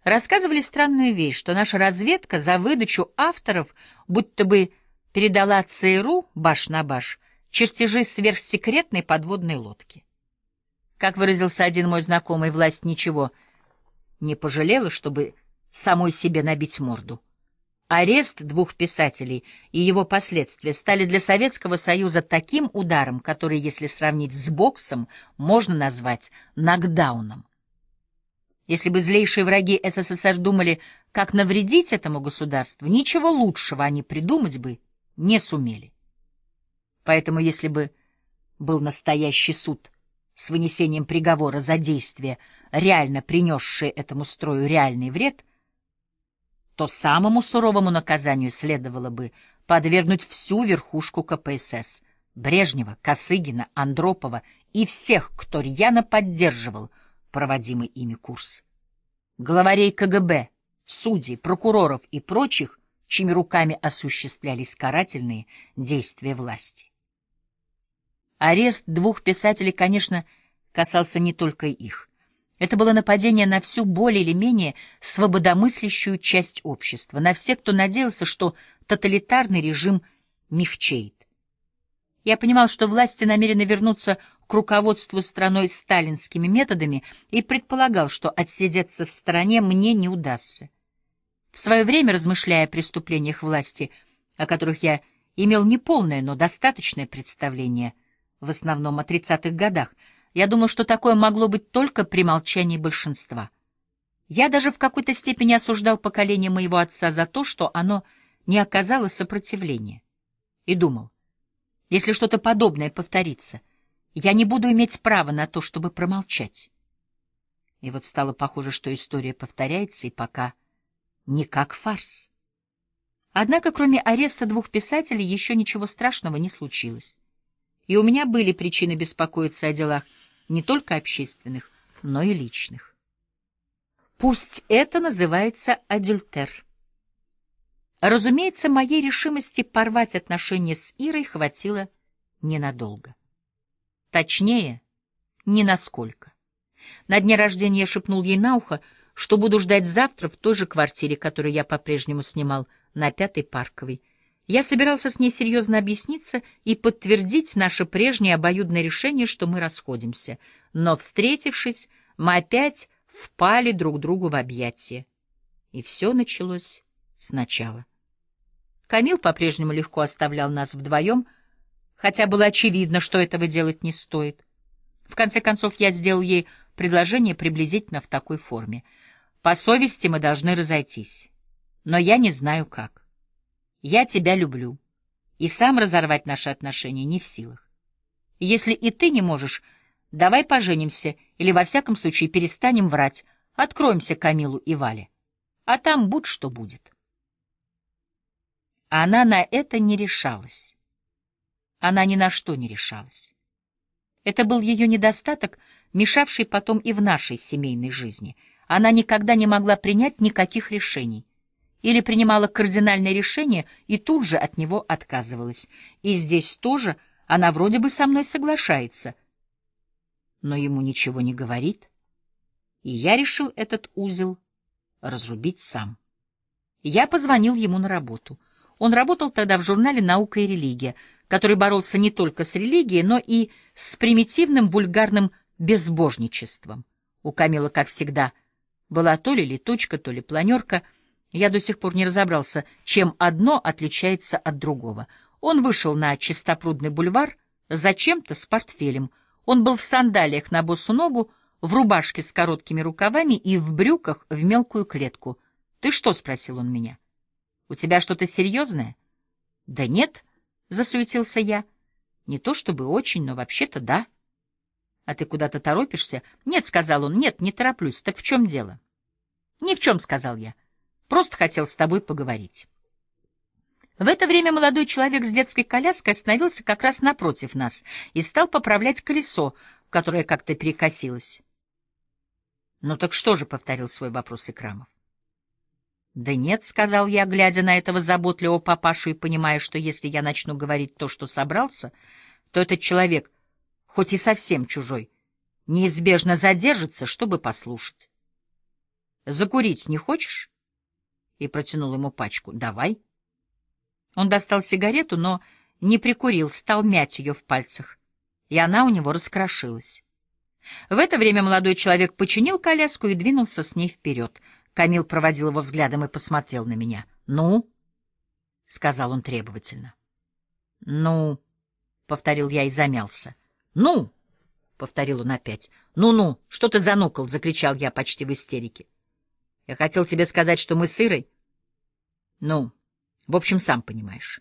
Рассказывали странную вещь, что наша разведка за выдачу авторов будто бы передала ЦРУ баш на баш чертежи сверхсекретной подводной лодки. Как выразился один мой знакомый, власть ничего не пожалела, чтобы самой себе набить морду. Арест двух писателей и его последствия стали для Советского Союза таким ударом, который, если сравнить с боксом, можно назвать нокдауном. Если бы злейшие враги СССР думали, как навредить этому государству, ничего лучшего они придумать бы не сумели. Поэтому если бы был настоящий суд с вынесением приговора за действия, реально принесшие этому строю реальный вред – что самому суровому наказанию следовало бы подвергнуть всю верхушку КПСС — Брежнева, Косыгина, Андропова и всех, кто рьяно поддерживал проводимый ими курс. Главарей КГБ, судей, прокуроров и прочих, чьими руками осуществлялись карательные действия власти. Арест двух писателей, конечно, касался не только их. Это было нападение на всю более или менее свободомыслящую часть общества, на всех, кто надеялся, что тоталитарный режим мягчеет. Я понимал, что власти намерены вернуться к руководству страной сталинскими методами и предполагал, что отсидеться в стороне мне не удастся. В свое время, размышляя о преступлениях власти, о которых я имел неполное, но достаточное представление, в основном о 30-х годах, я думал, что такое могло быть только при молчании большинства. Я даже в какой-то степени осуждал поколение моего отца за то, что оно не оказало сопротивления. И думал, если что-то подобное повторится, я не буду иметь права на то, чтобы промолчать. И вот стало похоже, что история повторяется, и пока не как фарс. Однако, кроме ареста двух писателей, еще ничего страшного не случилось. И у меня были причины беспокоиться о делах, не только общественных, но и личных. Пусть это называется адюльтер. Разумеется, моей решимости порвать отношения с Ирой хватило ненадолго. Точнее, ни насколько. На дне рождения я шепнул ей на ухо, что буду ждать завтра в той же квартире, которую я по-прежнему снимал на Пятой Парковой, я собирался с ней серьезно объясниться и подтвердить наше прежнее обоюдное решение, что мы расходимся. Но, встретившись, мы опять впали друг другу в объятия. И все началось сначала. Камил по-прежнему легко оставлял нас вдвоем, хотя было очевидно, что этого делать не стоит. В конце концов, я сделал ей предложение приблизительно в такой форме. По совести мы должны разойтись, но я не знаю как. Я тебя люблю. И сам разорвать наши отношения не в силах. Если и ты не можешь, давай поженимся или, во всяком случае, перестанем врать, откроемся Камилу и Вале. А там будь что будет. Она на это не решалась. Она ни на что не решалась. Это был ее недостаток, мешавший потом и в нашей семейной жизни. Она никогда не могла принять никаких решений или принимала кардинальное решение и тут же от него отказывалась. И здесь тоже она вроде бы со мной соглашается, но ему ничего не говорит. И я решил этот узел разрубить сам. Я позвонил ему на работу. Он работал тогда в журнале «Наука и религия», который боролся не только с религией, но и с примитивным вульгарным безбожничеством. У Камила, как всегда, была то ли летучка, то ли планерка — я до сих пор не разобрался, чем одно отличается от другого. Он вышел на чистопрудный бульвар зачем-то с портфелем. Он был в сандалиях на босу ногу, в рубашке с короткими рукавами и в брюках в мелкую клетку. «Ты что?» — спросил он меня. «У тебя что-то серьезное?» «Да нет», — засуетился я. «Не то чтобы очень, но вообще-то да». «А ты куда-то торопишься?» «Нет», — сказал он, — «нет, не тороплюсь. Так в чем дело?» «Ни в чем», — сказал я. Просто хотел с тобой поговорить. В это время молодой человек с детской коляской остановился как раз напротив нас и стал поправлять колесо, которое как-то перекосилось. «Ну так что же?» — повторил свой вопрос Икрамов. «Да нет», — сказал я, глядя на этого заботливого папашу и понимая, что если я начну говорить то, что собрался, то этот человек, хоть и совсем чужой, неизбежно задержится, чтобы послушать. «Закурить не хочешь?» и протянул ему пачку. «Давай». Он достал сигарету, но не прикурил, стал мять ее в пальцах, и она у него раскрошилась. В это время молодой человек починил коляску и двинулся с ней вперед. Камил проводил его взглядом и посмотрел на меня. «Ну?» — сказал он требовательно. «Ну?» — повторил я и замялся. «Ну?» — повторил он опять. «Ну-ну, что ты занукал?» — закричал я почти в истерике. Я хотел тебе сказать, что мы с Ирой... Ну, в общем, сам понимаешь.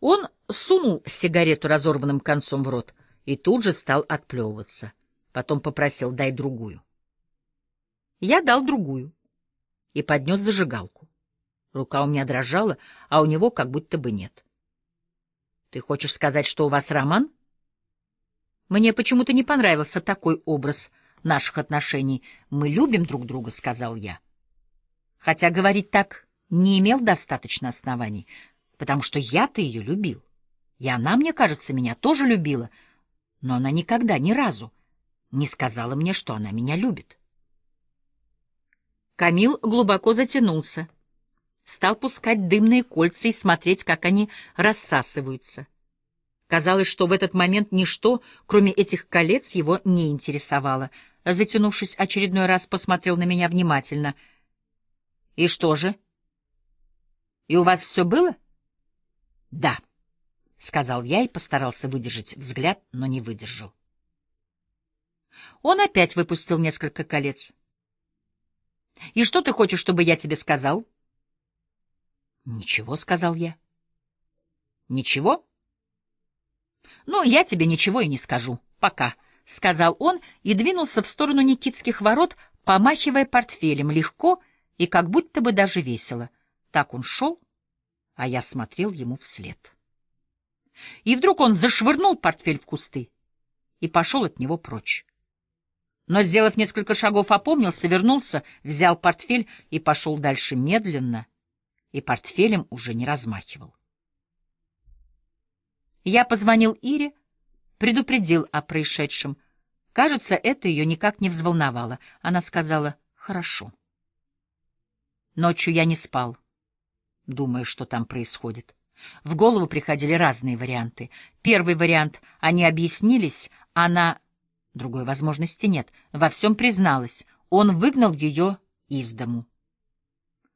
Он сунул сигарету разорванным концом в рот и тут же стал отплевываться. Потом попросил «дай другую». Я дал другую и поднес зажигалку. Рука у меня дрожала, а у него как будто бы нет. «Ты хочешь сказать, что у вас роман?» Мне почему-то не понравился такой образ — наших отношений. Мы любим друг друга, — сказал я. Хотя говорить так не имел достаточно оснований, потому что я-то ее любил. И она, мне кажется, меня тоже любила, но она никогда, ни разу не сказала мне, что она меня любит. Камил глубоко затянулся, стал пускать дымные кольца и смотреть, как они рассасываются. Казалось, что в этот момент ничто, кроме этих колец, его не интересовало — затянувшись очередной раз, посмотрел на меня внимательно. — И что же? — И у вас все было? — Да, — сказал я и постарался выдержать взгляд, но не выдержал. Он опять выпустил несколько колец. — И что ты хочешь, чтобы я тебе сказал? — Ничего, — сказал я. — Ничего? — Ну, я тебе ничего и не скажу. Пока. —— сказал он и двинулся в сторону Никитских ворот, помахивая портфелем легко и как будто бы даже весело. Так он шел, а я смотрел ему вслед. И вдруг он зашвырнул портфель в кусты и пошел от него прочь. Но, сделав несколько шагов, опомнился, вернулся, взял портфель и пошел дальше медленно, и портфелем уже не размахивал. Я позвонил Ире, — предупредил о происшедшем. Кажется, это ее никак не взволновало. Она сказала «хорошо». Ночью я не спал, думая, что там происходит. В голову приходили разные варианты. Первый вариант — они объяснились, она... Другой возможности нет. Во всем призналась. Он выгнал ее из дому.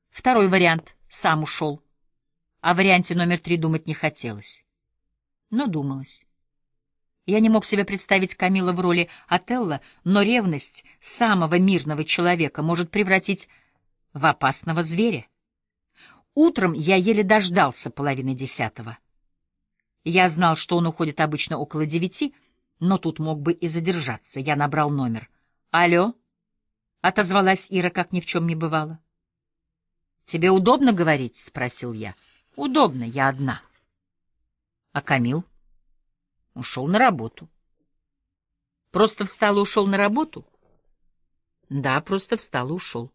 Второй вариант — сам ушел. О варианте номер три думать не хотелось. Но думалось. Я не мог себе представить Камила в роли Отелла, но ревность самого мирного человека может превратить в опасного зверя. Утром я еле дождался половины десятого. Я знал, что он уходит обычно около девяти, но тут мог бы и задержаться. Я набрал номер. «Алло?» — отозвалась Ира, как ни в чем не бывало. «Тебе удобно говорить?» — спросил я. «Удобно, я одна». «А Камил?» Ушел на работу. Просто встал и ушел на работу? Да, просто встал и ушел.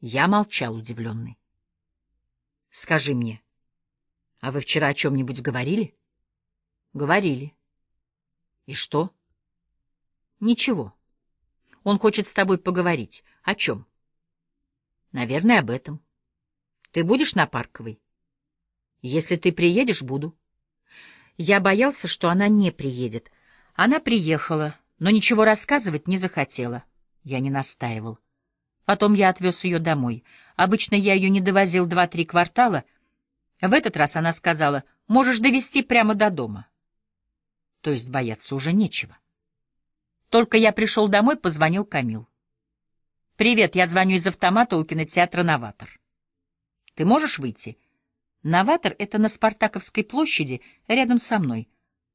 Я молчал, удивленный. Скажи мне, а вы вчера о чем-нибудь говорили? Говорили. И что? Ничего. Он хочет с тобой поговорить. О чем? Наверное, об этом. Ты будешь на Парковой? Если ты приедешь, буду. Я боялся, что она не приедет. Она приехала, но ничего рассказывать не захотела. Я не настаивал. Потом я отвез ее домой. Обычно я ее не довозил два-три квартала. В этот раз она сказала, можешь довести прямо до дома. То есть бояться уже нечего. Только я пришел домой, позвонил Камил. «Привет, я звоню из автомата у кинотеатра «Новатор». «Ты можешь выйти?» Новатор — это на Спартаковской площади, рядом со мной.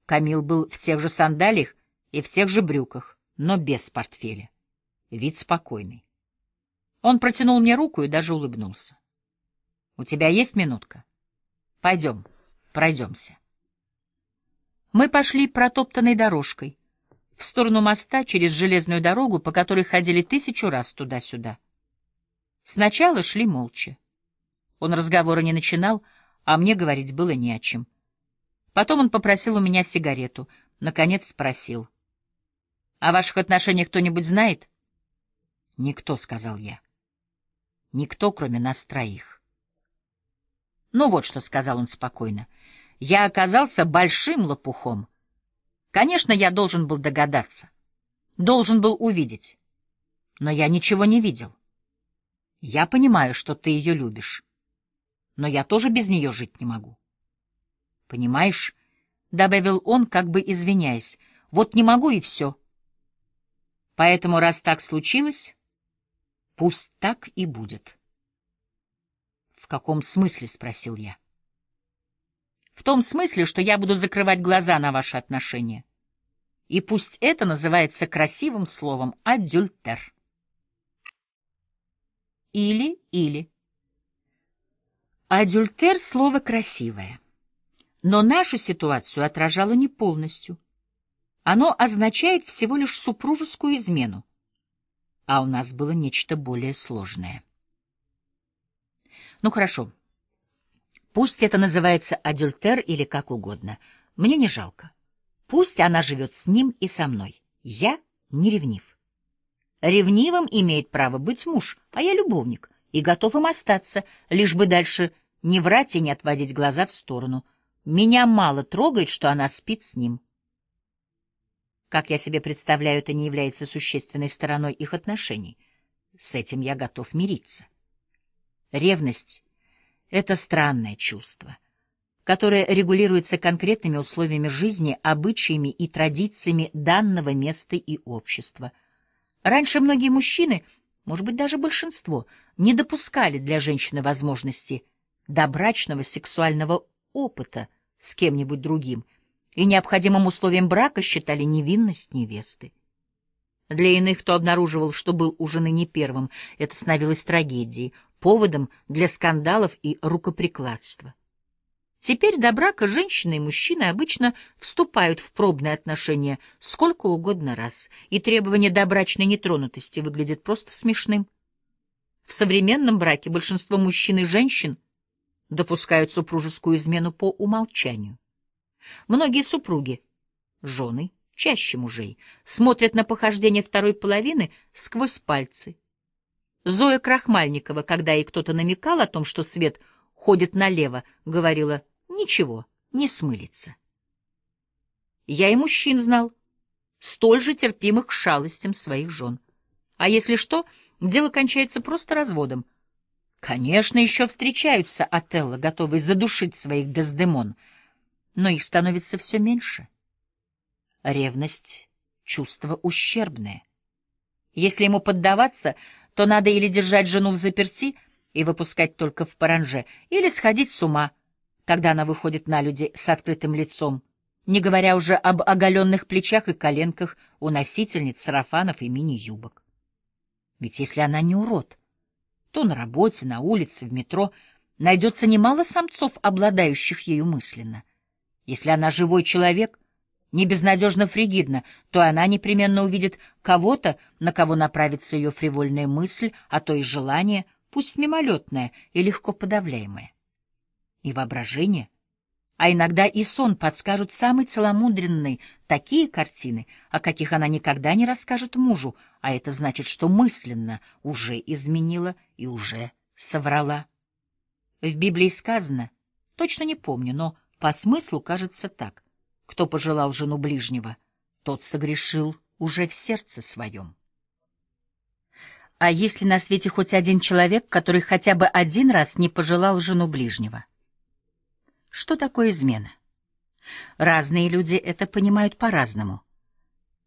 Камил был в тех же сандалиях и в тех же брюках, но без портфеля. Вид спокойный. Он протянул мне руку и даже улыбнулся. — У тебя есть минутка? — Пойдем, пройдемся. Мы пошли протоптанной дорожкой в сторону моста через железную дорогу, по которой ходили тысячу раз туда-сюда. Сначала шли молча. Он разговора не начинал, — а мне говорить было не о чем. Потом он попросил у меня сигарету. Наконец спросил. — О ваших отношениях кто-нибудь знает? — Никто, — сказал я. — Никто, кроме нас троих. — Ну вот что, — сказал он спокойно. — Я оказался большим лопухом. Конечно, я должен был догадаться. Должен был увидеть. Но я ничего не видел. Я понимаю, что ты ее любишь но я тоже без нее жить не могу. — Понимаешь, — добавил он, как бы извиняясь, — вот не могу и все. Поэтому, раз так случилось, пусть так и будет. — В каком смысле? — спросил я. — В том смысле, что я буду закрывать глаза на ваши отношения. И пусть это называется красивым словом «адюльтер». Или-или. Адюльтер — слово красивое, но нашу ситуацию отражало не полностью. Оно означает всего лишь супружескую измену. А у нас было нечто более сложное. Ну хорошо, пусть это называется адюльтер или как угодно, мне не жалко. Пусть она живет с ним и со мной. Я не ревнив. Ревнивым имеет право быть муж, а я любовник — и готов им остаться, лишь бы дальше не врать и не отводить глаза в сторону. Меня мало трогает, что она спит с ним. Как я себе представляю, это не является существенной стороной их отношений. С этим я готов мириться. Ревность — это странное чувство, которое регулируется конкретными условиями жизни, обычаями и традициями данного места и общества. Раньше многие мужчины, может быть, даже большинство — не допускали для женщины возможности добрачного сексуального опыта с кем-нибудь другим и необходимым условием брака считали невинность невесты. Для иных, кто обнаруживал, что был у жены не первым, это становилось трагедией, поводом для скандалов и рукоприкладства. Теперь до брака женщины и мужчины обычно вступают в пробные отношения сколько угодно раз, и требование добрачной нетронутости выглядит просто смешным. В современном браке большинство мужчин и женщин допускают супружескую измену по умолчанию. Многие супруги, жены, чаще мужей, смотрят на похождение второй половины сквозь пальцы. Зоя Крахмальникова, когда ей кто-то намекал о том, что свет ходит налево, говорила «Ничего, не смылится». Я и мужчин знал, столь же терпимых к шалостям своих жен. А если что — Дело кончается просто разводом. Конечно, еще встречаются Отелло, готовые задушить своих Дездемон, но их становится все меньше. Ревность — чувство ущербное. Если ему поддаваться, то надо или держать жену в заперти и выпускать только в паранже, или сходить с ума, когда она выходит на люди с открытым лицом, не говоря уже об оголенных плечах и коленках у носительниц сарафанов и мини-юбок. Ведь если она не урод, то на работе, на улице, в метро найдется немало самцов, обладающих ею мысленно. Если она живой человек, не безнадежно фригидна, то она непременно увидит кого-то, на кого направится ее фривольная мысль, а то и желание, пусть мимолетное и легко подавляемое. И воображение — а иногда и сон подскажут самый целомудренный такие картины, о каких она никогда не расскажет мужу, а это значит, что мысленно уже изменила и уже соврала. В Библии сказано, точно не помню, но по смыслу кажется так. Кто пожелал жену ближнего, тот согрешил уже в сердце своем. А если на свете хоть один человек, который хотя бы один раз не пожелал жену ближнего? Что такое измена? Разные люди это понимают по-разному.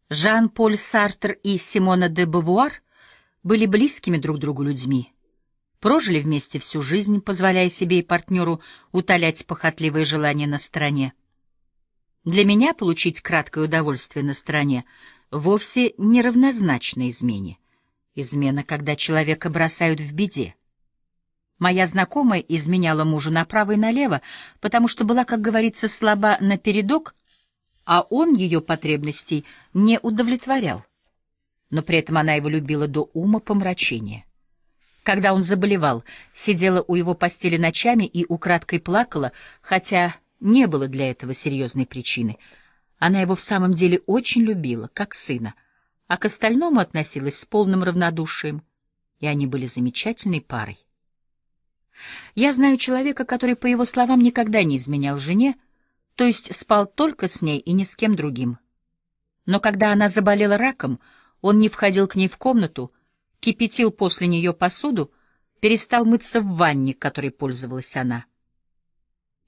Жан-Поль Сартр и Симона де Бавуар были близкими друг другу людьми. Прожили вместе всю жизнь, позволяя себе и партнеру утолять похотливые желания на стороне. Для меня получить краткое удовольствие на стороне вовсе не равнозначно измене. Измена, когда человека бросают в беде. Моя знакомая изменяла мужу направо и налево, потому что была, как говорится, слаба напередок, а он ее потребностей не удовлетворял. Но при этом она его любила до ума помрачения. Когда он заболевал, сидела у его постели ночами и украдкой плакала, хотя не было для этого серьезной причины. Она его в самом деле очень любила, как сына, а к остальному относилась с полным равнодушием, и они были замечательной парой. Я знаю человека, который, по его словам, никогда не изменял жене, то есть спал только с ней и ни с кем другим. Но когда она заболела раком, он не входил к ней в комнату, кипятил после нее посуду, перестал мыться в ванне, которой пользовалась она.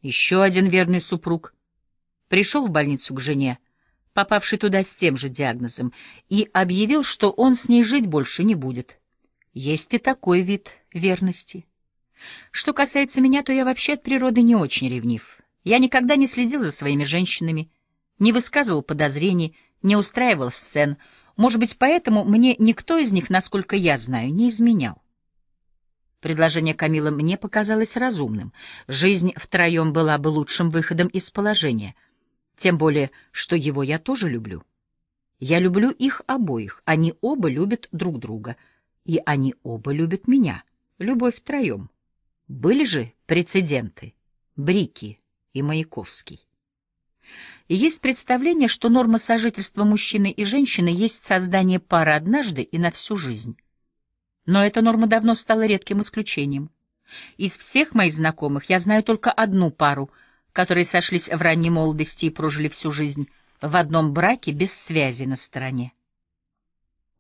Еще один верный супруг пришел в больницу к жене, попавший туда с тем же диагнозом, и объявил, что он с ней жить больше не будет. Есть и такой вид верности. Что касается меня, то я вообще от природы не очень ревнив. Я никогда не следил за своими женщинами, не высказывал подозрений, не устраивал сцен. Может быть, поэтому мне никто из них, насколько я знаю, не изменял. Предложение Камила мне показалось разумным. Жизнь втроем была бы лучшим выходом из положения. Тем более, что его я тоже люблю. Я люблю их обоих. Они оба любят друг друга. И они оба любят меня. Любовь втроем. Были же прецеденты Брики и Маяковский. И есть представление, что норма сожительства мужчины и женщины есть создание пары однажды и на всю жизнь. Но эта норма давно стала редким исключением. Из всех моих знакомых я знаю только одну пару, которые сошлись в ранней молодости и прожили всю жизнь в одном браке без связи на стороне.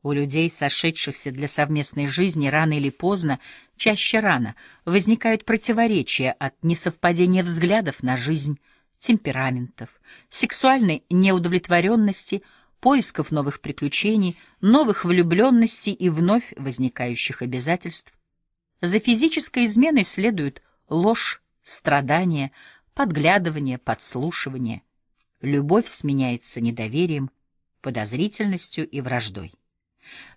У людей, сошедшихся для совместной жизни, рано или поздно, чаще рано, возникают противоречия от несовпадения взглядов на жизнь, темпераментов, сексуальной неудовлетворенности, поисков новых приключений, новых влюбленностей и вновь возникающих обязательств. За физической изменой следует ложь, страдания, подглядывание, подслушивание. Любовь сменяется недоверием, подозрительностью и враждой.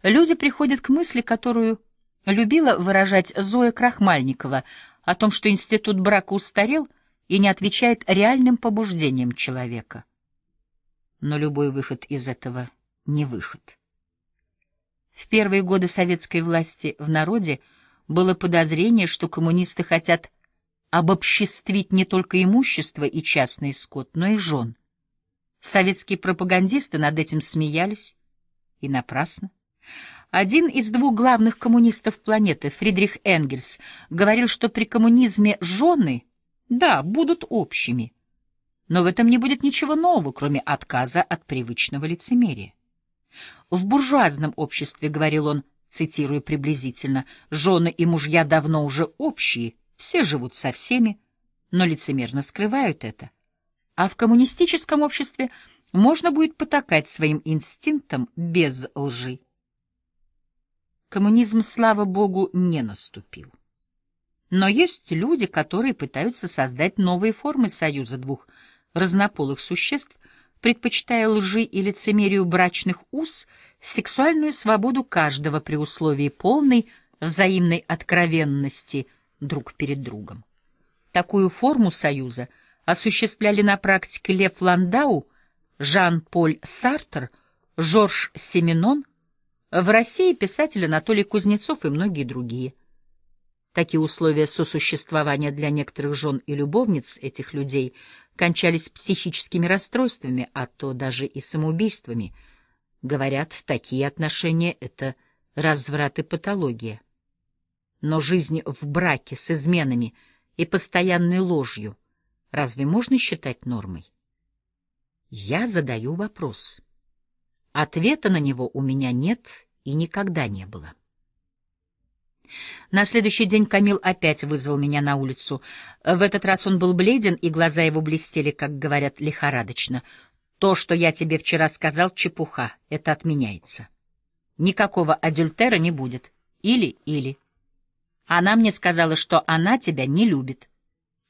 Люди приходят к мысли, которую любила выражать Зоя Крахмальникова, о том, что институт брака устарел и не отвечает реальным побуждениям человека. Но любой выход из этого не выход. В первые годы советской власти в народе было подозрение, что коммунисты хотят обобществить не только имущество и частный скот, но и жен. Советские пропагандисты над этим смеялись, и напрасно. Один из двух главных коммунистов планеты, Фридрих Энгельс, говорил, что при коммунизме жены, да, будут общими, но в этом не будет ничего нового, кроме отказа от привычного лицемерия. В буржуазном обществе, говорил он, цитирую приблизительно, жены и мужья давно уже общие, все живут со всеми, но лицемерно скрывают это. А в коммунистическом обществе можно будет потакать своим инстинктам без лжи. Коммунизм, слава богу, не наступил. Но есть люди, которые пытаются создать новые формы союза двух разнополых существ, предпочитая лжи и лицемерию брачных уз, сексуальную свободу каждого при условии полной взаимной откровенности друг перед другом. Такую форму союза осуществляли на практике Лев Ландау, Жан-Поль Сартер, Жорж Семенон – в России писатель Анатолий Кузнецов и многие другие. Такие условия сосуществования для некоторых жен и любовниц этих людей кончались психическими расстройствами, а то даже и самоубийствами. Говорят, такие отношения — это разврат и патология. Но жизнь в браке с изменами и постоянной ложью разве можно считать нормой? Я задаю вопрос. Ответа на него у меня нет и никогда не было. На следующий день Камил опять вызвал меня на улицу. В этот раз он был бледен, и глаза его блестели, как говорят, лихорадочно. «То, что я тебе вчера сказал, чепуха. Это отменяется. Никакого адюльтера не будет. Или-или. Она мне сказала, что она тебя не любит.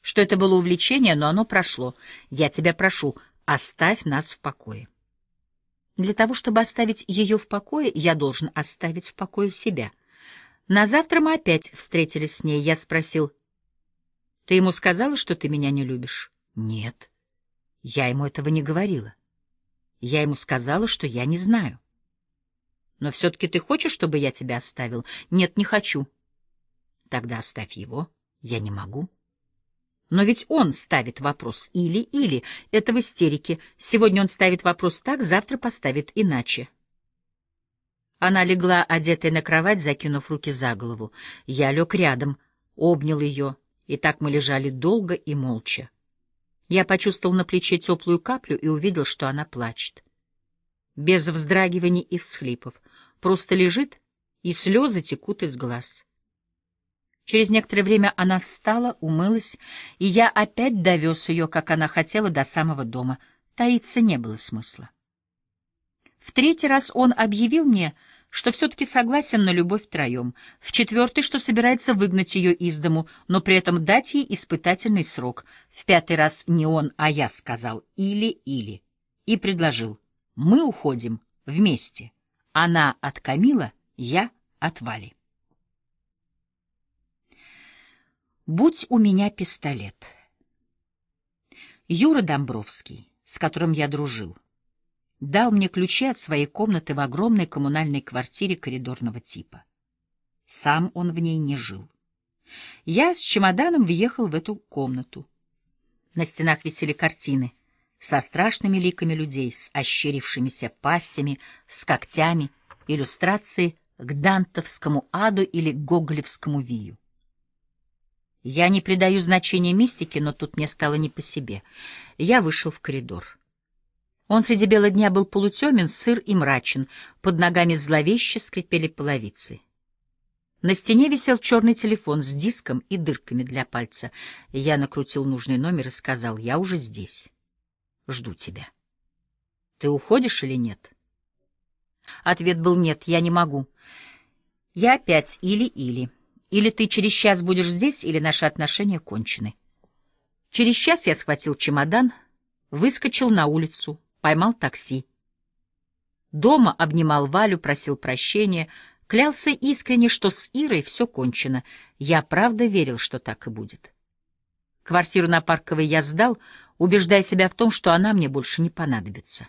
Что это было увлечение, но оно прошло. Я тебя прошу, оставь нас в покое». Для того, чтобы оставить ее в покое, я должен оставить в покое себя. На завтра мы опять встретились с ней. Я спросил, «Ты ему сказала, что ты меня не любишь?» «Нет, я ему этого не говорила. Я ему сказала, что я не знаю». «Но все-таки ты хочешь, чтобы я тебя оставил?» «Нет, не хочу». «Тогда оставь его. Я не могу». Но ведь он ставит вопрос «или-или». Это в истерике. Сегодня он ставит вопрос так, завтра поставит иначе. Она легла, одетая на кровать, закинув руки за голову. Я лег рядом, обнял ее, и так мы лежали долго и молча. Я почувствовал на плече теплую каплю и увидел, что она плачет. Без вздрагиваний и всхлипов. Просто лежит, и слезы текут из глаз. Через некоторое время она встала, умылась, и я опять довез ее, как она хотела, до самого дома. Таиться не было смысла. В третий раз он объявил мне, что все-таки согласен на любовь втроем, в четвертый, что собирается выгнать ее из дому, но при этом дать ей испытательный срок. В пятый раз не он, а я сказал «или-или» и предложил «мы уходим вместе». Она от Камила, я от Вали. «Будь у меня пистолет». Юра Домбровский, с которым я дружил, дал мне ключи от своей комнаты в огромной коммунальной квартире коридорного типа. Сам он в ней не жил. Я с чемоданом въехал в эту комнату. На стенах висели картины со страшными ликами людей, с ощерившимися пастями, с когтями, иллюстрации к дантовскому аду или гоголевскому вию. Я не придаю значения мистике, но тут мне стало не по себе. Я вышел в коридор. Он среди бела дня был полутемен, сыр и мрачен, под ногами зловеще скрипели половицы. На стене висел черный телефон с диском и дырками для пальца. Я накрутил нужный номер и сказал, я уже здесь. Жду тебя. Ты уходишь или нет? Ответ был нет, я не могу. Я опять или-или. Или ты через час будешь здесь, или наши отношения кончены. Через час я схватил чемодан, выскочил на улицу, поймал такси. Дома обнимал Валю, просил прощения, клялся искренне, что с Ирой все кончено. Я правда верил, что так и будет. Квартиру на Парковой я сдал, убеждая себя в том, что она мне больше не понадобится.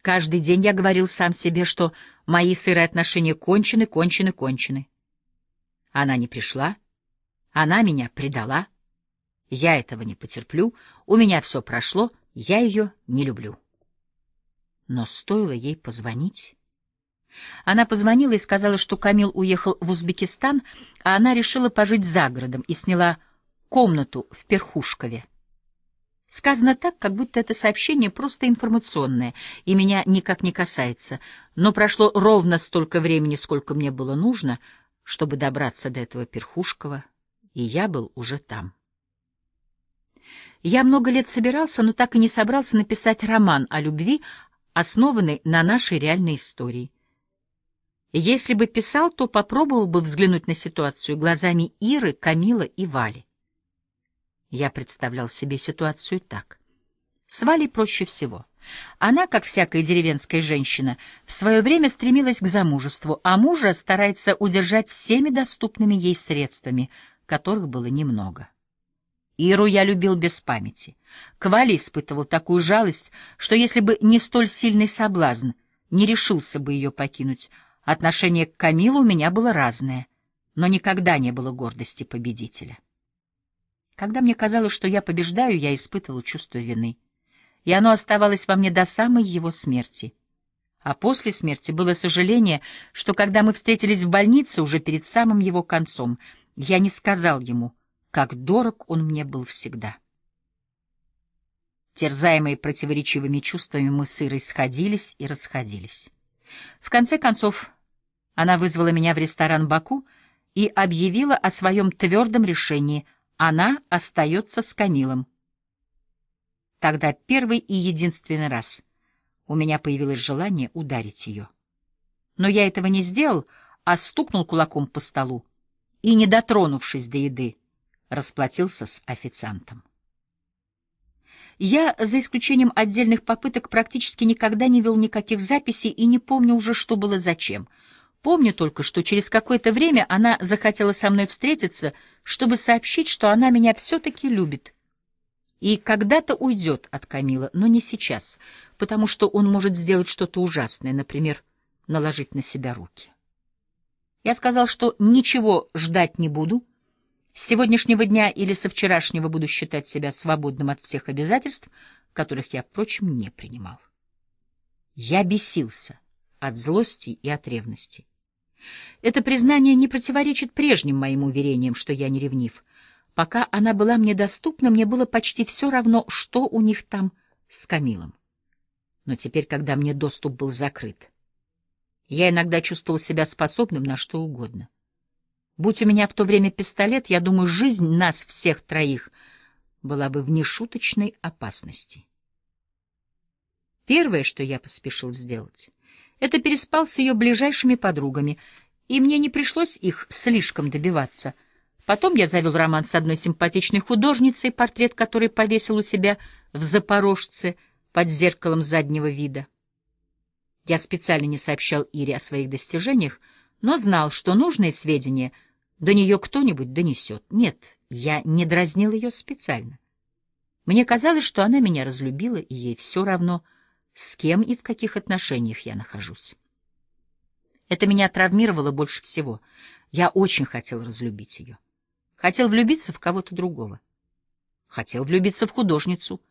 Каждый день я говорил сам себе, что мои с Ирой отношения кончены, кончены, кончены. Она не пришла. Она меня предала. Я этого не потерплю. У меня все прошло. Я ее не люблю. Но стоило ей позвонить. Она позвонила и сказала, что Камил уехал в Узбекистан, а она решила пожить за городом и сняла комнату в Перхушкове. Сказано так, как будто это сообщение просто информационное и меня никак не касается, но прошло ровно столько времени, сколько мне было нужно — чтобы добраться до этого Перхушкова, и я был уже там. Я много лет собирался, но так и не собрался написать роман о любви, основанный на нашей реальной истории. Если бы писал, то попробовал бы взглянуть на ситуацию глазами Иры, Камила и Вали. Я представлял себе ситуацию так. С Валей проще всего — она, как всякая деревенская женщина, в свое время стремилась к замужеству, а мужа старается удержать всеми доступными ей средствами, которых было немного. Иру я любил без памяти. Квали испытывал такую жалость, что если бы не столь сильный соблазн, не решился бы ее покинуть. Отношение к Камилу у меня было разное, но никогда не было гордости победителя. Когда мне казалось, что я побеждаю, я испытывал чувство вины — и оно оставалось во мне до самой его смерти. А после смерти было сожаление, что когда мы встретились в больнице уже перед самым его концом, я не сказал ему, как дорог он мне был всегда. Терзаемые противоречивыми чувствами мы с Ирой сходились и расходились. В конце концов, она вызвала меня в ресторан Баку и объявила о своем твердом решении. Она остается с Камилом. Тогда первый и единственный раз у меня появилось желание ударить ее. Но я этого не сделал, а стукнул кулаком по столу и, не дотронувшись до еды, расплатился с официантом. Я, за исключением отдельных попыток, практически никогда не вел никаких записей и не помню уже, что было зачем. Помню только, что через какое-то время она захотела со мной встретиться, чтобы сообщить, что она меня все-таки любит, и когда-то уйдет от Камила, но не сейчас, потому что он может сделать что-то ужасное, например, наложить на себя руки. Я сказал, что ничего ждать не буду. С сегодняшнего дня или со вчерашнего буду считать себя свободным от всех обязательств, которых я, впрочем, не принимал. Я бесился от злости и от ревности. Это признание не противоречит прежним моим уверениям, что я не ревнив — Пока она была мне доступна, мне было почти все равно, что у них там с Камилом. Но теперь, когда мне доступ был закрыт, я иногда чувствовал себя способным на что угодно. Будь у меня в то время пистолет, я думаю, жизнь нас всех троих была бы в нешуточной опасности. Первое, что я поспешил сделать, это переспал с ее ближайшими подругами, и мне не пришлось их слишком добиваться — Потом я завел роман с одной симпатичной художницей, портрет которой повесил у себя в Запорожце под зеркалом заднего вида. Я специально не сообщал Ире о своих достижениях, но знал, что нужные сведения до нее кто-нибудь донесет. Нет, я не дразнил ее специально. Мне казалось, что она меня разлюбила, и ей все равно, с кем и в каких отношениях я нахожусь. Это меня травмировало больше всего. Я очень хотел разлюбить ее. Хотел влюбиться в кого-то другого. Хотел влюбиться в художницу.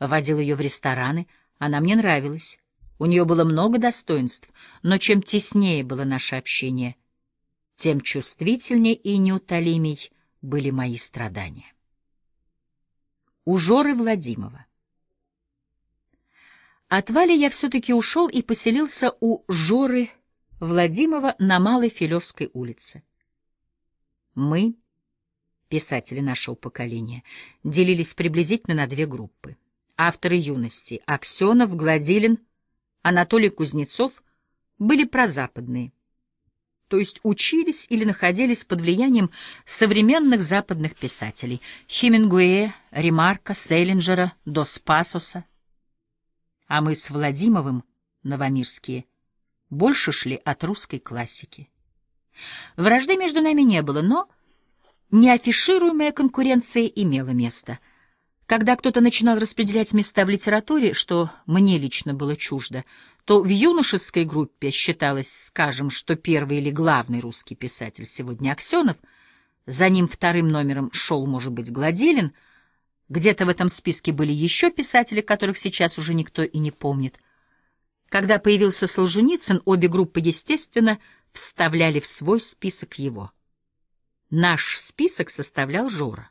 Водил ее в рестораны. Она мне нравилась. У нее было много достоинств, но чем теснее было наше общение, тем чувствительнее и неутолимей были мои страдания. У Жоры Владимова От Вали я все-таки ушел и поселился у Жоры Владимова на Малой Филевской улице. Мы писатели нашего поколения, делились приблизительно на две группы. Авторы юности — Аксенов, Гладилин, Анатолий Кузнецов — были прозападные, то есть учились или находились под влиянием современных западных писателей — Хемингуэя, Ремарка, Селлинджера, Дос А мы с Владимовым, новомирские, больше шли от русской классики. Вражды между нами не было, но... Неафишируемая конкуренция имела место. Когда кто-то начинал распределять места в литературе, что мне лично было чуждо, то в юношеской группе считалось, скажем, что первый или главный русский писатель сегодня Аксенов, за ним вторым номером шел, может быть, Гладилин, где-то в этом списке были еще писатели, которых сейчас уже никто и не помнит. Когда появился Солженицын, обе группы, естественно, вставляли в свой список его. Наш список составлял Жора.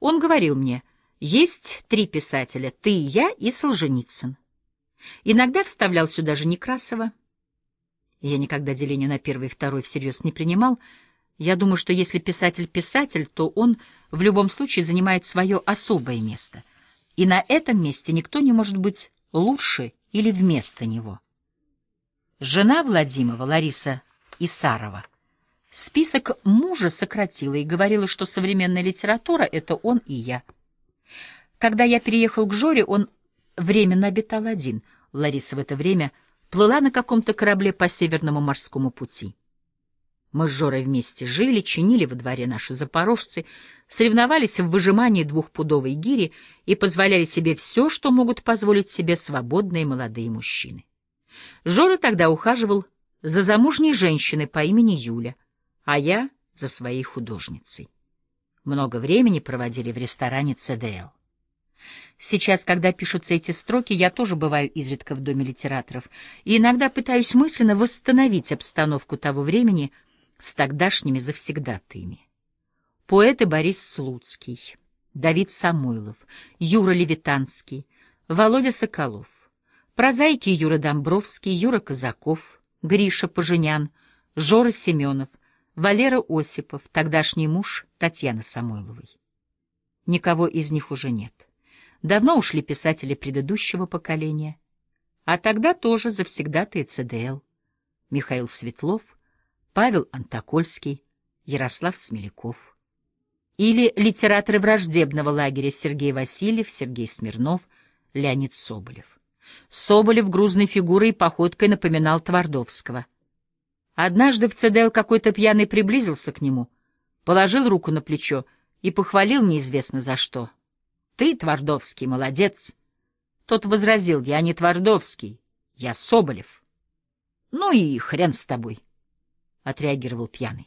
Он говорил мне, есть три писателя, ты, я и Солженицын. Иногда вставлял сюда же Некрасова. Я никогда деление на первый и второй всерьез не принимал. Я думаю, что если писатель писатель, то он в любом случае занимает свое особое место. И на этом месте никто не может быть лучше или вместо него. Жена Владимова Лариса Исарова, Список мужа сократила и говорила, что современная литература — это он и я. Когда я переехал к Жоре, он временно обитал один. Лариса в это время плыла на каком-то корабле по Северному морскому пути. Мы с Жорой вместе жили, чинили во дворе наши запорожцы, соревновались в выжимании двухпудовой гири и позволяли себе все, что могут позволить себе свободные молодые мужчины. Жора тогда ухаживал за замужней женщиной по имени Юля — а я за своей художницей. Много времени проводили в ресторане ЦДЛ. Сейчас, когда пишутся эти строки, я тоже бываю изредка в Доме литераторов и иногда пытаюсь мысленно восстановить обстановку того времени с тогдашними завсегдатаями. Поэты Борис Слуцкий, Давид Самойлов, Юра Левитанский, Володя Соколов, прозаики Юра Домбровский, Юра Казаков, Гриша Поженян, Жора Семенов, Валера Осипов, тогдашний муж Татьяны Самойловой. Никого из них уже нет. Давно ушли писатели предыдущего поколения. А тогда тоже завсегдатые ЦДЛ. Михаил Светлов, Павел Антокольский, Ярослав Смеляков. Или литераторы враждебного лагеря Сергей Васильев, Сергей Смирнов, Леонид Соболев. Соболев грузной фигурой и походкой напоминал Твардовского — Однажды в Цедел какой-то пьяный приблизился к нему, положил руку на плечо и похвалил неизвестно за что. «Ты, Твардовский, молодец!» Тот возразил, «Я не Твардовский, я Соболев». «Ну и хрен с тобой», — отреагировал пьяный.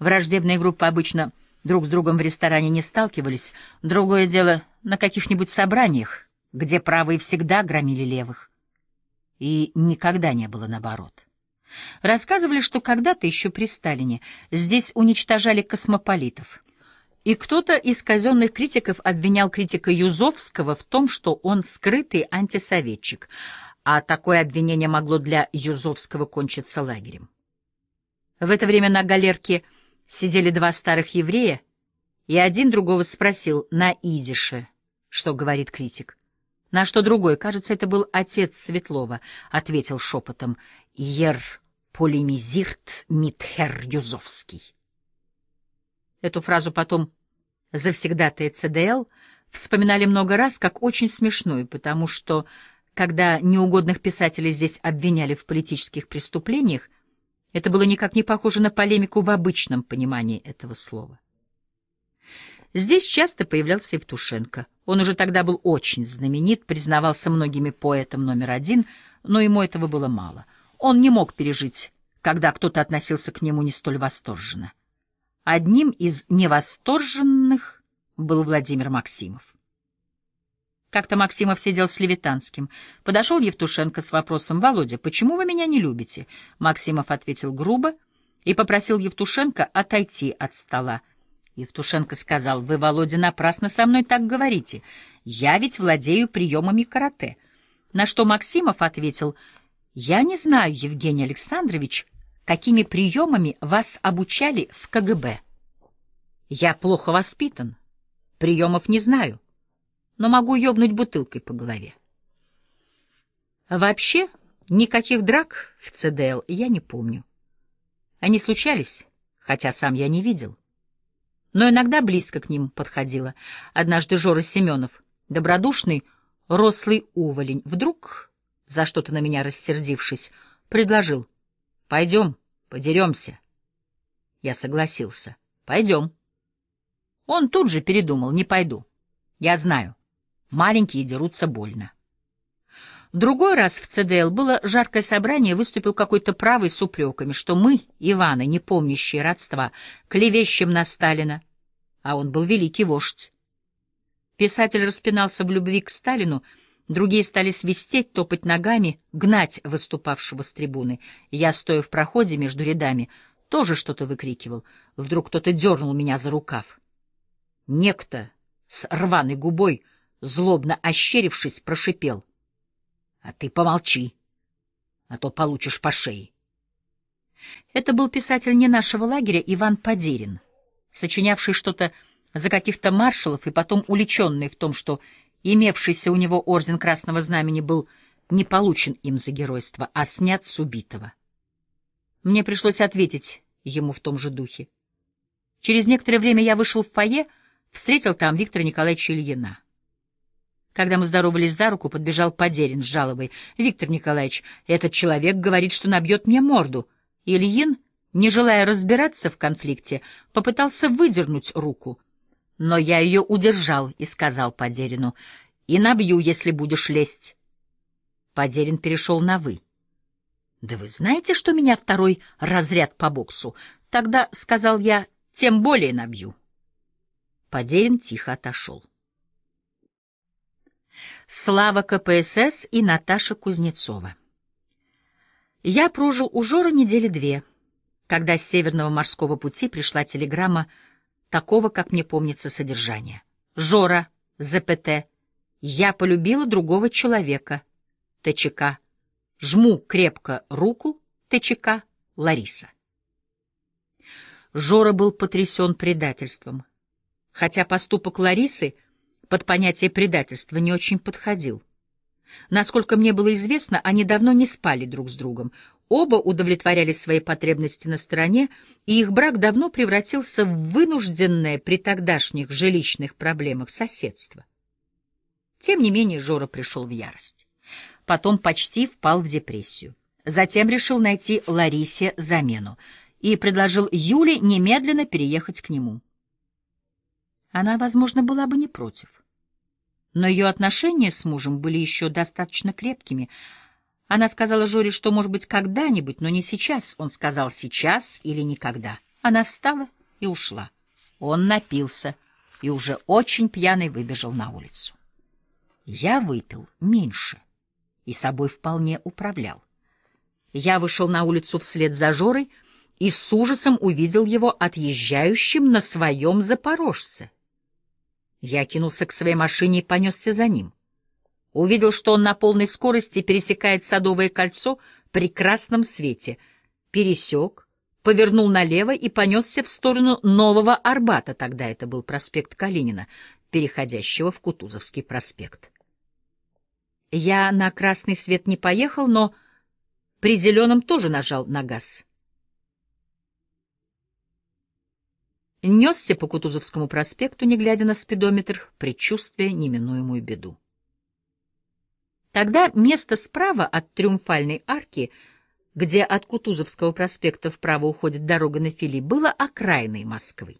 Враждебные группы обычно друг с другом в ресторане не сталкивались. Другое дело на каких-нибудь собраниях, где правые всегда громили левых. И никогда не было наоборот. Рассказывали, что когда-то еще при Сталине здесь уничтожали космополитов. И кто-то из казенных критиков обвинял критика Юзовского в том, что он скрытый антисоветчик, а такое обвинение могло для Юзовского кончиться лагерем. В это время на галерке сидели два старых еврея, и один другого спросил на идише, что говорит критик. На что другой, кажется, это был отец Светлова, ответил шепотом «Ер» полемизирт Митхер Юзовский. Эту фразу потом завсегдатые ЦДЛ вспоминали много раз как очень смешную, потому что, когда неугодных писателей здесь обвиняли в политических преступлениях, это было никак не похоже на полемику в обычном понимании этого слова. Здесь часто появлялся Евтушенко. Он уже тогда был очень знаменит, признавался многими поэтом номер один, но ему этого было мало он не мог пережить, когда кто-то относился к нему не столь восторженно. Одним из невосторженных был Владимир Максимов. Как-то Максимов сидел с Левитанским. Подошел Евтушенко с вопросом, «Володя, почему вы меня не любите?» Максимов ответил грубо и попросил Евтушенко отойти от стола. Евтушенко сказал, «Вы, Володя, напрасно со мной так говорите. Я ведь владею приемами карате». На что Максимов ответил, я не знаю, Евгений Александрович, какими приемами вас обучали в КГБ. Я плохо воспитан, приемов не знаю, но могу ёбнуть бутылкой по голове. Вообще, никаких драк в ЦДЛ я не помню. Они случались, хотя сам я не видел. Но иногда близко к ним подходила. Однажды Жора Семенов, добродушный, рослый уволень, вдруг за что-то на меня рассердившись, предложил. — Пойдем, подеремся. Я согласился. — Пойдем. Он тут же передумал. — Не пойду. Я знаю. Маленькие дерутся больно. Другой раз в ЦДЛ было жаркое собрание, выступил какой-то правый с упреками, что мы, Иваны, не помнящие родства, клевещем на Сталина, а он был великий вождь. Писатель распинался в любви к Сталину — Другие стали свистеть, топать ногами, гнать выступавшего с трибуны. Я, стоя в проходе между рядами, тоже что-то выкрикивал. Вдруг кто-то дернул меня за рукав. Некто с рваной губой, злобно ощерившись, прошипел. — А ты помолчи, а то получишь по шее. Это был писатель не нашего лагеря Иван Подерин, сочинявший что-то за каких-то маршалов и потом уличенный в том, что Имевшийся у него орден Красного Знамени был не получен им за геройство, а снят с убитого. Мне пришлось ответить ему в том же духе. Через некоторое время я вышел в фойе, встретил там Виктора Николаевича Ильина. Когда мы здоровались за руку, подбежал Подерин с жалобой. «Виктор Николаевич, этот человек говорит, что набьет мне морду». Ильин, не желая разбираться в конфликте, попытался выдернуть руку — но я ее удержал и сказал Подерину, «И набью, если будешь лезть». Подерин перешел на «вы». «Да вы знаете, что меня второй разряд по боксу?» Тогда, — сказал я, — тем более набью. Подерин тихо отошел. Слава КПСС и Наташа Кузнецова Я прожил у Жора недели две, когда с Северного морского пути пришла телеграмма такого, как мне помнится, содержания. Жора, ЗПТ. Я полюбила другого человека. ТЧК. Жму крепко руку. ТЧК. Лариса. Жора был потрясен предательством. Хотя поступок Ларисы под понятие предательства не очень подходил. Насколько мне было известно, они давно не спали друг с другом. Оба удовлетворяли свои потребности на стороне, и их брак давно превратился в вынужденное при тогдашних жилищных проблемах соседство. Тем не менее Жора пришел в ярость. Потом почти впал в депрессию. Затем решил найти Ларисе замену и предложил Юле немедленно переехать к нему. Она, возможно, была бы не против. Но ее отношения с мужем были еще достаточно крепкими — она сказала Жоре, что, может быть, когда-нибудь, но не сейчас. Он сказал «сейчас» или «никогда». Она встала и ушла. Он напился и уже очень пьяный выбежал на улицу. Я выпил меньше и собой вполне управлял. Я вышел на улицу вслед за Жорой и с ужасом увидел его отъезжающим на своем запорожце. Я кинулся к своей машине и понесся за ним. Увидел, что он на полной скорости пересекает Садовое кольцо в прекрасном свете. Пересек, повернул налево и понесся в сторону Нового Арбата, тогда это был проспект Калинина, переходящего в Кутузовский проспект. Я на красный свет не поехал, но при зеленом тоже нажал на газ. Несся по Кутузовскому проспекту, не глядя на спидометр, предчувствуя неминуемую беду. Тогда место справа от Триумфальной арки, где от Кутузовского проспекта вправо уходит дорога на Фили, было окраиной Москвы.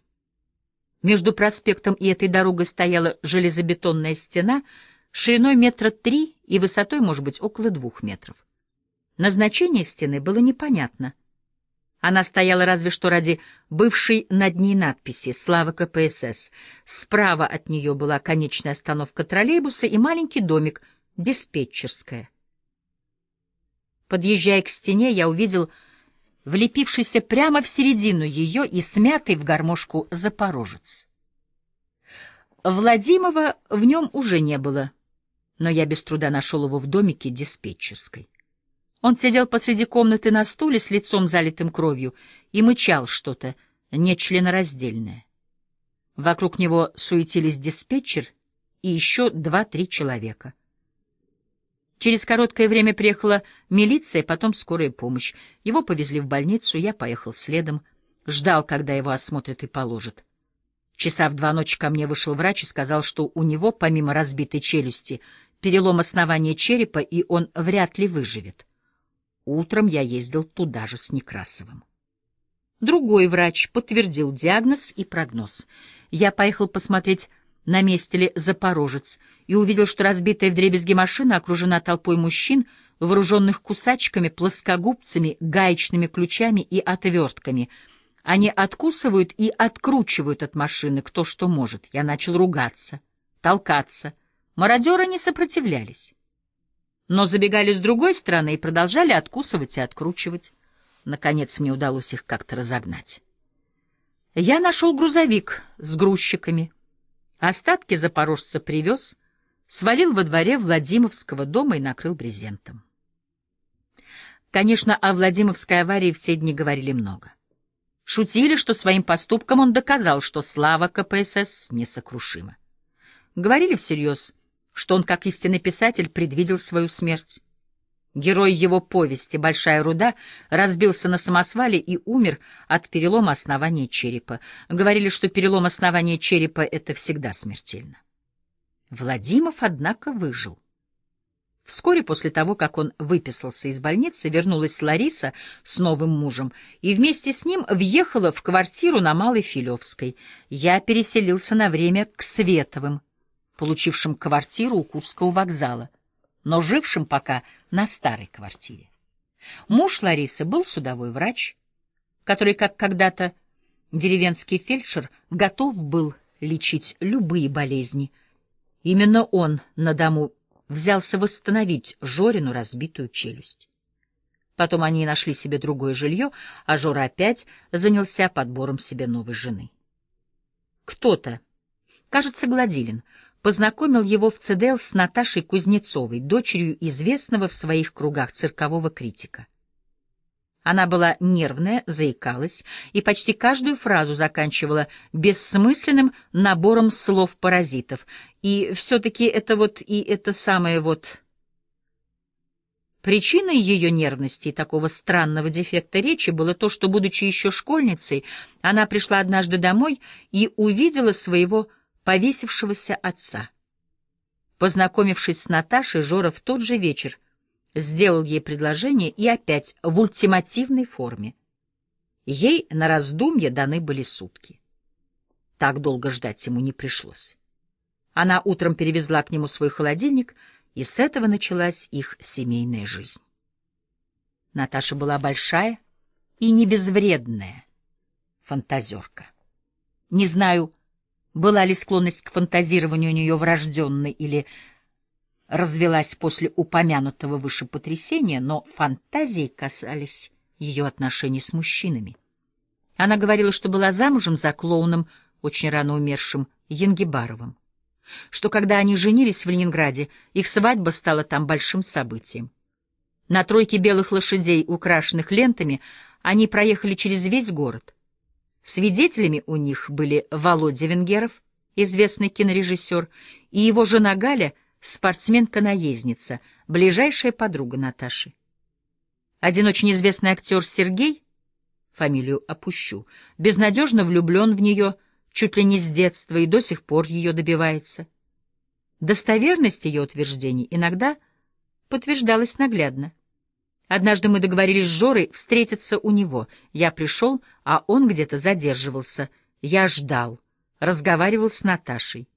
Между проспектом и этой дорогой стояла железобетонная стена шириной метра три и высотой, может быть, около двух метров. Назначение стены было непонятно. Она стояла разве что ради бывшей над ней надписи «Слава КПСС». Справа от нее была конечная остановка троллейбуса и маленький домик — Диспетчерская. Подъезжая к стене, я увидел влепившийся прямо в середину ее и смятый в гармошку запорожец. Владимова в нем уже не было, но я без труда нашел его в домике диспетчерской. Он сидел посреди комнаты на стуле с лицом залитым кровью и мычал что-то нечленораздельное. Вокруг него суетились диспетчер и еще два-три человека — Через короткое время приехала милиция, потом скорая помощь. Его повезли в больницу, я поехал следом. Ждал, когда его осмотрят и положат. Часа в два ночи ко мне вышел врач и сказал, что у него, помимо разбитой челюсти, перелом основания черепа, и он вряд ли выживет. Утром я ездил туда же с Некрасовым. Другой врач подтвердил диагноз и прогноз. Я поехал посмотреть на месте ли Запорожец, и увидел, что разбитая вдребезги машина окружена толпой мужчин, вооруженных кусачками, плоскогубцами, гаечными ключами и отвертками. Они откусывают и откручивают от машины кто что может. Я начал ругаться, толкаться. Мародеры не сопротивлялись. Но забегали с другой стороны и продолжали откусывать и откручивать. Наконец мне удалось их как-то разогнать. Я нашел грузовик с грузчиками — Остатки запорожца привез, свалил во дворе Владимовского дома и накрыл брезентом. Конечно, о Владимовской аварии в те дни говорили много. Шутили, что своим поступком он доказал, что слава КПСС несокрушима. Говорили всерьез, что он, как истинный писатель, предвидел свою смерть. Герой его повести «Большая руда» разбился на самосвале и умер от перелома основания черепа. Говорили, что перелом основания черепа — это всегда смертельно. Владимов, однако, выжил. Вскоре после того, как он выписался из больницы, вернулась Лариса с новым мужем и вместе с ним въехала в квартиру на Малой Филевской. Я переселился на время к Световым, получившим квартиру у Курского вокзала но жившим пока на старой квартире. Муж Ларисы был судовой врач, который, как когда-то деревенский фельдшер, готов был лечить любые болезни. Именно он на дому взялся восстановить Жорину разбитую челюсть. Потом они нашли себе другое жилье, а Жора опять занялся подбором себе новой жены. Кто-то, кажется, Гладилин, — познакомил его в Цедел с Наташей Кузнецовой, дочерью известного в своих кругах циркового критика. Она была нервная, заикалась и почти каждую фразу заканчивала бессмысленным набором слов-паразитов. И все-таки это вот и это самое вот... Причиной ее нервности и такого странного дефекта речи было то, что, будучи еще школьницей, она пришла однажды домой и увидела своего повесившегося отца. Познакомившись с Наташей, Жора в тот же вечер сделал ей предложение и опять в ультимативной форме. Ей на раздумье даны были сутки. Так долго ждать ему не пришлось. Она утром перевезла к нему свой холодильник, и с этого началась их семейная жизнь. Наташа была большая и не безвредная фантазерка. Не знаю, была ли склонность к фантазированию у нее врожденной или развелась после упомянутого выше потрясения, но фантазии касались ее отношений с мужчинами. Она говорила, что была замужем за клоуном, очень рано умершим, Янгибаровым, что когда они женились в Ленинграде, их свадьба стала там большим событием. На тройке белых лошадей, украшенных лентами, они проехали через весь город. Свидетелями у них были Володя Венгеров, известный кинорежиссер, и его жена Галя, спортсменка-наездница, ближайшая подруга Наташи. Один очень известный актер Сергей, фамилию опущу, безнадежно влюблен в нее чуть ли не с детства и до сих пор ее добивается. Достоверность ее утверждений иногда подтверждалась наглядно. Однажды мы договорились с Жорой встретиться у него. Я пришел, а он где-то задерживался. Я ждал. Разговаривал с Наташей.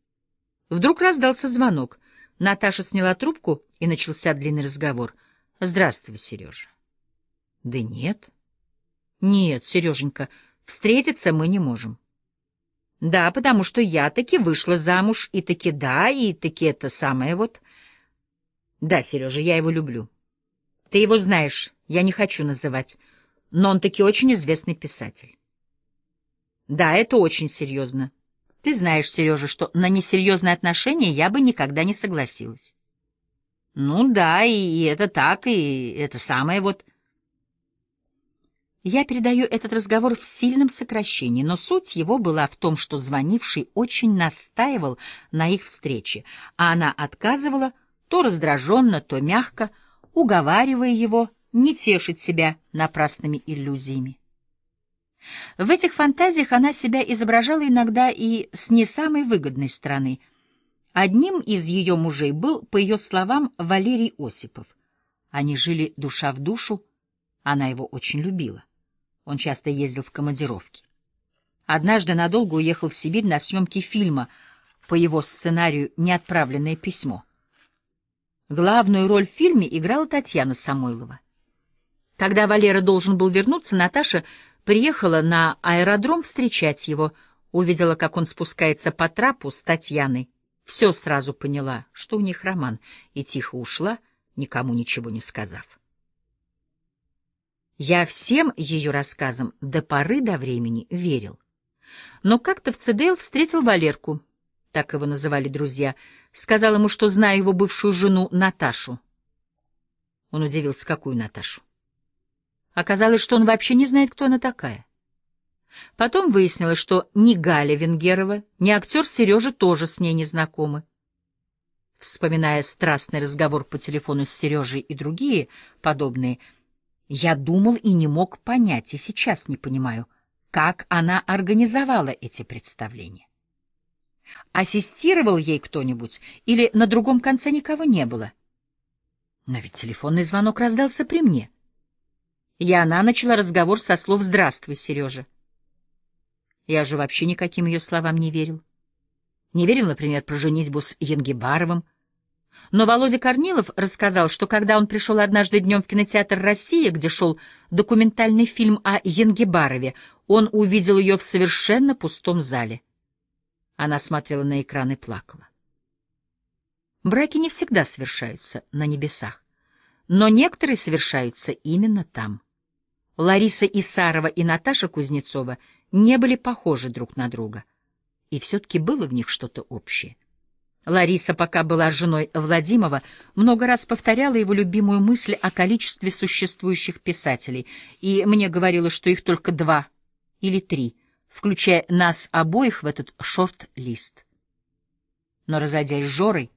Вдруг раздался звонок. Наташа сняла трубку, и начался длинный разговор. «Здравствуй, Сережа». «Да нет». «Нет, Сереженька, встретиться мы не можем». «Да, потому что я таки вышла замуж, и таки да, и таки это самое вот». «Да, Сережа, я его люблю». Ты его знаешь, я не хочу называть, но он таки очень известный писатель. Да, это очень серьезно. Ты знаешь, Сережа, что на несерьезные отношения я бы никогда не согласилась. Ну да, и это так, и это самое вот... Я передаю этот разговор в сильном сокращении, но суть его была в том, что звонивший очень настаивал на их встрече, а она отказывала то раздраженно, то мягко, уговаривая его не тешить себя напрасными иллюзиями. В этих фантазиях она себя изображала иногда и с не самой выгодной стороны. Одним из ее мужей был, по ее словам, Валерий Осипов. Они жили душа в душу, она его очень любила. Он часто ездил в командировки. Однажды надолго уехал в Сибирь на съемки фильма по его сценарию «Неотправленное письмо». Главную роль в фильме играла Татьяна Самойлова. Когда Валера должен был вернуться, Наташа приехала на аэродром встречать его, увидела, как он спускается по трапу с Татьяной. Все сразу поняла, что у них роман, и тихо ушла, никому ничего не сказав. Я всем ее рассказам до поры до времени верил. Но как-то в ЦДЛ встретил Валерку — так его называли друзья, сказал ему, что знаю его бывшую жену Наташу. Он удивился, какую Наташу. Оказалось, что он вообще не знает, кто она такая. Потом выяснилось, что ни Галя Венгерова, ни актер Сережа тоже с ней не знакомы. Вспоминая страстный разговор по телефону с Сережей и другие подобные, я думал и не мог понять, и сейчас не понимаю, как она организовала эти представления. Ассистировал ей кто-нибудь или на другом конце никого не было? Но ведь телефонный звонок раздался при мне. И она начала разговор со слов «Здравствуй, Сережа». Я же вообще никаким ее словам не верил. Не верил, например, про женитьбу с Янгибаровым. Но Володя Корнилов рассказал, что когда он пришел однажды днем в кинотеатр «Россия», где шел документальный фильм о Янгибарове, он увидел ее в совершенно пустом зале. Она смотрела на экран и плакала. Браки не всегда совершаются на небесах, но некоторые совершаются именно там. Лариса Исарова и Наташа Кузнецова не были похожи друг на друга, и все-таки было в них что-то общее. Лариса, пока была женой Владимова, много раз повторяла его любимую мысль о количестве существующих писателей, и мне говорила, что их только два или три — включая нас обоих в этот шорт-лист. Но, разойдясь с Жорой,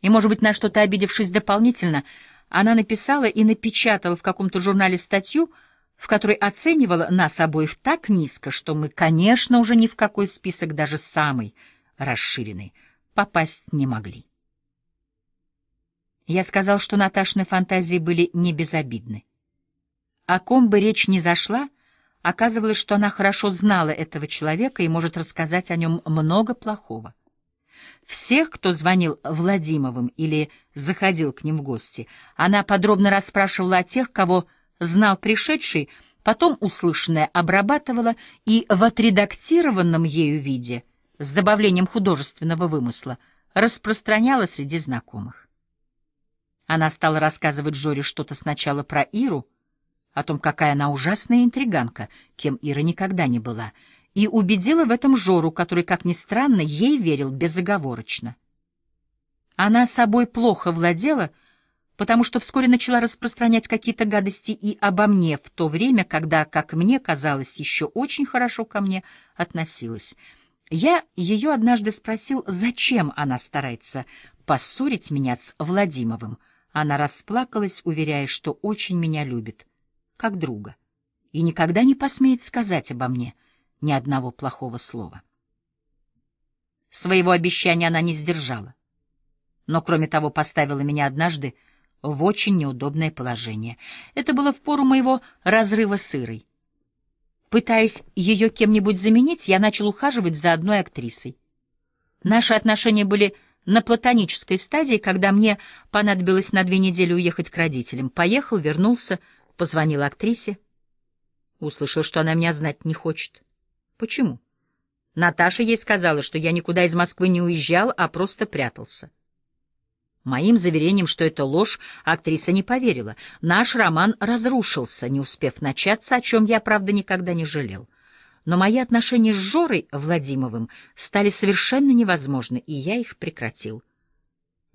и, может быть, на что-то обидевшись дополнительно, она написала и напечатала в каком-то журнале статью, в которой оценивала нас обоих так низко, что мы, конечно, уже ни в какой список, даже самый расширенный, попасть не могли. Я сказал, что Наташины фантазии были не безобидны. О ком бы речь ни зашла — Оказывалось, что она хорошо знала этого человека и может рассказать о нем много плохого. Всех, кто звонил Владимовым или заходил к ним в гости, она подробно расспрашивала о тех, кого знал пришедший, потом услышанное обрабатывала и в отредактированном ею виде, с добавлением художественного вымысла, распространяла среди знакомых. Она стала рассказывать Жоре что-то сначала про Иру, о том, какая она ужасная интриганка, кем Ира никогда не была, и убедила в этом Жору, который, как ни странно, ей верил безоговорочно. Она собой плохо владела, потому что вскоре начала распространять какие-то гадости и обо мне в то время, когда, как мне казалось, еще очень хорошо ко мне относилась. Я ее однажды спросил, зачем она старается поссорить меня с Владимовым. Она расплакалась, уверяя, что очень меня любит как друга, и никогда не посмеет сказать обо мне ни одного плохого слова. Своего обещания она не сдержала, но, кроме того, поставила меня однажды в очень неудобное положение. Это было в пору моего разрыва с Ирой. Пытаясь ее кем-нибудь заменить, я начал ухаживать за одной актрисой. Наши отношения были на платонической стадии, когда мне понадобилось на две недели уехать к родителям. Поехал, вернулся — Позвонил актрисе. Услышал, что она меня знать не хочет. Почему? Наташа ей сказала, что я никуда из Москвы не уезжал, а просто прятался. Моим заверением, что это ложь, актриса не поверила. Наш роман разрушился, не успев начаться, о чем я, правда, никогда не жалел. Но мои отношения с Жорой Владимовым стали совершенно невозможны, и я их прекратил.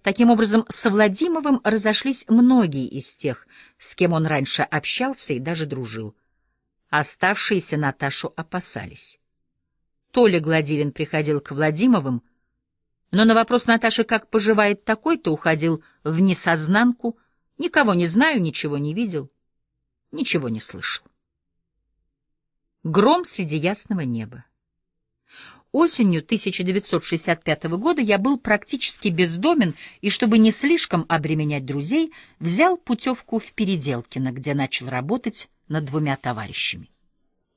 Таким образом, с Владимовым разошлись многие из тех, с кем он раньше общался и даже дружил. Оставшиеся Наташу опасались. Толя Гладилин приходил к Владимовым, но на вопрос Наташи, как поживает такой-то, уходил в несознанку, никого не знаю, ничего не видел, ничего не слышал. Гром среди ясного неба. Осенью 1965 года я был практически бездомен и, чтобы не слишком обременять друзей, взял путевку в Переделкино, где начал работать над двумя товарищами.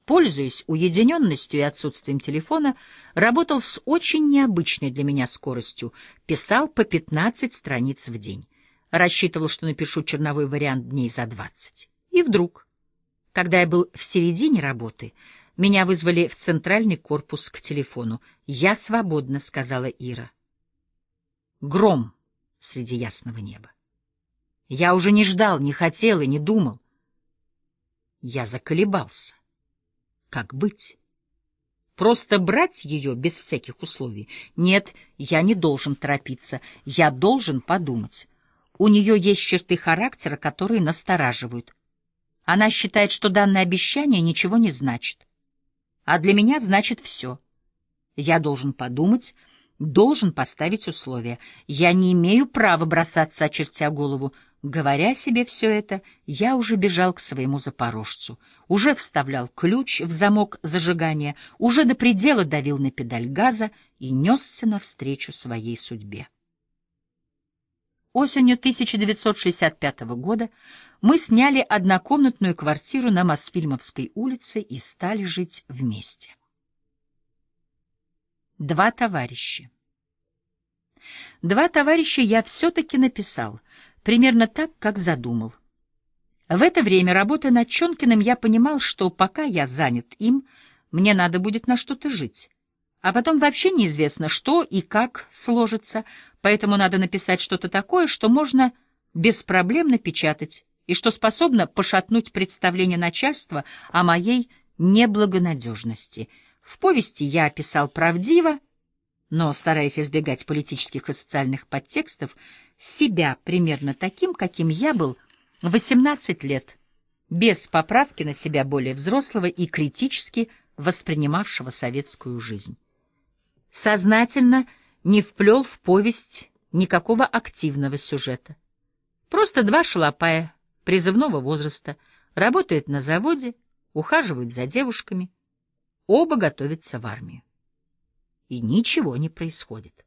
Пользуясь уединенностью и отсутствием телефона, работал с очень необычной для меня скоростью, писал по 15 страниц в день. Рассчитывал, что напишу черновой вариант дней за 20. И вдруг, когда я был в середине работы, меня вызвали в центральный корпус к телефону. «Я свободна», — сказала Ира. Гром среди ясного неба. Я уже не ждал, не хотел и не думал. Я заколебался. Как быть? Просто брать ее без всяких условий? Нет, я не должен торопиться, я должен подумать. У нее есть черты характера, которые настораживают. Она считает, что данное обещание ничего не значит а для меня значит все. Я должен подумать, должен поставить условия. Я не имею права бросаться, очертя голову. Говоря себе все это, я уже бежал к своему запорожцу, уже вставлял ключ в замок зажигания, уже до предела давил на педаль газа и несся навстречу своей судьбе. Осенью 1965 года мы сняли однокомнатную квартиру на Мосфильмовской улице и стали жить вместе. Два товарища. Два товарища я все-таки написал, примерно так, как задумал. В это время, работая над Чонкиным, я понимал, что пока я занят им, мне надо будет на что-то жить. А потом вообще неизвестно, что и как сложится, поэтому надо написать что-то такое, что можно без проблем напечатать и что способно пошатнуть представление начальства о моей неблагонадежности. В повести я описал правдиво, но, стараясь избегать политических и социальных подтекстов, себя примерно таким, каким я был, 18 лет, без поправки на себя более взрослого и критически воспринимавшего советскую жизнь сознательно не вплел в повесть никакого активного сюжета. Просто два шалопая призывного возраста работают на заводе, ухаживают за девушками, оба готовятся в армию. И ничего не происходит.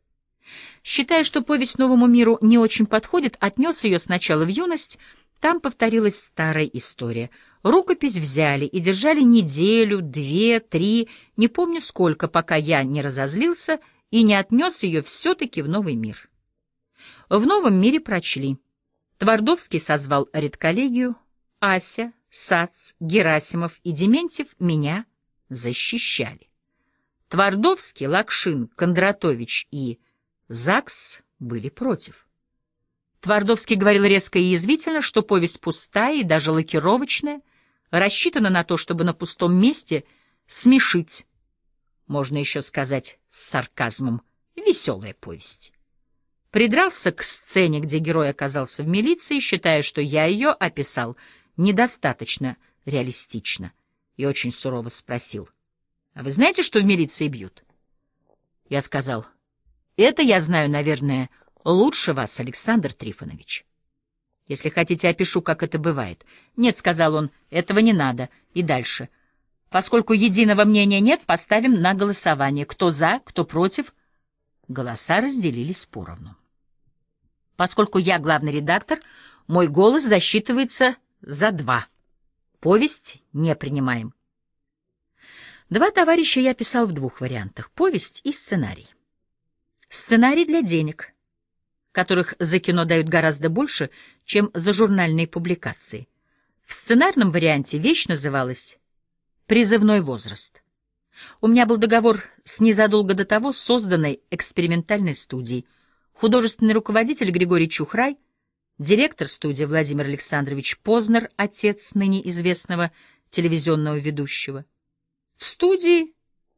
Считая, что повесть новому миру не очень подходит, отнес ее сначала в юность, там повторилась старая история — Рукопись взяли и держали неделю, две, три, не помню сколько, пока я не разозлился и не отнес ее все-таки в новый мир. В новом мире прочли. Твардовский созвал редколлегию, Ася, Сац, Герасимов и Дементьев меня защищали. Твардовский, Лакшин, Кондратович и ЗАГС были против. Твардовский говорил резко и язвительно, что повесть пустая и даже лакировочная — рассчитана на то, чтобы на пустом месте смешить, можно еще сказать с сарказмом, веселая повесть. Придрался к сцене, где герой оказался в милиции, считая, что я ее описал недостаточно реалистично, и очень сурово спросил, «А вы знаете, что в милиции бьют?» Я сказал, «Это я знаю, наверное, лучше вас, Александр Трифонович». Если хотите, опишу, как это бывает. Нет, — сказал он, — этого не надо. И дальше. Поскольку единого мнения нет, поставим на голосование. Кто за, кто против. Голоса разделились поровну. Поскольку я главный редактор, мой голос засчитывается за два. Повесть не принимаем. Два товарища я писал в двух вариантах — повесть и сценарий. Сценарий для денег — которых за кино дают гораздо больше, чем за журнальные публикации. В сценарном варианте вещь называлась «Призывной возраст». У меня был договор с незадолго до того созданной экспериментальной студией. Художественный руководитель Григорий Чухрай, директор студии Владимир Александрович Познер, отец ныне известного телевизионного ведущего. В студии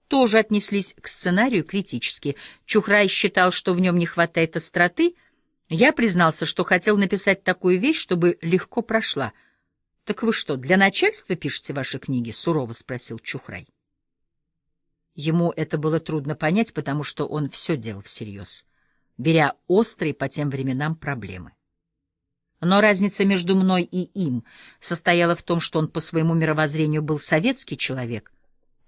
тоже отнеслись к сценарию критически. Чухрай считал, что в нем не хватает остроты — я признался, что хотел написать такую вещь, чтобы легко прошла. — Так вы что, для начальства пишете ваши книги? — сурово спросил Чухрай. Ему это было трудно понять, потому что он все делал всерьез, беря острые по тем временам проблемы. Но разница между мной и им состояла в том, что он по своему мировоззрению был советский человек.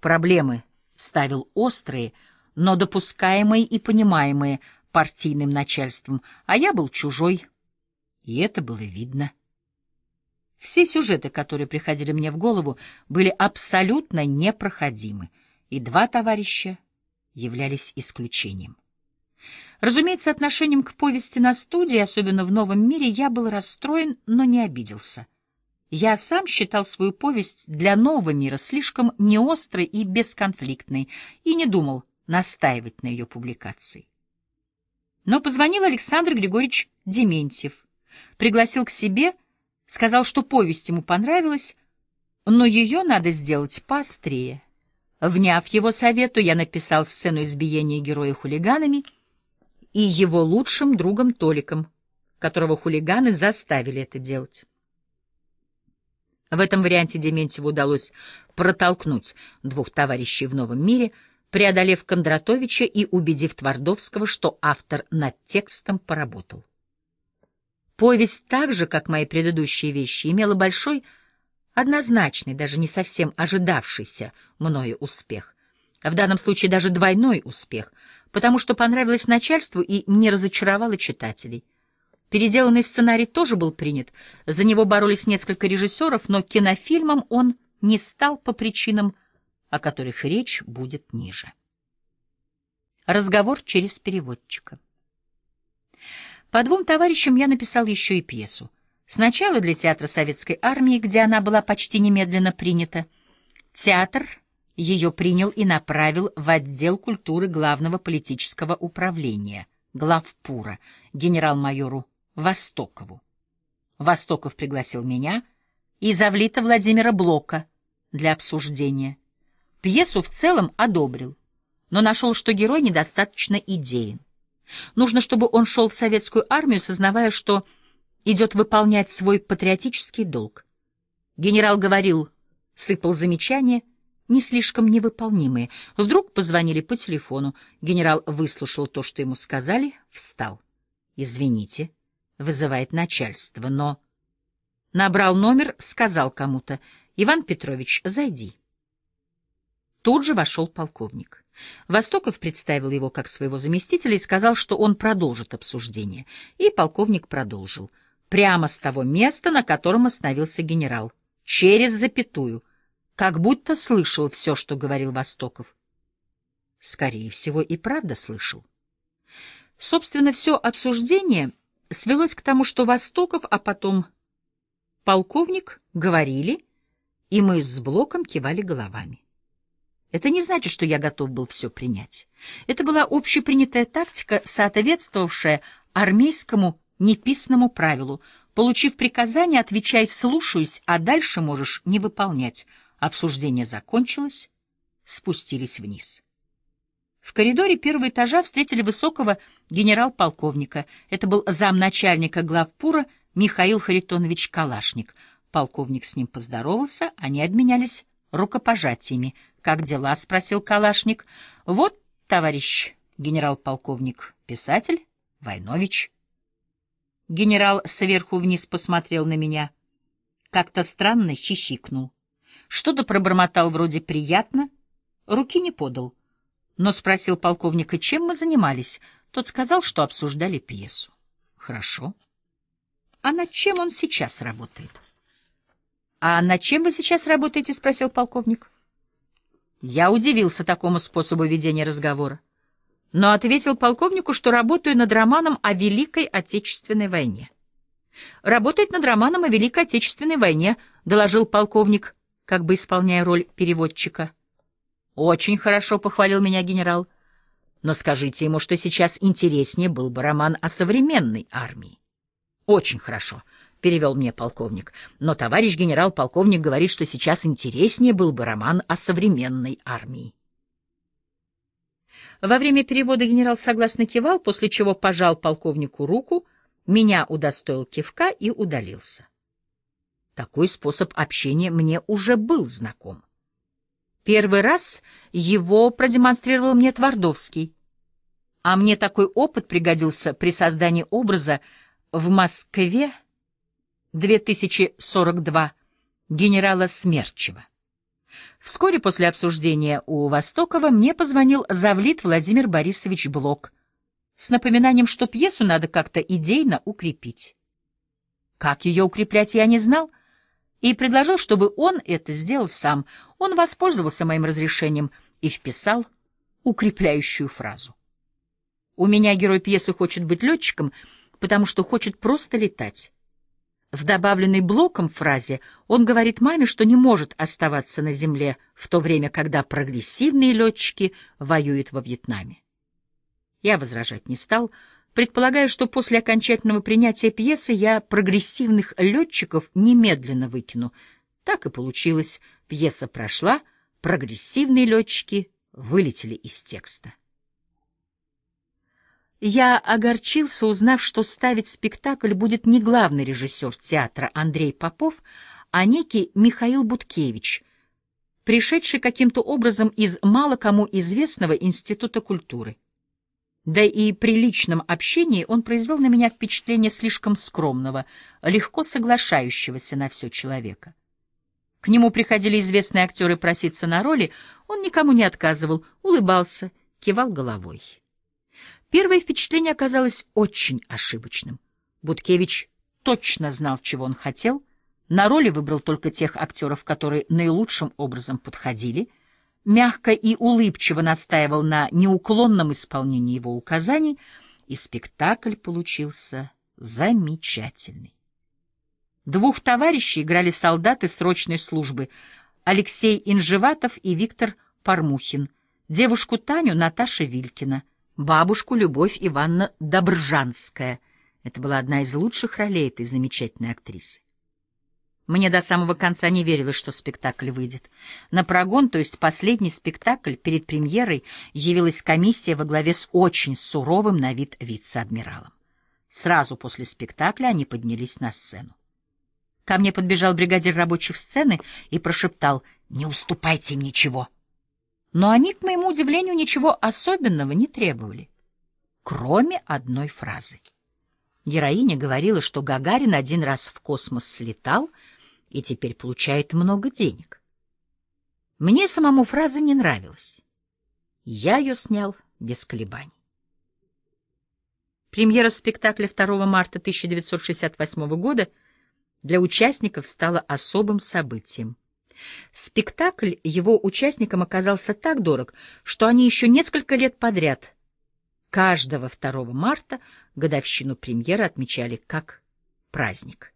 Проблемы ставил острые, но допускаемые и понимаемые — партийным начальством, а я был чужой. И это было видно. Все сюжеты, которые приходили мне в голову, были абсолютно непроходимы, и два товарища являлись исключением. Разумеется, отношением к повести на студии, особенно в новом мире, я был расстроен, но не обиделся. Я сам считал свою повесть для нового мира слишком неострой и бесконфликтной и не думал настаивать на ее публикации. Но позвонил Александр Григорьевич Дементьев. Пригласил к себе, сказал, что повесть ему понравилась, но ее надо сделать поострее. Вняв его совету, я написал сцену избиения героя хулиганами и его лучшим другом Толиком, которого хулиганы заставили это делать. В этом варианте Дементьеву удалось протолкнуть двух товарищей в новом мире — преодолев Кондратовича и убедив Твардовского, что автор над текстом поработал. Повесть, так же, как мои предыдущие вещи, имела большой, однозначный, даже не совсем ожидавшийся мною успех. В данном случае даже двойной успех, потому что понравилось начальству и не разочаровало читателей. Переделанный сценарий тоже был принят, за него боролись несколько режиссеров, но кинофильмом он не стал по причинам, о которых речь будет ниже. Разговор через переводчика. По двум товарищам я написал еще и пьесу. Сначала для театра советской армии, где она была почти немедленно принята. Театр ее принял и направил в отдел культуры главного политического управления, главпура, генерал-майору Востокову. Востоков пригласил меня и Завлита Владимира Блока для обсуждения. Пьесу в целом одобрил, но нашел, что герой недостаточно идеен. Нужно, чтобы он шел в советскую армию, сознавая, что идет выполнять свой патриотический долг. Генерал говорил, сыпал замечания, не слишком невыполнимые. Вдруг позвонили по телефону. Генерал выслушал то, что ему сказали, встал. «Извините», — вызывает начальство, но... Набрал номер, сказал кому-то, «Иван Петрович, зайди». Тут же вошел полковник. Востоков представил его как своего заместителя и сказал, что он продолжит обсуждение. И полковник продолжил. Прямо с того места, на котором остановился генерал. Через запятую. Как будто слышал все, что говорил Востоков. Скорее всего, и правда слышал. Собственно, все обсуждение свелось к тому, что Востоков, а потом полковник говорили, и мы с Блоком кивали головами. Это не значит, что я готов был все принять. Это была общепринятая тактика, соответствовавшая армейскому неписанному правилу. Получив приказание, отвечай «слушаюсь», а дальше можешь не выполнять. Обсуждение закончилось, спустились вниз. В коридоре первого этажа встретили высокого генерал-полковника. Это был замначальника главпура Михаил Харитонович Калашник. Полковник с ним поздоровался, они обменялись рукопожатиями — «Как дела?» — спросил Калашник. «Вот, товарищ генерал-полковник, писатель Войнович». Генерал сверху вниз посмотрел на меня. Как-то странно хихикнул. Что-то пробормотал вроде «приятно», руки не подал. Но спросил полковника, чем мы занимались. Тот сказал, что обсуждали пьесу. «Хорошо. А над чем он сейчас работает?» «А над чем вы сейчас работаете?» — спросил полковник. Я удивился такому способу ведения разговора, но ответил полковнику, что работаю над романом о Великой Отечественной войне. «Работает над романом о Великой Отечественной войне», — доложил полковник, как бы исполняя роль переводчика. «Очень хорошо», — похвалил меня генерал. «Но скажите ему, что сейчас интереснее был бы роман о современной армии». «Очень хорошо», — перевел мне полковник. Но товарищ генерал-полковник говорит, что сейчас интереснее был бы роман о современной армии. Во время перевода генерал согласно кивал, после чего пожал полковнику руку, меня удостоил кивка и удалился. Такой способ общения мне уже был знаком. Первый раз его продемонстрировал мне Твардовский. А мне такой опыт пригодился при создании образа в Москве, 2042 генерала Смерчева. Вскоре после обсуждения у Востокова мне позвонил завлит Владимир Борисович Блок с напоминанием, что пьесу надо как-то идейно укрепить. Как ее укреплять, я не знал, и предложил, чтобы он это сделал сам. Он воспользовался моим разрешением и вписал укрепляющую фразу. «У меня герой пьесы хочет быть летчиком, потому что хочет просто летать». В добавленной блоком фразе он говорит маме, что не может оставаться на земле в то время, когда прогрессивные летчики воюют во Вьетнаме. Я возражать не стал, предполагая, что после окончательного принятия пьесы я прогрессивных летчиков немедленно выкину. Так и получилось. Пьеса прошла, прогрессивные летчики вылетели из текста. Я огорчился, узнав, что ставить спектакль будет не главный режиссер театра Андрей Попов, а некий Михаил Буткевич, пришедший каким-то образом из мало кому известного Института культуры. Да и при личном общении он произвел на меня впечатление слишком скромного, легко соглашающегося на все человека. К нему приходили известные актеры проситься на роли, он никому не отказывал, улыбался, кивал головой. Первое впечатление оказалось очень ошибочным. Буткевич точно знал, чего он хотел, на роли выбрал только тех актеров, которые наилучшим образом подходили, мягко и улыбчиво настаивал на неуклонном исполнении его указаний, и спектакль получился замечательный. Двух товарищей играли солдаты срочной службы Алексей Инжеватов и Виктор Пармухин, девушку Таню Наташа Вилькина — бабушку Любовь Ивановна Добржанская. Это была одна из лучших ролей этой замечательной актрисы. Мне до самого конца не верилось, что спектакль выйдет. На прогон, то есть последний спектакль, перед премьерой явилась комиссия во главе с очень суровым на вид вице-адмиралом. Сразу после спектакля они поднялись на сцену. Ко мне подбежал бригадир рабочих сцены и прошептал «Не уступайте им ничего» но они, к моему удивлению, ничего особенного не требовали, кроме одной фразы. Героиня говорила, что Гагарин один раз в космос слетал и теперь получает много денег. Мне самому фраза не нравилась. Я ее снял без колебаний. Премьера спектакля 2 марта 1968 года для участников стала особым событием. Спектакль его участникам оказался так дорог, что они еще несколько лет подряд, каждого 2 марта, годовщину премьеры отмечали как праздник.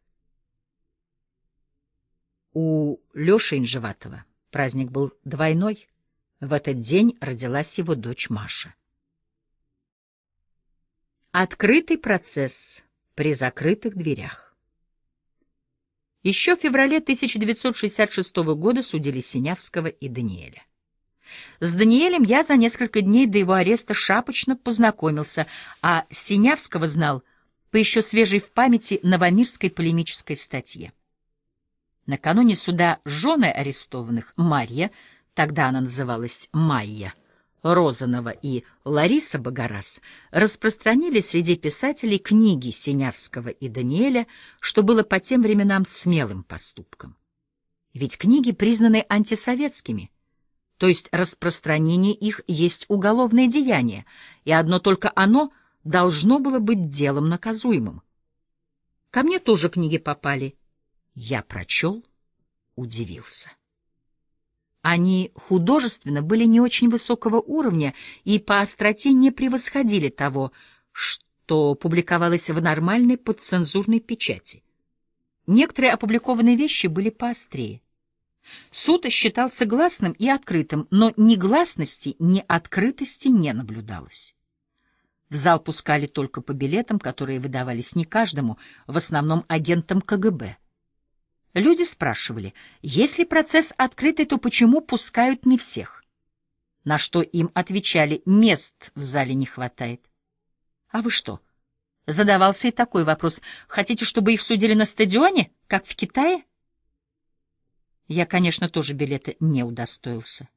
У Леши Инжеватова праздник был двойной. В этот день родилась его дочь Маша. Открытый процесс при закрытых дверях. Еще в феврале 1966 года судили Синявского и Даниэля. С Даниэлем я за несколько дней до его ареста шапочно познакомился, а Синявского знал по еще свежей в памяти новомирской полемической статье. Накануне суда жены арестованных, Марья, тогда она называлась Майя, Розанова и Лариса Багарас распространили среди писателей книги Синявского и Даниэля, что было по тем временам смелым поступком. Ведь книги признаны антисоветскими, то есть распространение их есть уголовное деяние, и одно только оно должно было быть делом наказуемым. Ко мне тоже книги попали. Я прочел, удивился. Они художественно были не очень высокого уровня и по остроте не превосходили того, что публиковалось в нормальной подцензурной печати. Некоторые опубликованные вещи были поострее. Суд считался гласным и открытым, но ни гласности, ни открытости не наблюдалось. В зал пускали только по билетам, которые выдавались не каждому, в основном агентам КГБ. Люди спрашивали, если процесс открытый, то почему пускают не всех? На что им отвечали, мест в зале не хватает. А вы что? Задавался и такой вопрос. Хотите, чтобы их судили на стадионе, как в Китае? Я, конечно, тоже билета не удостоился.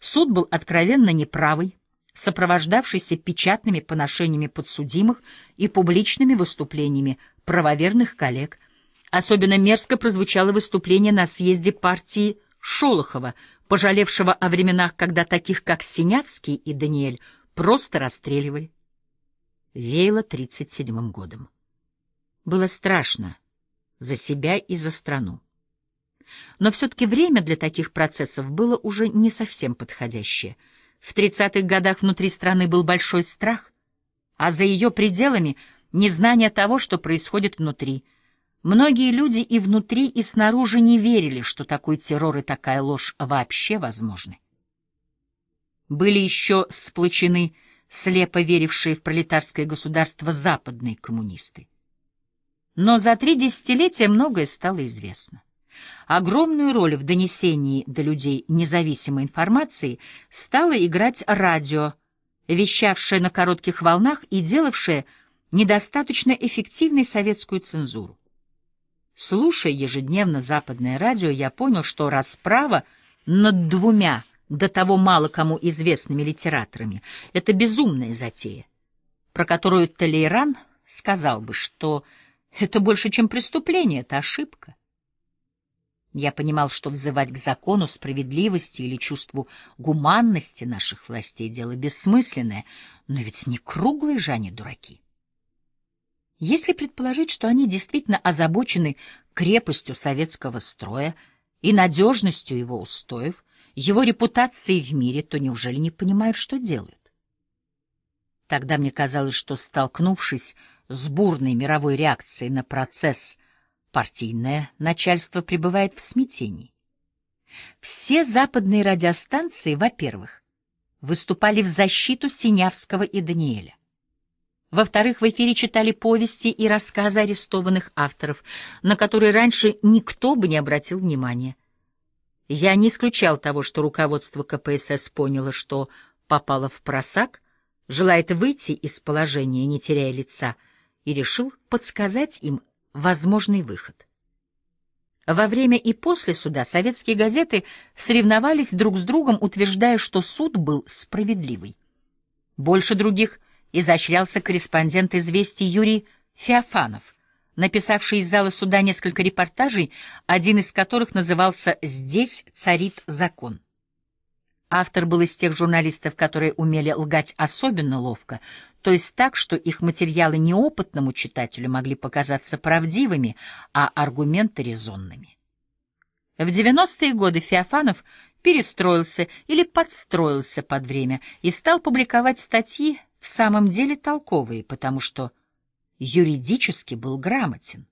Суд был откровенно неправый, сопровождавшийся печатными поношениями подсудимых и публичными выступлениями правоверных коллег – Особенно мерзко прозвучало выступление на съезде партии Шолохова, пожалевшего о временах, когда таких, как Синявский и Даниэль, просто расстреливали. Веяло тридцать седьмым годом. Было страшно за себя и за страну. Но все-таки время для таких процессов было уже не совсем подходящее. В тридцатых годах внутри страны был большой страх, а за ее пределами — незнание того, что происходит внутри — Многие люди и внутри, и снаружи не верили, что такой террор и такая ложь вообще возможны. Были еще сплочены слепо верившие в пролетарское государство западные коммунисты. Но за три десятилетия многое стало известно. Огромную роль в донесении до людей независимой информации стало играть радио, вещавшее на коротких волнах и делавшее недостаточно эффективной советскую цензуру. Слушая ежедневно западное радио, я понял, что расправа над двумя до того мало кому известными литераторами — это безумная затея, про которую Толейран сказал бы, что это больше, чем преступление, это ошибка. Я понимал, что взывать к закону, справедливости или чувству гуманности наших властей — дело бессмысленное, но ведь не круглые же они дураки. Если предположить, что они действительно озабочены крепостью советского строя и надежностью его устоев, его репутацией в мире, то неужели не понимают, что делают? Тогда мне казалось, что, столкнувшись с бурной мировой реакцией на процесс, партийное начальство пребывает в смятении. Все западные радиостанции, во-первых, выступали в защиту Синявского и Даниэля. Во-вторых, в эфире читали повести и рассказы арестованных авторов, на которые раньше никто бы не обратил внимания. Я не исключал того, что руководство КПСС поняло, что попало в просак, желает выйти из положения, не теряя лица, и решил подсказать им возможный выход. Во время и после суда советские газеты соревновались друг с другом, утверждая, что суд был справедливый. Больше других – изощрялся корреспондент «Известий» Юрий Феофанов, написавший из зала суда несколько репортажей, один из которых назывался «Здесь царит закон». Автор был из тех журналистов, которые умели лгать особенно ловко, то есть так, что их материалы неопытному читателю могли показаться правдивыми, а аргументы резонными. В 90-е годы Феофанов перестроился или подстроился под время и стал публиковать статьи, в самом деле толковый, потому что юридически был грамотен,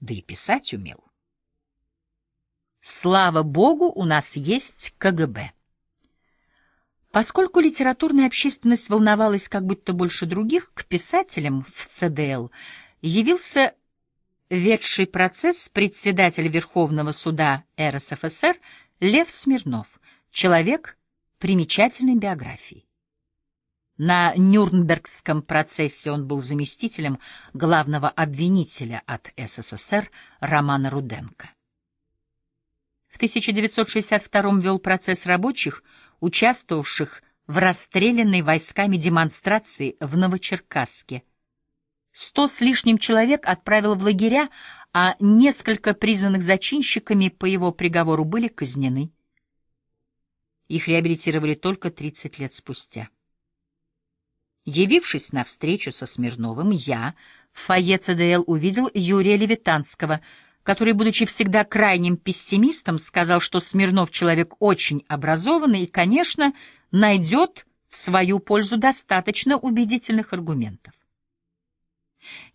да и писать умел. Слава богу, у нас есть КГБ. Поскольку литературная общественность волновалась как будто больше других, к писателям в ЦДЛ явился ведший процесс председатель Верховного суда РСФСР Лев Смирнов, человек примечательной биографии. На Нюрнбергском процессе он был заместителем главного обвинителя от СССР Романа Руденко. В 1962 вел процесс рабочих, участвовавших в расстрелянной войсками демонстрации в Новочеркасске. Сто с лишним человек отправил в лагеря, а несколько признанных зачинщиками по его приговору были казнены. Их реабилитировали только 30 лет спустя. Явившись на встречу со Смирновым, я в фойе ЦДЛ увидел Юрия Левитанского, который, будучи всегда крайним пессимистом, сказал, что Смирнов человек очень образованный и, конечно, найдет в свою пользу достаточно убедительных аргументов.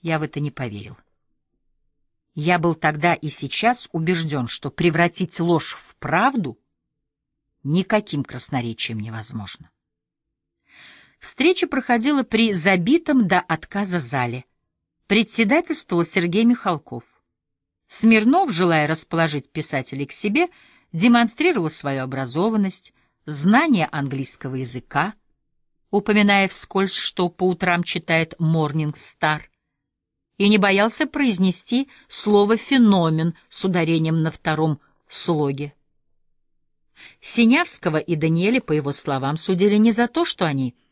Я в это не поверил. Я был тогда и сейчас убежден, что превратить ложь в правду никаким красноречием невозможно. Встреча проходила при забитом до отказа зале. Председательствовал Сергей Михалков. Смирнов, желая расположить писателей к себе, демонстрировал свою образованность, знание английского языка, упоминая вскользь, что по утрам читает «Морнинг Стар», и не боялся произнести слово «феномен» с ударением на втором слоге. Синявского и Даниэля, по его словам, судили не за то, что они —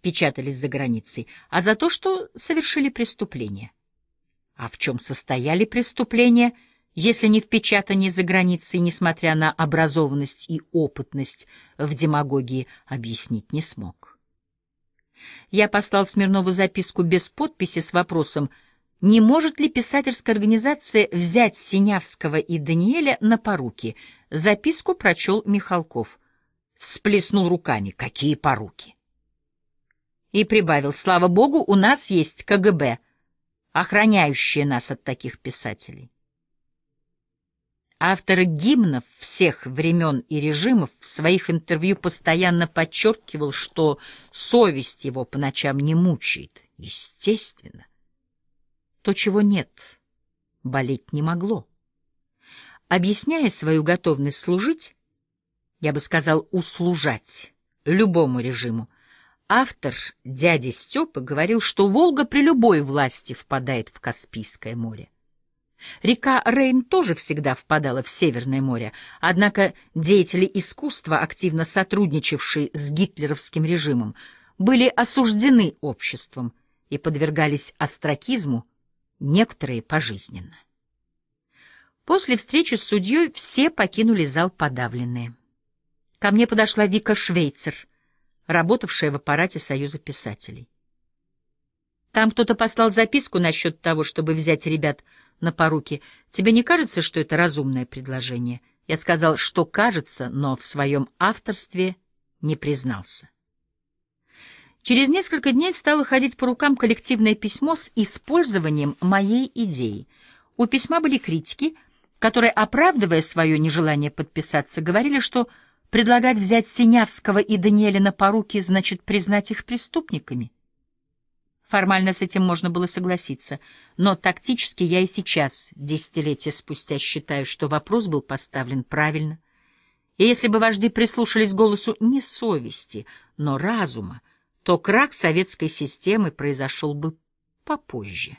печатались за границей, а за то, что совершили преступление. А в чем состояли преступления, если не в печатании за границей, несмотря на образованность и опытность в демагогии, объяснить не смог. Я послал Смирнову записку без подписи с вопросом, не может ли писательская организация взять Синявского и Даниэля на поруки? Записку прочел Михалков. Всплеснул руками. Какие поруки? И прибавил, слава богу, у нас есть КГБ, охраняющее нас от таких писателей. Автор гимнов всех времен и режимов в своих интервью постоянно подчеркивал, что совесть его по ночам не мучает. Естественно. То, чего нет, болеть не могло. Объясняя свою готовность служить, я бы сказал, услужать любому режиму, Автор дяди Степы говорил, что Волга при любой власти впадает в Каспийское море. Река Рейн тоже всегда впадала в Северное море, однако деятели искусства, активно сотрудничавшие с гитлеровским режимом, были осуждены обществом и подвергались остракизму, некоторые пожизненно. После встречи с судьей все покинули зал подавленные. Ко мне подошла Вика Швейцер — работавшая в аппарате Союза писателей. Там кто-то послал записку насчет того, чтобы взять ребят на поруки. Тебе не кажется, что это разумное предложение? Я сказал, что кажется, но в своем авторстве не признался. Через несколько дней стало ходить по рукам коллективное письмо с использованием моей идеи. У письма были критики, которые, оправдывая свое нежелание подписаться, говорили, что Предлагать взять Синявского и Даниэлина по руки значит признать их преступниками. Формально с этим можно было согласиться, но тактически я и сейчас, десятилетия спустя, считаю, что вопрос был поставлен правильно. И если бы вожди прислушались голосу не совести, но разума, то крах советской системы произошел бы попозже.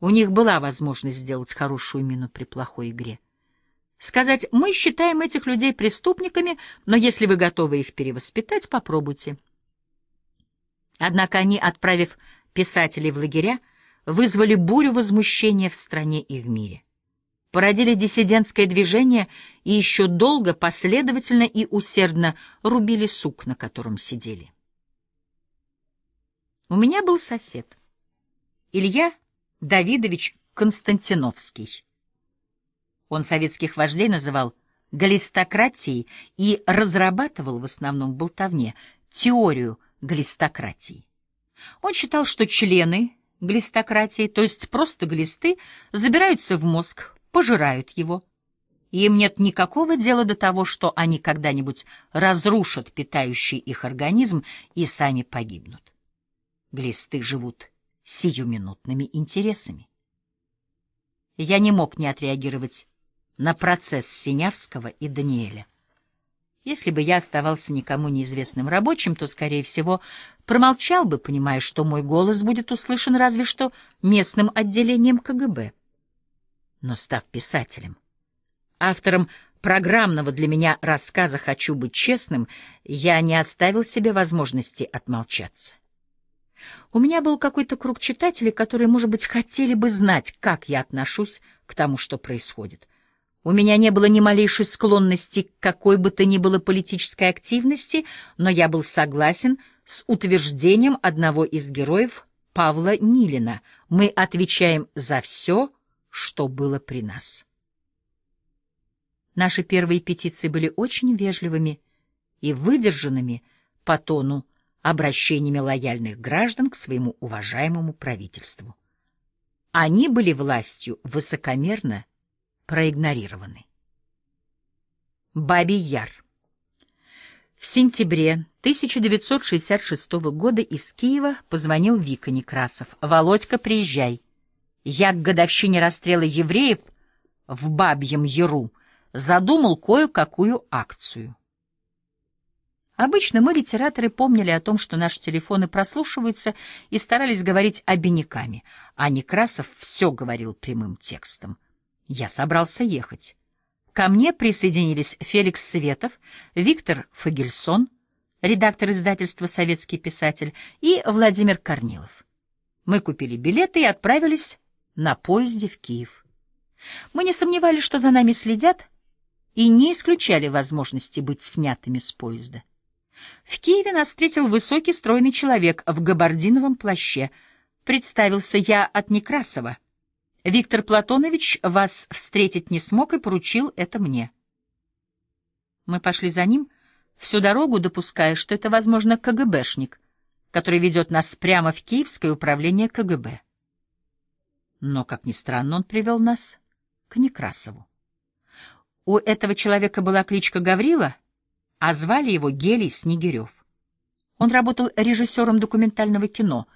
У них была возможность сделать хорошую мину при плохой игре. Сказать «мы считаем этих людей преступниками, но если вы готовы их перевоспитать, попробуйте». Однако они, отправив писателей в лагеря, вызвали бурю возмущения в стране и в мире. Породили диссидентское движение и еще долго, последовательно и усердно рубили сук, на котором сидели. У меня был сосед. Илья Давидович Константиновский он советских вождей называл «галистократией» и разрабатывал в основном в болтовне теорию галистократии. Он считал, что члены глистократии, то есть просто глисты, забираются в мозг, пожирают его. И им нет никакого дела до того, что они когда-нибудь разрушат питающий их организм и сами погибнут. Глисты живут сиюминутными интересами. Я не мог не отреагировать на процесс Синявского и Даниэля. Если бы я оставался никому неизвестным рабочим, то, скорее всего, промолчал бы, понимая, что мой голос будет услышан разве что местным отделением КГБ. Но став писателем, автором программного для меня рассказа «Хочу быть честным», я не оставил себе возможности отмолчаться. У меня был какой-то круг читателей, которые, может быть, хотели бы знать, как я отношусь к тому, что происходит — у меня не было ни малейшей склонности к какой бы то ни было политической активности, но я был согласен с утверждением одного из героев Павла Нилина. Мы отвечаем за все, что было при нас. Наши первые петиции были очень вежливыми и выдержанными по тону обращениями лояльных граждан к своему уважаемому правительству. Они были властью высокомерно проигнорированы. Бабий Яр В сентябре 1966 года из Киева позвонил Вика Некрасов. «Володька, приезжай. Я к годовщине расстрела евреев в Бабьем Яру задумал кое-какую акцию». Обычно мы, литераторы, помнили о том, что наши телефоны прослушиваются и старались говорить обиняками, а Некрасов все говорил прямым текстом — я собрался ехать. Ко мне присоединились Феликс Светов, Виктор Фагельсон, редактор издательства «Советский писатель» и Владимир Корнилов. Мы купили билеты и отправились на поезде в Киев. Мы не сомневались, что за нами следят, и не исключали возможности быть снятыми с поезда. В Киеве нас встретил высокий стройный человек в габардиновом плаще. Представился я от Некрасова — Виктор Платонович вас встретить не смог и поручил это мне. Мы пошли за ним, всю дорогу допуская, что это, возможно, КГБшник, который ведет нас прямо в Киевское управление КГБ. Но, как ни странно, он привел нас к Некрасову. У этого человека была кличка Гаврила, а звали его Гелий Снегирев. Он работал режиссером документального кино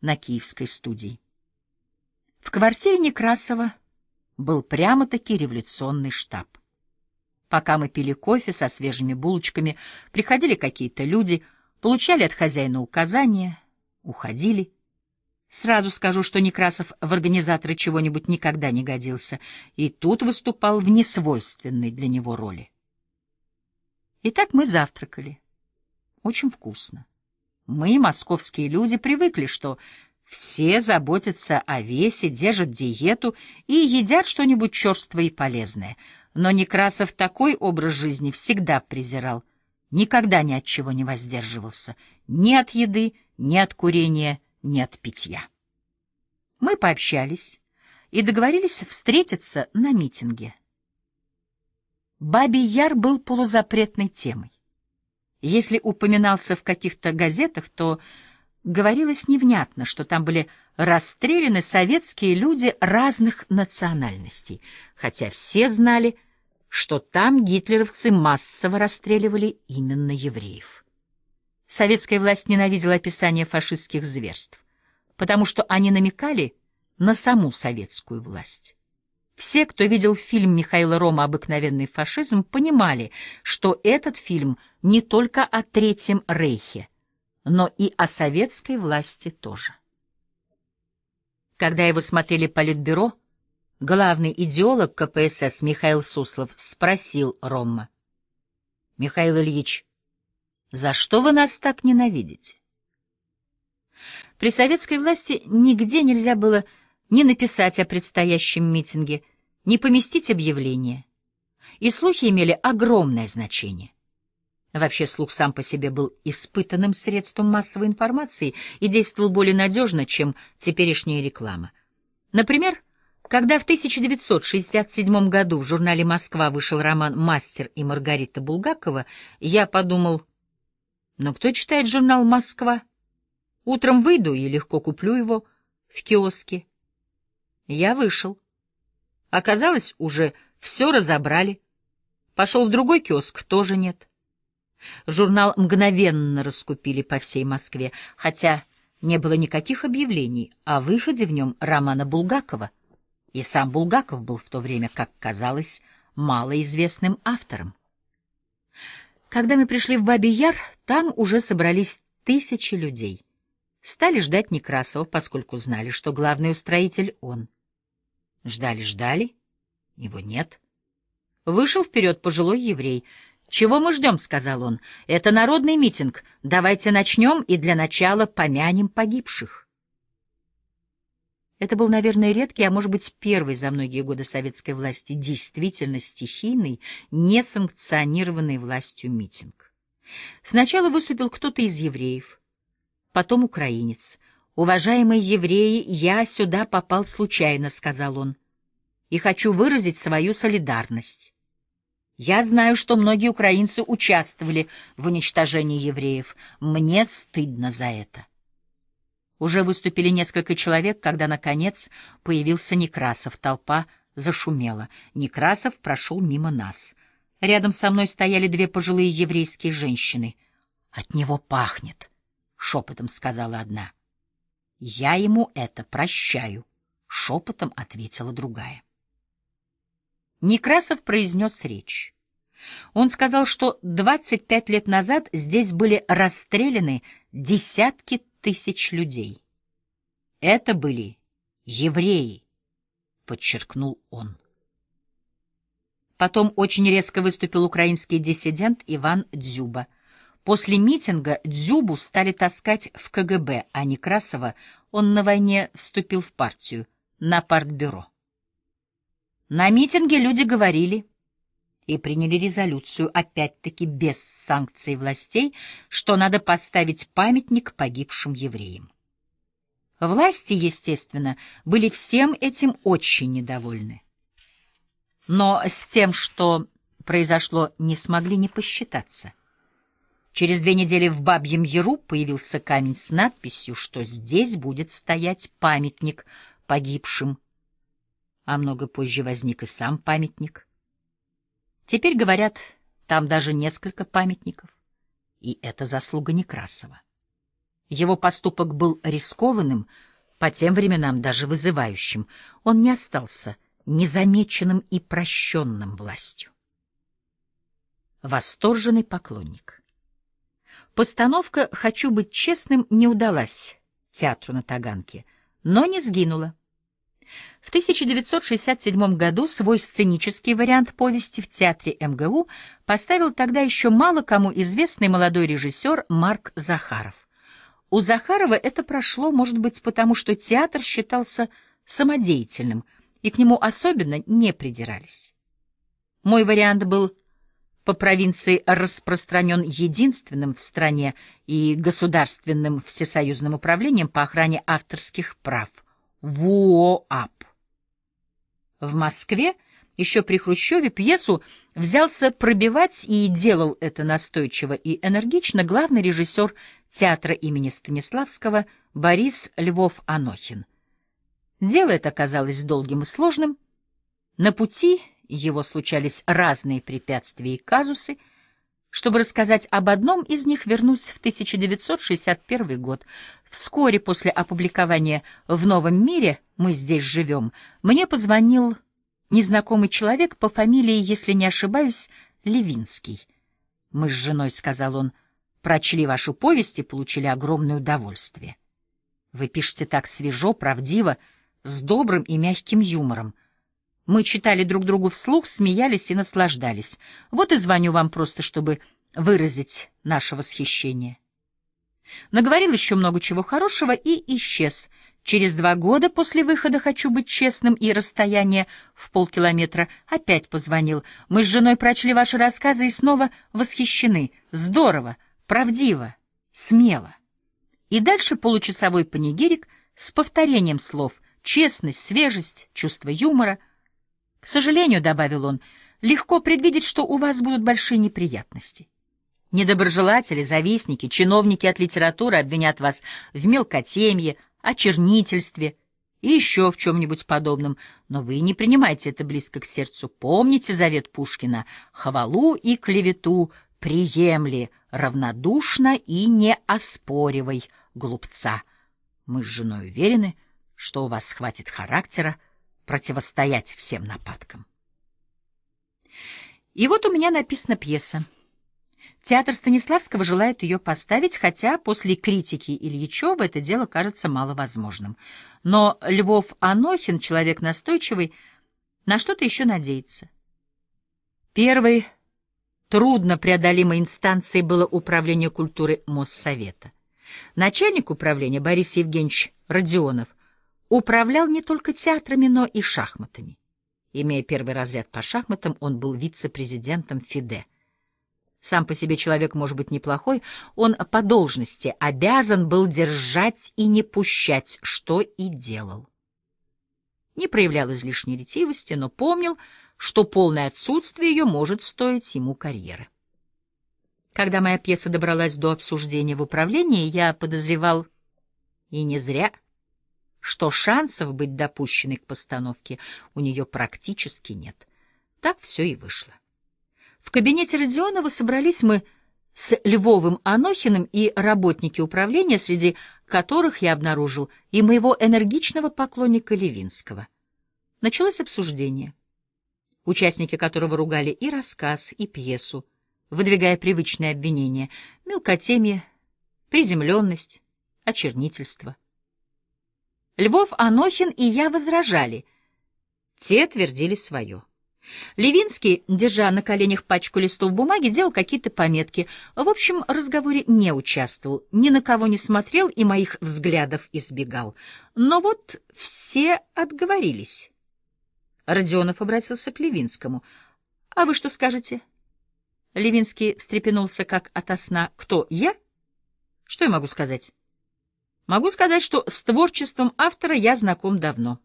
на киевской студии. В квартире Некрасова был прямо-таки революционный штаб. Пока мы пили кофе со свежими булочками, приходили какие-то люди, получали от хозяина указания, уходили. Сразу скажу, что Некрасов в организаторы чего-нибудь никогда не годился, и тут выступал в несвойственной для него роли. Итак, мы завтракали. Очень вкусно. Мы, московские люди, привыкли, что все заботятся о весе, держат диету и едят что-нибудь черствое и полезное. Но Некрасов такой образ жизни всегда презирал. Никогда ни от чего не воздерживался. Ни от еды, ни от курения, ни от питья. Мы пообщались и договорились встретиться на митинге. Бабий Яр был полузапретной темой. Если упоминался в каких-то газетах, то говорилось невнятно, что там были расстреляны советские люди разных национальностей, хотя все знали, что там гитлеровцы массово расстреливали именно евреев. Советская власть ненавидела описание фашистских зверств, потому что они намекали на саму советскую власть. Все, кто видел фильм Михаила Рома «Обыкновенный фашизм», понимали, что этот фильм не только о Третьем Рейхе, но и о советской власти тоже. Когда его смотрели Политбюро, главный идеолог КПСС Михаил Суслов спросил Ромма. — Михаил Ильич, за что вы нас так ненавидите? При советской власти нигде нельзя было ни написать о предстоящем митинге, ни поместить объявление. И слухи имели огромное значение. Вообще слух сам по себе был испытанным средством массовой информации и действовал более надежно, чем теперешняя реклама. Например, когда в 1967 году в журнале «Москва» вышел роман «Мастер и Маргарита Булгакова», я подумал, но «Ну, кто читает журнал «Москва»? Утром выйду и легко куплю его в киоске. Я вышел. Оказалось, уже все разобрали. Пошел в другой киоск, тоже нет. Журнал мгновенно раскупили по всей Москве, хотя не было никаких объявлений о выходе в нем романа Булгакова. И сам Булгаков был в то время, как казалось, малоизвестным автором. Когда мы пришли в Бабий Яр, там уже собрались тысячи людей. Стали ждать Некрасова, поскольку знали, что главный устроитель он. Ждали-ждали, его нет. Вышел вперед пожилой еврей — «Чего мы ждем?» — сказал он. «Это народный митинг. Давайте начнем и для начала помянем погибших». Это был, наверное, редкий, а может быть, первый за многие годы советской власти действительно стихийный, несанкционированный властью митинг. Сначала выступил кто-то из евреев, потом украинец. «Уважаемые евреи, я сюда попал случайно», — сказал он, — «и хочу выразить свою солидарность». Я знаю, что многие украинцы участвовали в уничтожении евреев. Мне стыдно за это. Уже выступили несколько человек, когда, наконец, появился Некрасов. Толпа зашумела. Некрасов прошел мимо нас. Рядом со мной стояли две пожилые еврейские женщины. «От него пахнет», — шепотом сказала одна. «Я ему это прощаю», — шепотом ответила другая. Некрасов произнес речь. Он сказал, что 25 лет назад здесь были расстреляны десятки тысяч людей. Это были евреи, подчеркнул он. Потом очень резко выступил украинский диссидент Иван Дзюба. После митинга Дзюбу стали таскать в КГБ, а Некрасова он на войне вступил в партию, на партбюро. На митинге люди говорили и приняли резолюцию, опять-таки без санкций властей, что надо поставить памятник погибшим евреям. Власти, естественно, были всем этим очень недовольны. Но с тем, что произошло, не смогли не посчитаться. Через две недели в Бабьем Яру появился камень с надписью, что здесь будет стоять памятник погибшим а много позже возник и сам памятник. Теперь, говорят, там даже несколько памятников, и это заслуга Некрасова. Его поступок был рискованным, по тем временам даже вызывающим. Он не остался незамеченным и прощенным властью. Восторженный поклонник. Постановка «Хочу быть честным» не удалась театру на Таганке, но не сгинула. В 1967 году свой сценический вариант повести в театре МГУ поставил тогда еще мало кому известный молодой режиссер Марк Захаров. У Захарова это прошло, может быть, потому что театр считался самодеятельным, и к нему особенно не придирались. Мой вариант был по провинции распространен единственным в стране и государственным всесоюзным управлением по охране авторских прав. Вуоап. В Москве еще при Хрущеве пьесу взялся пробивать и делал это настойчиво и энергично главный режиссер театра имени Станиславского Борис Львов-Анохин. Дело это оказалось долгим и сложным. На пути его случались разные препятствия и казусы — чтобы рассказать об одном из них, вернусь в 1961 год. Вскоре после опубликования «В новом мире. Мы здесь живем» мне позвонил незнакомый человек по фамилии, если не ошибаюсь, Левинский. «Мы с женой», — сказал он, — «прочли вашу повесть и получили огромное удовольствие. Вы пишете так свежо, правдиво, с добрым и мягким юмором. Мы читали друг другу вслух, смеялись и наслаждались. Вот и звоню вам просто, чтобы выразить наше восхищение. Наговорил еще много чего хорошего и исчез. Через два года после выхода «Хочу быть честным» и «Расстояние» в полкилометра опять позвонил. Мы с женой прочли ваши рассказы и снова восхищены. Здорово, правдиво, смело. И дальше получасовой панигирик с повторением слов «честность», «свежесть», «чувство юмора», к сожалению, — добавил он, — легко предвидеть, что у вас будут большие неприятности. Недоброжелатели, завистники, чиновники от литературы обвинят вас в мелкотемье, очернительстве и еще в чем-нибудь подобном, но вы не принимайте это близко к сердцу. Помните завет Пушкина «Хвалу и клевету приемли, равнодушно и не оспоривай глупца». Мы с женой уверены, что у вас хватит характера, противостоять всем нападкам. И вот у меня написана пьеса. Театр Станиславского желает ее поставить, хотя после критики Ильичева это дело кажется маловозможным. Но Львов Анохин, человек настойчивый, на что-то еще надеется. Первой трудно преодолимой инстанцией было управление культуры Моссовета. Начальник управления Борис Евгеньевич Родионов – управлял не только театрами, но и шахматами. Имея первый разряд по шахматам, он был вице-президентом ФИДЕ. Сам по себе человек может быть неплохой, он по должности обязан был держать и не пущать, что и делал. Не проявлял излишней ретивости, но помнил, что полное отсутствие ее может стоить ему карьеры. Когда моя пьеса добралась до обсуждения в управлении, я подозревал, и не зря, что шансов быть допущенной к постановке у нее практически нет. Так все и вышло. В кабинете Родионова собрались мы с Львовым Анохиным и работники управления, среди которых я обнаружил и моего энергичного поклонника Левинского. Началось обсуждение, участники которого ругали и рассказ, и пьесу, выдвигая привычные обвинения — мелкотемье, приземленность, очернительство. Львов Анохин и я возражали. Те твердили свое. Левинский, держа на коленях пачку листов бумаги, делал какие-то пометки. В общем, разговоре не участвовал, ни на кого не смотрел и моих взглядов избегал. Но вот все отговорились. Родионов обратился к Левинскому. — А вы что скажете? Левинский встрепенулся, как ото сна. — Кто, я? Что я могу сказать? Могу сказать, что с творчеством автора я знаком давно.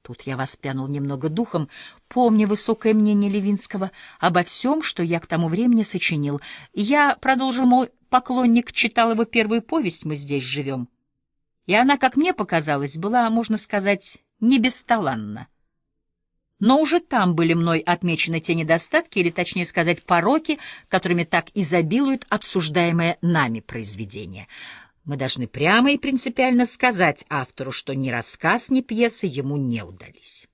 Тут я воспрянул немного духом, помня высокое мнение Левинского обо всем, что я к тому времени сочинил. Я, — продолжил мой поклонник, — читал его первую повесть «Мы здесь живем». И она, как мне показалось, была, можно сказать, не бесталанна. Но уже там были мной отмечены те недостатки, или, точнее сказать, пороки, которыми так изобилуют обсуждаемое нами произведение — мы должны прямо и принципиально сказать автору, что ни рассказ, ни пьеса ему не удались.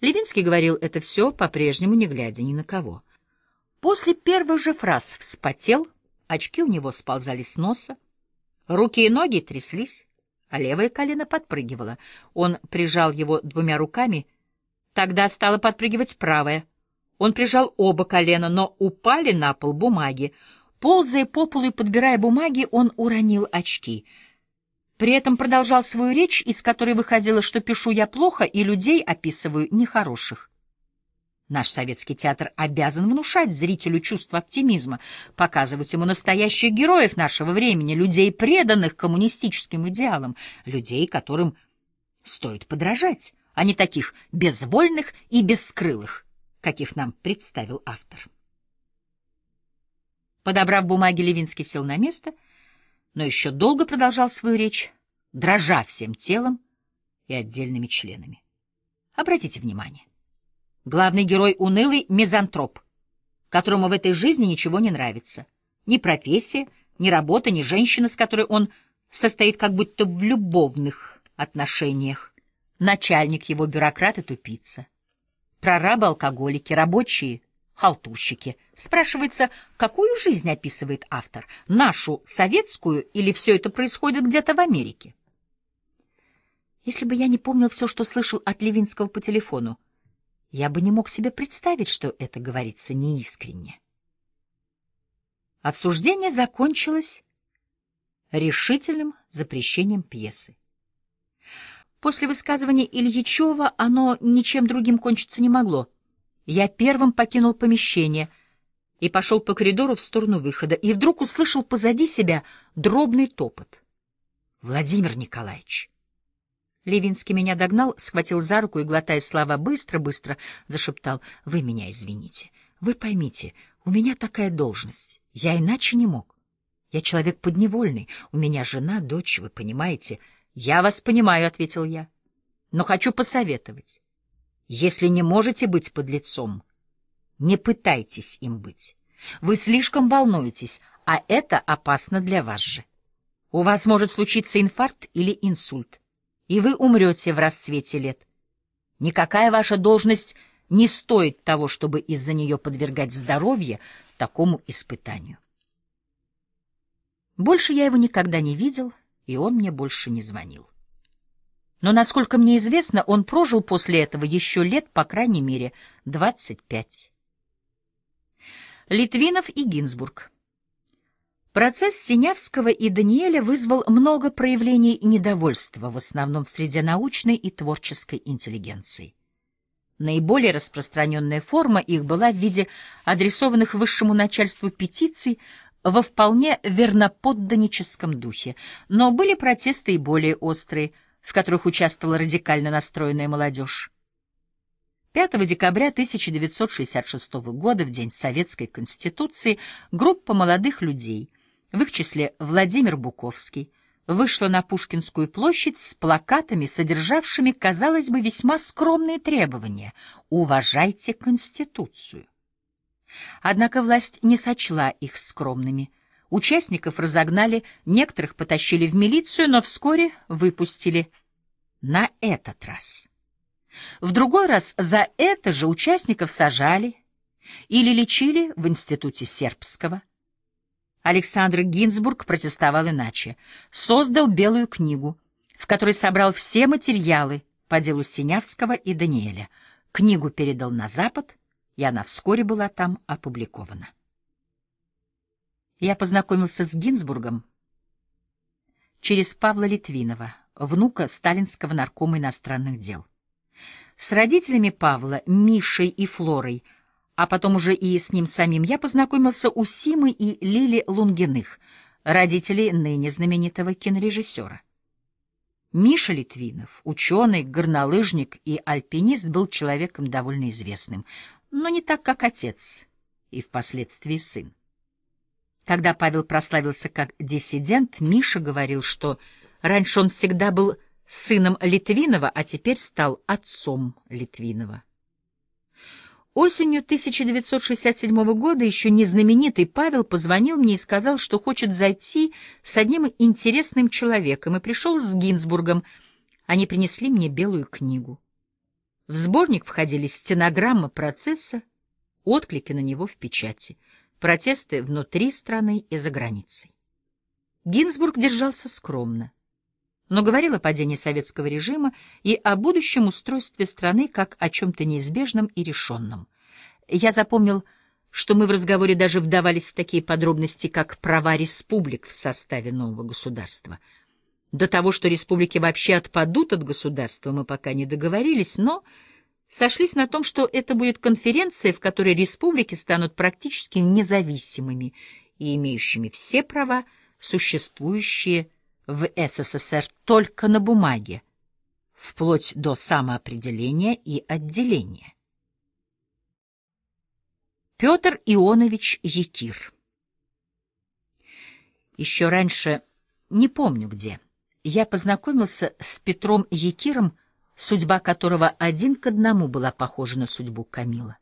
Левинский говорил это все, по-прежнему не глядя ни на кого. После первых же фраз вспотел, очки у него сползали с носа, руки и ноги тряслись, а левое колено подпрыгивало. Он прижал его двумя руками, тогда стало подпрыгивать правое. Он прижал оба колена, но упали на пол бумаги. Ползая по полу и подбирая бумаги, он уронил очки. При этом продолжал свою речь, из которой выходило, что пишу я плохо и людей описываю нехороших. Наш советский театр обязан внушать зрителю чувство оптимизма, показывать ему настоящих героев нашего времени, людей, преданных коммунистическим идеалам, людей, которым стоит подражать, а не таких безвольных и бескрылых, каких нам представил автор. Подобрав бумаги, Левинский сел на место, но еще долго продолжал свою речь, дрожа всем телом и отдельными членами. Обратите внимание. Главный герой — унылый мизантроп, которому в этой жизни ничего не нравится. Ни профессия, ни работа, ни женщина, с которой он состоит как будто в любовных отношениях. Начальник его бюрократ и тупица. Прорабы-алкоголики, рабочие — халтурщики. Спрашивается, какую жизнь описывает автор, нашу, советскую, или все это происходит где-то в Америке? Если бы я не помнил все, что слышал от Левинского по телефону, я бы не мог себе представить, что это говорится неискренне. Обсуждение закончилось решительным запрещением пьесы. После высказывания Ильичева оно ничем другим кончиться не могло — я первым покинул помещение и пошел по коридору в сторону выхода, и вдруг услышал позади себя дробный топот. «Владимир Николаевич!» Левинский меня догнал, схватил за руку и, глотая слова быстро-быстро, зашептал. «Вы меня извините. Вы поймите, у меня такая должность. Я иначе не мог. Я человек подневольный. У меня жена, дочь, вы понимаете?» «Я вас понимаю», — ответил я. «Но хочу посоветовать. Если не можете быть подлецом, не пытайтесь им быть. Вы слишком волнуетесь, а это опасно для вас же. У вас может случиться инфаркт или инсульт, и вы умрете в расцвете лет. Никакая ваша должность не стоит того, чтобы из-за нее подвергать здоровье такому испытанию. Больше я его никогда не видел, и он мне больше не звонил. Но, насколько мне известно, он прожил после этого еще лет, по крайней мере, 25. Литвинов и Гинзбург. Процесс Синявского и Даниэля вызвал много проявлений недовольства, в основном в среде научной и творческой интеллигенции. Наиболее распространенная форма их была в виде адресованных высшему начальству петиций во вполне верноподданническом духе, но были протесты и более острые – в которых участвовала радикально настроенная молодежь. 5 декабря 1966 года, в день Советской Конституции, группа молодых людей, в их числе Владимир Буковский, вышла на Пушкинскую площадь с плакатами, содержавшими, казалось бы, весьма скромные требования «Уважайте Конституцию». Однако власть не сочла их скромными – Участников разогнали, некоторых потащили в милицию, но вскоре выпустили. На этот раз. В другой раз за это же участников сажали или лечили в институте сербского. Александр Гинзбург протестовал иначе. Создал белую книгу, в которой собрал все материалы по делу Синявского и Даниэля. Книгу передал на Запад, и она вскоре была там опубликована я познакомился с Гинзбургом через Павла Литвинова, внука сталинского наркома иностранных дел. С родителями Павла, Мишей и Флорой, а потом уже и с ним самим, я познакомился у Симы и Лили Лунгиных, родителей ныне знаменитого кинорежиссера. Миша Литвинов, ученый, горнолыжник и альпинист, был человеком довольно известным, но не так, как отец и впоследствии сын. Когда Павел прославился как диссидент, Миша говорил, что раньше он всегда был сыном Литвинова, а теперь стал отцом Литвинова. Осенью 1967 года еще незнаменитый Павел позвонил мне и сказал, что хочет зайти с одним интересным человеком, и пришел с Гинзбургом. Они принесли мне белую книгу. В сборник входили стенограмма процесса, отклики на него в печати — протесты внутри страны и за границей. Гинзбург держался скромно, но говорил о падении советского режима и о будущем устройстве страны как о чем-то неизбежном и решенном. Я запомнил, что мы в разговоре даже вдавались в такие подробности, как права республик в составе нового государства. До того, что республики вообще отпадут от государства, мы пока не договорились, но сошлись на том, что это будет конференция, в которой республики станут практически независимыми и имеющими все права, существующие в СССР только на бумаге, вплоть до самоопределения и отделения. Петр Ионович Якир Еще раньше, не помню где, я познакомился с Петром Якиром судьба которого один к одному была похожа на судьбу Камила.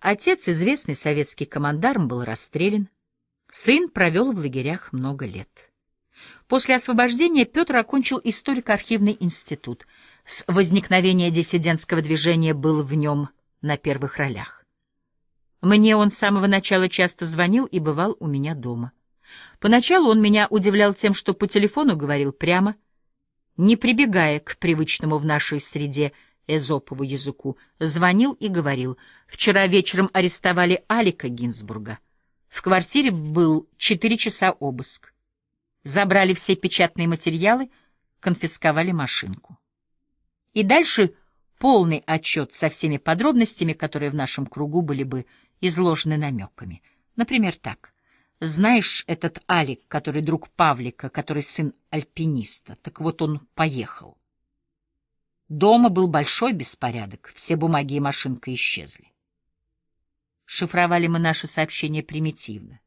Отец, известный советский командарм, был расстрелян. Сын провел в лагерях много лет. После освобождения Петр окончил историко-архивный институт. С возникновения диссидентского движения был в нем на первых ролях. Мне он с самого начала часто звонил и бывал у меня дома. Поначалу он меня удивлял тем, что по телефону говорил прямо — не прибегая к привычному в нашей среде эзопову языку, звонил и говорил, «Вчера вечером арестовали Алика Гинзбурга. В квартире был четыре часа обыск. Забрали все печатные материалы, конфисковали машинку». И дальше полный отчет со всеми подробностями, которые в нашем кругу были бы изложены намеками. Например, так. Знаешь этот Алик, который друг Павлика, который сын альпиниста? Так вот он поехал. Дома был большой беспорядок, все бумаги и машинка исчезли. Шифровали мы наши сообщения примитивно.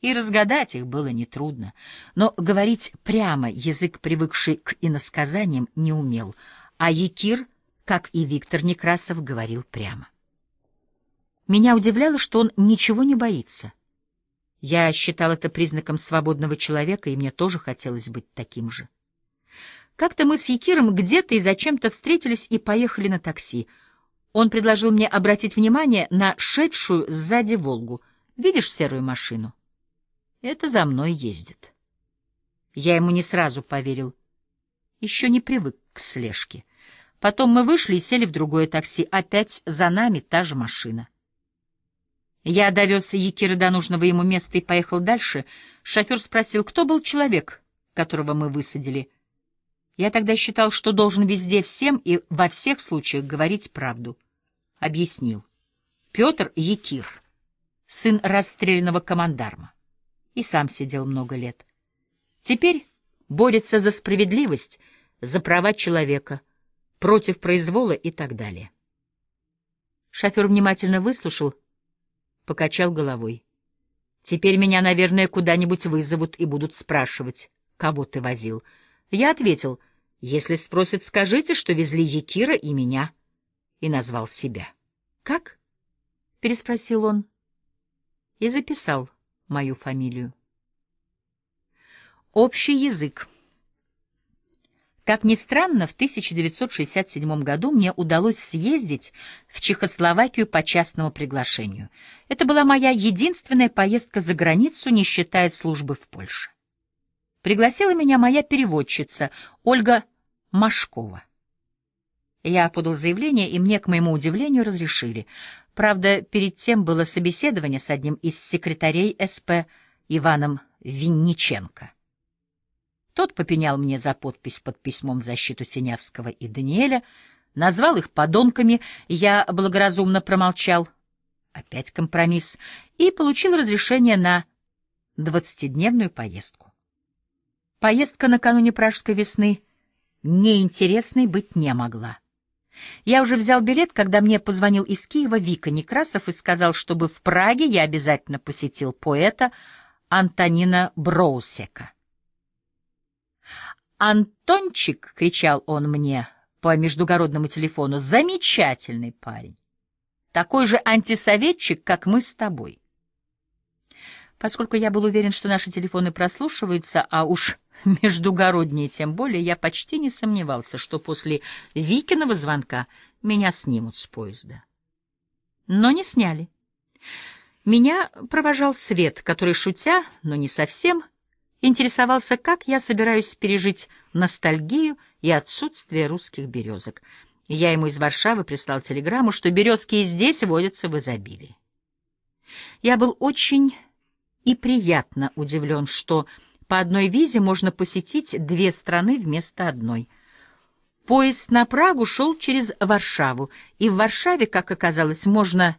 И разгадать их было нетрудно. Но говорить прямо язык, привыкший к иносказаниям, не умел. А Якир, как и Виктор Некрасов, говорил прямо. Меня удивляло, что он ничего не боится — я считал это признаком свободного человека, и мне тоже хотелось быть таким же. Как-то мы с Якиром где-то и зачем-то встретились и поехали на такси. Он предложил мне обратить внимание на шедшую сзади «Волгу». Видишь серую машину? Это за мной ездит. Я ему не сразу поверил. Еще не привык к слежке. Потом мы вышли и сели в другое такси. Опять за нами та же машина. Я довез Якира до нужного ему места и поехал дальше. Шофер спросил, кто был человек, которого мы высадили. Я тогда считал, что должен везде всем и во всех случаях говорить правду. Объяснил. Петр Якир, сын расстрелянного командарма. И сам сидел много лет. Теперь борется за справедливость, за права человека, против произвола и так далее. Шофер внимательно выслушал, покачал головой. Теперь меня, наверное, куда-нибудь вызовут и будут спрашивать, кого ты возил. Я ответил, если спросят, скажите, что везли Якира и меня. И назвал себя. Как? Переспросил он. И записал мою фамилию. Общий язык. Как ни странно, в 1967 году мне удалось съездить в Чехословакию по частному приглашению. Это была моя единственная поездка за границу, не считая службы в Польше. Пригласила меня моя переводчица Ольга Машкова. Я подал заявление, и мне, к моему удивлению, разрешили. Правда, перед тем было собеседование с одним из секретарей СП Иваном Винниченко. Тот попенял мне за подпись под письмом в защиту Синявского и Даниэля, назвал их подонками, я благоразумно промолчал. Опять компромисс. И получил разрешение на двадцатидневную поездку. Поездка накануне пражской весны неинтересной быть не могла. Я уже взял билет, когда мне позвонил из Киева Вика Некрасов и сказал, чтобы в Праге я обязательно посетил поэта Антонина Броусека. «Антончик!» — кричал он мне по междугородному телефону. «Замечательный парень! Такой же антисоветчик, как мы с тобой!» Поскольку я был уверен, что наши телефоны прослушиваются, а уж междугородние тем более, я почти не сомневался, что после Викиного звонка меня снимут с поезда. Но не сняли. Меня провожал Свет, который, шутя, но не совсем, интересовался, как я собираюсь пережить ностальгию и отсутствие русских березок. Я ему из Варшавы прислал телеграмму, что березки и здесь водятся в изобилии. Я был очень и приятно удивлен, что по одной визе можно посетить две страны вместо одной. Поезд на Прагу шел через Варшаву, и в Варшаве, как оказалось, можно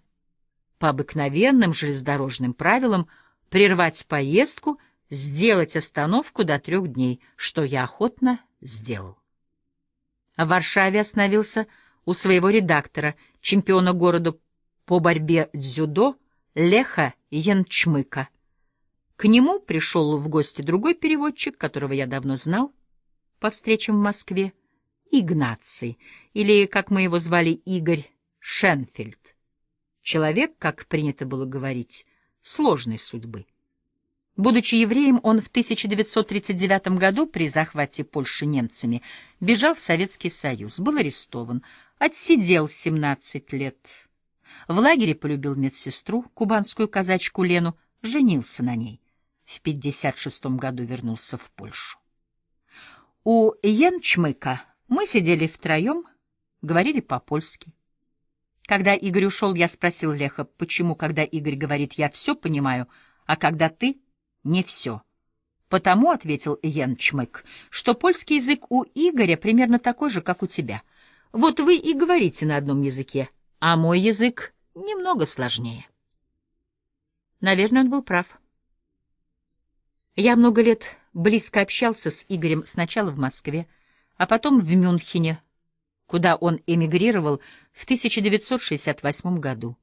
по обыкновенным железнодорожным правилам прервать поездку — сделать остановку до трех дней, что я охотно сделал. А в Варшаве остановился у своего редактора, чемпиона города по борьбе дзюдо Леха Янчмыка. К нему пришел в гости другой переводчик, которого я давно знал по встречам в Москве, Игнаций, или, как мы его звали, Игорь Шенфельд. Человек, как принято было говорить, сложной судьбы. Будучи евреем, он в 1939 году при захвате Польши немцами бежал в Советский Союз, был арестован, отсидел 17 лет. В лагере полюбил медсестру, кубанскую казачку Лену, женился на ней. В 1956 году вернулся в Польшу. У Янчмыка мы сидели втроем, говорили по-польски. Когда Игорь ушел, я спросил Леха, почему, когда Игорь говорит «я все понимаю», а когда ты не все. Потому, — ответил Ян Чмык, — что польский язык у Игоря примерно такой же, как у тебя. Вот вы и говорите на одном языке, а мой язык немного сложнее. Наверное, он был прав. Я много лет близко общался с Игорем сначала в Москве, а потом в Мюнхене, куда он эмигрировал в 1968 году.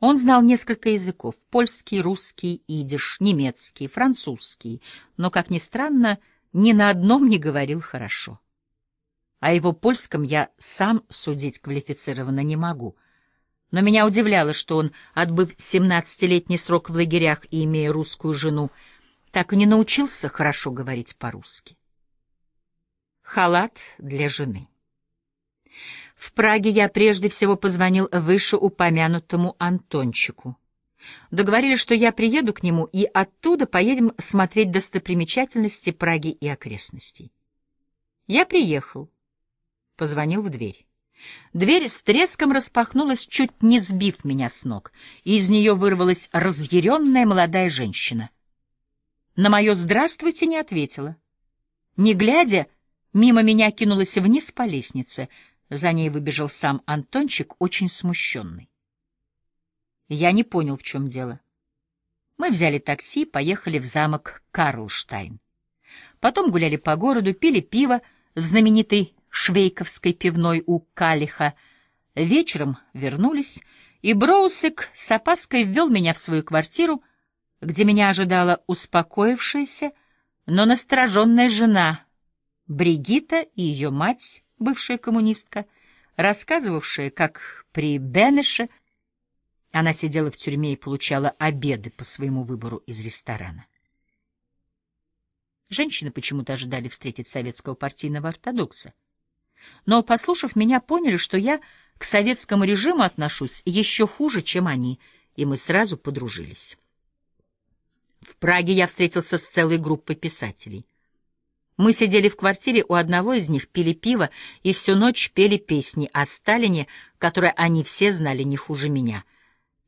Он знал несколько языков — польский, русский, идиш, немецкий, французский, но, как ни странно, ни на одном не говорил хорошо. О его польском я сам судить квалифицированно не могу. Но меня удивляло, что он, отбыв 17-летний срок в лагерях и имея русскую жену, так и не научился хорошо говорить по-русски. Халат для жены. В Праге я прежде всего позвонил вышеупомянутому Антончику. Договорились, что я приеду к нему, и оттуда поедем смотреть достопримечательности Праги и окрестностей. Я приехал. Позвонил в дверь. Дверь с треском распахнулась, чуть не сбив меня с ног, и из нее вырвалась разъяренная молодая женщина. На мое «здравствуйте» не ответила. Не глядя, мимо меня кинулась вниз по лестнице — за ней выбежал сам Антончик, очень смущенный. Я не понял, в чем дело. Мы взяли такси и поехали в замок Карлштайн. Потом гуляли по городу, пили пиво в знаменитой швейковской пивной у Калиха. Вечером вернулись, и Броусик с опаской ввел меня в свою квартиру, где меня ожидала успокоившаяся, но настороженная жена Бригита и ее мать бывшая коммунистка, рассказывавшая, как при Бенеше она сидела в тюрьме и получала обеды по своему выбору из ресторана. Женщины почему-то ожидали встретить советского партийного ортодокса. Но, послушав меня, поняли, что я к советскому режиму отношусь еще хуже, чем они, и мы сразу подружились. В Праге я встретился с целой группой писателей — мы сидели в квартире у одного из них, пили пиво и всю ночь пели песни о Сталине, которые они все знали не хуже меня.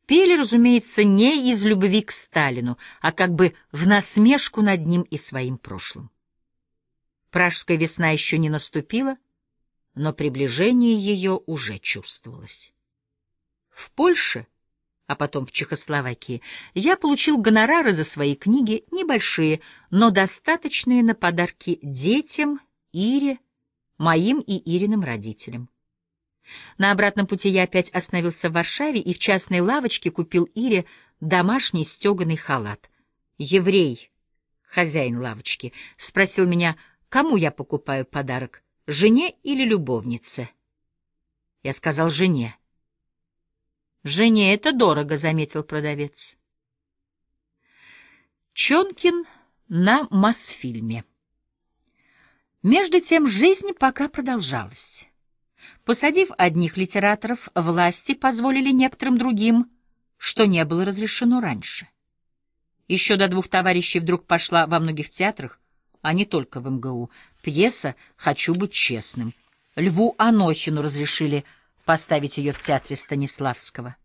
Пели, разумеется, не из любви к Сталину, а как бы в насмешку над ним и своим прошлым. Пражская весна еще не наступила, но приближение ее уже чувствовалось. В Польше — а потом в Чехословакии, я получил гонорары за свои книги, небольшие, но достаточные на подарки детям, Ире, моим и Ириным родителям. На обратном пути я опять остановился в Варшаве и в частной лавочке купил Ире домашний стеганый халат. Еврей, хозяин лавочки, спросил меня, кому я покупаю подарок, жене или любовнице? Я сказал жене. «Жене это дорого», — заметил продавец. Чонкин на Мосфильме. Между тем жизнь пока продолжалась. Посадив одних литераторов, власти позволили некоторым другим, что не было разрешено раньше. Еще до двух товарищей вдруг пошла во многих театрах, а не только в МГУ, пьеса «Хочу быть честным». Льву Анохину разрешили – поставить ее в театре Станиславского.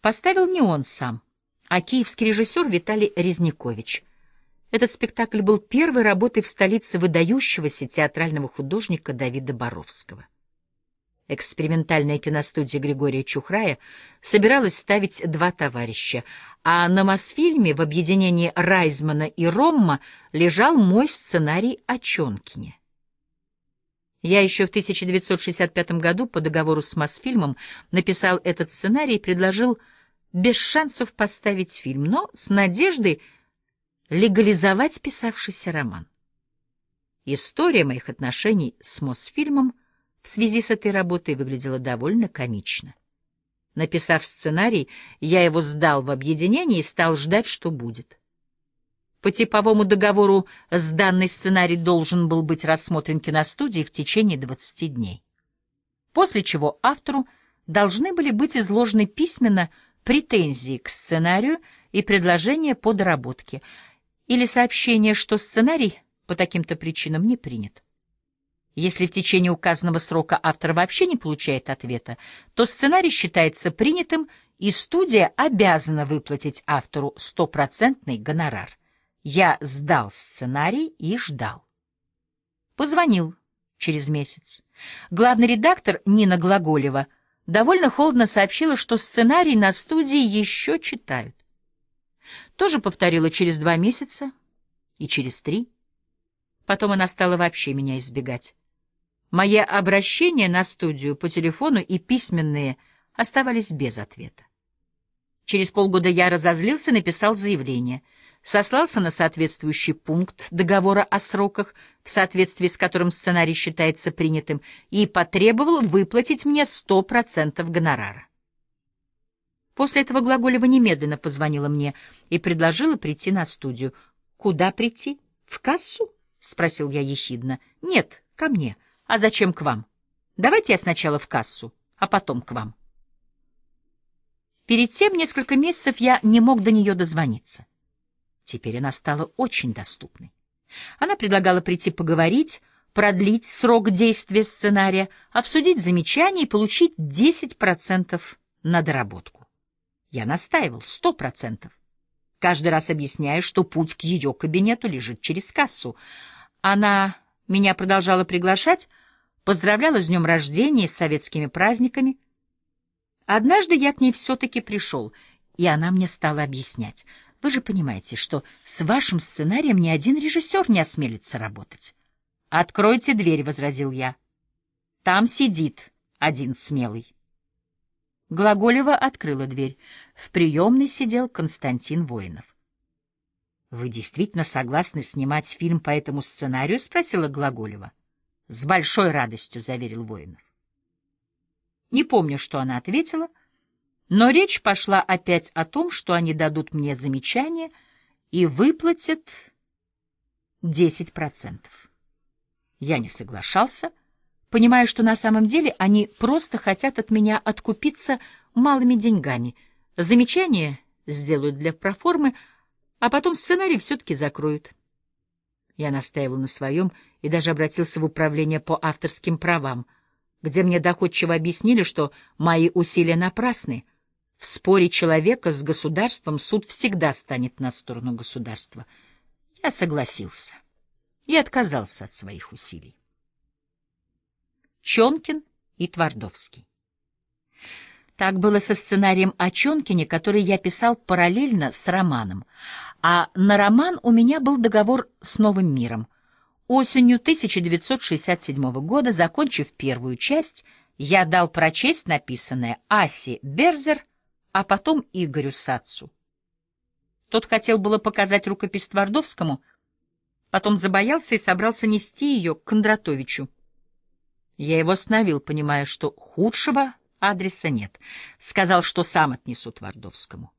Поставил не он сам, а киевский режиссер Виталий Резникович. Этот спектакль был первой работой в столице выдающегося театрального художника Давида Боровского. Экспериментальная киностудия Григория Чухрая собиралась ставить два товарища, а на Мосфильме в объединении Райзмана и Ромма лежал мой сценарий о Чонкине. Я еще в 1965 году по договору с Мосфильмом написал этот сценарий и предложил без шансов поставить фильм, но с надеждой легализовать писавшийся роман. История моих отношений с Мосфильмом в связи с этой работой выглядела довольно комично. Написав сценарий, я его сдал в объединение и стал ждать, что будет. По типовому договору с сданный сценарий должен был быть рассмотрен киностудией в течение 20 дней. После чего автору должны были быть изложены письменно претензии к сценарию и предложения по доработке, или сообщение, что сценарий по таким-то причинам не принят. Если в течение указанного срока автор вообще не получает ответа, то сценарий считается принятым, и студия обязана выплатить автору стопроцентный гонорар. Я сдал сценарий и ждал. Позвонил через месяц. Главный редактор Нина Глаголева довольно холодно сообщила, что сценарий на студии еще читают. Тоже повторила через два месяца и через три. Потом она стала вообще меня избегать. Мои обращения на студию по телефону и письменные оставались без ответа. Через полгода я разозлился написал заявление — сослался на соответствующий пункт договора о сроках, в соответствии с которым сценарий считается принятым, и потребовал выплатить мне 100% гонорара. После этого Глаголева немедленно позвонила мне и предложила прийти на студию. «Куда прийти? В кассу?» — спросил я ехидно. «Нет, ко мне. А зачем к вам? Давайте я сначала в кассу, а потом к вам». Перед тем несколько месяцев я не мог до нее дозвониться. Теперь она стала очень доступной. Она предлагала прийти поговорить, продлить срок действия сценария, обсудить замечания и получить 10% на доработку. Я настаивал 100%, каждый раз объясняя, что путь к ее кабинету лежит через кассу. Она меня продолжала приглашать, поздравляла с днем рождения, с советскими праздниками. Однажды я к ней все-таки пришел, и она мне стала объяснять — вы же понимаете, что с вашим сценарием ни один режиссер не осмелится работать. «Откройте дверь», — возразил я. «Там сидит один смелый». Глаголева открыла дверь. В приемной сидел Константин Воинов. «Вы действительно согласны снимать фильм по этому сценарию?» — спросила Глаголева. «С большой радостью», — заверил Воинов. Не помню, что она ответила, но речь пошла опять о том, что они дадут мне замечание и выплатят 10%. Я не соглашался, понимая, что на самом деле они просто хотят от меня откупиться малыми деньгами. Замечание сделают для проформы, а потом сценарий все-таки закроют. Я настаивал на своем и даже обратился в управление по авторским правам, где мне доходчиво объяснили, что мои усилия напрасны — в споре человека с государством суд всегда станет на сторону государства. Я согласился и отказался от своих усилий. Чонкин и Твардовский. Так было со сценарием о Чонкине, который я писал параллельно с романом. А на роман у меня был договор с «Новым миром». Осенью 1967 года, закончив первую часть, я дал прочесть написанное Аси Берзер — а потом Игорю Сацу. Тот хотел было показать рукопись Твардовскому, потом забоялся и собрался нести ее к Кондратовичу. Я его остановил, понимая, что худшего адреса нет. Сказал, что сам отнесу Твардовскому.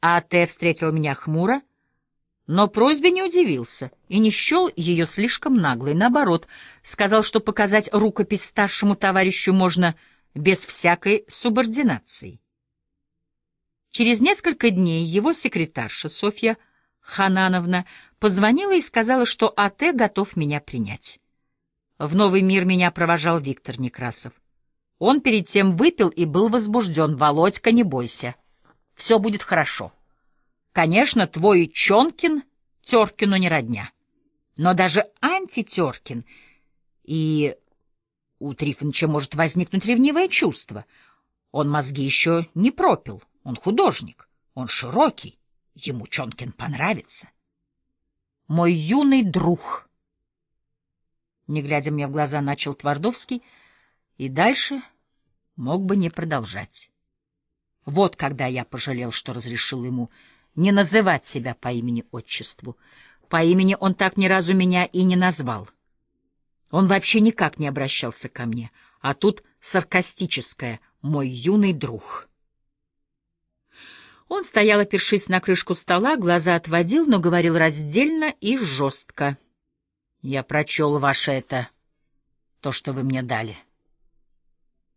А Т. встретил меня хмуро, но просьбе не удивился и не счел ее слишком наглой. Наоборот, сказал, что показать рукопись старшему товарищу можно без всякой субординации. Через несколько дней его секретарша Софья Ханановна позвонила и сказала, что АТ готов меня принять. В новый мир меня провожал Виктор Некрасов. Он перед тем выпил и был возбужден. «Володька, не бойся. Все будет хорошо. Конечно, твой Чонкин Теркину не родня. Но даже анти-Теркин и у Трифоновича может возникнуть ревнивое чувство. Он мозги еще не пропил». Он художник, он широкий, ему Чонкин понравится. Мой юный друг. Не глядя мне в глаза, начал Твардовский, и дальше мог бы не продолжать. Вот когда я пожалел, что разрешил ему не называть себя по имени-отчеству. По имени он так ни разу меня и не назвал. Он вообще никак не обращался ко мне, а тут саркастическое «мой юный друг». Он стоял, опершись на крышку стола, глаза отводил, но говорил раздельно и жестко. «Я прочел ваше это, то, что вы мне дали.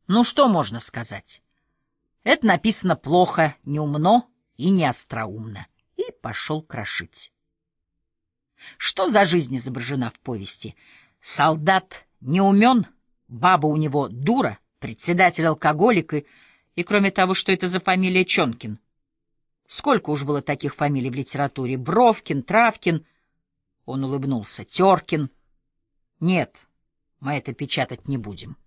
Ну что можно сказать? Это написано плохо, неумно и неостроумно». И пошел крошить. Что за жизнь изображена в повести? Солдат не баба у него дура, председатель алкоголик и... И кроме того, что это за фамилия Чонкин — Сколько уж было таких фамилий в литературе? Бровкин, Травкин. Он улыбнулся. Теркин. Нет, мы это печатать не будем.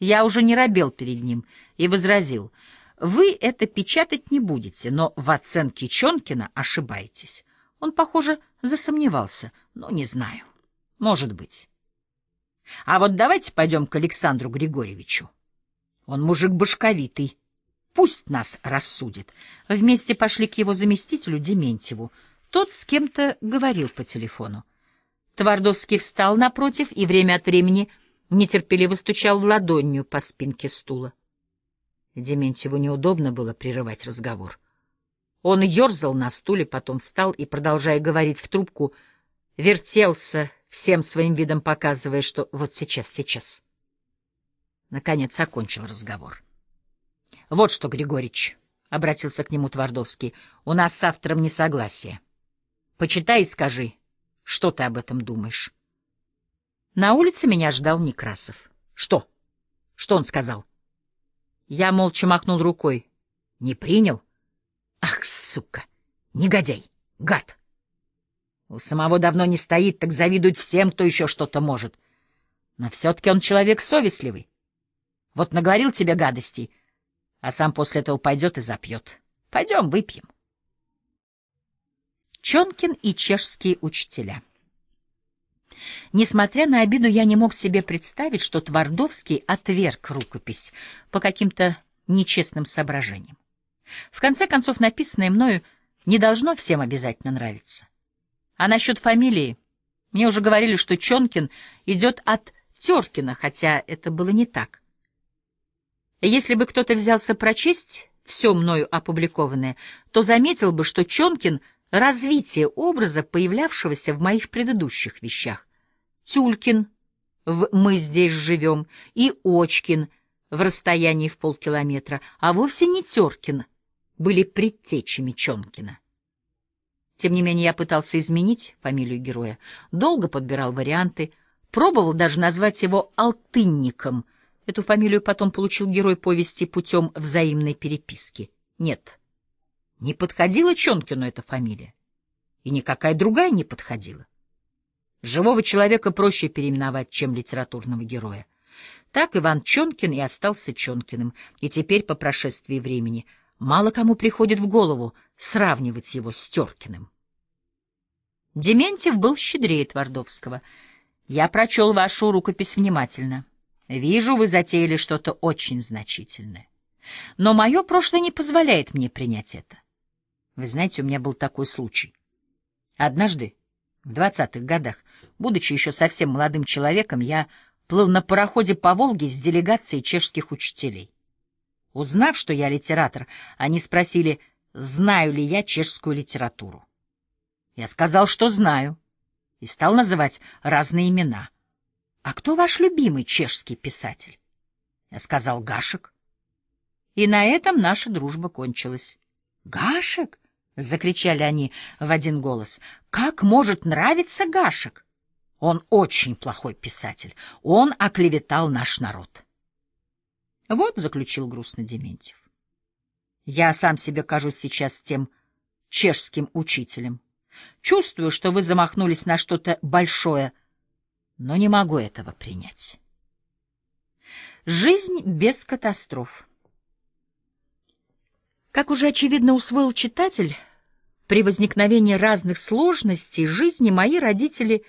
Я уже не робел перед ним и возразил. Вы это печатать не будете, но в оценке Чонкина ошибаетесь. Он, похоже, засомневался, но не знаю. Может быть. А вот давайте пойдем к Александру Григорьевичу. Он мужик башковитый. Пусть нас рассудит. Вместе пошли к его заместителю Дементьеву. Тот с кем-то говорил по телефону. Твардовский встал напротив и время от времени нетерпеливо стучал ладонью по спинке стула. Дементьеву неудобно было прерывать разговор. Он ерзал на стуле, потом встал и, продолжая говорить в трубку, вертелся, всем своим видом показывая, что вот сейчас, сейчас. Наконец окончил разговор. Вот что, Григорич, — обратился к нему Твардовский, — у нас с автором несогласие. Почитай и скажи, что ты об этом думаешь. На улице меня ждал Некрасов. Что? Что он сказал? Я молча махнул рукой. Не принял? Ах, сука! Негодяй! Гад! У самого давно не стоит, так завидует всем, кто еще что-то может. Но все-таки он человек совестливый. Вот наговорил тебе гадостей — а сам после этого пойдет и запьет. Пойдем выпьем. Чонкин и чешские учителя. Несмотря на обиду, я не мог себе представить, что Твардовский отверг рукопись по каким-то нечестным соображениям. В конце концов, написанное мною не должно всем обязательно нравиться. А насчет фамилии, мне уже говорили, что Чонкин идет от Теркина, хотя это было не так. Если бы кто-то взялся прочесть все мною опубликованное, то заметил бы, что Чонкин — развитие образа, появлявшегося в моих предыдущих вещах. Тюлькин в «Мы здесь живем» и Очкин в расстоянии в полкилометра, а вовсе не Теркин, были предтечами Чонкина. Тем не менее, я пытался изменить фамилию героя, долго подбирал варианты, пробовал даже назвать его «Алтынником», Эту фамилию потом получил герой повести путем взаимной переписки. Нет, не подходила Чонкину эта фамилия. И никакая другая не подходила. Живого человека проще переименовать, чем литературного героя. Так Иван Чонкин и остался Чонкиным, и теперь, по прошествии времени, мало кому приходит в голову сравнивать его с Теркиным. Дементьев был щедрее Твардовского. «Я прочел вашу рукопись внимательно». Вижу, вы затеяли что-то очень значительное. Но мое прошлое не позволяет мне принять это. Вы знаете, у меня был такой случай. Однажды, в двадцатых годах, будучи еще совсем молодым человеком, я плыл на пароходе по Волге с делегацией чешских учителей. Узнав, что я литератор, они спросили, знаю ли я чешскую литературу. Я сказал, что знаю, и стал называть разные имена. А кто ваш любимый чешский писатель? — сказал Гашек. И на этом наша дружба кончилась. — Гашек? — закричали они в один голос. — Как может нравиться Гашек? Он очень плохой писатель. Он оклеветал наш народ. Вот, — заключил грустно Дементьев. Я сам себе кажусь сейчас тем чешским учителем. Чувствую, что вы замахнулись на что-то большое — но не могу этого принять. Жизнь без катастроф. Как уже очевидно усвоил читатель, при возникновении разных сложностей жизни мои родители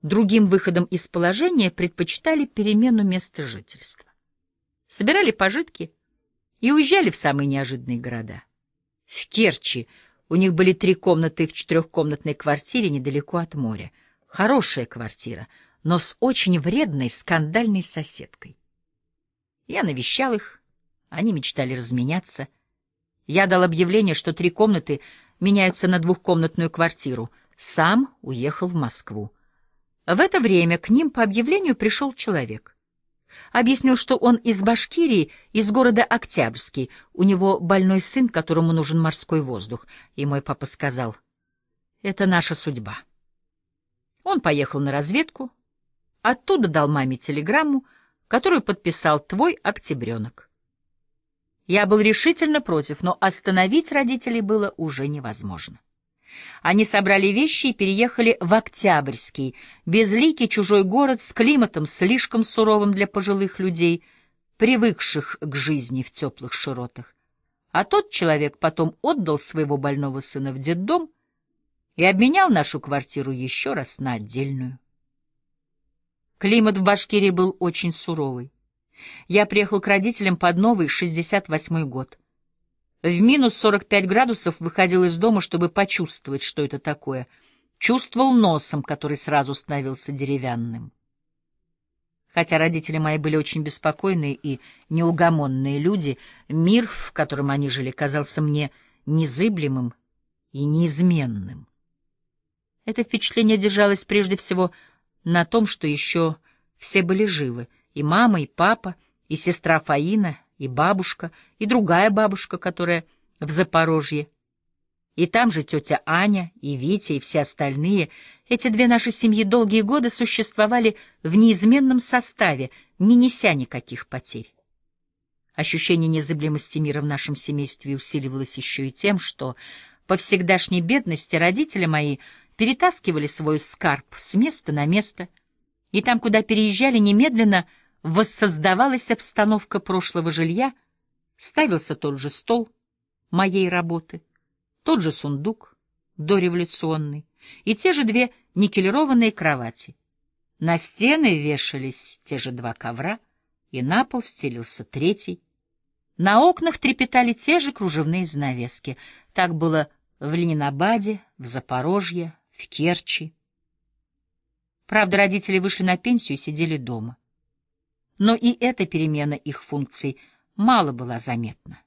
другим выходом из положения предпочитали перемену места жительства. Собирали пожитки и уезжали в самые неожиданные города. В Керчи у них были три комнаты в четырехкомнатной квартире недалеко от моря. Хорошая квартира — но с очень вредной скандальной соседкой. Я навещал их, они мечтали разменяться. Я дал объявление, что три комнаты меняются на двухкомнатную квартиру. Сам уехал в Москву. В это время к ним по объявлению пришел человек. Объяснил, что он из Башкирии, из города Октябрьский. У него больной сын, которому нужен морской воздух. И мой папа сказал, «Это наша судьба». Он поехал на разведку, Оттуда дал маме телеграмму, которую подписал твой октябренок. Я был решительно против, но остановить родителей было уже невозможно. Они собрали вещи и переехали в Октябрьский, безликий чужой город с климатом слишком суровым для пожилых людей, привыкших к жизни в теплых широтах. А тот человек потом отдал своего больного сына в детдом и обменял нашу квартиру еще раз на отдельную. Климат в Башкирии был очень суровый. Я приехал к родителям под новый 68 год. В минус 45 градусов выходил из дома, чтобы почувствовать, что это такое. Чувствовал носом, который сразу становился деревянным. Хотя родители мои были очень беспокойные и неугомонные люди, мир, в котором они жили, казался мне незыблемым и неизменным. Это впечатление держалось прежде всего на том, что еще все были живы, и мама, и папа, и сестра Фаина, и бабушка, и другая бабушка, которая в Запорожье. И там же тетя Аня, и Витя, и все остальные. Эти две наши семьи долгие годы существовали в неизменном составе, не неся никаких потерь. Ощущение незыблемости мира в нашем семействе усиливалось еще и тем, что по всегдашней бедности родители мои перетаскивали свой скарб с места на место, и там, куда переезжали, немедленно воссоздавалась обстановка прошлого жилья, ставился тот же стол моей работы, тот же сундук дореволюционный и те же две никелированные кровати. На стены вешались те же два ковра, и на пол стелился третий. На окнах трепетали те же кружевные занавески. Так было в Ленинабаде, в Запорожье, в Керчи. Правда, родители вышли на пенсию и сидели дома. Но и эта перемена их функций мало была заметна.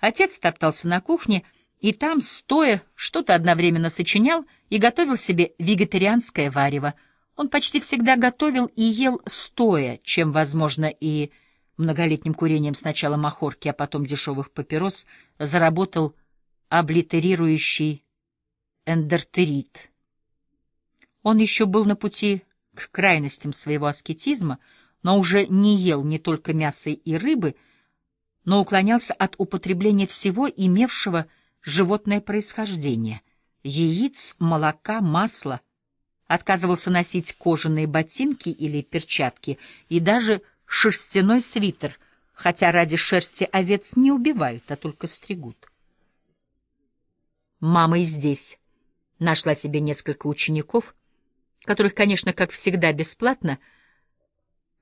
Отец топтался на кухне и там, стоя, что-то одновременно сочинял и готовил себе вегетарианское варево. Он почти всегда готовил и ел стоя, чем, возможно, и многолетним курением сначала махорки, а потом дешевых папирос, заработал облитерирующий эндертерит — он еще был на пути к крайностям своего аскетизма, но уже не ел не только мяса и рыбы, но уклонялся от употребления всего имевшего животное происхождение — яиц, молока, масла, отказывался носить кожаные ботинки или перчатки и даже шерстяной свитер, хотя ради шерсти овец не убивают, а только стригут. Мама и здесь нашла себе несколько учеников — которых, конечно, как всегда, бесплатно,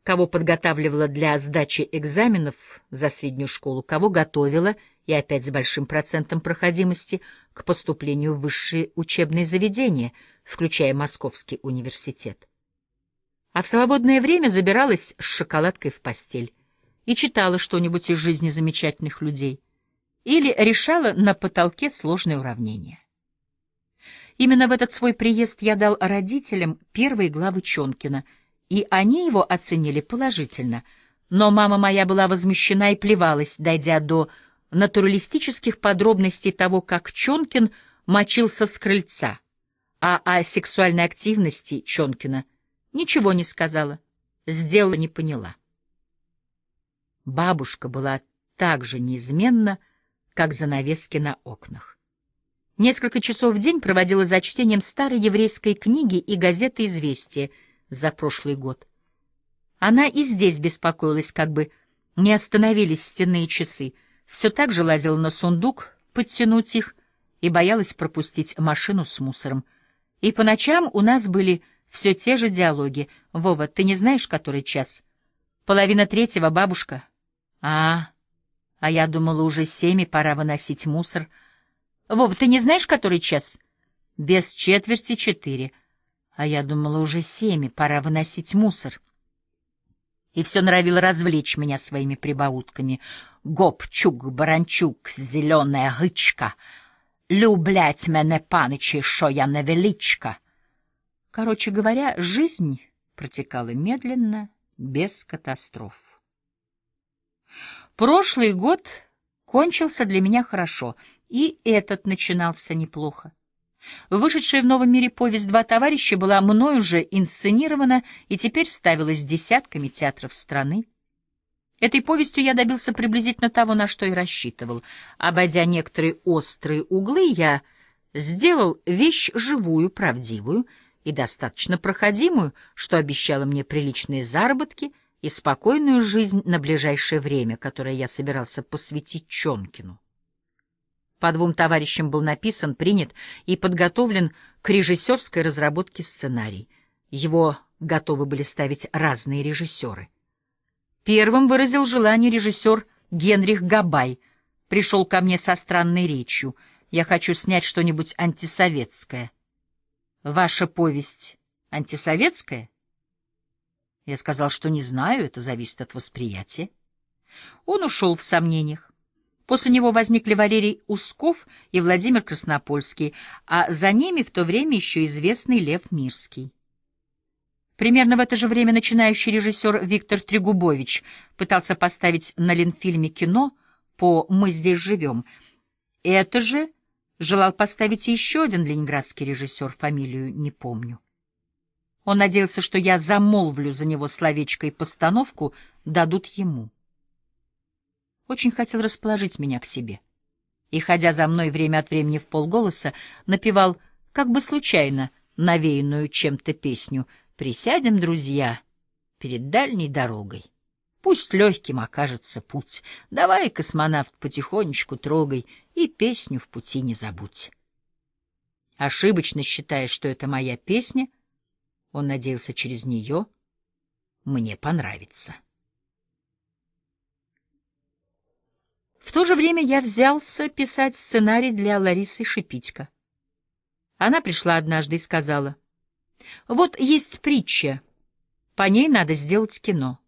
кого подготавливала для сдачи экзаменов за среднюю школу, кого готовила, и опять с большим процентом проходимости, к поступлению в высшие учебные заведения, включая Московский университет. А в свободное время забиралась с шоколадкой в постель и читала что-нибудь из жизни замечательных людей или решала на потолке сложные уравнения. Именно в этот свой приезд я дал родителям первые главы Чонкина, и они его оценили положительно. Но мама моя была возмущена и плевалась, дойдя до натуралистических подробностей того, как Чонкин мочился с крыльца, а о сексуальной активности Чонкина ничего не сказала, сделала не поняла. Бабушка была так же неизменна, как занавески на окнах. Несколько часов в день проводила за чтением старой еврейской книги и газеты «Известия» за прошлый год. Она и здесь беспокоилась, как бы не остановились стенные часы, все так же лазила на сундук, подтянуть их, и боялась пропустить машину с мусором. И по ночам у нас были все те же диалоги. «Вова, ты не знаешь, который час?» «Половина третьего, бабушка». «А, а я думала, уже семи, пора выносить мусор». Вова, ты не знаешь, который час? Без четверти четыре. А я думала, уже семи. пора выносить мусор. И все норовил развлечь меня своими прибаутками. Гопчук, баранчук, зеленая гычка. Люблять мене, паничи, шо я невеличка. Короче говоря, жизнь протекала медленно, без катастроф. Прошлый год кончился для меня хорошо — и этот начинался неплохо. Вышедшая в новом мире повесть «Два товарища» была мною уже инсценирована и теперь ставилась десятками театров страны. Этой повестью я добился приблизительно того, на что и рассчитывал. Обойдя некоторые острые углы, я сделал вещь живую, правдивую и достаточно проходимую, что обещало мне приличные заработки и спокойную жизнь на ближайшее время, которое я собирался посвятить Чонкину по двум товарищам был написан, принят и подготовлен к режиссерской разработке сценарий. Его готовы были ставить разные режиссеры. Первым выразил желание режиссер Генрих Габай. Пришел ко мне со странной речью. «Я хочу снять что-нибудь антисоветское». «Ваша повесть антисоветская?» Я сказал, что не знаю, это зависит от восприятия. Он ушел в сомнениях. После него возникли Валерий Усков и Владимир Краснопольский, а за ними в то время еще известный Лев Мирский. Примерно в это же время начинающий режиссер Виктор Трегубович пытался поставить на Ленфильме кино по «Мы здесь живем». Это же желал поставить еще один ленинградский режиссер, фамилию не помню. Он надеялся, что я замолвлю за него словечко и постановку дадут ему очень хотел расположить меня к себе. И, ходя за мной время от времени в полголоса, напевал, как бы случайно, навеянную чем-то песню «Присядем, друзья, перед дальней дорогой». Пусть легким окажется путь, давай, космонавт, потихонечку трогай, и песню в пути не забудь. Ошибочно считая, что это моя песня, он надеялся через нее мне понравится. В то же время я взялся писать сценарий для Ларисы Шипитько. Она пришла однажды и сказала, «Вот есть притча, по ней надо сделать кино».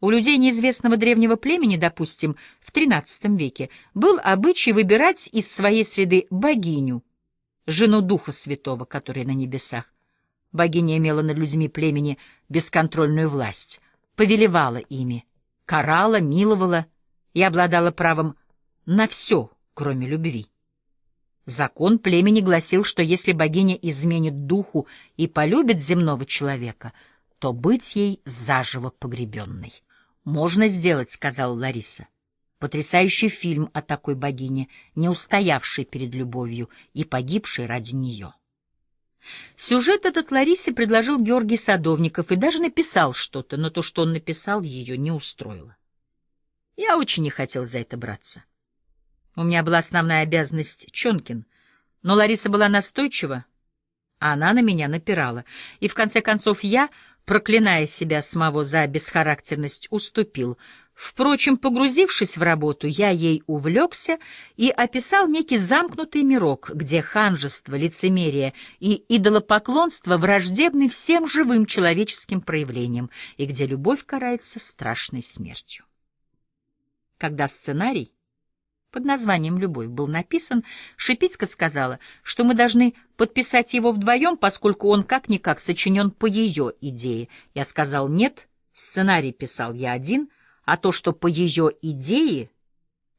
У людей неизвестного древнего племени, допустим, в XIII веке, был обычай выбирать из своей среды богиню, жену Духа Святого, который на небесах. Богиня имела над людьми племени бесконтрольную власть, повелевала ими, карала, миловала, я обладала правом на все, кроме любви. Закон племени гласил, что если богиня изменит духу и полюбит земного человека, то быть ей заживо погребенной. «Можно сделать», — сказала Лариса. «Потрясающий фильм о такой богине, не устоявшей перед любовью и погибшей ради нее». Сюжет этот Ларисе предложил Георгий Садовников и даже написал что-то, но то, что он написал, ее не устроило. Я очень не хотел за это браться. У меня была основная обязанность Чонкин, но Лариса была настойчива, а она на меня напирала. И в конце концов я, проклиная себя самого за бесхарактерность, уступил. Впрочем, погрузившись в работу, я ей увлекся и описал некий замкнутый мирок, где ханжество, лицемерие и идолопоклонство враждебны всем живым человеческим проявлениям и где любовь карается страшной смертью. Когда сценарий под названием «Любовь» был написан, Шипицка сказала, что мы должны подписать его вдвоем, поскольку он как-никак сочинен по ее идее. Я сказал «нет», сценарий писал я один, а то, что по ее идее,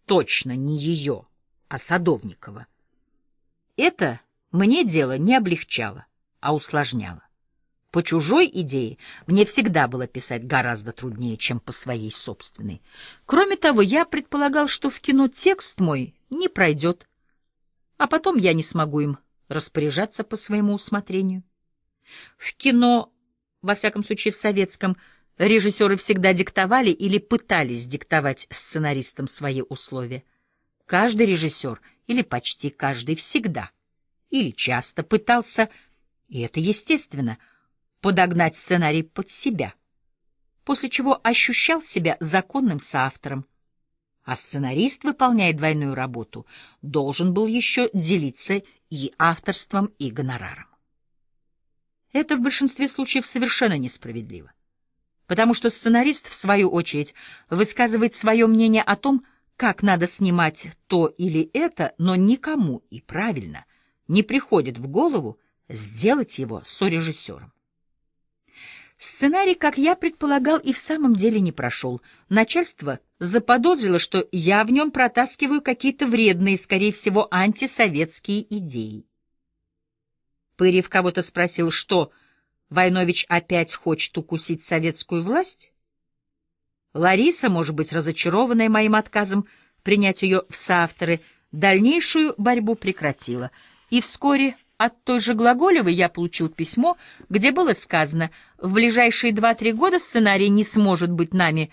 точно не ее, а Садовникова. Это мне дело не облегчало, а усложняло. По чужой идее мне всегда было писать гораздо труднее, чем по своей собственной. Кроме того, я предполагал, что в кино текст мой не пройдет, а потом я не смогу им распоряжаться по своему усмотрению. В кино, во всяком случае в советском, режиссеры всегда диктовали или пытались диктовать сценаристам свои условия. Каждый режиссер, или почти каждый, всегда, или часто пытался, и это естественно — подогнать сценарий под себя, после чего ощущал себя законным соавтором. А сценарист, выполняя двойную работу, должен был еще делиться и авторством, и гонораром. Это в большинстве случаев совершенно несправедливо, потому что сценарист, в свою очередь, высказывает свое мнение о том, как надо снимать то или это, но никому, и правильно, не приходит в голову сделать его сорежиссером. Сценарий, как я предполагал, и в самом деле не прошел. Начальство заподозрило, что я в нем протаскиваю какие-то вредные, скорее всего, антисоветские идеи. Пырев кого-то спросил, что Войнович опять хочет укусить советскую власть? Лариса, может быть, разочарованная моим отказом принять ее в соавторы, дальнейшую борьбу прекратила. И вскоре... От той же Глаголевой я получил письмо, где было сказано, в ближайшие два-три года сценарий не сможет быть нами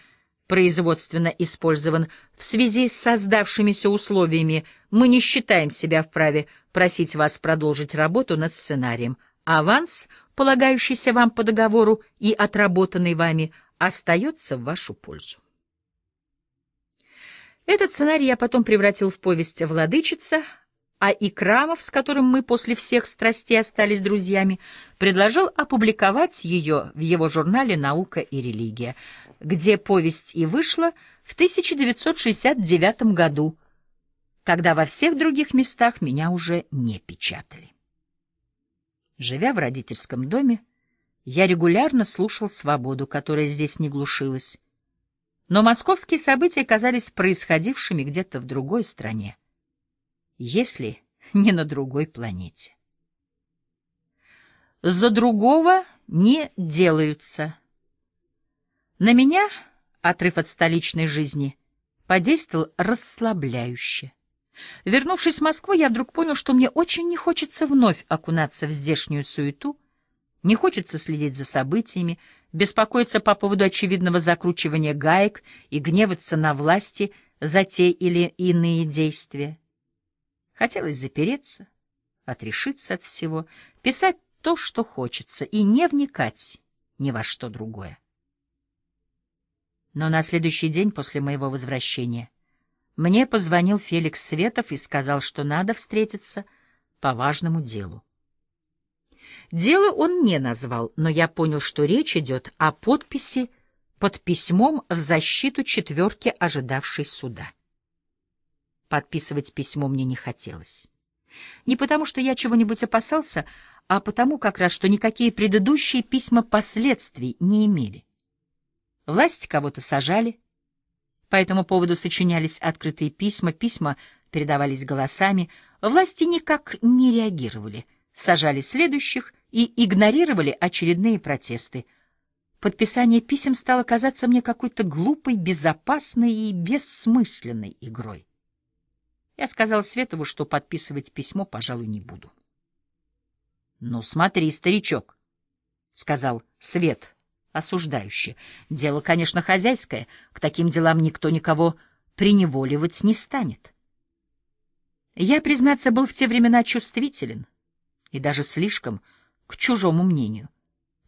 производственно использован. В связи с создавшимися условиями мы не считаем себя вправе просить вас продолжить работу над сценарием. Аванс, полагающийся вам по договору и отработанный вами, остается в вашу пользу. Этот сценарий я потом превратил в повесть «Владычица», а Икрамов, с которым мы после всех страстей остались друзьями, предложил опубликовать ее в его журнале «Наука и религия», где повесть и вышла в 1969 году, когда во всех других местах меня уже не печатали. Живя в родительском доме, я регулярно слушал свободу, которая здесь не глушилась. Но московские события казались происходившими где-то в другой стране если не на другой планете. За другого не делаются. На меня отрыв от столичной жизни подействовал расслабляюще. Вернувшись в Москву, я вдруг понял, что мне очень не хочется вновь окунаться в здешнюю суету, не хочется следить за событиями, беспокоиться по поводу очевидного закручивания гаек и гневаться на власти за те или иные действия. Хотелось запереться, отрешиться от всего, писать то, что хочется, и не вникать ни во что другое. Но на следующий день после моего возвращения мне позвонил Феликс Светов и сказал, что надо встретиться по важному делу. Дело он не назвал, но я понял, что речь идет о подписи под письмом в защиту четверки ожидавшей суда. Подписывать письмо мне не хотелось. Не потому, что я чего-нибудь опасался, а потому как раз, что никакие предыдущие письма последствий не имели. Власть кого-то сажали. По этому поводу сочинялись открытые письма, письма передавались голосами. Власти никак не реагировали, сажали следующих и игнорировали очередные протесты. Подписание писем стало казаться мне какой-то глупой, безопасной и бессмысленной игрой. Я сказал Светову, что подписывать письмо, пожалуй, не буду. — Ну, смотри, старичок, — сказал Свет осуждающе. — Дело, конечно, хозяйское. К таким делам никто никого преневоливать не станет. Я, признаться, был в те времена чувствителен, и даже слишком, к чужому мнению,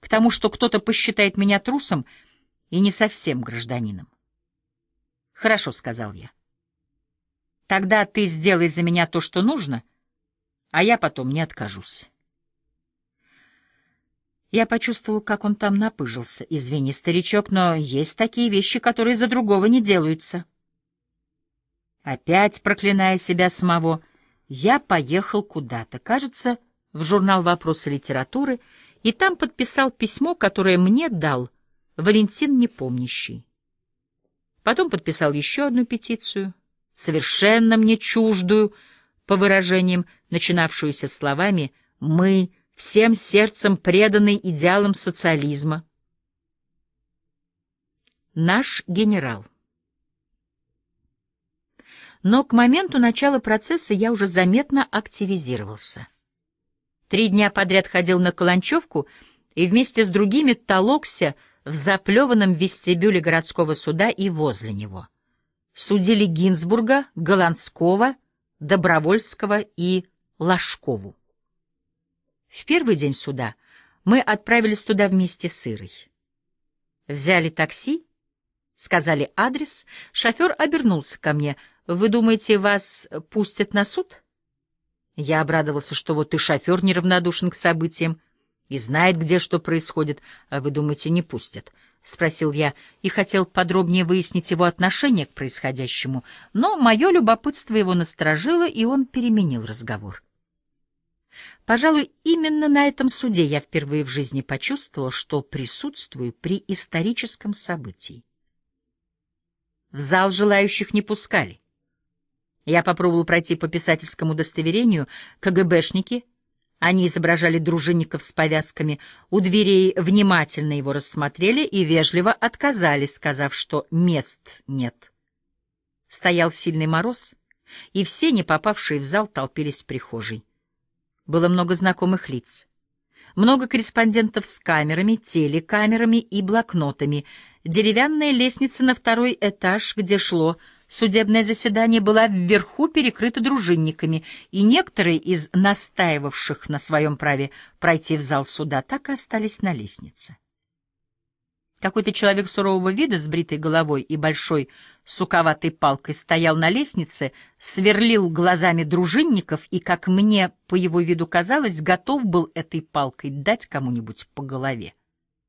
к тому, что кто-то посчитает меня трусом и не совсем гражданином. — Хорошо, — сказал я. — Тогда ты сделай за меня то, что нужно, а я потом не откажусь. Я почувствовал, как он там напыжился. Извини, старичок, но есть такие вещи, которые за другого не делаются. Опять проклиная себя самого, я поехал куда-то, кажется, в журнал «Вопросы литературы», и там подписал письмо, которое мне дал Валентин Непомнящий. Потом подписал еще одну петицию — совершенно мне чуждую, по выражениям, начинавшуюся словами «мы», всем сердцем преданный идеалам социализма. Наш генерал. Но к моменту начала процесса я уже заметно активизировался. Три дня подряд ходил на Каланчевку и вместе с другими толокся в заплеванном вестибюле городского суда и возле него судили Гинзбурга, Голландского, Добровольского и Ложкову. В первый день суда мы отправились туда вместе с Ирой. Взяли такси, сказали адрес, шофер обернулся ко мне. «Вы думаете, вас пустят на суд?» Я обрадовался, что вот и шофер неравнодушен к событиям и знает, где что происходит, а вы думаете, не пустят. — спросил я и хотел подробнее выяснить его отношение к происходящему, но мое любопытство его насторожило, и он переменил разговор. Пожалуй, именно на этом суде я впервые в жизни почувствовал, что присутствую при историческом событии. В зал желающих не пускали. Я попробовал пройти по писательскому удостоверению, КГБшники — они изображали дружинников с повязками. У дверей внимательно его рассмотрели и вежливо отказались, сказав, что мест нет. Стоял сильный мороз, и все, не попавшие в зал, толпились в прихожей. Было много знакомых лиц. Много корреспондентов с камерами, телекамерами и блокнотами. Деревянная лестница на второй этаж, где шло Судебное заседание было вверху перекрыто дружинниками, и некоторые из настаивавших на своем праве пройти в зал суда так и остались на лестнице. Какой-то человек сурового вида с бритой головой и большой суковатой палкой стоял на лестнице, сверлил глазами дружинников и, как мне по его виду казалось, готов был этой палкой дать кому-нибудь по голове.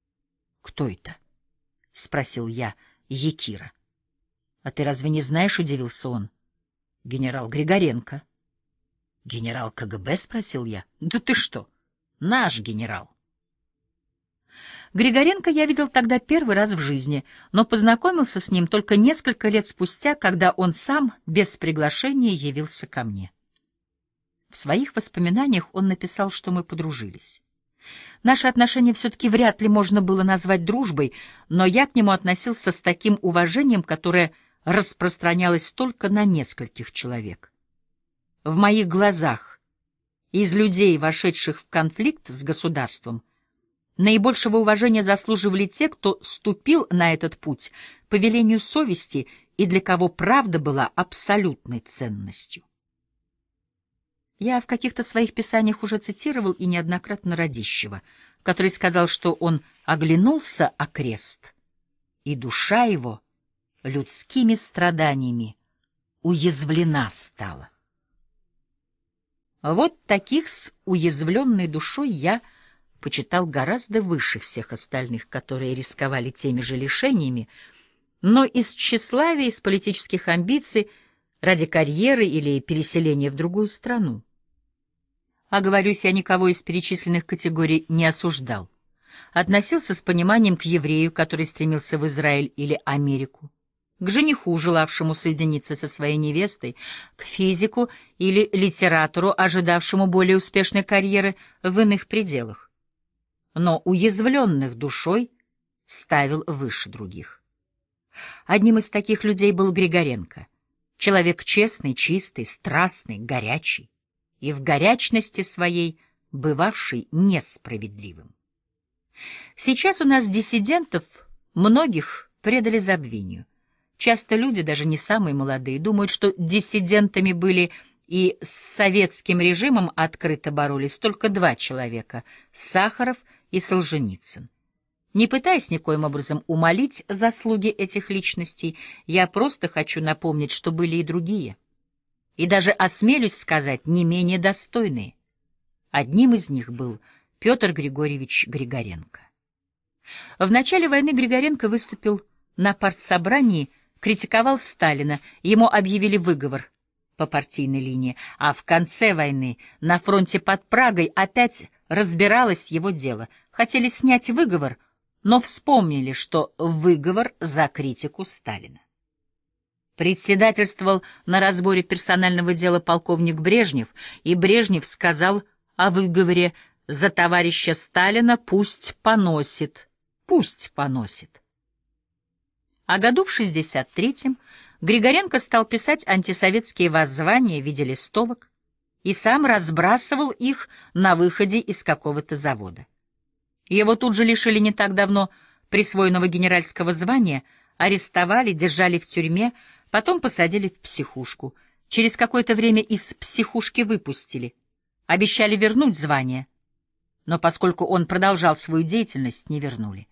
— Кто это? — спросил я Якира. —— А ты разве не знаешь, — удивился он, — генерал Григоренко. — Генерал КГБ? — спросил я. — Да ты что, наш генерал. Григоренко я видел тогда первый раз в жизни, но познакомился с ним только несколько лет спустя, когда он сам без приглашения явился ко мне. В своих воспоминаниях он написал, что мы подружились. Наши отношения все-таки вряд ли можно было назвать дружбой, но я к нему относился с таким уважением, которое распространялось только на нескольких человек. В моих глазах из людей, вошедших в конфликт с государством, наибольшего уважения заслуживали те, кто ступил на этот путь по велению совести и для кого правда была абсолютной ценностью. Я в каких-то своих писаниях уже цитировал и неоднократно Радищева, который сказал, что он оглянулся окрест, и душа его — людскими страданиями уязвлена стала. Вот таких с уязвленной душой я почитал гораздо выше всех остальных, которые рисковали теми же лишениями, но из тщеславия, из политических амбиций, ради карьеры или переселения в другую страну. Оговорюсь, а я никого из перечисленных категорий не осуждал. Относился с пониманием к еврею, который стремился в Израиль или Америку к жениху, желавшему соединиться со своей невестой, к физику или литератору, ожидавшему более успешной карьеры в иных пределах. Но уязвленных душой ставил выше других. Одним из таких людей был Григоренко. Человек честный, чистый, страстный, горячий. И в горячности своей бывавший несправедливым. Сейчас у нас диссидентов многих предали забвению. Часто люди, даже не самые молодые, думают, что диссидентами были и с советским режимом открыто боролись только два человека — Сахаров и Солженицын. Не пытаясь никоим образом умолить заслуги этих личностей, я просто хочу напомнить, что были и другие. И даже осмелюсь сказать, не менее достойные. Одним из них был Петр Григорьевич Григоренко. В начале войны Григоренко выступил на партсобрании критиковал Сталина, ему объявили выговор по партийной линии, а в конце войны на фронте под Прагой опять разбиралось его дело. Хотели снять выговор, но вспомнили, что выговор за критику Сталина. Председательствовал на разборе персонального дела полковник Брежнев, и Брежнев сказал о выговоре за товарища Сталина «пусть поносит, пусть поносит» а году в 63-м Григоренко стал писать антисоветские воззвания в виде листовок и сам разбрасывал их на выходе из какого-то завода. Его тут же лишили не так давно присвоенного генеральского звания, арестовали, держали в тюрьме, потом посадили в психушку. Через какое-то время из психушки выпустили. Обещали вернуть звание, но поскольку он продолжал свою деятельность, не вернули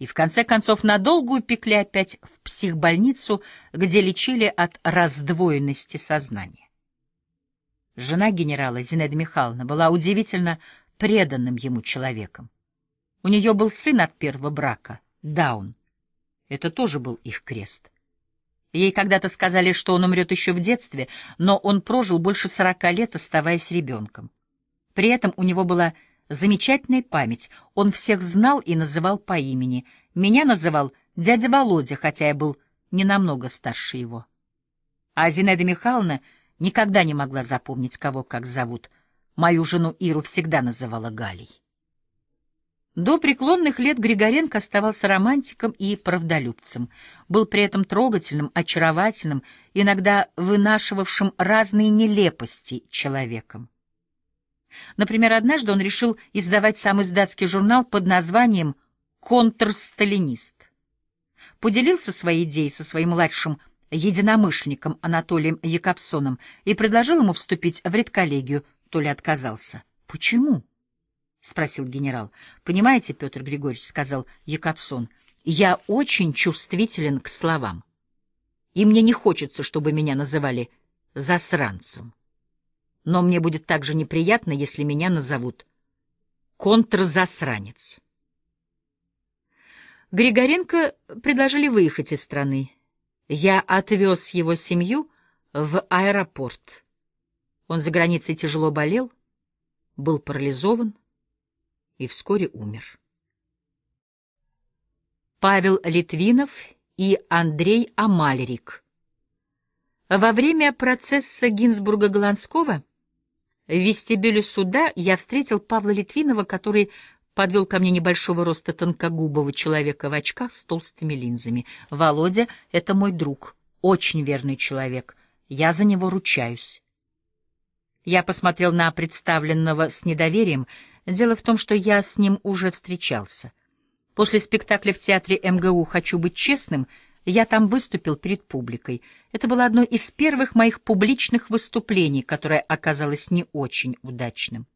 и в конце концов надолго пекли опять в психбольницу, где лечили от раздвоенности сознания. Жена генерала Зинаида Михайловна была удивительно преданным ему человеком. У нее был сын от первого брака, Даун. Это тоже был их крест. Ей когда-то сказали, что он умрет еще в детстве, но он прожил больше сорока лет, оставаясь ребенком. При этом у него была Замечательная память. Он всех знал и называл по имени. Меня называл дядя Володя, хотя я был не намного старше его. А Зинаида Михайловна никогда не могла запомнить, кого как зовут. Мою жену Иру всегда называла Галей. До преклонных лет Григоренко оставался романтиком и правдолюбцем, был при этом трогательным, очаровательным, иногда вынашивавшим разные нелепости человеком. Например, однажды он решил издавать сам издатский журнал под названием «Контрсталинист». Поделился своей идеей со своим младшим единомышленником Анатолием Якобсоном и предложил ему вступить в редколлегию, то ли отказался. «Почему?» — спросил генерал. «Понимаете, Петр Григорьевич, — сказал Якобсон, — я очень чувствителен к словам, и мне не хочется, чтобы меня называли засранцем» но мне будет также неприятно, если меня назовут контрзасранец. Григоренко предложили выехать из страны. Я отвез его семью в аэропорт. Он за границей тяжело болел, был парализован и вскоре умер. Павел Литвинов и Андрей Амалерик. Во время процесса Гинзбурга-Голландского в вестибюле суда я встретил Павла Литвинова, который подвел ко мне небольшого роста тонкогубого человека в очках с толстыми линзами. «Володя — это мой друг, очень верный человек. Я за него ручаюсь». Я посмотрел на представленного с недоверием. Дело в том, что я с ним уже встречался. После спектакля в театре МГУ «Хочу быть честным» Я там выступил перед публикой. Это было одно из первых моих публичных выступлений, которое оказалось не очень удачным.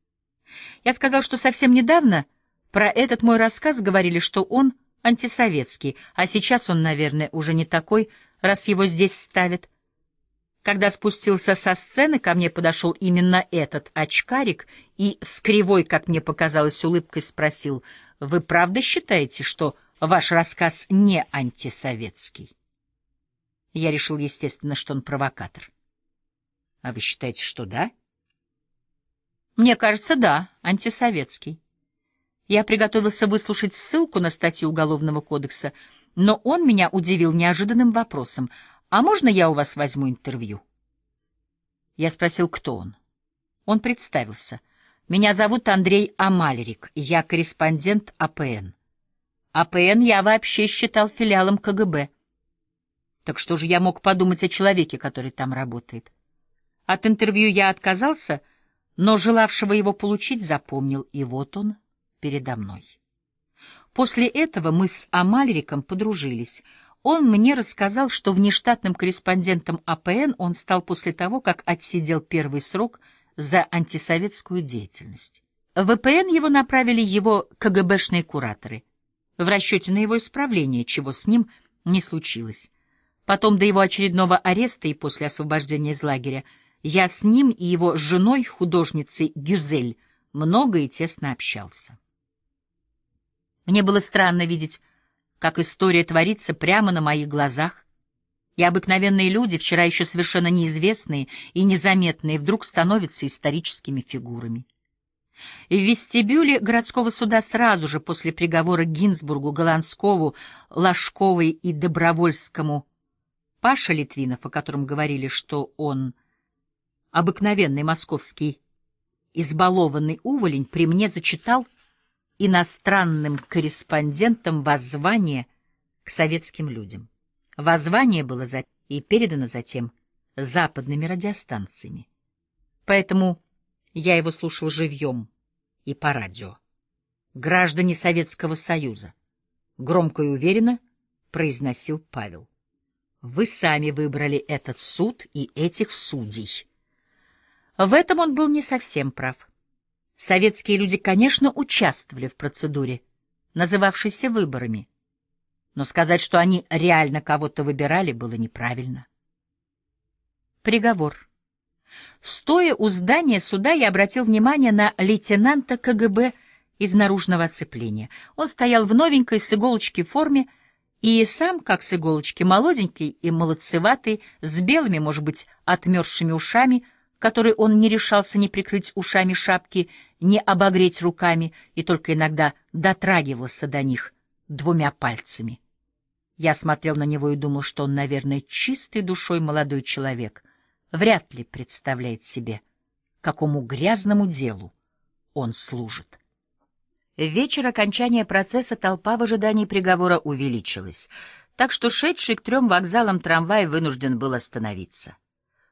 Я сказал, что совсем недавно про этот мой рассказ говорили, что он антисоветский, а сейчас он, наверное, уже не такой, раз его здесь ставят. Когда спустился со сцены, ко мне подошел именно этот очкарик и с кривой, как мне показалось, улыбкой спросил, «Вы правда считаете, что...» ваш рассказ не антисоветский. Я решил, естественно, что он провокатор. А вы считаете, что да? Мне кажется, да, антисоветский. Я приготовился выслушать ссылку на статью Уголовного кодекса, но он меня удивил неожиданным вопросом. «А можно я у вас возьму интервью?» Я спросил, кто он. Он представился. «Меня зовут Андрей Амалерик, я корреспондент АПН». АПН я вообще считал филиалом КГБ. Так что же я мог подумать о человеке, который там работает? От интервью я отказался, но желавшего его получить запомнил, и вот он передо мной. После этого мы с Амальриком подружились. Он мне рассказал, что внештатным корреспондентом АПН он стал после того, как отсидел первый срок за антисоветскую деятельность. В ВПН его направили его КГБшные кураторы — в расчете на его исправление, чего с ним не случилось. Потом до его очередного ареста и после освобождения из лагеря я с ним и его женой, художницей Гюзель, много и тесно общался. Мне было странно видеть, как история творится прямо на моих глазах, и обыкновенные люди, вчера еще совершенно неизвестные и незаметные, вдруг становятся историческими фигурами. В вестибюле городского суда сразу же после приговора Гинзбургу, Голландскову, Ложковой и Добровольскому Паша Литвинов, о котором говорили, что он обыкновенный московский избалованный уволень, при мне зачитал иностранным корреспондентам воззвание к советским людям. Воззвание было и передано затем западными радиостанциями. Поэтому... Я его слушал живьем и по радио. «Граждане Советского Союза», — громко и уверенно произносил Павел. «Вы сами выбрали этот суд и этих судей». В этом он был не совсем прав. Советские люди, конечно, участвовали в процедуре, называвшейся выборами. Но сказать, что они реально кого-то выбирали, было неправильно. Приговор. Стоя у здания суда, я обратил внимание на лейтенанта КГБ из наружного оцепления. Он стоял в новенькой с иголочки форме, и сам, как с иголочки, молоденький и молодцеватый, с белыми, может быть, отмерзшими ушами, которые он не решался не прикрыть ушами шапки, не обогреть руками, и только иногда дотрагивался до них двумя пальцами. Я смотрел на него и думал, что он, наверное, чистой душой молодой человек, вряд ли представляет себе, какому грязному делу он служит. В вечер окончания процесса толпа в ожидании приговора увеличилась, так что шедший к трем вокзалам трамвай вынужден был остановиться.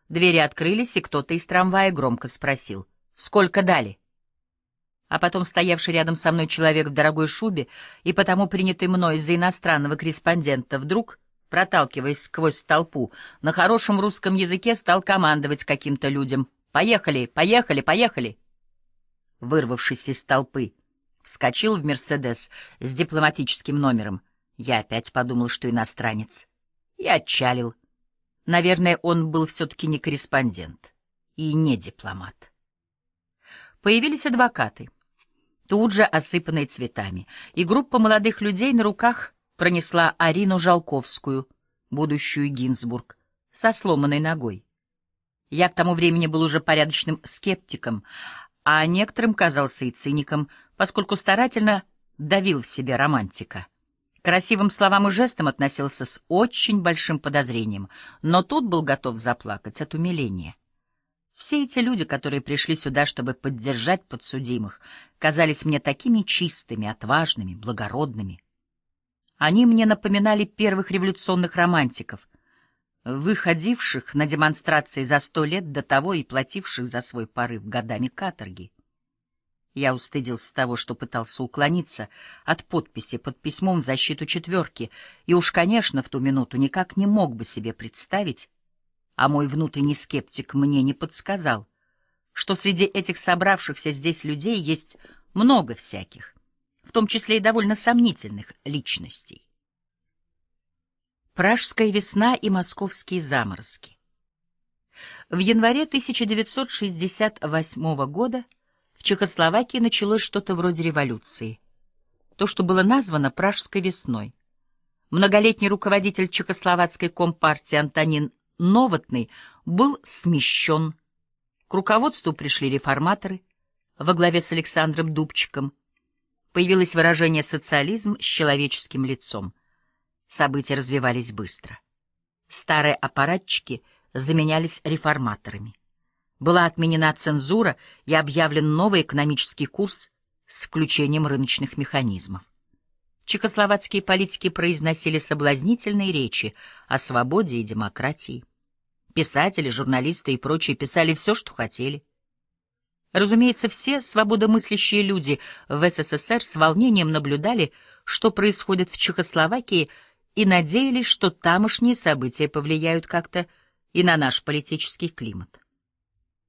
Двери открылись, и кто-то из трамвая громко спросил «Сколько дали?». А потом стоявший рядом со мной человек в дорогой шубе и потому принятый мной за иностранного корреспондента вдруг проталкиваясь сквозь толпу, на хорошем русском языке стал командовать каким-то людям. «Поехали! Поехали! Поехали!» Вырвавшись из толпы, вскочил в «Мерседес» с дипломатическим номером. Я опять подумал, что иностранец. И отчалил. Наверное, он был все-таки не корреспондент и не дипломат. Появились адвокаты, тут же осыпанные цветами, и группа молодых людей на руках — пронесла Арину Жалковскую, будущую Гинзбург, со сломанной ногой. Я к тому времени был уже порядочным скептиком, а некоторым казался и циником, поскольку старательно давил в себе романтика. красивым словам и жестам относился с очень большим подозрением, но тут был готов заплакать от умиления. Все эти люди, которые пришли сюда, чтобы поддержать подсудимых, казались мне такими чистыми, отважными, благородными. Они мне напоминали первых революционных романтиков, выходивших на демонстрации за сто лет до того и плативших за свой порыв годами каторги. Я устыдился того, что пытался уклониться от подписи под письмом в защиту четверки, и уж, конечно, в ту минуту никак не мог бы себе представить, а мой внутренний скептик мне не подсказал, что среди этих собравшихся здесь людей есть много всяких — в том числе и довольно сомнительных личностей. Пражская весна и московские заморозки. В январе 1968 года в Чехословакии началось что-то вроде революции. То, что было названо «Пражской весной». Многолетний руководитель чехословацкой компартии Антонин Новотный был смещен. К руководству пришли реформаторы во главе с Александром Дубчиком – появилось выражение «социализм с человеческим лицом». События развивались быстро. Старые аппаратчики заменялись реформаторами. Была отменена цензура и объявлен новый экономический курс с включением рыночных механизмов. Чехословацкие политики произносили соблазнительные речи о свободе и демократии. Писатели, журналисты и прочие писали все, что хотели. Разумеется, все свободомыслящие люди в СССР с волнением наблюдали, что происходит в Чехословакии, и надеялись, что тамошние события повлияют как-то и на наш политический климат.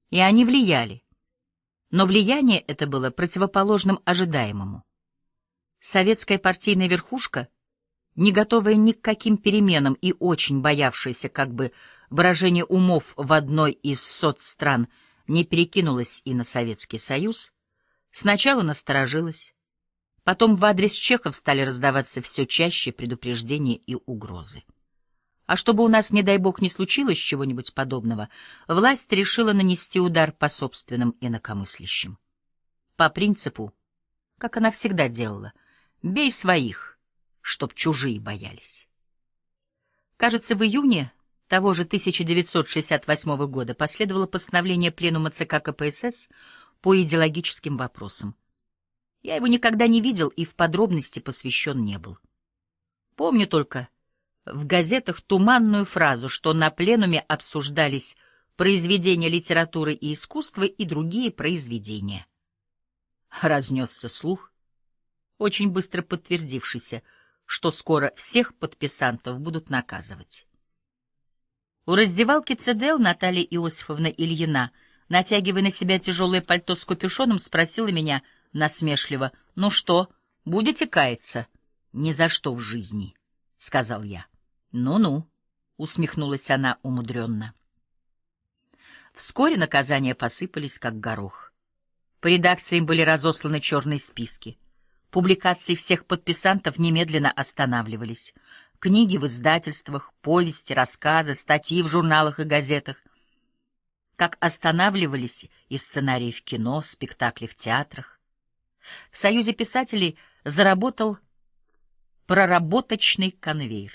И они влияли. Но влияние это было противоположным ожидаемому. Советская партийная верхушка, не готовая ни к каким переменам и очень боявшаяся, как бы выражения умов в одной из соцстран стран не перекинулась и на Советский Союз, сначала насторожилась, потом в адрес чехов стали раздаваться все чаще предупреждения и угрозы. А чтобы у нас, не дай бог, не случилось чего-нибудь подобного, власть решила нанести удар по собственным инакомыслящим. По принципу, как она всегда делала, «бей своих», чтоб чужие боялись. Кажется, в июне того же 1968 года последовало постановление Пленума ЦК КПСС по идеологическим вопросам. Я его никогда не видел и в подробности посвящен не был. Помню только в газетах туманную фразу, что на Пленуме обсуждались произведения литературы и искусства и другие произведения. Разнесся слух, очень быстро подтвердившийся, что скоро всех подписантов будут наказывать. У раздевалки ЦДЛ Наталья Иосифовна Ильина, натягивая на себя тяжелое пальто с капюшоном, спросила меня насмешливо, «Ну что, будете каяться?» «Ни за что в жизни», — сказал я. «Ну-ну», — усмехнулась она умудренно. Вскоре наказания посыпались, как горох. По редакциям были разосланы черные списки. Публикации всех подписантов немедленно останавливались — книги в издательствах, повести, рассказы, статьи в журналах и газетах, как останавливались и сценарии в кино, спектакли в театрах. В Союзе писателей заработал проработочный конвейер.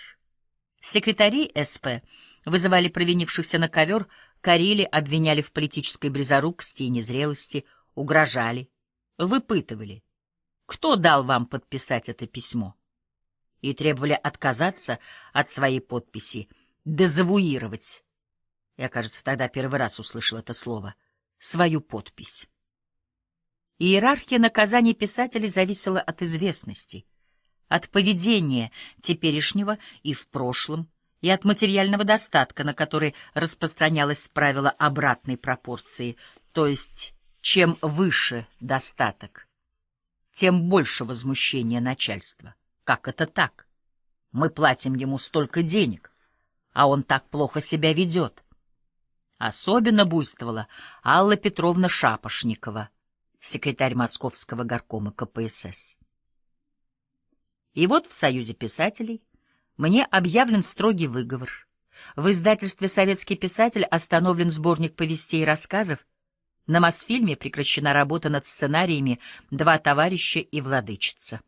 Секретари СП вызывали провинившихся на ковер, корили, обвиняли в политической близорукости и незрелости, угрожали, выпытывали. Кто дал вам подписать это письмо? и требовали отказаться от своей подписи, дезавуировать. Я, кажется, тогда первый раз услышал это слово. Свою подпись. Иерархия наказаний писателей зависела от известности, от поведения теперешнего и в прошлом, и от материального достатка, на который распространялось правило обратной пропорции, то есть чем выше достаток, тем больше возмущения начальства. Как это так? Мы платим ему столько денег, а он так плохо себя ведет. Особенно буйствовала Алла Петровна Шапошникова, секретарь Московского горкома КПСС. И вот в Союзе писателей мне объявлен строгий выговор. В издательстве «Советский писатель» остановлен сборник повестей и рассказов. На Мосфильме прекращена работа над сценариями «Два товарища и владычица».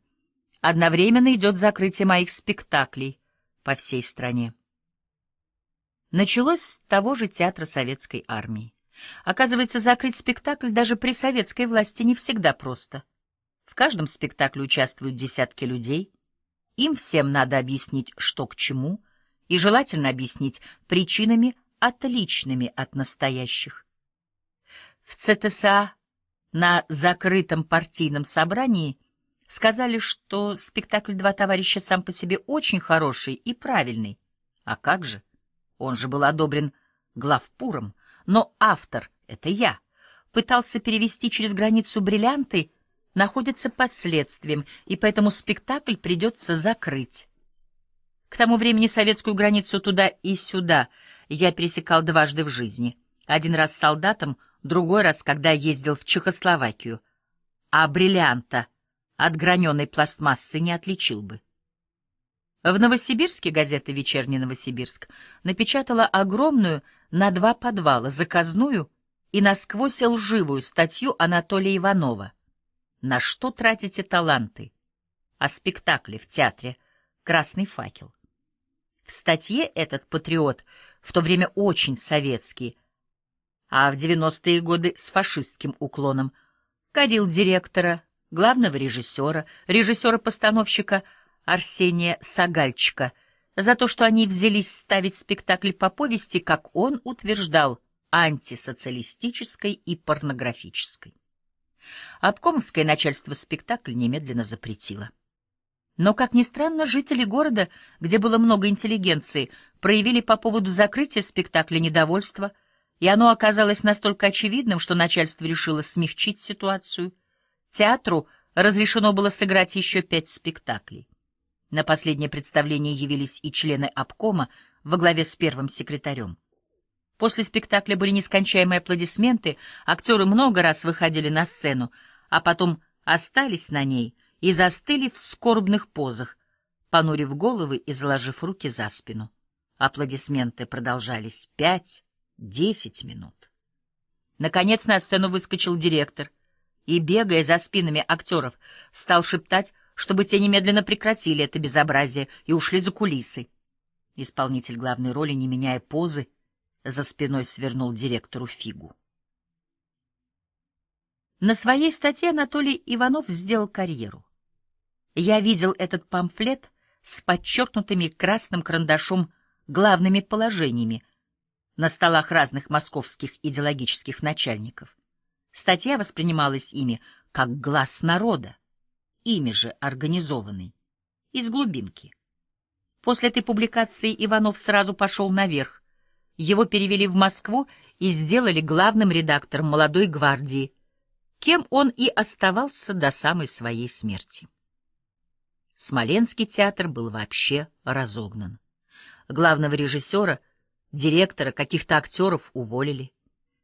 Одновременно идет закрытие моих спектаклей по всей стране. Началось с того же театра советской армии. Оказывается, закрыть спектакль даже при советской власти не всегда просто. В каждом спектакле участвуют десятки людей. Им всем надо объяснить, что к чему, и желательно объяснить причинами, отличными от настоящих. В ЦТСА на закрытом партийном собрании – Сказали, что спектакль «Два товарища» сам по себе очень хороший и правильный. А как же? Он же был одобрен главпуром, но автор — это я. Пытался перевести через границу бриллианты, находится под следствием, и поэтому спектакль придется закрыть. К тому времени советскую границу туда и сюда я пересекал дважды в жизни. Один раз с солдатом, другой раз, когда ездил в Чехословакию. А бриллианта — от граненой пластмассы не отличил бы. В Новосибирске газета «Вечерний Новосибирск» напечатала огромную на два подвала заказную и насквозь лживую статью Анатолия Иванова. На что тратите таланты? О спектакле в театре «Красный факел». В статье этот патриот, в то время очень советский, а в 90-е годы с фашистским уклоном, корил директора главного режиссера, режиссера-постановщика Арсения Сагальчика за то, что они взялись ставить спектакль по повести, как он утверждал, антисоциалистической и порнографической. Обкомовское начальство спектакль немедленно запретило. Но, как ни странно, жители города, где было много интеллигенции, проявили по поводу закрытия спектакля недовольство, и оно оказалось настолько очевидным, что начальство решило смягчить ситуацию — Театру разрешено было сыграть еще пять спектаклей. На последнее представление явились и члены обкома во главе с первым секретарем. После спектакля были нескончаемые аплодисменты, актеры много раз выходили на сцену, а потом остались на ней и застыли в скорбных позах, понурив головы и заложив руки за спину. Аплодисменты продолжались пять, десять минут. Наконец на сцену выскочил директор — и, бегая за спинами актеров, стал шептать, чтобы те немедленно прекратили это безобразие и ушли за кулисы. Исполнитель главной роли, не меняя позы, за спиной свернул директору фигу. На своей статье Анатолий Иванов сделал карьеру. Я видел этот памфлет с подчеркнутыми красным карандашом главными положениями на столах разных московских идеологических начальников. Статья воспринималась ими как глаз народа, ими же организованный, из глубинки. После этой публикации Иванов сразу пошел наверх. Его перевели в Москву и сделали главным редактором «Молодой гвардии», кем он и оставался до самой своей смерти. Смоленский театр был вообще разогнан. Главного режиссера, директора, каких-то актеров уволили.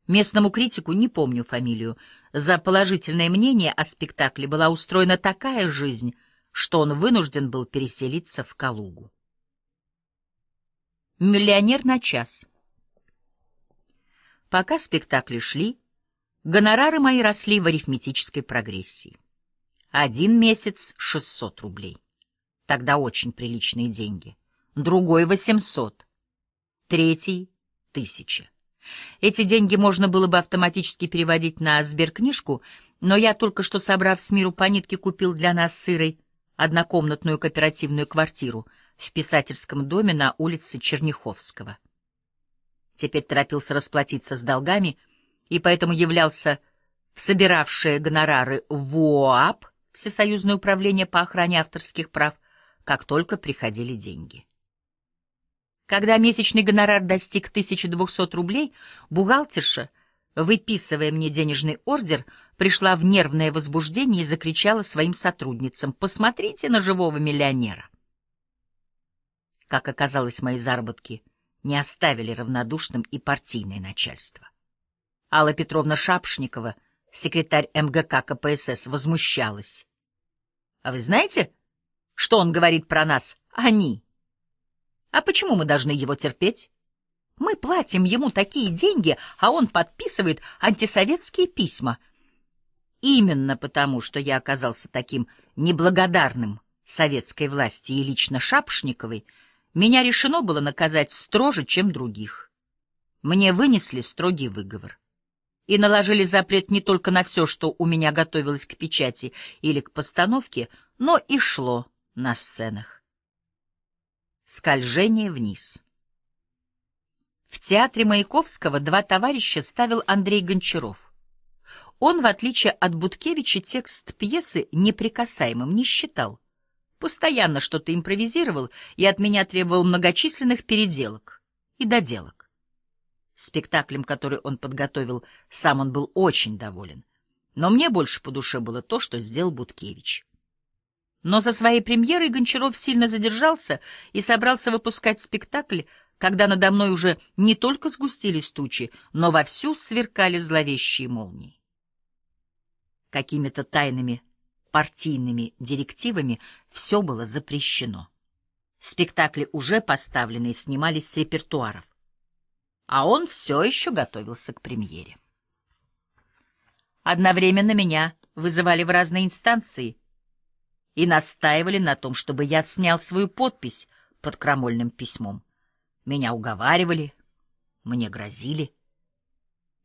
Местному критику, не помню фамилию, за положительное мнение о спектакле была устроена такая жизнь, что он вынужден был переселиться в Калугу. «Миллионер на час». Пока спектакли шли, гонорары мои росли в арифметической прогрессии. Один месяц — шестьсот рублей. Тогда очень приличные деньги. Другой — восемьсот; Третий — тысяча. Эти деньги можно было бы автоматически переводить на сберкнижку, но я, только что собрав с миру по нитке, купил для нас сырой однокомнатную кооперативную квартиру в писательском доме на улице Черняховского. Теперь торопился расплатиться с долгами и поэтому являлся в собиравшие гонорары ВОАП, Всесоюзное управление по охране авторских прав, как только приходили деньги. Когда месячный гонорар достиг 1200 рублей, бухгалтерша, выписывая мне денежный ордер, пришла в нервное возбуждение и закричала своим сотрудницам «Посмотрите на живого миллионера!». Как оказалось, мои заработки не оставили равнодушным и партийное начальство. Алла Петровна Шапшникова, секретарь МГК КПСС, возмущалась. «А вы знаете, что он говорит про нас? Они!» А почему мы должны его терпеть? Мы платим ему такие деньги, а он подписывает антисоветские письма. Именно потому, что я оказался таким неблагодарным советской власти и лично Шапшниковой, меня решено было наказать строже, чем других. Мне вынесли строгий выговор. И наложили запрет не только на все, что у меня готовилось к печати или к постановке, но и шло на сценах. Скольжение вниз. В театре Маяковского «Два товарища» ставил Андрей Гончаров. Он, в отличие от Буткевича, текст пьесы неприкасаемым не считал. Постоянно что-то импровизировал и от меня требовал многочисленных переделок и доделок. Спектаклем, который он подготовил, сам он был очень доволен. Но мне больше по душе было то, что сделал Буткевич. Но со своей премьерой Гончаров сильно задержался и собрался выпускать спектакль, когда надо мной уже не только сгустились тучи, но вовсю сверкали зловещие молнии. Какими-то тайными партийными директивами все было запрещено. Спектакли, уже поставленные, снимались с репертуаров. А он все еще готовился к премьере. Одновременно меня вызывали в разные инстанции — и настаивали на том, чтобы я снял свою подпись под крамольным письмом. Меня уговаривали, мне грозили.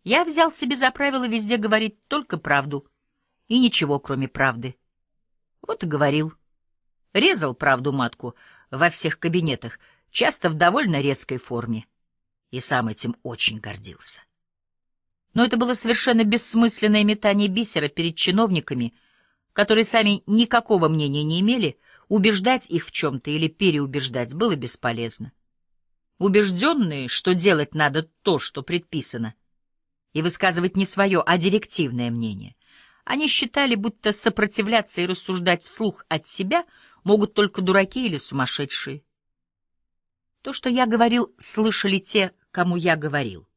Я взял себе за правило везде говорить только правду и ничего, кроме правды. Вот и говорил. Резал правду матку во всех кабинетах, часто в довольно резкой форме, и сам этим очень гордился. Но это было совершенно бессмысленное метание бисера перед чиновниками — которые сами никакого мнения не имели, убеждать их в чем-то или переубеждать было бесполезно. Убежденные, что делать надо то, что предписано, и высказывать не свое, а директивное мнение, они считали, будто сопротивляться и рассуждать вслух от себя могут только дураки или сумасшедшие. То, что я говорил, слышали те, кому я говорил.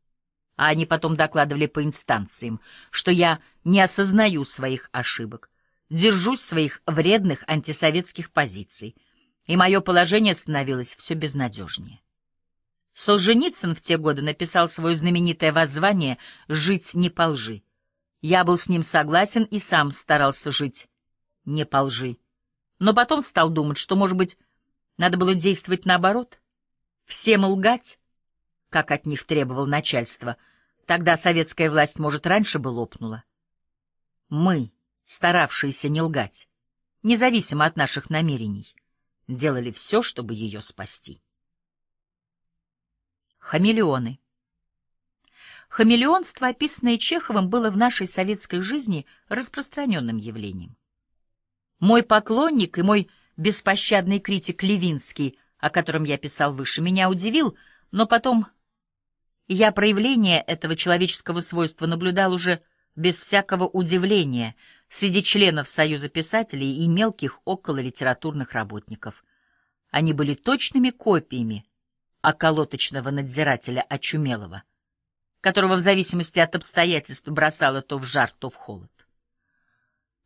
А они потом докладывали по инстанциям, что я не осознаю своих ошибок, держусь своих вредных антисоветских позиций, и мое положение становилось все безнадежнее. Солженицын в те годы написал свое знаменитое воззвание «Жить не по лжи». Я был с ним согласен и сам старался жить не по лжи. Но потом стал думать, что, может быть, надо было действовать наоборот, всем лгать, как от них требовал начальство. Тогда советская власть, может, раньше бы лопнула. Мы старавшиеся не лгать, независимо от наших намерений, делали все, чтобы ее спасти. Хамелеоны Хамелеонство, описанное Чеховым, было в нашей советской жизни распространенным явлением. Мой поклонник и мой беспощадный критик Левинский, о котором я писал выше, меня удивил, но потом я проявление этого человеческого свойства наблюдал уже без всякого удивления — среди членов Союза писателей и мелких окололитературных работников. Они были точными копиями околоточного надзирателя Очумелова, которого в зависимости от обстоятельств бросало то в жар, то в холод.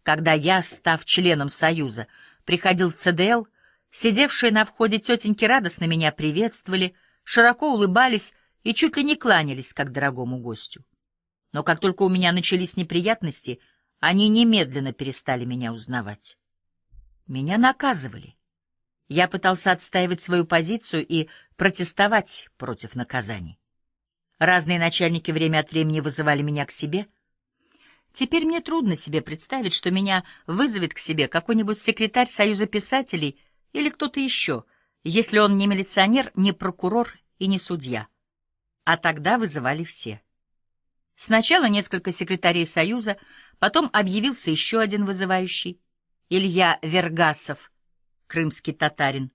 Когда я, став членом Союза, приходил в ЦДЛ, сидевшие на входе тетеньки радостно меня приветствовали, широко улыбались и чуть ли не кланялись, как дорогому гостю. Но как только у меня начались неприятности — они немедленно перестали меня узнавать. Меня наказывали. Я пытался отстаивать свою позицию и протестовать против наказаний. Разные начальники время от времени вызывали меня к себе. Теперь мне трудно себе представить, что меня вызовет к себе какой-нибудь секретарь Союза писателей или кто-то еще, если он не милиционер, не прокурор и не судья. А тогда вызывали все. Сначала несколько секретарей Союза, потом объявился еще один вызывающий, Илья Вергасов, крымский татарин,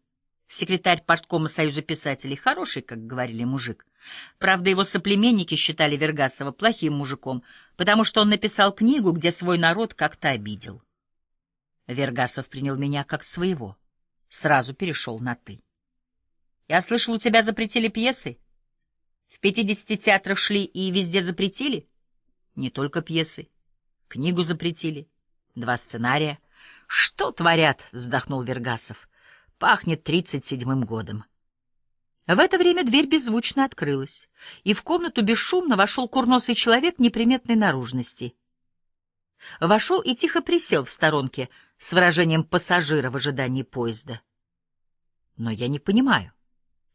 секретарь парткома Союза писателей, хороший, как говорили, мужик. Правда, его соплеменники считали Вергасова плохим мужиком, потому что он написал книгу, где свой народ как-то обидел. Вергасов принял меня как своего, сразу перешел на «ты». «Я слышал, у тебя запретили пьесы?» В 50 театрах шли и везде запретили? Не только пьесы. Книгу запретили. Два сценария. «Что творят?» — вздохнул Вергасов. «Пахнет тридцать седьмым годом». В это время дверь беззвучно открылась, и в комнату бесшумно вошел курносый человек неприметной наружности. Вошел и тихо присел в сторонке с выражением пассажира в ожидании поезда. «Но я не понимаю.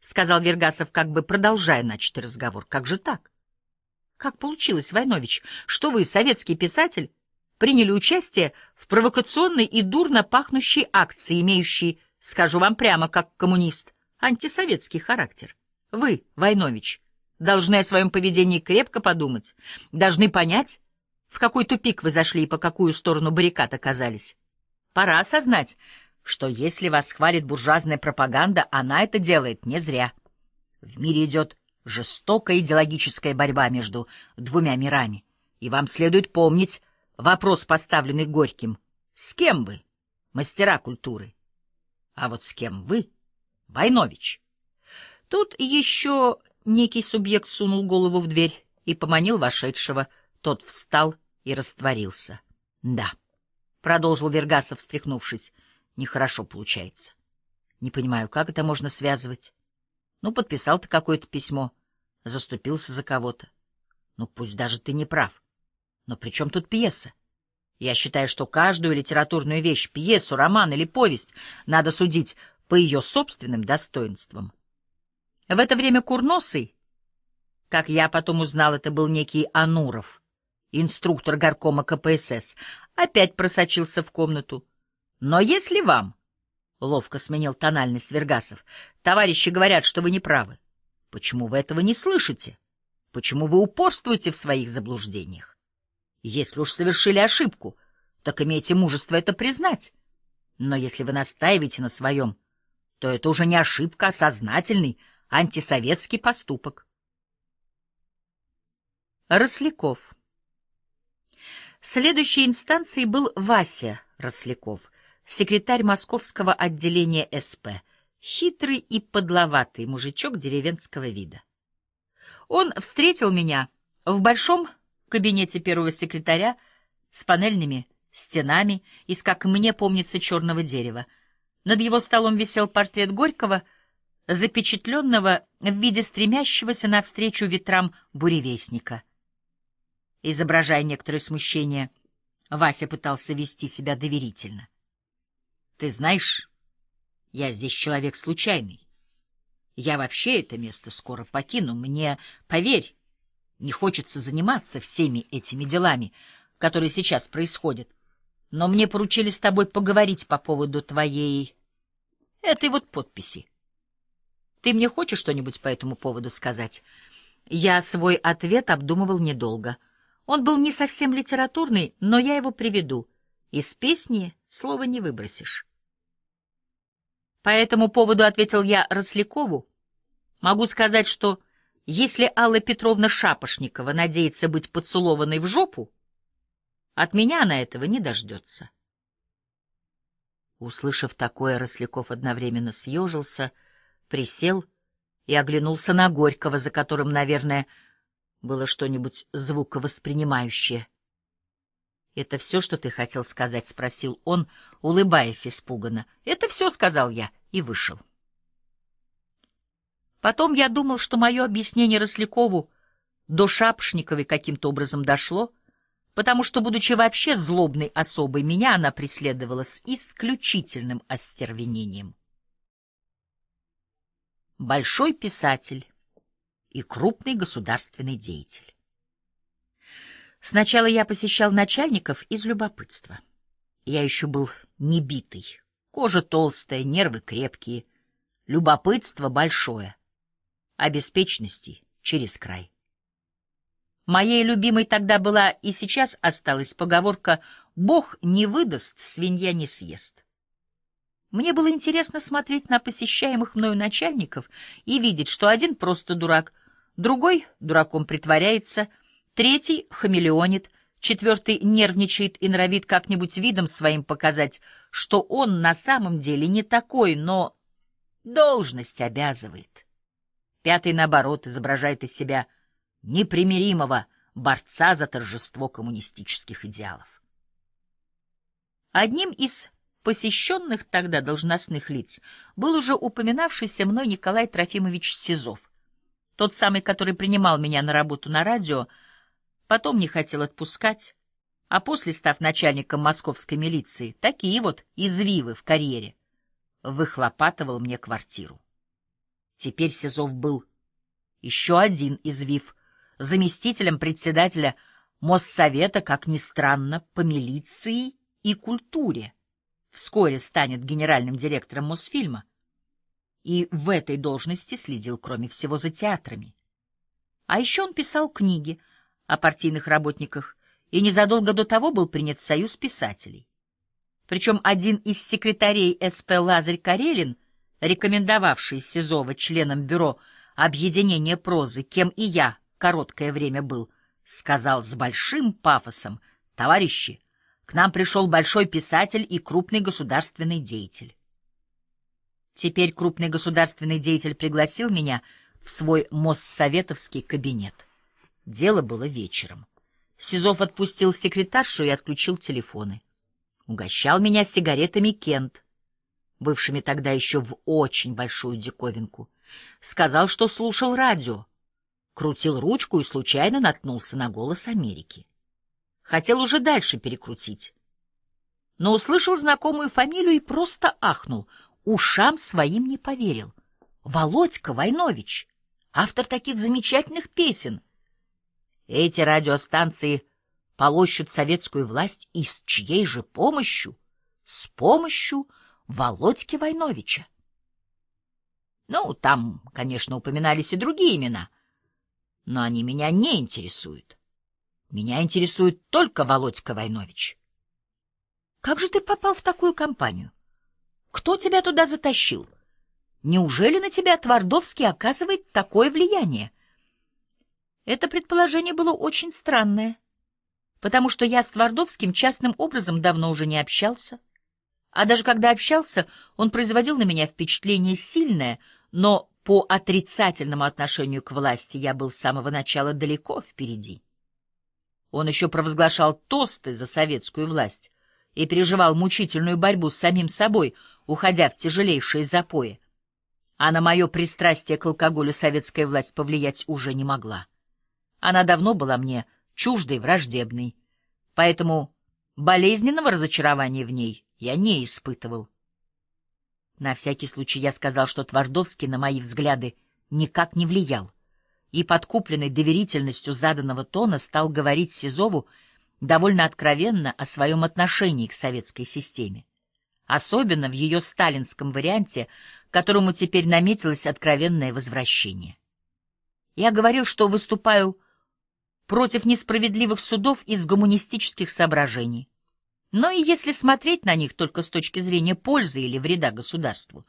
— сказал Вергасов, как бы продолжая начатый разговор. — Как же так? — Как получилось, Войнович, что вы, советский писатель, приняли участие в провокационной и дурно пахнущей акции, имеющей, скажу вам прямо, как коммунист, антисоветский характер? Вы, Войнович, должны о своем поведении крепко подумать, должны понять, в какой тупик вы зашли и по какую сторону баррикад оказались. Пора осознать, что если вас хвалит буржуазная пропаганда, она это делает не зря. В мире идет жестокая идеологическая борьба между двумя мирами, и вам следует помнить вопрос, поставленный Горьким. С кем вы, мастера культуры? А вот с кем вы, Войнович? Тут еще некий субъект сунул голову в дверь и поманил вошедшего. Тот встал и растворился. — Да, — продолжил Вергасов, встряхнувшись, — нехорошо получается. Не понимаю, как это можно связывать. Ну, подписал ты какое-то письмо, заступился за кого-то. Ну, пусть даже ты не прав. Но при чем тут пьеса? Я считаю, что каждую литературную вещь, пьесу, роман или повесть надо судить по ее собственным достоинствам. В это время Курносый, как я потом узнал, это был некий Ануров, инструктор горкома КПСС, опять просочился в комнату — но если вам, — ловко сменил тональный Свергасов, товарищи говорят, что вы не правы, почему вы этого не слышите? Почему вы упорствуете в своих заблуждениях? Если уж совершили ошибку, так имейте мужество это признать. Но если вы настаиваете на своем, то это уже не ошибка, а сознательный антисоветский поступок. Росляков Следующей инстанцией был Вася Росляков, секретарь московского отделения СП, хитрый и подловатый мужичок деревенского вида. Он встретил меня в большом кабинете первого секретаря с панельными стенами из, как мне помнится, черного дерева. Над его столом висел портрет Горького, запечатленного в виде стремящегося навстречу ветрам буревестника. Изображая некоторое смущение, Вася пытался вести себя доверительно. Ты знаешь, я здесь человек случайный. Я вообще это место скоро покину. Мне, поверь, не хочется заниматься всеми этими делами, которые сейчас происходят. Но мне поручили с тобой поговорить по поводу твоей... этой вот подписи. Ты мне хочешь что-нибудь по этому поводу сказать? Я свой ответ обдумывал недолго. Он был не совсем литературный, но я его приведу. Из песни слова не выбросишь. По этому поводу ответил я Рослякову. Могу сказать, что если Алла Петровна Шапошникова надеется быть поцелованной в жопу, от меня она этого не дождется. Услышав такое, Росляков одновременно съежился, присел и оглянулся на Горького, за которым, наверное, было что-нибудь звуковоспринимающее. «Это все, что ты хотел сказать?» — спросил он, улыбаясь испуганно. «Это все», — сказал я, и вышел. Потом я думал, что мое объяснение Рослякову до Шапшниковой каким-то образом дошло, потому что, будучи вообще злобной особой, меня она преследовала с исключительным остервенением. Большой писатель и крупный государственный деятель. Сначала я посещал начальников из любопытства. Я еще был небитый, кожа толстая, нервы крепкие, любопытство большое, обеспеченности а через край. Моей любимой тогда была и сейчас осталась поговорка «Бог не выдаст, свинья не съест». Мне было интересно смотреть на посещаемых мною начальников и видеть, что один просто дурак, другой дураком притворяется — Третий хамелеонит, четвертый нервничает и норовит как-нибудь видом своим показать, что он на самом деле не такой, но должность обязывает. Пятый, наоборот, изображает из себя непримиримого борца за торжество коммунистических идеалов. Одним из посещенных тогда должностных лиц был уже упоминавшийся мной Николай Трофимович Сизов, тот самый, который принимал меня на работу на радио, потом не хотел отпускать, а после, став начальником московской милиции, такие вот извивы в карьере, выхлопатывал мне квартиру. Теперь Сизов был еще один извив, заместителем председателя Моссовета, как ни странно, по милиции и культуре. Вскоре станет генеральным директором Мосфильма. И в этой должности следил, кроме всего, за театрами. А еще он писал книги — о партийных работниках и незадолго до того был принят в Союз писателей. Причем один из секретарей СП Лазарь Карелин, рекомендовавший Сизова членом бюро объединения прозы, кем и я короткое время был, сказал с большим пафосом, «Товарищи, к нам пришел большой писатель и крупный государственный деятель». Теперь крупный государственный деятель пригласил меня в свой моссоветовский кабинет. Дело было вечером. Сизов отпустил секретаршу и отключил телефоны. Угощал меня сигаретами Кент, бывшими тогда еще в очень большую диковинку. Сказал, что слушал радио. Крутил ручку и случайно наткнулся на голос Америки. Хотел уже дальше перекрутить. Но услышал знакомую фамилию и просто ахнул. Ушам своим не поверил. Володька Войнович, автор таких замечательных песен — эти радиостанции полощут советскую власть и с чьей же помощью? С помощью Володьки Войновича. Ну, там, конечно, упоминались и другие имена, но они меня не интересуют. Меня интересует только Володька Войнович. Как же ты попал в такую компанию? Кто тебя туда затащил? Неужели на тебя Твардовский оказывает такое влияние? — это предположение было очень странное, потому что я с Твардовским частным образом давно уже не общался. А даже когда общался, он производил на меня впечатление сильное, но по отрицательному отношению к власти я был с самого начала далеко впереди. Он еще провозглашал тосты за советскую власть и переживал мучительную борьбу с самим собой, уходя в тяжелейшие запои. А на мое пристрастие к алкоголю советская власть повлиять уже не могла. Она давно была мне чуждой, враждебной. Поэтому болезненного разочарования в ней я не испытывал. На всякий случай я сказал, что Твардовский на мои взгляды никак не влиял, и подкупленный доверительностью заданного тона стал говорить Сизову довольно откровенно о своем отношении к советской системе, особенно в ее сталинском варианте, которому теперь наметилось откровенное возвращение. Я говорил, что выступаю против несправедливых судов из гуманистических соображений. Но и если смотреть на них только с точки зрения пользы или вреда государству,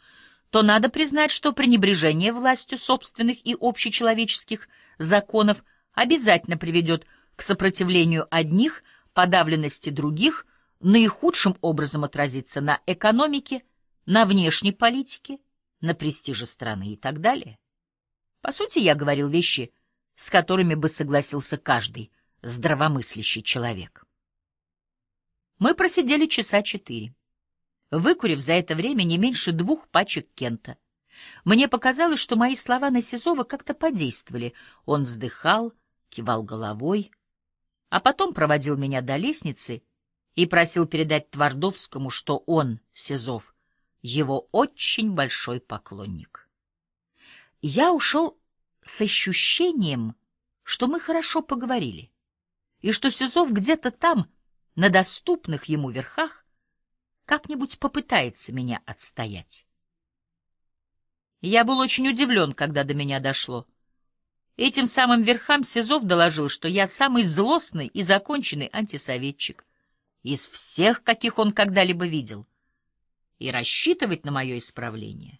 то надо признать, что пренебрежение властью собственных и общечеловеческих законов обязательно приведет к сопротивлению одних, подавленности других, наихудшим образом отразится на экономике, на внешней политике, на престиже страны и так далее. По сути, я говорил вещи – с которыми бы согласился каждый здравомыслящий человек. Мы просидели часа четыре, выкурив за это время не меньше двух пачек Кента. Мне показалось, что мои слова на Сизова как-то подействовали. Он вздыхал, кивал головой, а потом проводил меня до лестницы и просил передать Твардовскому, что он, Сизов, его очень большой поклонник. Я ушел с ощущением, что мы хорошо поговорили, и что Сизов где-то там, на доступных ему верхах, как-нибудь попытается меня отстоять. Я был очень удивлен, когда до меня дошло. Этим самым верхам Сизов доложил, что я самый злостный и законченный антисоветчик из всех, каких он когда-либо видел, и рассчитывать на мое исправление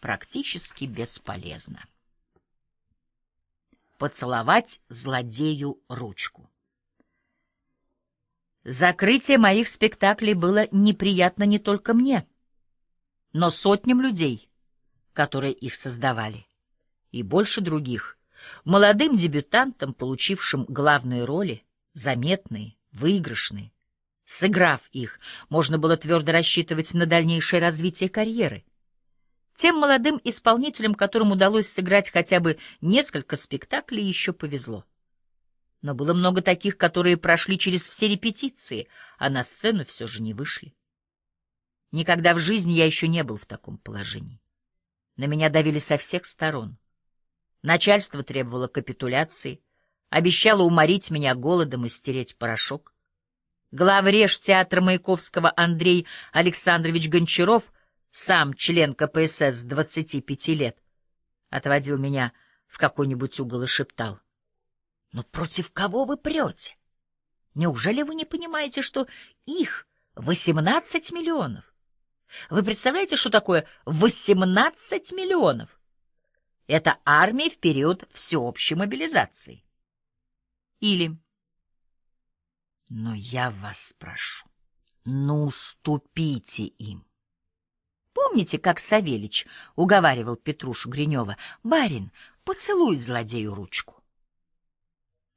практически бесполезно поцеловать злодею ручку. Закрытие моих спектаклей было неприятно не только мне, но сотням людей, которые их создавали, и больше других, молодым дебютантам, получившим главные роли, заметные, выигрышные. Сыграв их, можно было твердо рассчитывать на дальнейшее развитие карьеры. Тем молодым исполнителям, которым удалось сыграть хотя бы несколько спектаклей, еще повезло. Но было много таких, которые прошли через все репетиции, а на сцену все же не вышли. Никогда в жизни я еще не был в таком положении. На меня давили со всех сторон. Начальство требовало капитуляции, обещало уморить меня голодом и стереть порошок. Главреж театра Маяковского Андрей Александрович Гончаров — сам член КПСС с двадцати пяти лет, отводил меня в какой-нибудь угол и шептал. — Ну против кого вы прете? Неужели вы не понимаете, что их восемнадцать миллионов? Вы представляете, что такое восемнадцать миллионов? Это армия в период всеобщей мобилизации. Или... Но я вас прошу, ну уступите им помните, как Савельич уговаривал Петрушу Гринева? «Барин, поцелуй злодею ручку».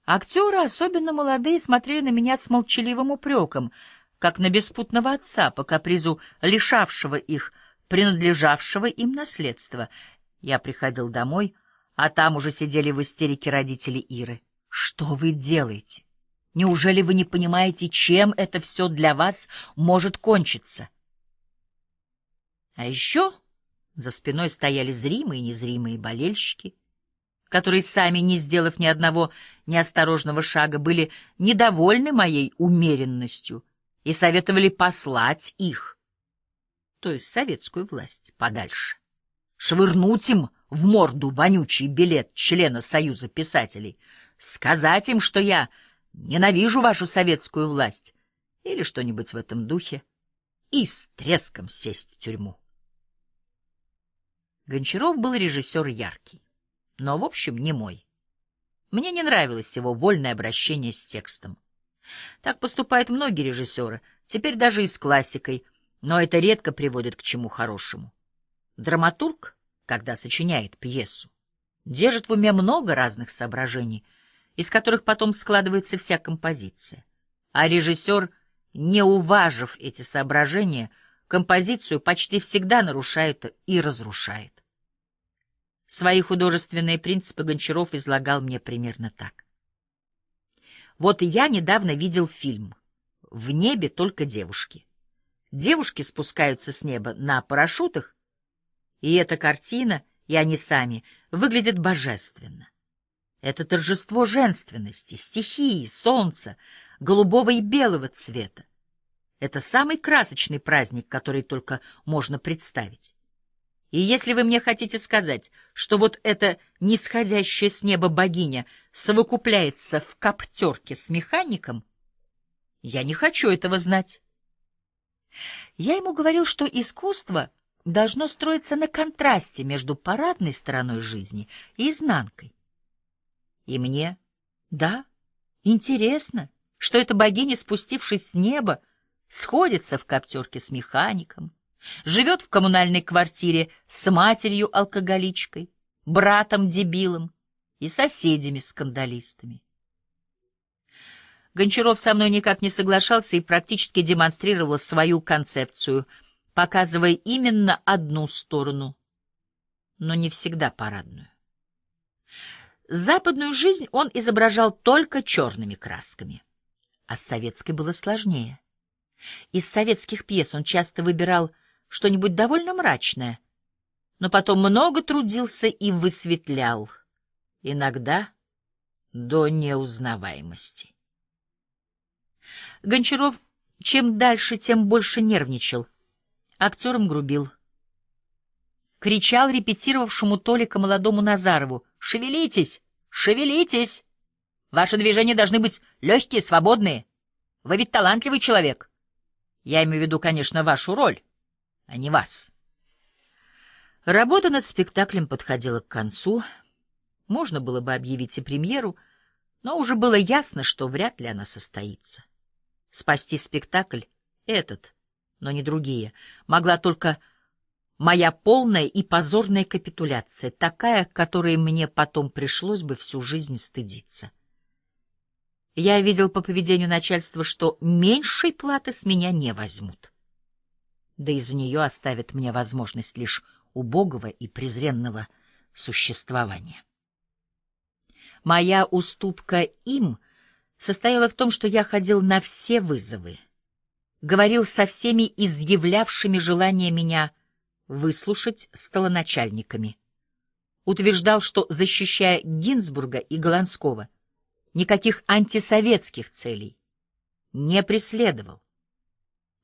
Актеры, особенно молодые, смотрели на меня с молчаливым упреком, как на беспутного отца, по капризу лишавшего их принадлежавшего им наследства. Я приходил домой, а там уже сидели в истерике родители Иры. «Что вы делаете? Неужели вы не понимаете, чем это все для вас может кончиться?» А еще за спиной стояли зримые и незримые болельщики, которые, сами не сделав ни одного неосторожного шага, были недовольны моей умеренностью и советовали послать их, то есть советскую власть, подальше. Швырнуть им в морду вонючий билет члена Союза писателей, сказать им, что я ненавижу вашу советскую власть или что-нибудь в этом духе, и с треском сесть в тюрьму. Гончаров был режиссер яркий, но, в общем, не мой. Мне не нравилось его вольное обращение с текстом. Так поступают многие режиссеры, теперь даже и с классикой, но это редко приводит к чему хорошему. Драматург, когда сочиняет пьесу, держит в уме много разных соображений, из которых потом складывается вся композиция. А режиссер, не уважив эти соображения, композицию почти всегда нарушает и разрушает. Свои художественные принципы Гончаров излагал мне примерно так. Вот я недавно видел фильм «В небе только девушки». Девушки спускаются с неба на парашютах, и эта картина, и они сами, выглядят божественно. Это торжество женственности, стихии, солнца, голубого и белого цвета. Это самый красочный праздник, который только можно представить. И если вы мне хотите сказать, что вот эта нисходящая с неба богиня совокупляется в коптерке с механиком, я не хочу этого знать. Я ему говорил, что искусство должно строиться на контрасте между парадной стороной жизни и изнанкой. И мне, да, интересно, что эта богиня, спустившись с неба, сходится в коптерке с механиком. Живет в коммунальной квартире с матерью-алкоголичкой, братом-дебилом и соседями-скандалистами. Гончаров со мной никак не соглашался и практически демонстрировал свою концепцию, показывая именно одну сторону, но не всегда парадную. Западную жизнь он изображал только черными красками, а с советской было сложнее. Из советских пьес он часто выбирал что-нибудь довольно мрачное, но потом много трудился и высветлял, иногда до неузнаваемости. Гончаров чем дальше, тем больше нервничал, актером грубил. Кричал репетировавшему Толика молодому Назарову «Шевелитесь! Шевелитесь! Ваши движения должны быть легкие, свободные. Вы ведь талантливый человек. Я имею в виду, конечно, вашу роль» а не вас. Работа над спектаклем подходила к концу. Можно было бы объявить и премьеру, но уже было ясно, что вряд ли она состоится. Спасти спектакль этот, но не другие, могла только моя полная и позорная капитуляция, такая, которой мне потом пришлось бы всю жизнь стыдиться. Я видел по поведению начальства, что меньшей платы с меня не возьмут да из за нее оставит мне возможность лишь убогого и презренного существования. Моя уступка им состояла в том, что я ходил на все вызовы, говорил со всеми изъявлявшими желание меня выслушать столоначальниками, утверждал, что, защищая Гинзбурга и Голландского, никаких антисоветских целей не преследовал.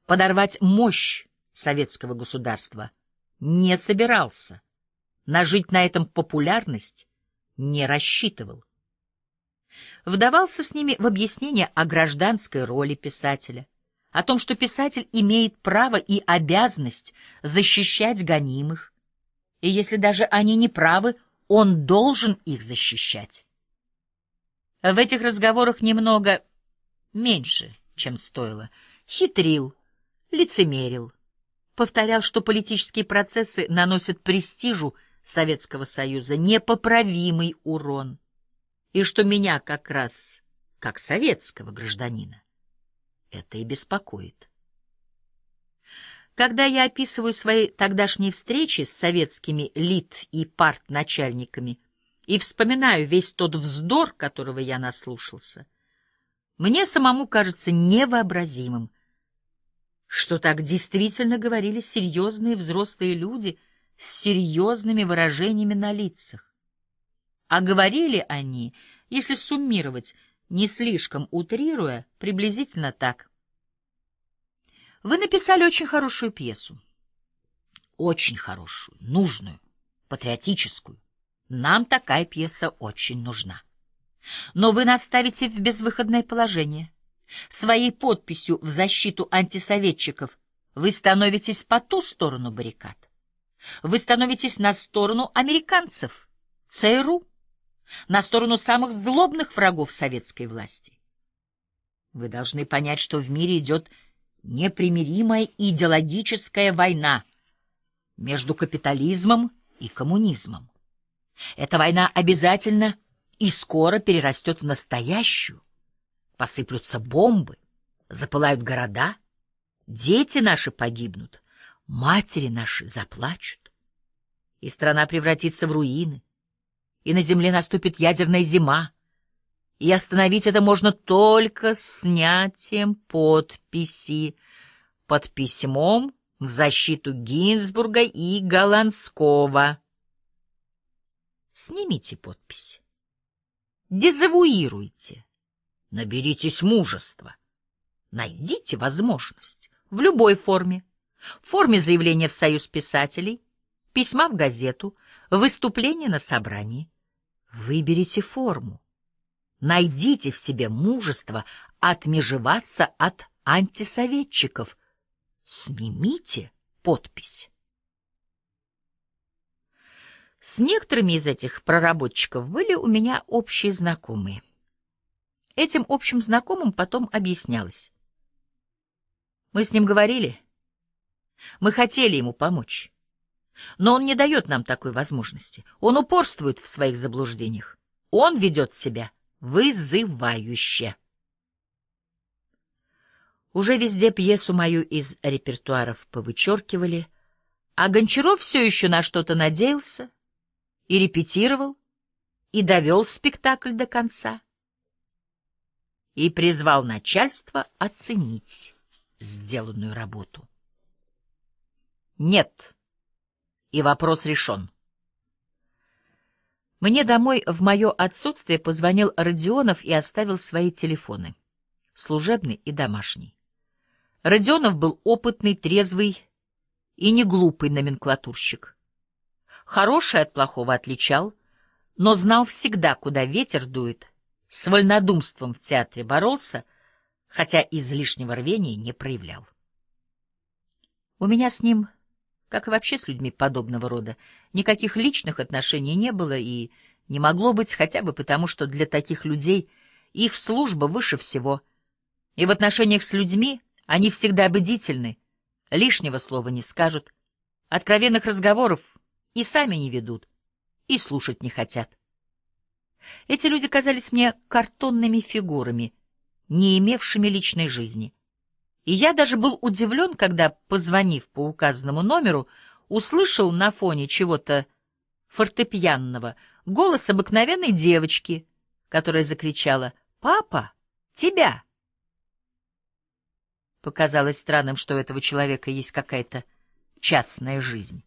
Подорвать мощь советского государства не собирался, нажить на этом популярность не рассчитывал. Вдавался с ними в объяснение о гражданской роли писателя, о том, что писатель имеет право и обязанность защищать гонимых, и если даже они не правы, он должен их защищать. В этих разговорах немного меньше, чем стоило. Хитрил, лицемерил, повторял, что политические процессы наносят престижу Советского Союза непоправимый урон, и что меня как раз, как советского гражданина, это и беспокоит. Когда я описываю свои тогдашние встречи с советскими лит и партначальниками и вспоминаю весь тот вздор, которого я наслушался, мне самому кажется невообразимым, что так действительно говорили серьезные взрослые люди с серьезными выражениями на лицах. А говорили они, если суммировать, не слишком утрируя, приблизительно так. Вы написали очень хорошую пьесу. Очень хорошую, нужную, патриотическую. Нам такая пьеса очень нужна. Но вы наставите в безвыходное положение — Своей подписью в защиту антисоветчиков вы становитесь по ту сторону баррикад. Вы становитесь на сторону американцев, ЦРУ, на сторону самых злобных врагов советской власти. Вы должны понять, что в мире идет непримиримая идеологическая война между капитализмом и коммунизмом. Эта война обязательно и скоро перерастет в настоящую, Посыплются бомбы, запылают города, дети наши погибнут, матери наши заплачут, и страна превратится в руины, и на земле наступит ядерная зима, и остановить это можно только снятием подписи под письмом в защиту Гинзбурга и Голландского. Снимите подпись. Дезавуируйте. Наберитесь мужества. Найдите возможность в любой форме. В форме заявления в Союз писателей, письма в газету, выступления на собрании. Выберите форму. Найдите в себе мужество отмежеваться от антисоветчиков. Снимите подпись. С некоторыми из этих проработчиков были у меня общие знакомые. Этим общим знакомым потом объяснялось. Мы с ним говорили. Мы хотели ему помочь. Но он не дает нам такой возможности. Он упорствует в своих заблуждениях. Он ведет себя вызывающе. Уже везде пьесу мою из репертуаров повычеркивали, а Гончаров все еще на что-то надеялся и репетировал, и довел спектакль до конца и призвал начальство оценить сделанную работу. Нет. И вопрос решен. Мне домой в мое отсутствие позвонил Родионов и оставил свои телефоны, служебный и домашний. Родионов был опытный, трезвый и не глупый номенклатурщик. Хороший от плохого отличал, но знал всегда, куда ветер дует — с вольнодумством в театре боролся, хотя излишнего рвения не проявлял. У меня с ним, как и вообще с людьми подобного рода, никаких личных отношений не было и не могло быть хотя бы потому, что для таких людей их служба выше всего, и в отношениях с людьми они всегда бдительны, лишнего слова не скажут, откровенных разговоров и сами не ведут, и слушать не хотят. Эти люди казались мне картонными фигурами, не имевшими личной жизни. И я даже был удивлен, когда, позвонив по указанному номеру, услышал на фоне чего-то фортепианного голос обыкновенной девочки, которая закричала «Папа, тебя!» Показалось странным, что у этого человека есть какая-то частная жизнь.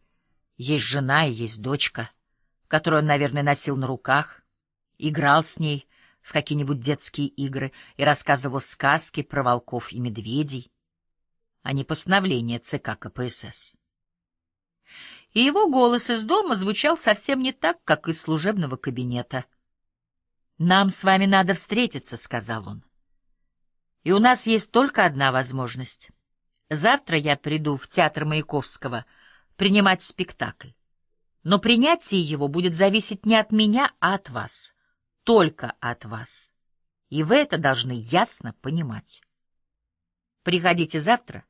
Есть жена и есть дочка, которую он, наверное, носил на руках играл с ней в какие-нибудь детские игры и рассказывал сказки про волков и медведей, а не постановление ЦК КПСС. И его голос из дома звучал совсем не так, как из служебного кабинета. «Нам с вами надо встретиться», — сказал он. «И у нас есть только одна возможность. Завтра я приду в театр Маяковского принимать спектакль. Но принятие его будет зависеть не от меня, а от вас» только от вас. И вы это должны ясно понимать. Приходите завтра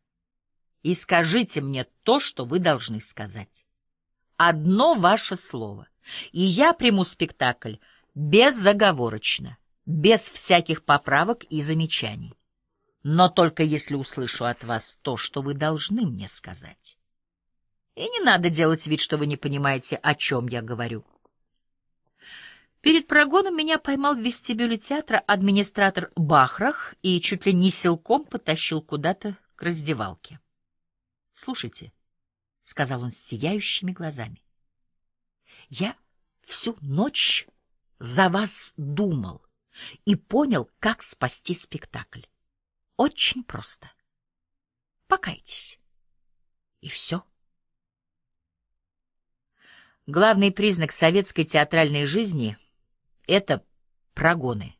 и скажите мне то, что вы должны сказать. Одно ваше слово, и я приму спектакль беззаговорочно, без всяких поправок и замечаний. Но только если услышу от вас то, что вы должны мне сказать. И не надо делать вид, что вы не понимаете, о чем я говорю. Перед прогоном меня поймал в вестибюле театра администратор Бахрах и чуть ли не силком потащил куда-то к раздевалке. — Слушайте, — сказал он с сияющими глазами, — я всю ночь за вас думал и понял, как спасти спектакль. Очень просто. Покайтесь. И все. — главный признак советской театральной жизни — это прогоны.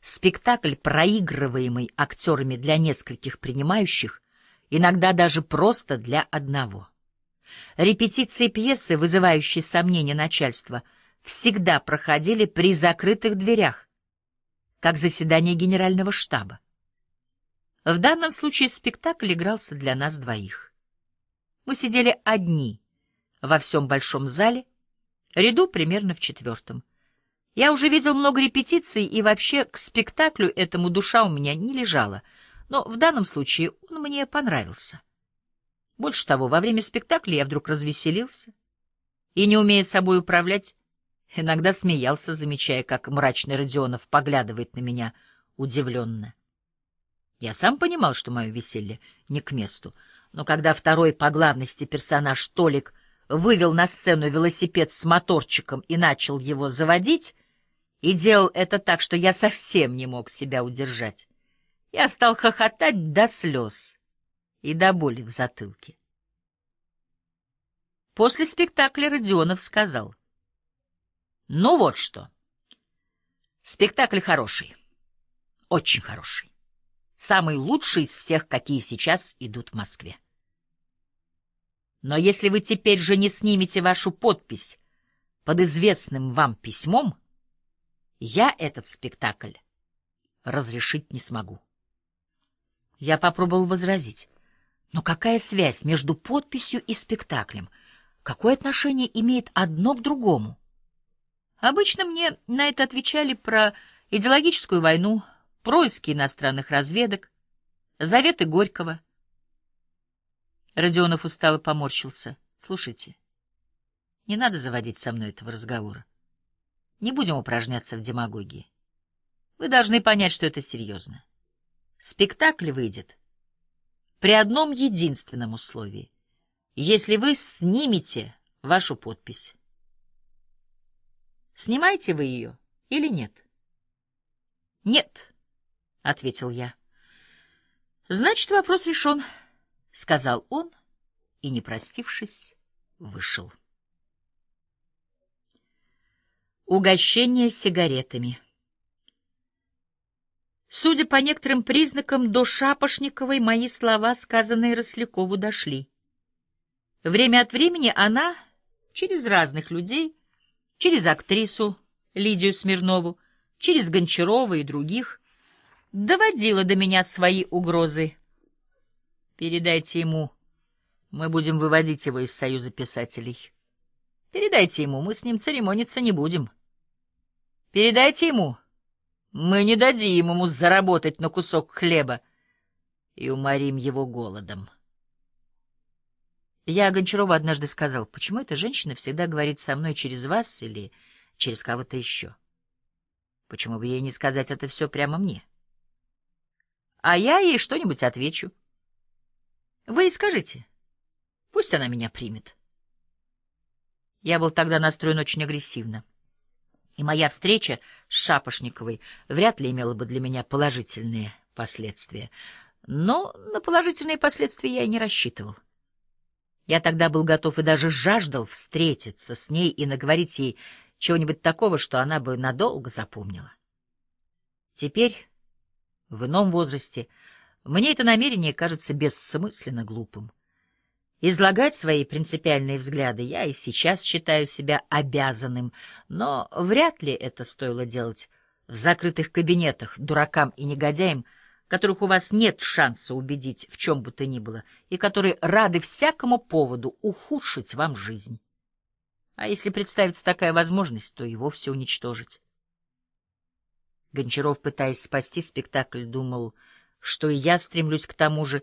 Спектакль, проигрываемый актерами для нескольких принимающих, иногда даже просто для одного. Репетиции пьесы, вызывающие сомнения начальства, всегда проходили при закрытых дверях, как заседание генерального штаба. В данном случае спектакль игрался для нас двоих. Мы сидели одни во всем большом зале, ряду примерно в четвертом. Я уже видел много репетиций, и вообще к спектаклю этому душа у меня не лежала, но в данном случае он мне понравился. Больше того, во время спектакля я вдруг развеселился и, не умея собой управлять, иногда смеялся, замечая, как мрачный Родионов поглядывает на меня удивленно. Я сам понимал, что мое веселье не к месту, но когда второй по главности персонаж Толик вывел на сцену велосипед с моторчиком и начал его заводить, и делал это так, что я совсем не мог себя удержать. Я стал хохотать до слез и до боли в затылке. После спектакля Родионов сказал. — Ну вот что. Спектакль хороший, очень хороший, самый лучший из всех, какие сейчас идут в Москве. Но если вы теперь же не снимете вашу подпись под известным вам письмом, я этот спектакль разрешить не смогу. Я попробовал возразить. Но какая связь между подписью и спектаклем? Какое отношение имеет одно к другому? Обычно мне на это отвечали про идеологическую войну, происки иностранных разведок, заветы Горького. Родионов устало поморщился. Слушайте, не надо заводить со мной этого разговора. Не будем упражняться в демагогии. Вы должны понять, что это серьезно. Спектакль выйдет при одном единственном условии. Если вы снимете вашу подпись. Снимаете вы ее или нет? Нет, — ответил я. Значит, вопрос решен, — сказал он и, не простившись, вышел. Угощение сигаретами. Судя по некоторым признакам, до Шапошниковой мои слова, сказанные Рослякову, дошли. Время от времени она через разных людей, через актрису Лидию Смирнову, через Гончарова и других, доводила до меня свои угрозы. Передайте ему, мы будем выводить его из Союза писателей. Передайте ему, мы с ним церемониться не будем. Передайте ему. Мы не дадим ему заработать на кусок хлеба и уморим его голодом. Я Гончарова однажды сказал, почему эта женщина всегда говорит со мной через вас или через кого-то еще. Почему бы ей не сказать это все прямо мне? А я ей что-нибудь отвечу. Вы и скажите. Пусть она меня примет. Я был тогда настроен очень агрессивно и моя встреча с Шапошниковой вряд ли имела бы для меня положительные последствия. Но на положительные последствия я и не рассчитывал. Я тогда был готов и даже жаждал встретиться с ней и наговорить ей чего-нибудь такого, что она бы надолго запомнила. Теперь, в ином возрасте, мне это намерение кажется бессмысленно глупым. Излагать свои принципиальные взгляды я и сейчас считаю себя обязанным, но вряд ли это стоило делать в закрытых кабинетах дуракам и негодяям, которых у вас нет шанса убедить в чем бы то ни было, и которые рады всякому поводу ухудшить вам жизнь. А если представится такая возможность, то и вовсе уничтожить. Гончаров, пытаясь спасти спектакль, думал, что и я стремлюсь к тому же,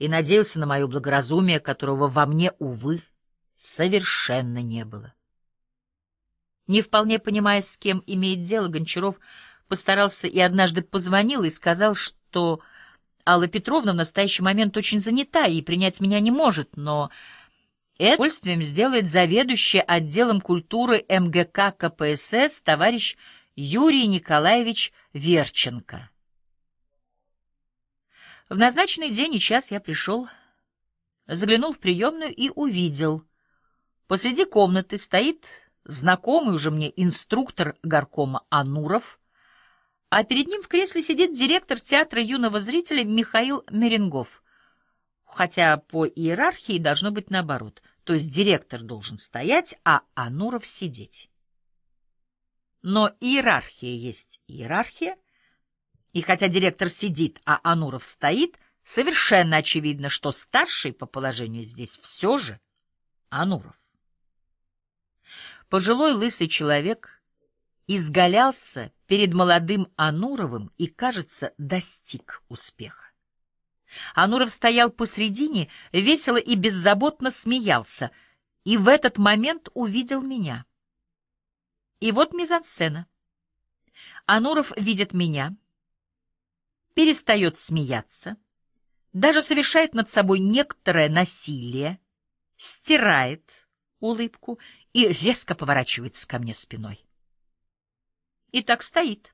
и надеялся на мое благоразумие, которого во мне, увы, совершенно не было. Не вполне понимая, с кем имеет дело, Гончаров постарался и однажды позвонил и сказал, что Алла Петровна в настоящий момент очень занята и принять меня не может, но это удовольствием сделает заведующий отделом культуры МГК КПСС товарищ Юрий Николаевич Верченко. В назначенный день и час я пришел, заглянул в приемную и увидел. Посреди комнаты стоит знакомый уже мне инструктор горкома Ануров, а перед ним в кресле сидит директор театра юного зрителя Михаил Меренгов. Хотя по иерархии должно быть наоборот, то есть директор должен стоять, а Ануров сидеть. Но иерархия есть иерархия — и хотя директор сидит, а Ануров стоит, совершенно очевидно, что старший по положению здесь все же Ануров. Пожилой лысый человек изгалялся перед молодым Ануровым и, кажется, достиг успеха. Ануров стоял посредине, весело и беззаботно смеялся, и в этот момент увидел меня. И вот мизансцена. Ануров видит меня — перестает смеяться, даже совершает над собой некоторое насилие, стирает улыбку и резко поворачивается ко мне спиной. И так стоит.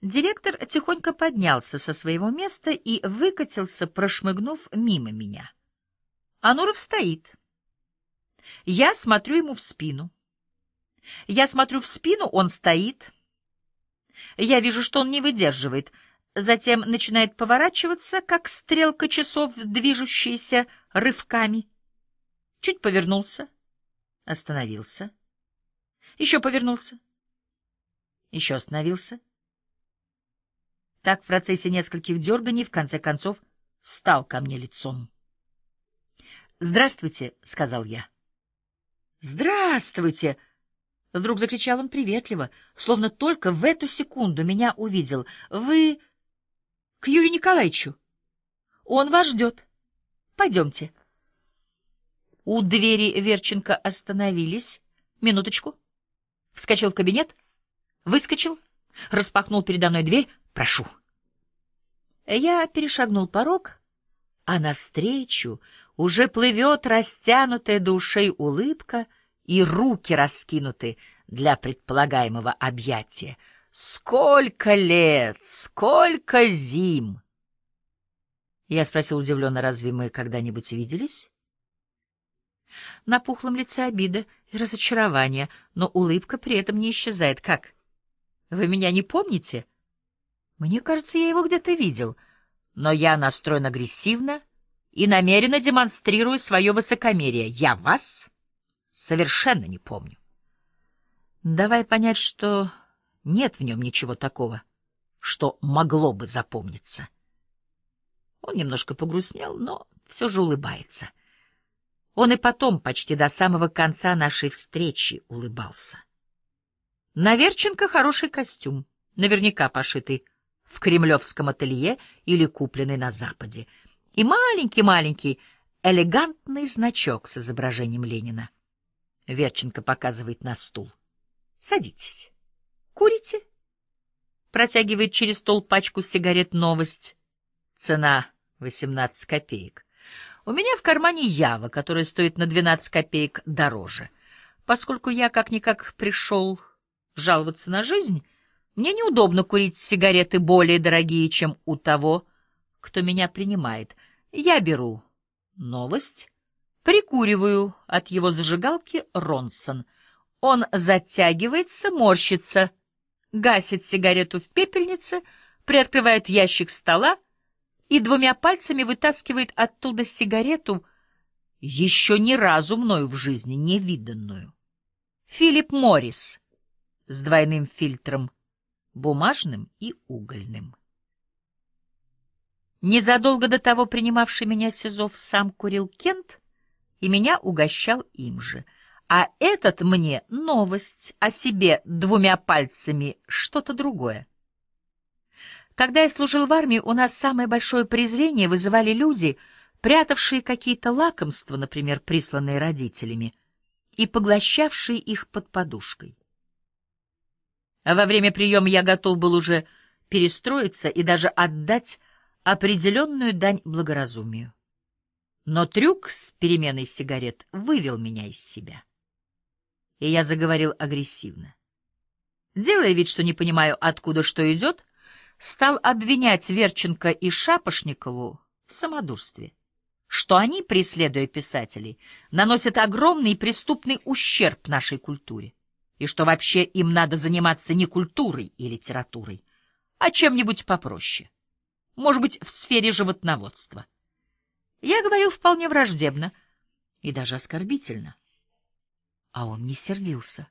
Директор тихонько поднялся со своего места и выкатился, прошмыгнув мимо меня. Ануров стоит. Я смотрю ему в спину. Я смотрю в спину, он стоит. Я вижу, что он не выдерживает — затем начинает поворачиваться, как стрелка часов, движущаяся рывками. Чуть повернулся, остановился, еще повернулся, еще остановился. Так в процессе нескольких дерганий, в конце концов, стал ко мне лицом. «Здравствуйте», — сказал я. «Здравствуйте!» — вдруг закричал он приветливо, словно только в эту секунду меня увидел. «Вы...» к Юрию Николаевичу. Он вас ждет. Пойдемте. У двери Верченко остановились. Минуточку. Вскочил в кабинет, выскочил, распахнул передо мной дверь. Прошу. Я перешагнул порог, а навстречу уже плывет растянутая до ушей улыбка и руки раскинуты для предполагаемого объятия — Сколько лет, сколько зим! Я спросил удивленно, разве мы когда-нибудь виделись? На пухлом лице обида и разочарование, но улыбка при этом не исчезает. Как? Вы меня не помните? Мне кажется, я его где-то видел, но я настроен агрессивно и намеренно демонстрирую свое высокомерие. Я вас совершенно не помню. Давай понять, что нет в нем ничего такого, что могло бы запомниться. Он немножко погрустнел, но все же улыбается. Он и потом, почти до самого конца нашей встречи, улыбался. На хороший костюм, наверняка пошитый в кремлевском ателье или купленный на Западе. И маленький-маленький элегантный значок с изображением Ленина. Верченко показывает на стул. «Садитесь». Курите? Протягивает через стол пачку сигарет новость. Цена 18 копеек. У меня в кармане Ява, которая стоит на 12 копеек дороже. Поскольку я как-никак пришел жаловаться на жизнь, мне неудобно курить сигареты более дорогие, чем у того, кто меня принимает. Я беру новость, прикуриваю от его зажигалки Ронсон. Он затягивается, морщится — гасит сигарету в пепельнице, приоткрывает ящик стола и двумя пальцами вытаскивает оттуда сигарету, еще ни разу мною в жизни не виданную. Филипп Моррис с двойным фильтром, бумажным и угольным. Незадолго до того принимавший меня Сизов сам курил Кент, и меня угощал им же — а этот мне новость, о себе двумя пальцами что-то другое. Когда я служил в армии, у нас самое большое презрение вызывали люди, прятавшие какие-то лакомства, например, присланные родителями, и поглощавшие их под подушкой. А Во время приема я готов был уже перестроиться и даже отдать определенную дань благоразумию. Но трюк с переменой сигарет вывел меня из себя и я заговорил агрессивно. Делая вид, что не понимаю, откуда что идет, стал обвинять Верченко и Шапошникову в самодурстве, что они, преследуя писателей, наносят огромный преступный ущерб нашей культуре, и что вообще им надо заниматься не культурой и литературой, а чем-нибудь попроще, может быть, в сфере животноводства. Я говорил вполне враждебно и даже оскорбительно. А он не сердился.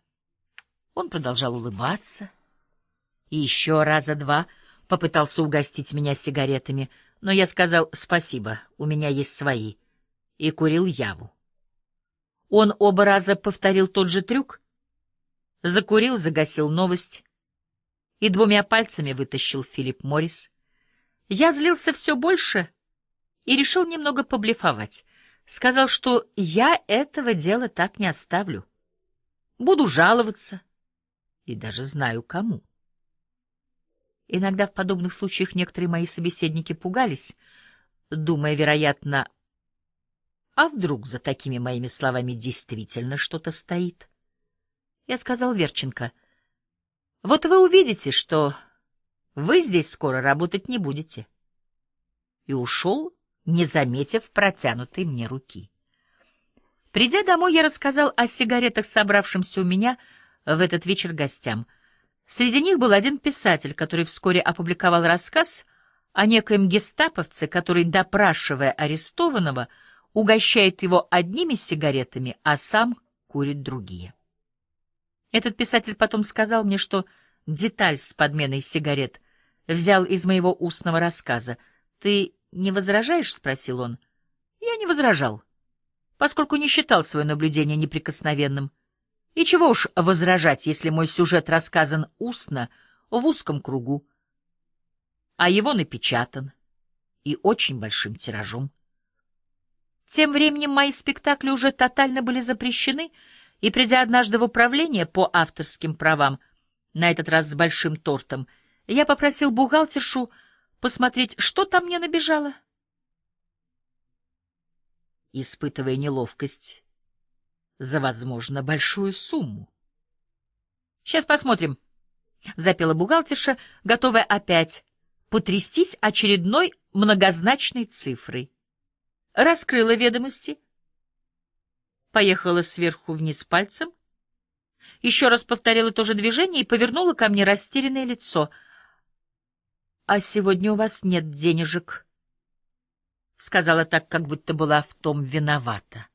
Он продолжал улыбаться и еще раза два попытался угостить меня сигаретами, но я сказал «спасибо, у меня есть свои» и курил яву. Он оба раза повторил тот же трюк, закурил, загасил новость и двумя пальцами вытащил Филипп Моррис. Я злился все больше и решил немного поблефовать. Сказал, что я этого дела так не оставлю. Буду жаловаться. И даже знаю, кому. Иногда в подобных случаях некоторые мои собеседники пугались, думая, вероятно, а вдруг за такими моими словами действительно что-то стоит? Я сказал Верченко, вот вы увидите, что вы здесь скоро работать не будете. И ушел, не заметив протянутой мне руки. Придя домой, я рассказал о сигаретах, собравшимся у меня в этот вечер гостям. Среди них был один писатель, который вскоре опубликовал рассказ о некоем гестаповце, который, допрашивая арестованного, угощает его одними сигаретами, а сам курит другие. Этот писатель потом сказал мне, что деталь с подменой сигарет взял из моего устного рассказа. «Ты не возражаешь?» — спросил он. «Я не возражал» поскольку не считал свое наблюдение неприкосновенным. И чего уж возражать, если мой сюжет рассказан устно, в узком кругу, а его напечатан и очень большим тиражом. Тем временем мои спектакли уже тотально были запрещены, и, придя однажды в управление по авторским правам, на этот раз с большим тортом, я попросил бухгалтершу посмотреть, что там мне набежало испытывая неловкость за, возможно, большую сумму. — Сейчас посмотрим, — запела бухгалтерша, готовая опять потрястись очередной многозначной цифрой. Раскрыла ведомости, поехала сверху вниз пальцем, еще раз повторила то же движение и повернула ко мне растерянное лицо. — А сегодня у вас нет денежек, — сказала так, как будто была в том виновата.